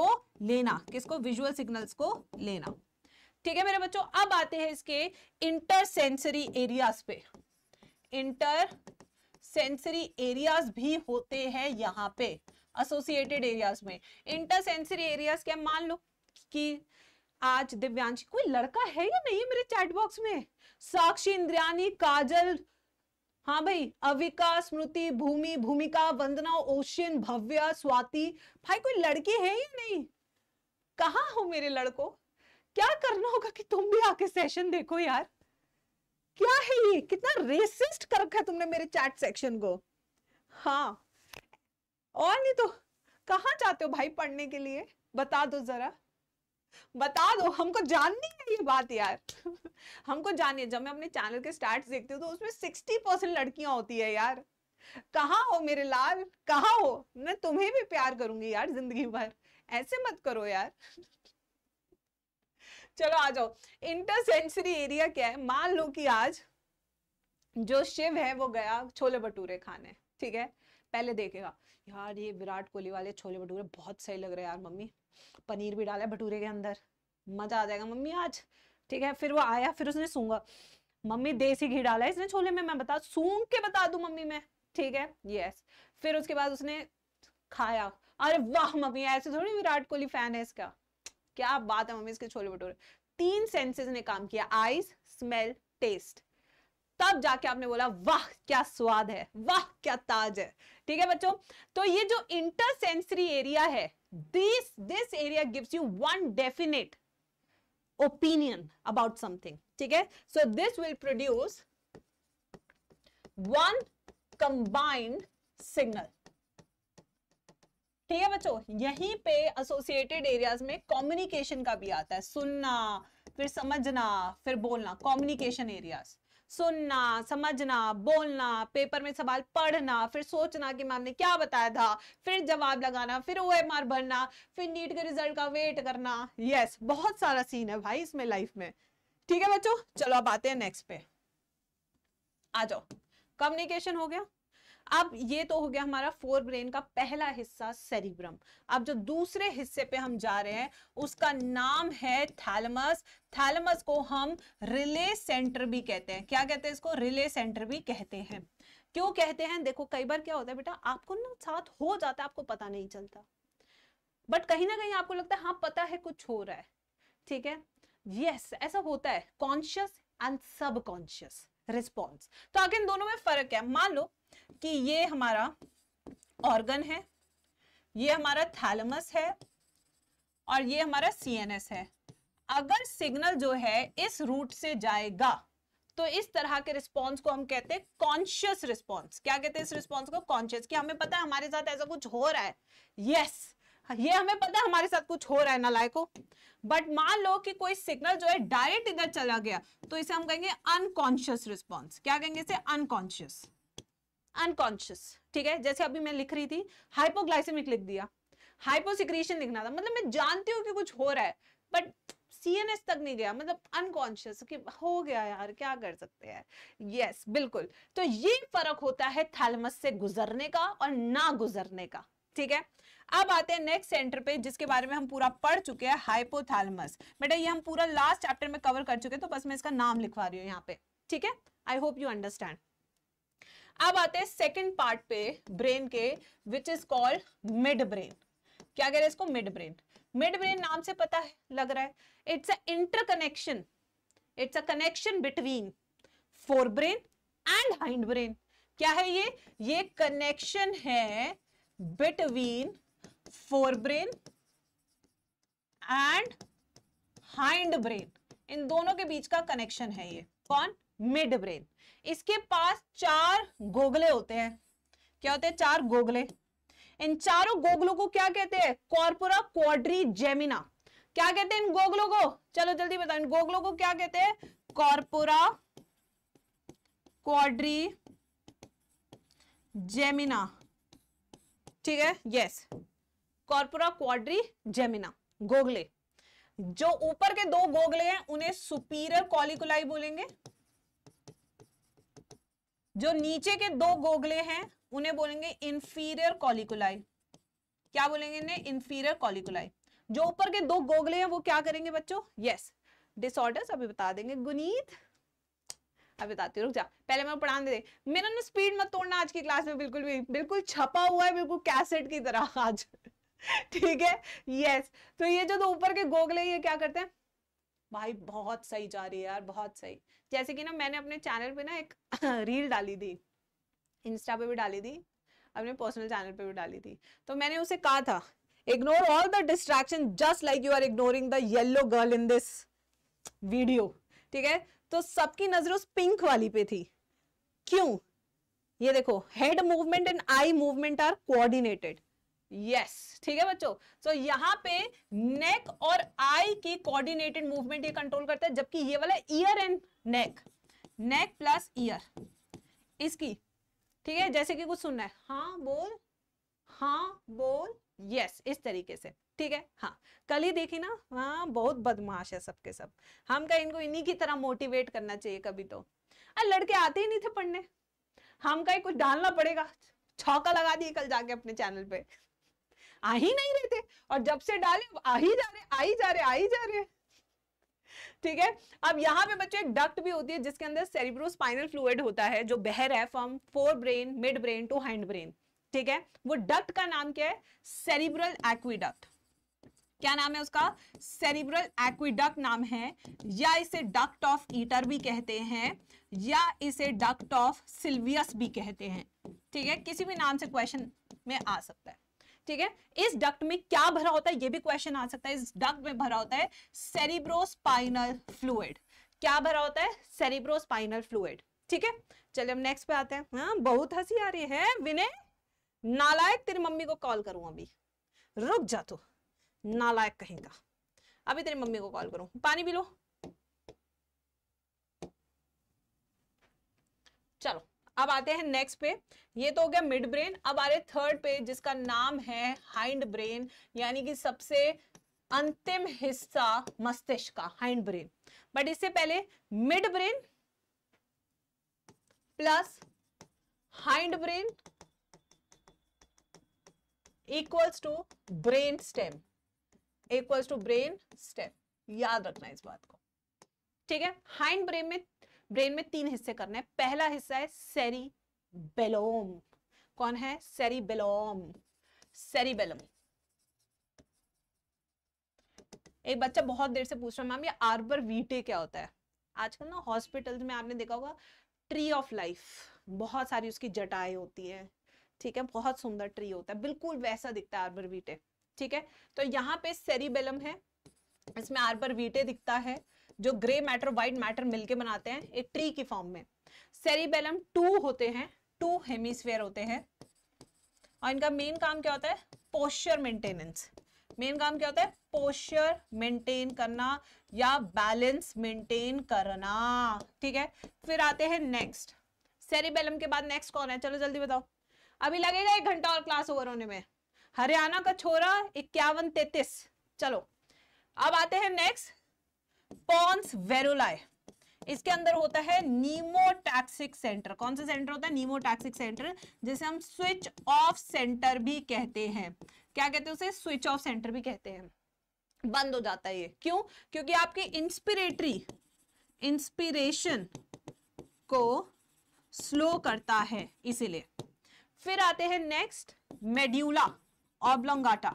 लेना किसको विजुअल सिग्नल्स को लेना ठीक है मेरे बच्चों अब आते हैं इसके इंटर सेंसरी एरियाज पे इंटर सेंसरी एरियाज भी होते हैं यहाँ पे एसोसिएटेड एरियाज में इंटर सेंसरी एरियाज क्या मान लो कि आज दिव्यांशी कोई लड़का है या नहीं मेरे चैट बॉक्स में साक्षी इंद्रियानी काजल हाँ भाई अविका स्मृति भूमि भूमिका वंदना ओशियन भव्य स्वाति भाई कोई लड़की है या नहीं कहा हो मेरे लड़को क्या करना होगा कि तुम भी आके सेशन देखो यार क्या है ये कितना रेसिस्ट कर रखा है तुमने मेरे चैट सेक्शन को हाँ और नहीं तो कहा जाते हो भाई पढ़ने के लिए बता दो जरा बता दो हमको जाननी है ये बात यार हमको है जब मैं अपने चैनल के स्टार्ट देखती हूँ तो उसमें सिक्सटी परसेंट लड़कियां होती है यार कहा हो मेरे लाल कहा हो मैं तुम्हें भी प्यार करूंगी यार जिंदगी भर ऐसे मत करो यार चलो आ जाओ इंटर सेंसरी एरिया क्या है मान लो कि आज जो शिव है वो गया छोले भटूरे खाने ठीक है पहले देखेगा यार ये विराट कोहली वाले छोले भटूरे बहुत सही लग रहे हैं यार मम्मी पनीर भी डाला भटूरे के अंदर मजा आ जाएगा मम्मी आज ठीक है फिर वो आया फिर उसने सूंगा मम्मी देसी घी डाला इसने छोले में मैं बता सूंघ के बता दू मम्मी मैं ठीक है यस फिर उसके बाद उसने खाया अरे वाह मम्मी ऐसे थोड़ी विराट कोहली फैन है इसका क्या बात है मम्मी इसके छोले भटूरे तीन सेंसेस ने काम किया आईज स्मेल टेस्ट तब जाके आपने बोला वाह क्या स्वाद है वाह क्या ताज है ठीक है बच्चों तो ये जो इंटर सेंसरी एरिया है this this area gives you one definite opinion about something ठीक है so this will produce one combined signal ठीक है बच्चों यहीं पे एसोसिएटेड एरियाज में कम्युनिकेशन का भी आता है सुनना फिर समझना फिर बोलना कम्युनिकेशन एरियाज सुनना समझना बोलना पेपर में सवाल पढ़ना फिर सोचना कि मैम ने क्या बताया था फिर जवाब लगाना फिर ओ भरना फिर नीट के रिजल्ट का वेट करना यस बहुत सारा सीन है भाई इसमें लाइफ में ठीक है बच्चों चलो अब आते हैं नेक्स्ट पे आ जाओ कम्युनिकेशन हो गया अब ये तो हो गया हमारा फोर ब्रेन का पहला हिस्सा सेरिब्रम अब जो दूसरे हिस्से पे हम जा रहे हैं उसका नाम है थैलमस थैलमस को हम रिले सेंटर भी कहते हैं क्या कहते हैं इसको रिले सेंटर भी कहते हैं क्यों कहते हैं देखो कई बार क्या होता है बेटा आपको ना साथ हो जाता है आपको पता नहीं चलता बट कहीं ना कहीं आपको लगता है हाँ पता है कुछ हो रहा है ठीक है यस yes, ऐसा होता है कॉन्शियस एंड सबकॉन्शियस रिस्पॉन्स तो आगे इन दोनों में फर्क है मान लो कि ये हमारा ऑर्गन है ये हमारा थैलमस है और ये हमारा सीएनएस है अगर सिग्नल जो है इस रूट से जाएगा तो इस तरह के रिस्पांस को हम कहते हैं कॉन्शियस रिस्पॉन्स क्या कहते हैं इस रिस्पांस को कॉन्शियस कि हमें पता है हमारे साथ ऐसा कुछ हो रहा है यस yes, ये हमें पता है हमारे साथ कुछ हो रहा है नलायको बट मान लो कि कोई सिग्नल जो है डायरेक्ट इधर चला गया तो इसे हम कहेंगे अनकॉन्शियस रिस्पॉन्स क्या कहेंगे इसे अनकॉन्शियस अनकॉन्शियस ठीक है जैसे अभी मैं लिख रही थी हाइपोग्लाइसेमिक लिख दिया हाइपोसिक्रीशन लिखना था मतलब मैं जानती हूँ कि कुछ हो रहा है बट सीएनएस तक नहीं गया मतलब अनकॉन्शियस कि हो गया यार क्या कर सकते हैं यस yes, बिल्कुल तो ये फर्क होता है थैलमस से गुजरने का और ना गुजरने का ठीक है अब आते हैं नेक्स्ट सेंटर पे जिसके बारे में हम पूरा पढ़ चुके हैं हाइपोथैलमस बेटा ये हम पूरा लास्ट चैप्टर में कवर कर चुके हैं तो बस मैं इसका नाम लिखवा रही हूँ यहाँ पे ठीक है आई होप यू अंडरस्टैंड अब आते हैं सेकेंड पार्ट पे ब्रेन के which is called midbrain क्या कह रहे हैं इसको मिड ब्रेन मिड ब्रेन नाम से पता है लग रहा है it's a interconnection it's a connection between forebrain and hindbrain क्या है ये ये कनेक्शन है between forebrain and hindbrain इन दोनों के बीच का कनेक्शन है ये कौन मिड ब्रेन इसके पास चार गोगले होते हैं क्या होते हैं चार गोगले इन चारों गोगलों को क्या कहते हैं कॉर्पोरा क्वाड्री जेमिना क्या कहते हैं इन गोगलों को चलो जल्दी बताओ इन गोगलों को क्या कहते हैं कॉर्पोरा क्वाड्री जेमिना ठीक है यस कॉर्पोरा क्वाड्री जेमिना गोगले जो ऊपर के दो गोगले हैं उन्हें सुपीरियर कॉलिकुलाई बोलेंगे जो नीचे के दो गोगले हैं उन्हें बोलेंगे इंफीरियर कॉलिकुलाई क्या बोलेंगे इन्हें इंफीरियर कॉलिकुलाई जो ऊपर के दो गोगले हैं वो क्या करेंगे बच्चों यस डिसऑर्डर्स अभी बता देंगे गुनीत अभी बताती हूँ रुक जा पहले मैं पढ़ा दे मेरा ना स्पीड मत तोड़ना आज की क्लास में बिल्कुल भी बिल्कुल छपा हुआ है बिल्कुल कैसेट की तरह आज ठीक है यस तो ये जो ऊपर के गोगले ये क्या करते हैं भाई बहुत सही जा रही है यार बहुत सही जैसे कि ना मैंने अपने चैनल पे ना एक रील डाली थी इंस्टा पे भी डाली थी अपने पर्सनल चैनल पे भी डाली थी तो मैंने उसे कहा था ignore all the distraction just like you are ignoring the yellow girl in this video ठीक है तो सबकी नजर उस पिंक वाली पे थी क्यों ये देखो head movement and eye movement are coordinated yes ठीक है बच्चों सो so, यहाँ पे नेक और आई की कोऑर्डिनेटेड मूवमेंट ये कंट्रोल करता है जबकि ये वाला ear and neck neck plus ear इसकी ठीक है जैसे कि कुछ सुनना है हाँ बोल हाँ बोल यस इस तरीके से ठीक है हाँ कल ही देखी ना हाँ बहुत बदमाश है सबके सब हम क्या इनको इन्हीं की तरह मोटिवेट करना चाहिए कभी तो अरे लड़के आते ही नहीं थे पढ़ने हम कहीं कुछ डालना पड़ेगा छौका लगा दिए कल जाके अपने चैनल पे आ ही नहीं रहे थे और जब से डाले आ ही जा रहे आ ही जा रहे आ ही जा रहे ठीक है अब यहाँ पे बच्चों एक डक्ट भी होती है जिसके अंदर सेरिब्रोस्पाइनल फ्लूड होता है जो बह रहा है from forebrain midbrain to hindbrain ठीक है वो डक्ट का नाम क्या है सेरिब्रल एक्विडक्ट क्या नाम है उसका सेरिब्रल एक्विडक्ट नाम है या इसे डक्ट ऑफ ईटर भी कहते हैं या इसे डक्ट ऑफ सिल्वियस भी कहते हैं ठीक है किसी भी नाम से क्वेश्चन में आ सकता है ठीक है इस डक्ट में क्या भरा होता है ये भी क्वेश्चन आ सकता है इस डक्ट में भरा होता है सेरिब्रोस्पाइनल फ्लूड क्या भरा होता है सेरिब्रोस्पाइनल फ्लूड ठीक है चलिए हम नेक्स्ट पे आते हैं हाँ बहुत हंसी आ रही है विनय नालायक तेरी मम्मी को कॉल करूं अभी रुक जा तू नालायक कहीं का अभी तेरी मम्मी को कॉल करूं पानी भी लो अब आते हैं नेक्स्ट पे ये तो हो गया मिड ब्रेन अब आ रहे थर्ड पे जिसका नाम है हाइंड ब्रेन यानी कि सबसे अंतिम हिस्सा मस्तिष्क का हाइंड ब्रेन बट इससे पहले midbrain plus hindbrain equals to brainstem equals to brainstem याद रखना इस बात को ठीक है हाइंड ब्रेन में ब्रेन में तीन हिस्से करने हैं पहला हिस्सा है सेरिबेलोम कौन है सेरिबेलोम सेरिबेलम एक बच्चा बहुत देर से पूछ रहा है मैम ये आर्बर वीटे क्या होता है आजकल ना हॉस्पिटल्स में आपने देखा होगा ट्री ऑफ लाइफ बहुत सारी उसकी जटाएं होती है ठीक है बहुत सुंदर ट्री होता है बिल्कुल वैसा दिखता है आर्बर वीटे ठीक है तो यहाँ पे सेरिबेलम है इसमें आर्बर वीटे दिखता है जो ग्रे मैटर व्हाइट मैटर मिलके बनाते हैं एक ट्री की फॉर्म में सेरिबेलम टू होते हैं टू हेमिस्फेयर होते हैं और इनका मेन काम क्या होता है पोस्चर मेंटेनेंस मेन काम क्या होता है पोस्चर मेंटेन करना या बैलेंस मेंटेन करना ठीक है फिर आते हैं नेक्स्ट सेरिबेलम के बाद नेक्स्ट कौन है चलो जल्दी बताओ अभी लगेगा एक घंटा और क्लास ओवर होने में हरियाणा का छोरा इक्यावन तैतीस चलो अब आते हैं नेक्स्ट पॉन्स वेरोलाय इसके अंदर होता है नीमोटैक्सिक सेंटर कौन सा सेंटर होता है नीमोटैक्सिक सेंटर जिसे हम स्विच ऑफ सेंटर भी कहते हैं क्या कहते हैं उसे स्विच ऑफ सेंटर भी कहते हैं बंद हो जाता है ये क्यों क्योंकि आपकी इंस्पिरेटरी इंस्पिरेशन को स्लो करता है इसीलिए फिर आते हैं नेक्स्ट मेड्यूला ऑब्लोंगाटा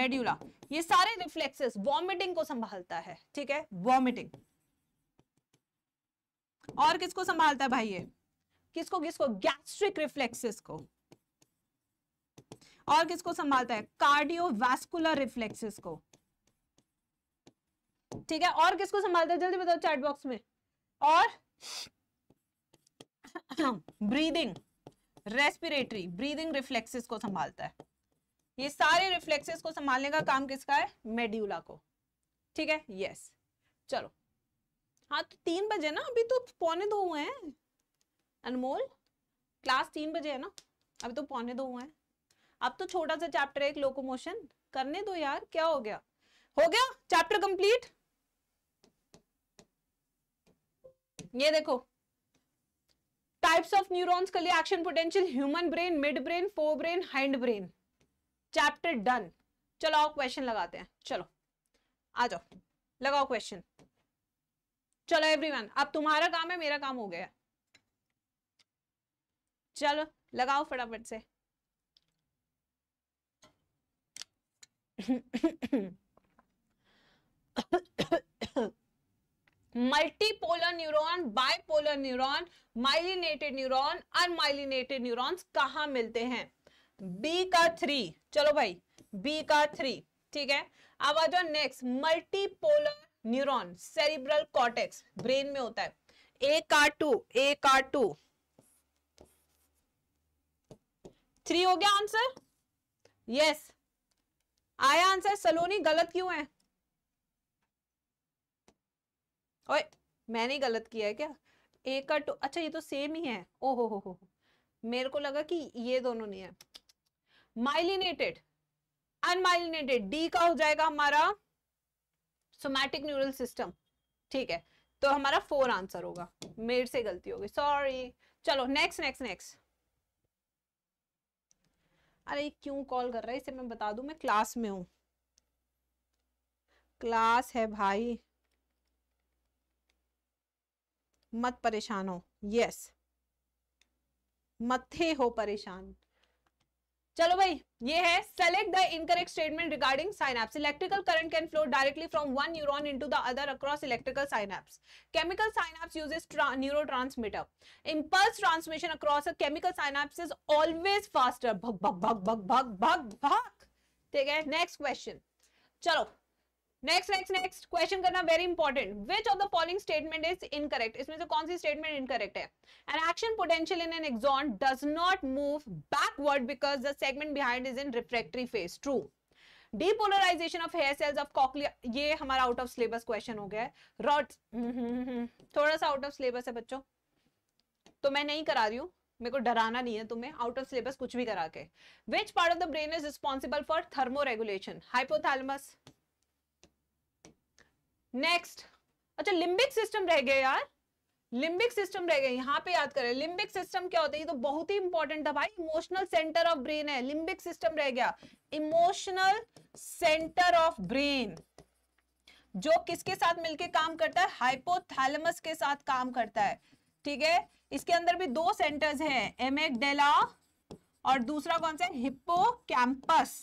मेड्यूला ये सारे रिफ्लेक्सेस वॉमिटिंग को संभालता है ठीक है वॉमिटिंग और किसको संभालता है भाई ये किसको किसको गैस्ट्रिक रिफ्लेक्सेस को और किसको संभालता है कार्डियोवैस्कुलर रिफ्लेक्सेस को ठीक है और किसको संभालता है जल्दी बताओ चैट बॉक्स में और ब्रीदिंग रेस्पिरेटरी ब्रीदिंग रिफ्लेक्सेस को संभालता है ये सारे रिफ्लेक्सेस को संभालने का काम किसका है मेड्यूला को ठीक है यस चलो हाँ तो तीन बजे ना अभी तो पौने दो हुए हैं अनमोल क्लास तीन बजे है ना अभी तो पौने दो हुए हैं अब तो छोटा सा चैप्टर एक लोकोमोशन करने दो यार क्या हो गया हो गया चैप्टर कंप्लीट ये देखो टाइप्स ऑफ न्यूरॉन्स के लिए action potential human brain midbrain forebrain hindbrain chapter done चलो आओ क्वेश्चन लगाते हैं चलो आ जाओ लगाओ क्वेश्चन चलो एवरीवन अब तुम्हारा काम है मेरा काम हो गया चलो लगाओ फटाफट से multipolar neuron bipolar neuron myelinated neuron unmyelinated neurons कहा मिलते हैं बी का थ्री चलो भाई बी का थ्री ठीक है अब आ जाओ next multipolar neuron cerebral cortex brain में होता है ए का टू ए का टू थ्री हो गया आंसर यस आया आंसर सलोनी गलत क्यों है ओए मैंने गलत किया है क्या ए का टू अच्छा ये तो सेम ही है ओ हो हो हो मेरे को लगा कि ये दोनों नहीं है माइलिनेटेड अनमाइलिनेटेड डी का हो जाएगा हमारा सोमैटिक न्यूरल सिस्टम ठीक है तो हमारा फोर आंसर होगा मेरे से गलती होगी सॉरी चलो नेक्स्ट नेक्स्ट नेक्स्ट अरे क्यों कॉल कर रहा है इसे मैं बता दू मैं क्लास में हूं क्लास है भाई मत परेशान हो यस मत हो परेशान चलो भाई ये है select the incorrect statement regarding synapse electrical current can flow directly from one neuron into the other across electrical synapse chemical synapse uses transmitter impulse transmission across a chemical synapse is always faster भग भग भग भग भग भग भग ठीक है next question चलो नेक्स्ट नेक्स्ट नेक्स्ट क्वेश्चन करना very important which of the following statement is incorrect इसमें से कौन सी स्टेटमेंट इनकरेक्ट है N action potential in an axon does not move backward because the segment behind is in refractory phase true depolarization of hair cells of cochlea ये हमारा out of syllabus question हो गया है rot हम्म, हम्म, हम्म, थोड़ा सा out of syllabus है बच्चों तो मैं नहीं करा रही हूं मेरे को डराना नहीं है तुम्हें आउट ऑफ सिलेबस कुछ भी करा के which part of the brain is responsible for thermoregulation hypothalamus next अच्छा लिम्बिक सिस्टम रह गए यार लिम्बिक सिस्टम रह गए यहाँ पे याद करें लिम्बिक सिस्टम क्या होता है ये तो बहुत ही इंपॉर्टेंट था भाई इमोशनल सेंटर ऑफ ब्रेन है लिम्बिक सिस्टम रह गया इमोशनल सेंटर ऑफ ब्रेन जो किसके साथ मिलके काम करता है हाइपोथैलेमस के साथ काम करता है ठीक है इसके अंदर भी दो सेंटर्स हैं एमेगडेला और दूसरा कौन सा हिप्पो कैंपस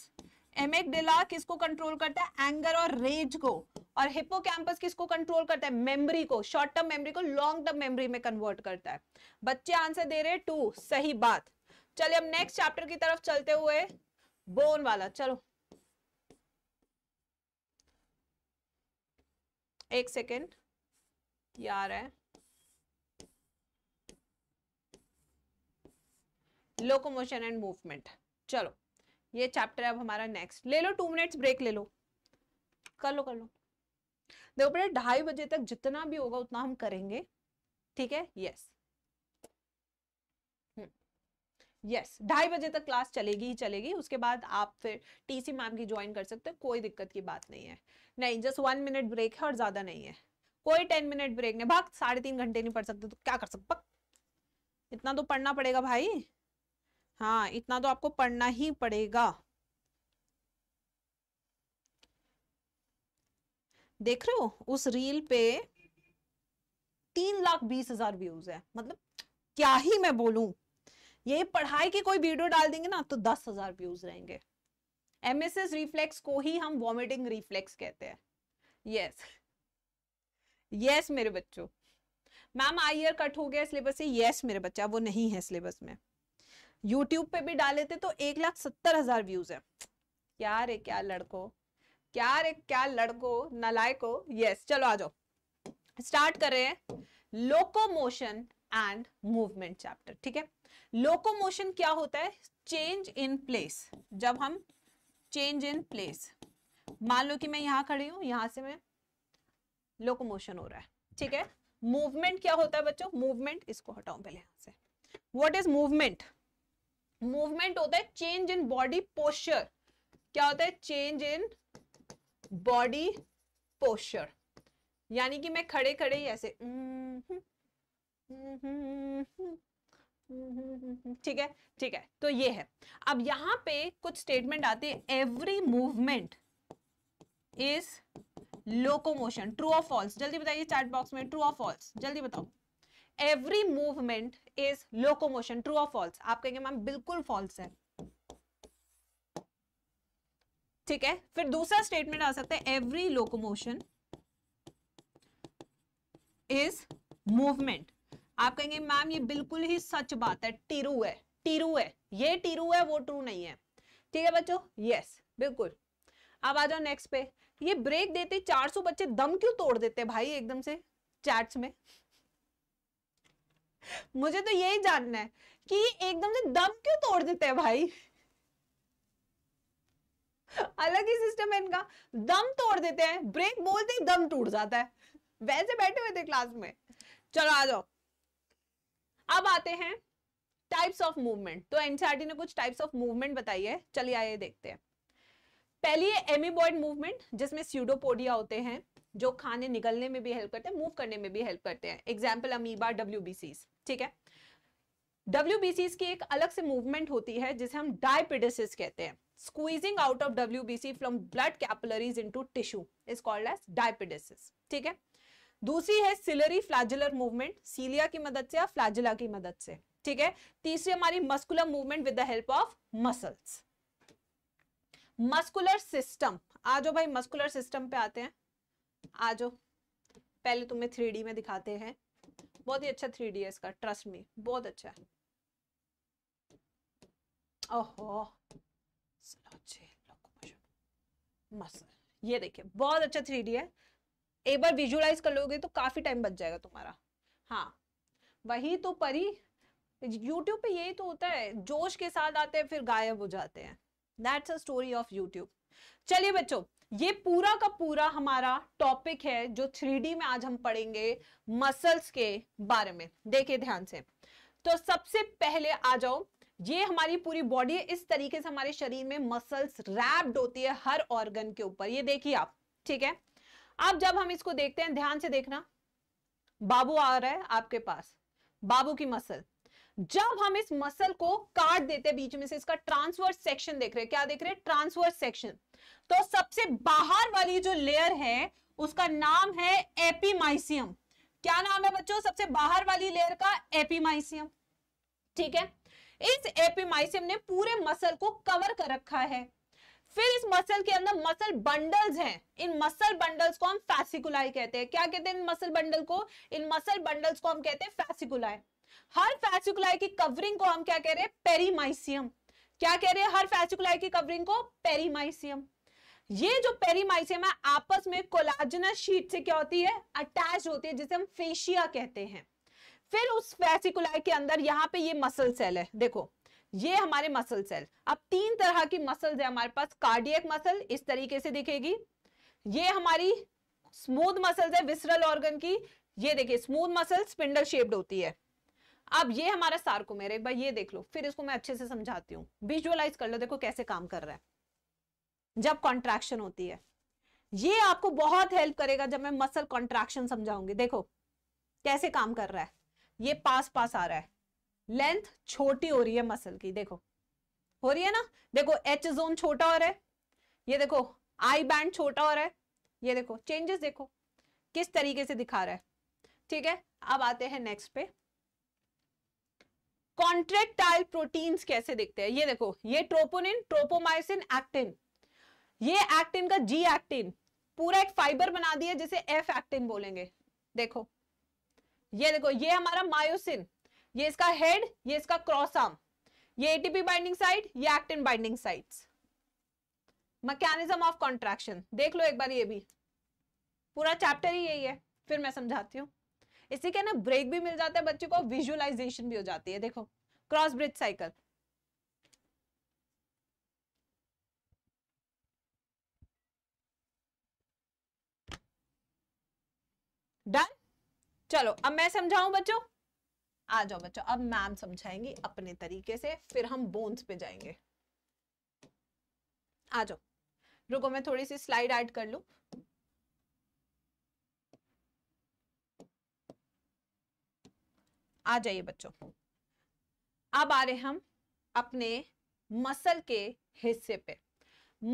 एमेगडेला किसको कंट्रोल करता है एंगर और रेज को और हिपोकैम्पस किसको कंट्रोल करता है मेमोरी को शॉर्ट टर्म मेमोरी को लॉन्ग टर्म मेमोरी में कन्वर्ट करता है बच्चे आंसर दे रहे टू सही बात चलिए हम नेक्स्ट चैप्टर की तरफ चलते हुए बोन वाला चलो एक सेकेंड यार है लोकोमोशन एंड मूवमेंट चलो ये चैप्टर अब हमारा नेक्स्ट ले लो टू मिनट्स ब्रेक ले लो कर लो कर लो देखो बेटा ढाई बजे तक जितना भी होगा उतना हम करेंगे ठीक है यस यस हम्म। ढाई बजे तक क्लास चलेगी ही चलेगी उसके बाद आप फिर टीसी मैम की ज्वाइन कर सकते हो कोई दिक्कत की बात नहीं है नहीं जस्ट वन मिनट ब्रेक है और ज्यादा नहीं है कोई टेन मिनट ब्रेक नहीं भाग साढ़े तीन घंटे नहीं पढ़ सकते तो क्या कर सकते इतना तो पढ़ना पड़ेगा भाई हाँ इतना तो आपको पढ़ना ही पड़ेगा देख रहे हो उस रील पे तीन लाख बीस हजार व्यूज है मतलब क्या ही मैं बोलूं ये पढ़ाई की कोई वीडियो डाल देंगे ना तो दस हजार व्यूज रहेंगे एमएसएस रिफ्लेक्स को ही हम वॉमिटिंग रिफ्लेक्स कहते हैं यस यस मेरे बच्चों मैम आई ईयर कट हो गया सिलेबस से यस मेरे बच्चा वो नहीं है सिलेबस में यूट्यूब पे भी डाले थे तो एक लाख सत्तर हजार व्यूज है क्या रे क्या लड़को क्या रे क्या लड़को नलायको यस चलो आ जाओ स्टार्ट कर रहे हैं लोकोमोशन एंड मूवमेंट चैप्टर ठीक है लोकोमोशन क्या होता है चेंज इन प्लेस जब हम चेंज इन प्लेस मान लो कि मैं यहां खड़ी हूं यहां से मैं लोकोमोशन हो रहा है ठीक है मूवमेंट क्या होता है बच्चों मूवमेंट इसको हटाऊं पहले यहां से व्हाट इज मूवमेंट मूवमेंट होता है चेंज इन बॉडी पोस्चर क्या होता है चेंज इन बॉडी पोस्चर यानी कि मैं खड़े खड़े ही ऐसे ठीक है ठीक है तो ये है अब यहां पे कुछ स्टेटमेंट आते हैं every movement is locomotion true of false जल्दी बताइए चैट बॉक्स में ट्रू ऑफ फॉल्स जल्दी बताओ every movement is locomotion true of false आप कहेंगे मैम बिल्कुल फॉल्स है ठीक है फिर दूसरा स्टेटमेंट आ सकता है एवरी लोकोमोशन इज मूवमेंट आप कहेंगे मैम ये बिल्कुल ही सच बात है टीरू है टीरू है ये टीरू है वो ट्रू नहीं है ठीक है बच्चों यस बिल्कुल अब आ जाओ नेक्स्ट पे ये ब्रेक देते 400 बच्चे दम क्यों तोड़ देते भाई एकदम से चैट्स में मुझे तो यही जानना है कि एकदम से दम क्यों तोड़ देते हैं भाई अलग ही सिस्टम है इनका दम तोड़ देते हैं ब्रेक बोलते ही दम टूट जाता है वैसे बैठे हुए थे क्लास में चलो आ जाओ अब आते हैं टाइप्स ऑफ मूवमेंट तो एनसीआरटी e ने कुछ टाइप्स ऑफ मूवमेंट बताई है चलिए आइए देखते हैं पहली है एमीबॉइड मूवमेंट जिसमें स्यूडोपोडिया होते हैं जो खाने निकलने में भी हेल्प करते हैं मूव करने में भी हेल्प करते हैं एग्जाम्पल अमीबा डब्ल्यू ठीक है डब्ल्यू की एक अलग से मूवमेंट होती है जिसे हम डायपिडिस कहते हैं squeezing out of WBC from blood capillaries into tissue is called as dipidesis. ठीक है दूसरी है सिलरी फ्लैजुलर मूवमेंट सीलिया की मदद से या फ्लैजुला की मदद से ठीक है तीसरी हमारी muscular movement with the help of muscles muscular system आ जाओ भाई मस्कुलर सिस्टम पे आते हैं आ जाओ पहले तुम्हें थ्री में दिखाते हैं बहुत ही अच्छा थ्री है इसका ट्रस्ट में बहुत अच्छा है ओहो ये देखिए बहुत अच्छा थ्री डी है एक बार विजुअलाइज कर लोगे तो काफी टाइम बच जाएगा तुम्हारा हाँ वही तो परी यूट्यूब पे यही तो होता है जोश के साथ आते हैं फिर गायब हो जाते हैं that's a story of YouTube चलिए बच्चों ये पूरा का पूरा हमारा टॉपिक है जो थ्री में आज हम पढ़ेंगे मसल्स के बारे में देखिए ध्यान से तो सबसे पहले आ जाओ ये हमारी पूरी बॉडी है इस तरीके से हमारे शरीर में मसल्स रैप्ड होती है हर ऑर्गन के ऊपर ये देखिए आप ठीक है अब जब हम इसको देखते हैं ध्यान से देखना बाबू आ रहा है आपके पास बाबू की मसल जब हम इस मसल को काट देते हैं बीच में से इसका ट्रांसवर्स सेक्शन देख रहे हैं क्या देख रहे हैं ट्रांसवर्स सेक्शन तो सबसे बाहर वाली जो लेयर है उसका नाम है एपीमाइसियम क्या नाम है बच्चों सबसे बाहर वाली लेयर का एपीमाइसियम ठीक है इस एपिमाइसियम ने पूरे मसल को कवर कर रखा है फिर इस मसल के अंदर मसल बंडल्स हैं इन मसल बंडल्स को हम फैसिकुलाई कहते हैं क्या कहते हैं इन मसल बंडल को इन मसल बंडल्स को हम कहते हैं फैसिकुलाई हर फैसिकुलाई की कवरिंग को हम क्या कह रहे हैं पेरीमाइसियम क्या कह रहे हैं हर फैसिकुलाई की कवरिंग को पेरीमाइसियम ये जो पेरीमाइसियम है आपस में कोलाजनस शीट से क्या होती है अटैच होती है जिसे हम फेशिया कहते हैं फिर उस फैसिकुलाई के अंदर यहाँ पे ये मसल सेल है देखो ये हमारे मसल सेल अब तीन तरह की मसल है हमारे पास कार्डियक मसल इस तरीके से दिखेगी ये हमारी स्मूथ मसल है विसरल ऑर्गन की ये देखिए स्मूथ मसल स्पिंडल शेप्ड होती है अब ये हमारा सार्कोमेर एक बार ये देख लो फिर इसको मैं अच्छे से समझाती हूँ विजुअलाइज कर लो देखो कैसे काम कर रहा है जब कॉन्ट्रैक्शन होती है ये आपको बहुत हेल्प करेगा जब मैं मसल कॉन्ट्रैक्शन समझाऊंगी देखो कैसे काम कर रहा है ये पास पास आ रहा है लेंथ छोटी हो रही है मसल की देखो हो रही है ना देखो एच जोन छोटा हो रहा है ये देखो आई बैंड छोटा हो रहा है ये देखो चेंजेस देखो किस तरीके से दिखा रहा है ठीक है अब आते हैं नेक्स्ट पे कॉन्ट्रेक्टाइल प्रोटीन्स कैसे दिखते हैं ये देखो ये ट्रोपोनिन ट्रोपोमाइसिन एक्टिन ये एक्टिन का जी एक्टिन पूरा एक फाइबर बना दिया जिसे एफ एक्टिन बोलेंगे देखो ये देखो ये हमारा मायोसिन ये इसका हेड ये इसका क्रॉस आर्म ये एटीपी बाइंडिंग साइट ये actin binding site mechanism of contraction देख लो एक बार ये भी पूरा चैप्टर ही यही है फिर मैं समझाती हूँ इसी के ना ब्रेक भी मिल जाता है बच्चे को विजुअलाइजेशन भी हो जाती है देखो क्रॉस ब्रिज साइकिल डन चलो अब मैं समझाऊं बच्चों आ जाओ बच्चों अब मैम समझाएंगी अपने तरीके से फिर हम बोन्स पे जाएंगे आ जाओ रुको मैं थोड़ी सी स्लाइड ऐड कर लू आ जाइए बच्चों अब आ रहे हम अपने मसल के हिस्से पे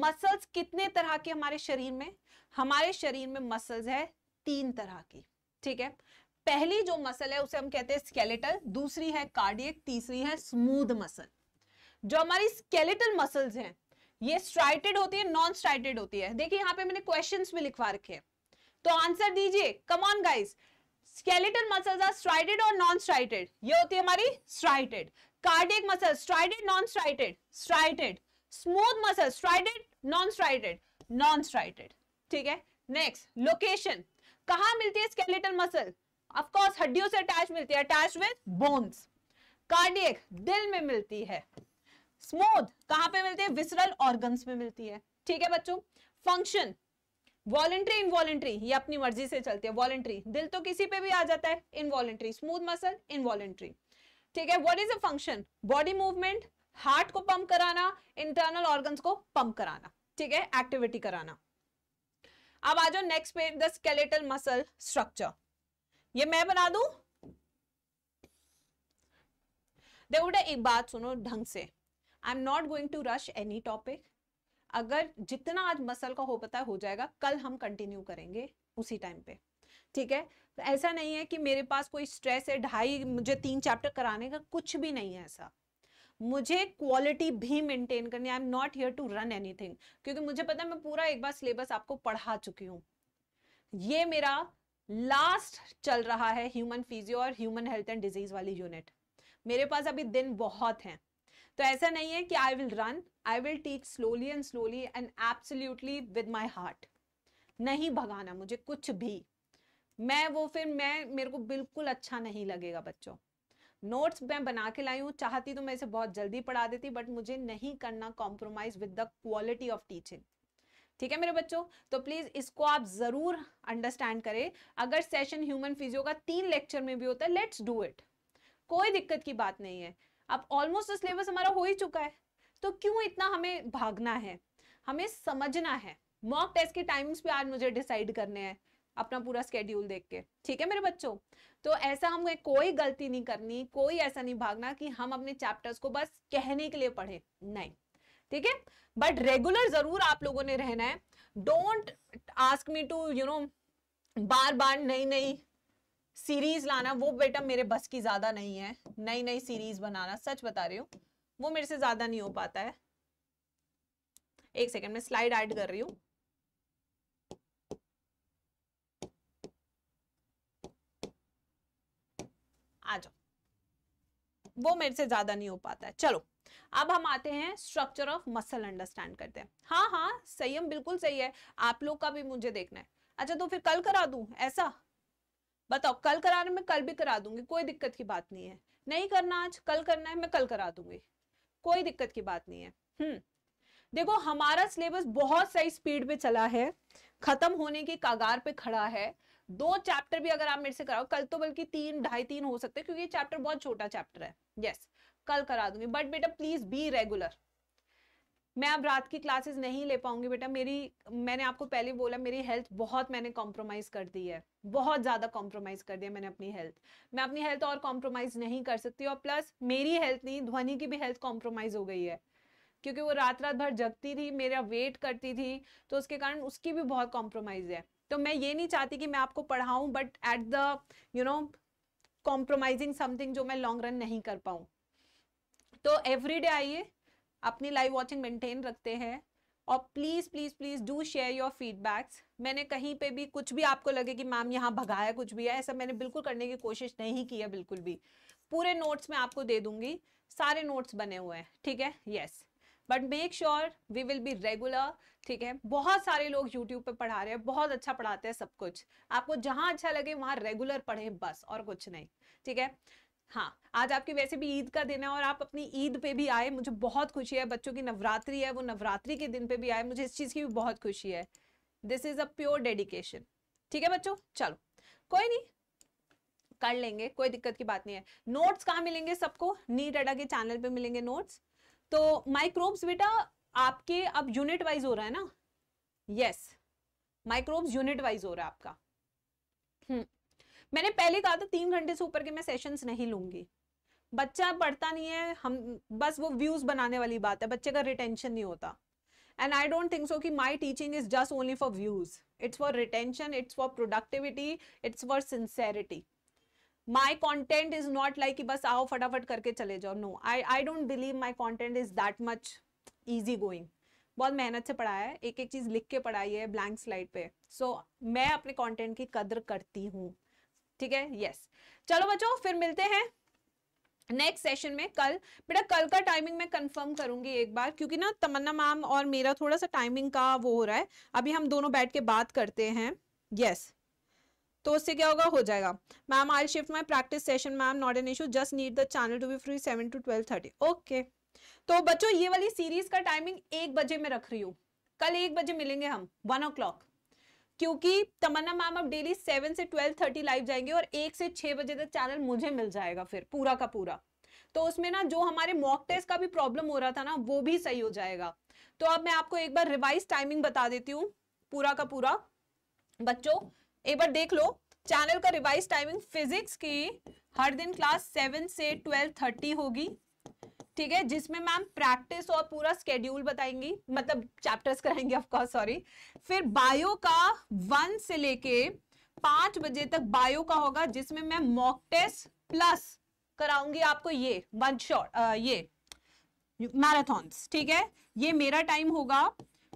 मसल्स कितने तरह के हमारे शरीर में हमारे शरीर में मसल्स है तीन तरह की ठीक है पहली जो मसल है उसे हम कहते हैं स्केलेटल दूसरी है कार्डियक तीसरी है स्मूद मसल जो हमारी स्केलेटल मसल्स हैं ये स्ट्राइटेड होती है नॉन स्ट्राइटेड होती है देखिए यहाँ पे मैंने क्वेश्चंस भी लिखवा रखे हैं तो आंसर दीजिए come on guys skeletal muscles are striated और नॉन स्ट्राइटेड ये होती है हमारी striated cardiac muscle striated non striated striated smooth muscle striated non striated non striated ठीक है नेक्स्ट लोकेशन कहा मिलती है स्केलेटल मसल अफकोर्स हड्डियों से अटैच मिलती है अटैच विद बोन्स कार्डियक दिल में मिलती है स्मूथ कहां पे मिलती है विसरल ऑर्गन्स में मिलती है ठीक है बच्चों फंक्शन वॉलेंट्री इनवॉलेंट्री ये अपनी मर्जी से चलती है वॉलेंट्री दिल तो किसी पे भी आ जाता है इनवॉलेंट्री स्मूथ मसल इनवॉलेंट्री ठीक है what is a function body movement heart को पंप कराना इंटरनल ऑर्गन्स को पंप कराना ठीक है एक्टिविटी कराना अब आ जाओ नेक्स्ट पे द स्केलेटल मसल स्ट्रक्चर ये मैं बना दू देखो बेटा एक बात सुनो ढंग से I am not going to rush any topic अगर जितना आज मसल का हो पता है हो जाएगा कल हम कंटिन्यू करेंगे उसी टाइम पे ठीक है तो ऐसा नहीं है कि मेरे पास कोई स्ट्रेस है ढाई मुझे तीन चैप्टर कराने का कुछ भी नहीं है ऐसा मुझे क्वालिटी भी मेंटेन करनी I am not here to run anything क्योंकि मुझे पता है मैं पूरा एक बार सिलेबस आपको पढ़ा चुकी हूँ ये मेरा लास्ट चल रहा है ह्यूमन फिजियो और ह्यूमन हेल्थ एंड डिजीज वाली यूनिट मेरे पास अभी दिन बहुत हैं तो ऐसा नहीं है कि I will run I will teach slowly and slowly and absolutely with my heart नहीं भगाना मुझे कुछ भी मैं वो फिर मैं मेरे को बिल्कुल अच्छा नहीं लगेगा बच्चों नोट्स मैं बना के लाई हूँ चाहती तो मैं इसे बहुत जल्दी पढ़ा देती बट मुझे नहीं करना compromise with the quality of teaching ठीक है मेरे बच्चों तो प्लीज इसको आप जरूर अंडरस्टैंड करें अगर सेशन ह्यूमन फिजियो का तीन लेक्चर में भी होता है लेट्स डू इट कोई दिक्कत की बात नहीं है अब ऑलमोस्ट सिलेबस हमारा हो ही चुका है तो क्यों इतना हमें भागना है हमें समझना है मॉक टेस्ट के टाइमिंग्स भी आज मुझे डिसाइड करने हैं अपना पूरा स्केड्यूल देख के ठीक है मेरे बच्चों तो ऐसा हमें कोई गलती नहीं करनी कोई ऐसा नहीं भागना कि हम अपने चैप्टर्स को बस कहने के लिए पढ़े नहीं ठीक है बट रेगुलर जरूर आप लोगों ने रहना है don't ask me to you know बार बार नई नई सीरीज लाना वो बेटा मेरे बस की ज्यादा नहीं है नई नई सीरीज बनाना सच बता रही हूँ वो मेरे से ज्यादा नहीं हो पाता है एक सेकेंड में स्लाइड ऐड कर रही हूँ आ जाओ वो मेरे से ज्यादा नहीं हो पाता है चलो अब हम आते हैं स्ट्रक्चर ऑफ मसल अंडरस्टैंड करते हैं हाँ हाँ संयम बिल्कुल सही है आप लोग का भी मुझे देखना है अच्छा तो फिर कल करा दू ऐसा बताओ कल कराने में कल भी करा दूंगी कोई दिक्कत की बात नहीं है नहीं करना आज कल करना है मैं कल करा दूंगी कोई दिक्कत की बात नहीं है हम्म देखो हमारा सिलेबस बहुत सही स्पीड पे चला है खत्म होने की कागार पे खड़ा है दो चैप्टर भी अगर आप मेरे से कराओ कल तो बल्कि तीन ढाई तीन हो सकते हैं क्योंकि चैप्टर बहुत छोटा चैप्टर है यस yes. कल करा दूंगी बट बेटा प्लीज बी रेगुलर मैं अब रात की क्लासेस नहीं ले पाऊंगी बेटा मेरी मैंने आपको पहले बोला मेरी हेल्थ बहुत मैंने कॉम्प्रोमाइज कर दी है बहुत ज़्यादा कॉम्प्रोमाइज कर दिया मैंने अपनी हेल्थ मैं अपनी हेल्थ और कॉम्प्रोमाइज नहीं कर सकती और प्लस मेरी हेल्थ नहीं ध्वनि की भी हेल्थ कॉम्प्रोमाइज हो गई है क्योंकि वो रात रात भर जगती थी मेरा वेट करती थी तो उसके कारण उसकी भी बहुत कॉम्प्रोमाइज है तो मैं ये नहीं चाहती कि मैं आपको पढ़ाऊं but at the you know compromising something जो मैं लॉन्ग रन नहीं कर पाऊँ तो एवरीडे आइए अपनी लाइव वॉचिंग मेंटेन रखते हैं और please please please do share your feedbacks मैंने कहीं पे भी कुछ भी आपको लगे कि मैम यहाँ भगाया कुछ भी है ऐसा मैंने बिल्कुल करने की कोशिश नहीं की है बिल्कुल भी पूरे नोट्स में आपको दे दूंगी सारे नोट्स बने हुए हैं ठीक है yes but make sure we will be regular ठीक है बहुत सारे लोग यूट्यूब पे पढ़ा रहे हैं बहुत अच्छा पढ़ाते हैं सब कुछ आपको जहाँ अच्छा लगे वहाँ रेगुलर पढ़े बस और कुछ नहीं ठीक है हाँ आज आपकी वैसे भी ईद का दिन है और आप अपनी ईद पे भी आए मुझे बहुत खुशी है बच्चों की नवरात्रि है वो नवरात्रि के दिन पे भी आए मुझे इस चीज़ की भी बहुत खुशी है this is a pure dedication ठीक है बच्चों चलो कोई नहीं कर लेंगे कोई दिक्कत की बात नहीं है नोट्स कहाँ मिलेंगे सबको नीट अडा के चैनल पे मिलेंगे नोट्स तो माइक्रोब्स बेटा आपके अब यूनिट वाइज हो रहा है ना यस माइक्रोब्स यूनिट वाइज हो रहा है आपका हम्म मैंने पहले कहा था तीन घंटे से ऊपर के मैं सेशंस नहीं लूंगी बच्चा पढ़ता नहीं है हम बस वो व्यूज बनाने वाली बात है बच्चे का रिटेंशन नहीं होता and I don't think so कि my teaching is just only for views it's for retention it's for productivity it's for sincerity my content is not like कि बस आओ फटाफट करके चले जाओ no I I don't believe my content is that much easy going बहुत मेहनत से पढ़ाया है एक एक चीज लिख के पढ़ाई है ब्लैंक स्लाइड पे सो so, मैं अपने कंटेंट की कदर करती हूँ ठीक है यस चलो बच्चों फिर मिलते हैं नेक्स्ट सेशन में कल बेटा कल का टाइमिंग मैं कंफर्म करूंगी एक बार क्योंकि ना तमन्ना मैम और मेरा थोड़ा सा टाइमिंग का वो हो रहा है अभी हम दोनों बैठ के बात करते हैं यस yes. तो उससे क्या होगा हो जाएगा ma'am I shift my practice session ma'am not an issue just need the channel to be free seven to twelve thirty okay तो बच्चों ये वाली सीरीज का टाइमिंग एक बजे में रख रही हूँ कल एक बजे मिलेंगे हम वन ओ क्लॉक क्योंकि तमन्ना मैम अब डेली सेवन से ट्वेल्व थर्टी लाइव जाएंगे और एक से छह बजे तक चैनल मुझे मिल जाएगा फिर पूरा का पूरा तो उसमें ना जो हमारे मॉक टेस्ट का भी प्रॉब्लम हो रहा था ना वो भी सही हो जाएगा तो अब मैं आपको एक बार रिवाइज टाइमिंग बता देती हूँ पूरा का पूरा बच्चों एक बार देख लो चैनल का रिवाइज टाइमिंग फिजिक्स की हर दिन क्लास सेवन से ट्वेल्व थर्टी होगी ठीक है जिसमें मैम प्रैक्टिस और पूरा स्केड्यूल बताएंगी मतलब चैप्टर्स कराएंगे ऑफ कोर्स सॉरी फिर बायो का वन से लेके पांच बजे तक बायो का होगा जिसमें मैं मॉक टेस्ट प्लस कराऊंगी आपको ये वन शॉट ये मैराथॉन्स ठीक है ये मेरा टाइम होगा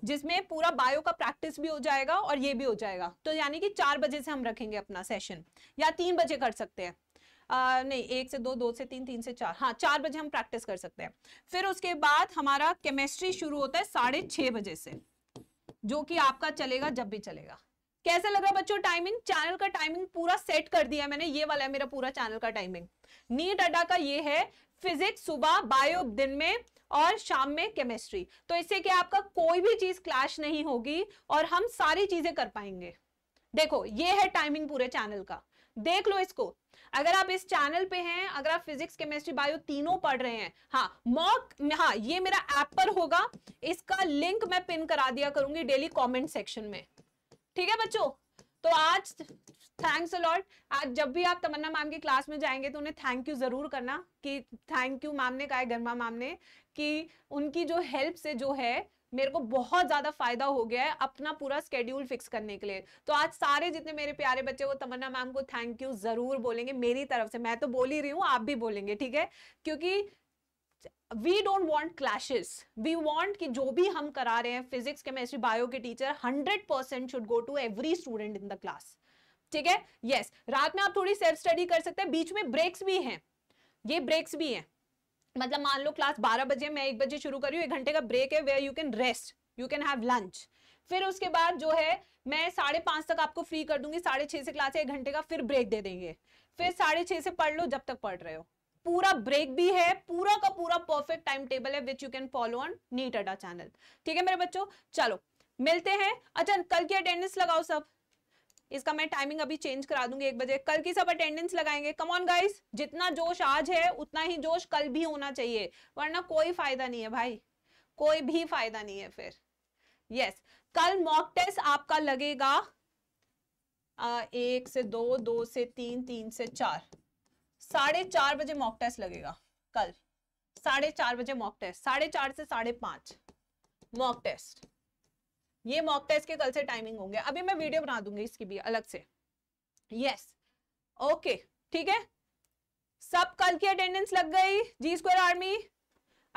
जिसमें पूरा बायो का प्रैक्टिस भी हो जाएगा और ये भी हो जाएगा तो यानी कि चार बजे से हम रखेंगे अपना सेशन या तीन बजे कर सकते हैं आ, नहीं एक से दो दो से तीन तीन से चार हाँ चार बजे हम प्रैक्टिस कर सकते हैं फिर उसके बाद हमारा केमिस्ट्री शुरू होता है साढ़े छह बजे से जो कि आपका चलेगा जब भी चलेगा कैसा लगा बच्चों टाइमिंग चैनल का टाइमिंग पूरा सेट कर दिया मैंने ये वाला है मेरा पूरा चैनल का टाइमिंग नीट अड्डा का ये है फिजिक्स सुबह बायो दिन में और शाम में केमिस्ट्री तो इससे क्या आपका कोई भी चीज क्लैश नहीं होगी और हम सारी चीजें कर पाएंगे देखो ये है टाइमिंग पूरे चैनल का देख लो इसको अगर आप इस चैनल पे हैं अगर आप फिजिक्स केमिस्ट्री बायो तीनों पढ़ रहे हैं हाँ मॉक हाँ ये मेरा ऐप पर होगा इसका लिंक मैं पिन करा दिया करूंगी डेली कॉमेंट सेक्शन में ठीक है बच्चों तो आज थैंक्स अलॉट आज जब भी आप तमन्ना मैम की क्लास में जाएंगे तो उन्हें थैंक यू जरूर करना कि थैंक यू मैम ने कहा है गर्मा मैम ने कि उनकी जो हेल्प से जो है मेरे को बहुत ज्यादा फायदा हो गया है अपना पूरा स्केड्यूल फिक्स करने के लिए तो आज सारे जितने मेरे प्यारे बच्चे वो तमन्ना मैम को थैंक यू जरूर बोलेंगे मेरी तरफ से मैं तो बोल ही रही हूँ आप भी बोलेंगे ठीक है क्योंकि we don't want clashes we want कि जो भी हम करा रहे हैं फिजिक्स केमेस्ट्री बायो के teacher hundred percent should go to every student in the class ठीक है यस yes, रात में आप थोड़ी सेल्फ स्टडी कर सकते हैं बीच में ब्रेक्स भी हैं ये ब्रेक्स भी हैं मतलब मान लो क्लास 12 बजे मैं एक बजे शुरू करी हूँ एक घंटे का ब्रेक है where you can rest you can have lunch फिर उसके बाद जो है मैं साढ़े पांच तक आपको फ्री कर दूंगी साढ़े छह से क्लास है एक घंटे का फिर ब्रेक दे देंगे फिर साढ़े छह से पढ़ लो जब तक पढ़ रहे हो पूरा ब्रेक भी है पूरा का पूरा परफेक्ट टाइम टेबल है which you can follow on NEET Adda channel ठीक है मेरे बच्चों चलो मिलते हैं अच्छा कल की अटेंडेंस लगाओ सब इसका मैं टाइमिंग अभी चेंज करा दूंगी एक बजे कल की सब अटेंडेंस लगाएंगे कमॉन गाइस जितना जोश आज है उतना ही जोश कल भी होना चाहिए वरना कोई फायदा नहीं है भाई कोई भी फायदा नहीं है फिर यस yes. कल मॉक टेस्ट आपका लगेगा आ, एक से दो दो से तीन तीन से चार साढ़े चार बजे मॉक टेस्ट लगेगा कल साढ़े चार बजे मॉक टेस्ट साढ़े चार से साढ़े पांच मॉक टेस्ट ये मॉक टेस्ट के कल से टाइमिंग होंगे अभी मैं वीडियो बना दूंगी इसकी भी अलग से यस ओके ठीक है सब कल की अटेंडेंस लग गई जी स्क्वायर आर्मी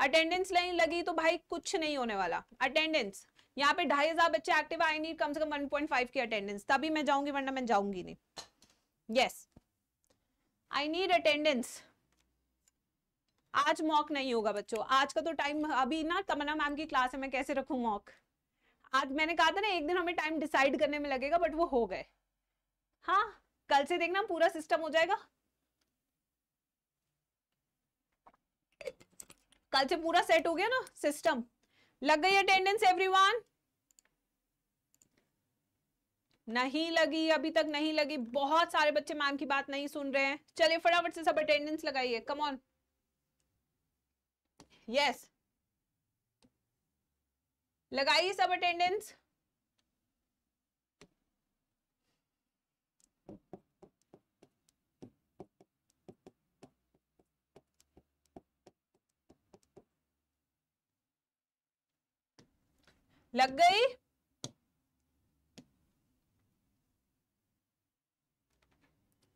अटेंडेंस नहीं लगी तो भाई कुछ नहीं होने वाला अटेंडेंस यहाँ पे ढाई हजार बच्चे एक्टिव आए नहीं कम से कम 1.5 की अटेंडेंस तभी मैं जाऊंगी वरना मैं जाऊंगी नहीं यस आई नीड अटेंडेंस आज मॉक नहीं होगा बच्चों आज का तो टाइम अभी ना तमन्ना मैम की क्लास है मैं कैसे रखू मॉक आज मैंने कहा था ना एक दिन हमें टाइम डिसाइड करने में लगेगा बट वो हो गए हाँ कल से देखना पूरा सिस्टम हो जाएगा कल से पूरा सेट हो गया ना सिस्टम लग गई अटेंडेंस एवरीवन नहीं लगी अभी तक नहीं लगी बहुत सारे बच्चे मैम की बात नहीं सुन रहे हैं चलिए फटाफट से सब अटेंडेंस लगाइए कम ऑन यस लगाइए सब अटेंडेंस लग गई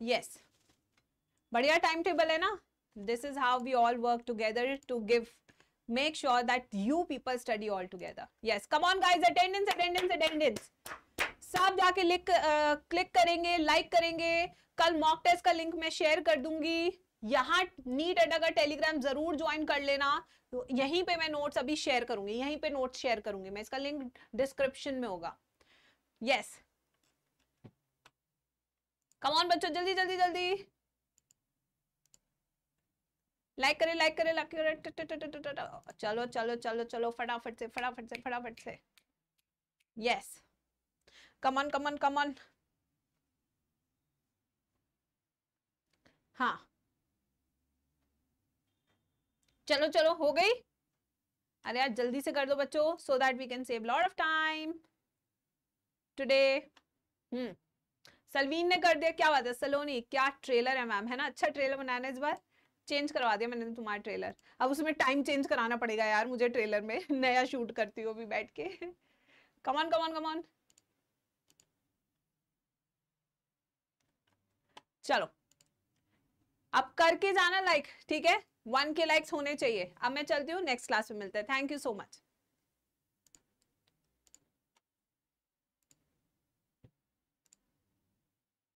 यस yes. बढ़िया टाइम टेबल है ना this is how we all work together to give make sure that you people study all together yes come on guys attendance attendance attendance सब जाके लिख क्लिक करेंगे लाइक करेंगे कल मॉक टेस्ट का लिंक मैं शेयर कर दूंगी यहाँ नीट अड्डा का टेलीग्राम जरूर ज्वाइन कर लेना तो यहीं पे मैं नोट्स अभी शेयर करूंगी यहीं पे नोट्स शेयर करूंगी मैं इसका लिंक डिस्क्रिप्शन में होगा यस कमॉन बच्चों जल्दी जल्दी जल्दी लाइक करें लाइक करें लाइक करें चलो चलो चलो चलो फटाफट से फटाफट से फटाफट से यस कमन कमन कमन हाँ चलो चलो हो गई अरे यार जल्दी से कर दो बच्चों so that we can save lot of time today hmm Salveen ने कर दिया क्या बात है सलोनी क्या ट्रेलर है मैम है ना अच्छा ट्रेलर बनाना इस बार चेंज करवा दिया मैंने तो तुम्हारा ट्रेलर अब उसमें टाइम चेंज कराना पड़ेगा यार मुझे ट्रेलर में नया शूट करती हो अभी बैठ के कमान कमान कमान चलो अब करके जाना लाइक ठीक है वन के लाइक्स होने चाहिए अब मैं चलती हूँ नेक्स्ट क्लास में मिलते हैं थैंक यू सो मच